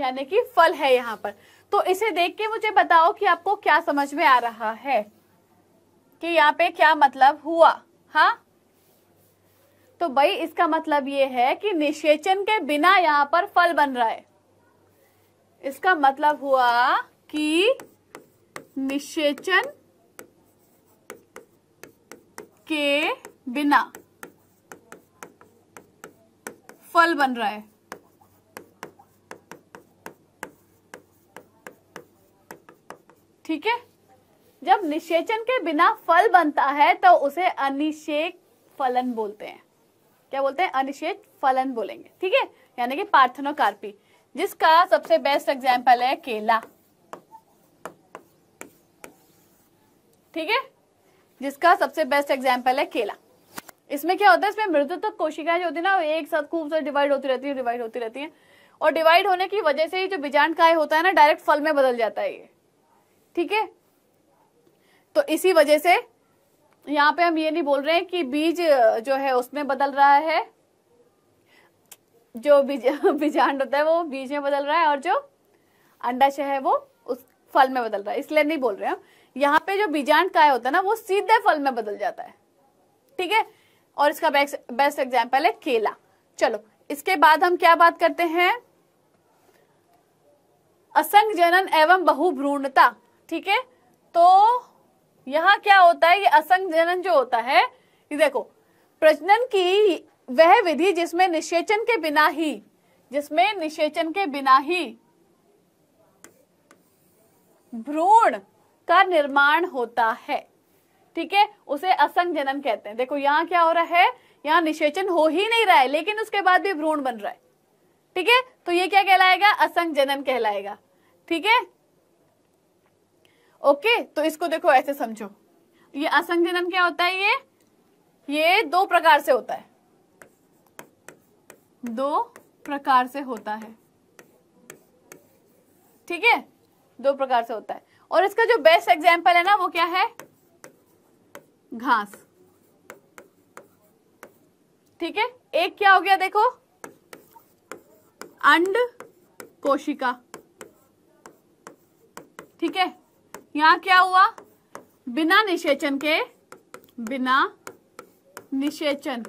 A: यानी कि फल है यहां पर तो इसे देख के मुझे बताओ कि आपको क्या समझ में आ रहा है कि यहाँ पे क्या मतलब हुआ हाँ तो भाई इसका मतलब ये है कि निषेचन के बिना यहाँ पर फल बन रहा है इसका मतलब हुआ कि निषेचन के बिना फल बन रहा है ठीक है जब निषेचन के बिना फल बनता है तो उसे अनिषेक फलन बोलते हैं क्या बोलते हैं अनिषेक फलन बोलेंगे ठीक है यानी कि पार्थनोकार्पी जिसका सबसे बेस्ट एग्जाम्पल है केला ठीक है जिसका सबसे बेस्ट एग्जाम्पल है केला इसमें क्या होता है इसमें मृदु तक कोशिकाएं जो होती है ना एक साथ खूब सारी डिवाइड होती रहती है डिवाइड होती रहती है और डिवाइड होने की वजह से ही जो बीजाण काय होता है ना डायरेक्ट फल में बदल जाता है ये ठीक है तो इसी वजह से यहाँ पे हम ये नहीं बोल रहे हैं कि बीज जो है उसमें बदल रहा है जो बीज बीजांड होता है वो बीज में बदल रहा है और जो अंडाशय है वो उस फल में बदल रहा है इसलिए नहीं बोल रहे हम यहाँ पे जो बीजांड काय होता है ना वो सीधे फल में बदल जाता है ठीक है और इसका बेस्ट एग्जाम्पल है केला चलो इसके बाद हम क्या बात करते हैं असंग जनन एवं बहुभ्रूणता ठीक है तो यहाँ क्या होता है ये असंग जनन जो होता है ये देखो प्रजनन की वह विधि जिसमें निषेचन के बिना ही जिसमें निषेचन के बिना ही भ्रूण का निर्माण होता है ठीक है उसे असंग जनन कहते हैं देखो यहाँ क्या हो रहा है यहाँ निषेचन हो ही नहीं रहा है लेकिन उसके बाद भी भ्रूण बन रहा है ठीक है तो ये क्या कहलाएगा असंग जनन कहलाएगा ठीक है ओके तो इसको देखो ऐसे समझो ये असंघनन क्या होता है ये ये दो प्रकार से होता है दो प्रकार से होता है ठीक है दो प्रकार से होता है और इसका जो बेस्ट एग्जाम्पल है ना वो क्या है घास ठीक है एक क्या हो गया देखो अंड कोशिका ठीक है यहां क्या हुआ बिना निषेचन के बिना निषेचन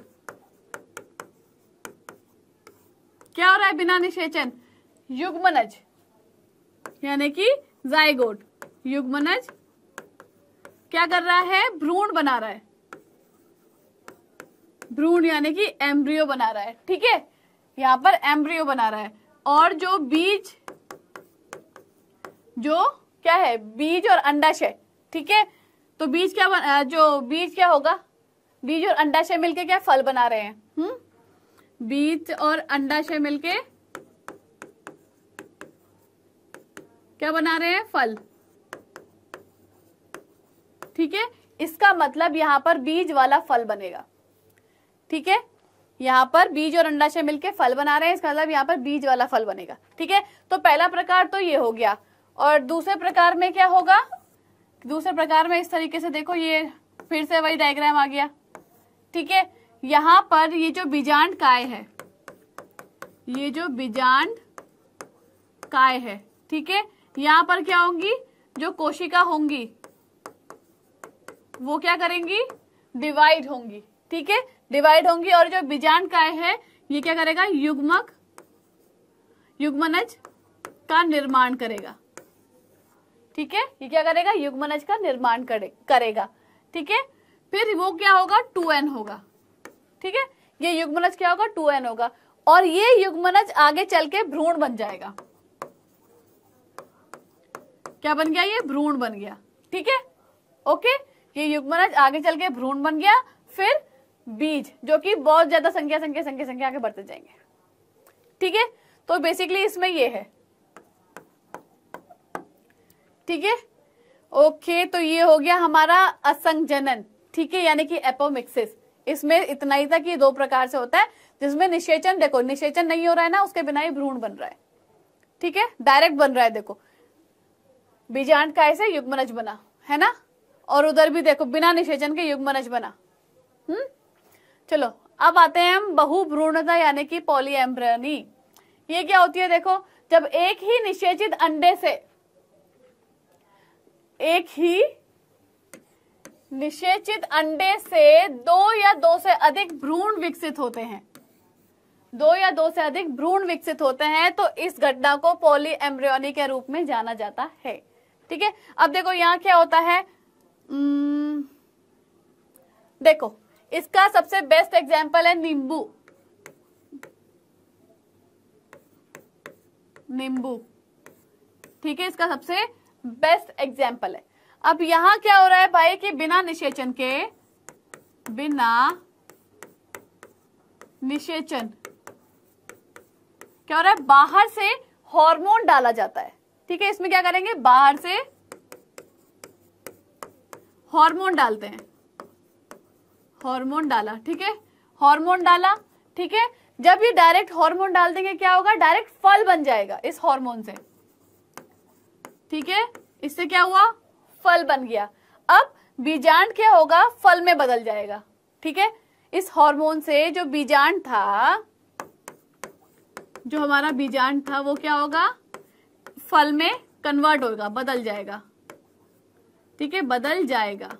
A: क्या हो रहा है बिना निषेचन युग्मनज यानी कि जायगोट युग्मनज क्या कर रहा है भ्रूण बना रहा है भ्रूण यानी कि एम्ब्रियो बना रहा है ठीक है यहां पर एम्ब्रियो बना रहा है और जो बीज जो क्या है बीज और अंडाशय ठीक है तो बीज क्या बन, जो बीज क्या होगा बीज और अंडाशय मिलके क्या फल बना रहे हैं हम्म बीज और अंडाशय मिलके क्या बना रहे हैं फल ठीक है इसका मतलब यहां पर बीज वाला फल बनेगा ठीक है यहां पर बीज और अंडाशय मिलके फल बना रहे हैं इसका मतलब यहां पर बीज वाला फल बनेगा ठीक है तो पहला प्रकार तो ये हो गया और दूसरे प्रकार में क्या होगा दूसरे प्रकार में इस तरीके से देखो ये फिर से वही डायग्राम आ गया ठीक है यहां पर ये जो बीजांड काय है ये जो बीजांड काय है ठीक है यहां पर क्या होंगी जो कोशिका होंगी वो क्या करेंगी डिवाइड होंगी ठीक है डिवाइड होंगी और जो बीजांड काय है ये क्या करेगा युग्मक युग्मनज का निर्माण करेगा ठीक है ये क्या करेगा युग्मनज का निर्माण करे, करेगा ठीक है फिर वो क्या होगा टू एन होगा ठीक है ये युग्मनज क्या होगा टू एन होगा और ये युग्मनज आगे चल के भ्रूण बन जाएगा क्या बन गया ये भ्रूण बन गया ठीक है ओके ये युग्मनज आगे चल के भ्रूण बन गया फिर बीज जो कि बहुत ज्यादा संख्या संख्या संख्या संख्या आगे बढ़ते जाएंगे ठीक है तो बेसिकली इसमें ये है ठीक है ओके तो ये हो गया हमारा असंजनन ठीक है यानी कि एपोमिक्सिस इसमें इतना ही था कि दो प्रकार से होता है जिसमें निषेचन देखो निषेचन नहीं हो रहा है ना उसके बिना ही भ्रूण बन रहा है ठीक है डायरेक्ट बन रहा है देखो बीजांड का ऐसे युग्मनज बना है ना और उधर भी देखो बिना निषेचन के युग्मनज बना हम्म चलो अब आते हैं हम बहुभ्रूणता यानी कि पॉलीएम्ब्रनी ये क्या होती है देखो जब एक ही निषेचित अंडे से एक ही निषेचित अंडे से दो या दो से अधिक भ्रूण विकसित होते हैं दो या दो से अधिक भ्रूण विकसित होते हैं तो इस घटना को पोली एम्ब्रियोनी के रूप में जाना जाता है ठीक है अब देखो यहाँ क्या होता है देखो इसका सबसे बेस्ट एग्जाम्पल है नींबू नींबू ठीक है इसका सबसे बेस्ट एग्जाम्पल है अब यहां क्या हो रहा है भाई कि बिना निषेचन के बिना निषेचन क्या हो रहा है बाहर से हार्मोन डाला जाता है ठीक है इसमें क्या करेंगे बाहर से हार्मोन डालते हैं हार्मोन डाला ठीक है हार्मोन डाला ठीक है जब ये डायरेक्ट हार्मोन डाल देंगे क्या होगा डायरेक्ट फल बन जाएगा इस हार्मोन से ठीक है इससे क्या हुआ फल बन गया अब बीजांड क्या होगा फल में बदल जाएगा ठीक है इस हार्मोन से जो बीजांड था जो हमारा बीजांड था वो क्या होगा फल में कन्वर्ट होगा बदल जाएगा ठीक है बदल जाएगा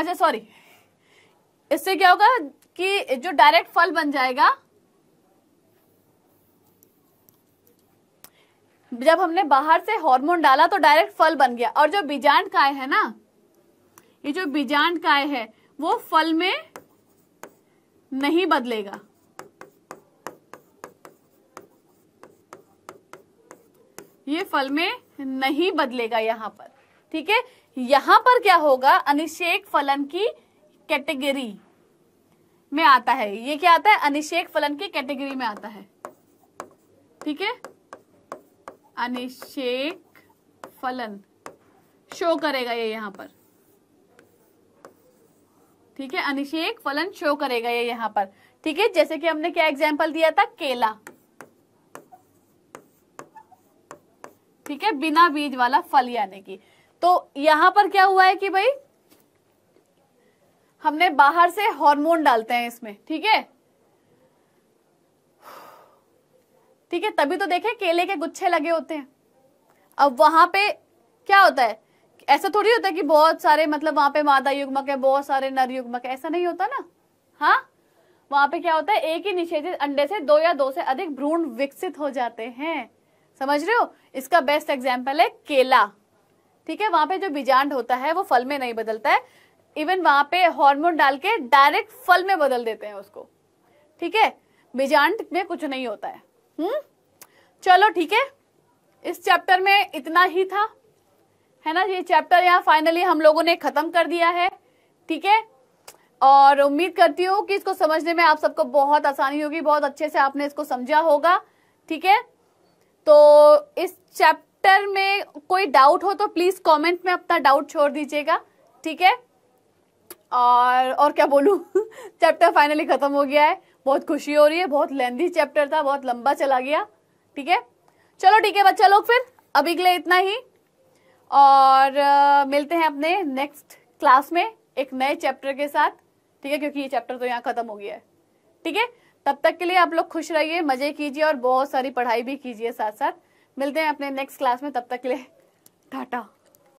A: अच्छा सॉरी इससे क्या होगा कि जो डायरेक्ट फल बन जाएगा जब हमने बाहर से हार्मोन डाला तो डायरेक्ट फल बन गया और जो बीजांड काय है ना ये जो बीजांड काय है वो फल में नहीं बदलेगा ये फल में नहीं बदलेगा यहां पर ठीक है यहां पर क्या होगा अनिषेक फलन की कैटेगरी में आता है ये क्या आता है अनिषेक फलन की कैटेगरी में आता है ठीक है अनिशेक फलन शो करेगा ये यहां पर ठीक है अनिषेक फलन शो करेगा ये यहाँ पर ठीक है जैसे कि हमने क्या एग्जाम्पल दिया था केला ठीक है बिना बीज वाला फल यानी कि तो यहां पर क्या हुआ है कि भाई हमने बाहर से हार्मोन डालते हैं इसमें ठीक है ठीक है तभी तो देखें केले के गुच्छे लगे होते हैं अब वहां पे क्या होता है ऐसा थोड़ी होता है कि बहुत सारे मतलब वहां पे मादा युग्मक है बहुत सारे नर युग्मक है ऐसा नहीं होता ना हाँ वहां पे क्या होता है एक ही निषेधित अंडे से दो या दो से अधिक भ्रूण विकसित हो जाते हैं समझ रहे हो इसका बेस्ट एग्जाम्पल है केला ठीक है वहां पे जो बीजांड होता है वो फल में नहीं बदलता है इवन वहां पे हार्मोन डाल के डायरेक्ट फल में बदल देते हैं उसको ठीक है बीजांड में कुछ नहीं होता है हम्म चलो ठीक है इस चैप्टर में इतना ही था है ना ये चैप्टर यहाँ फाइनली हम लोगों ने खत्म कर दिया है ठीक है और उम्मीद करती हूँ कि इसको समझने में आप सबको बहुत आसानी होगी बहुत अच्छे से आपने इसको समझा होगा ठीक है तो इस चैप्टर में कोई डाउट हो तो प्लीज कमेंट में अपना डाउट छोड़ दीजिएगा ठीक है और और क्या बोलूँ चैप्टर फाइनली खत्म हो गया है बहुत खुशी हो रही है बहुत लेंदी चैप्टर था बहुत लंबा चला गया ठीक है चलो ठीक है बच्चा लोग फिर अभी के लिए इतना ही और आ, मिलते हैं अपने नेक्स्ट क्लास में एक नए चैप्टर के साथ ठीक है क्योंकि ये चैप्टर तो यहाँ खत्म हो गया है ठीक है तब तक के लिए आप लोग खुश रहिए मजे कीजिए और बहुत सारी पढ़ाई भी कीजिए साथ साथ मिलते हैं अपने नेक्स्ट क्लास में तब तक के लिए टाटा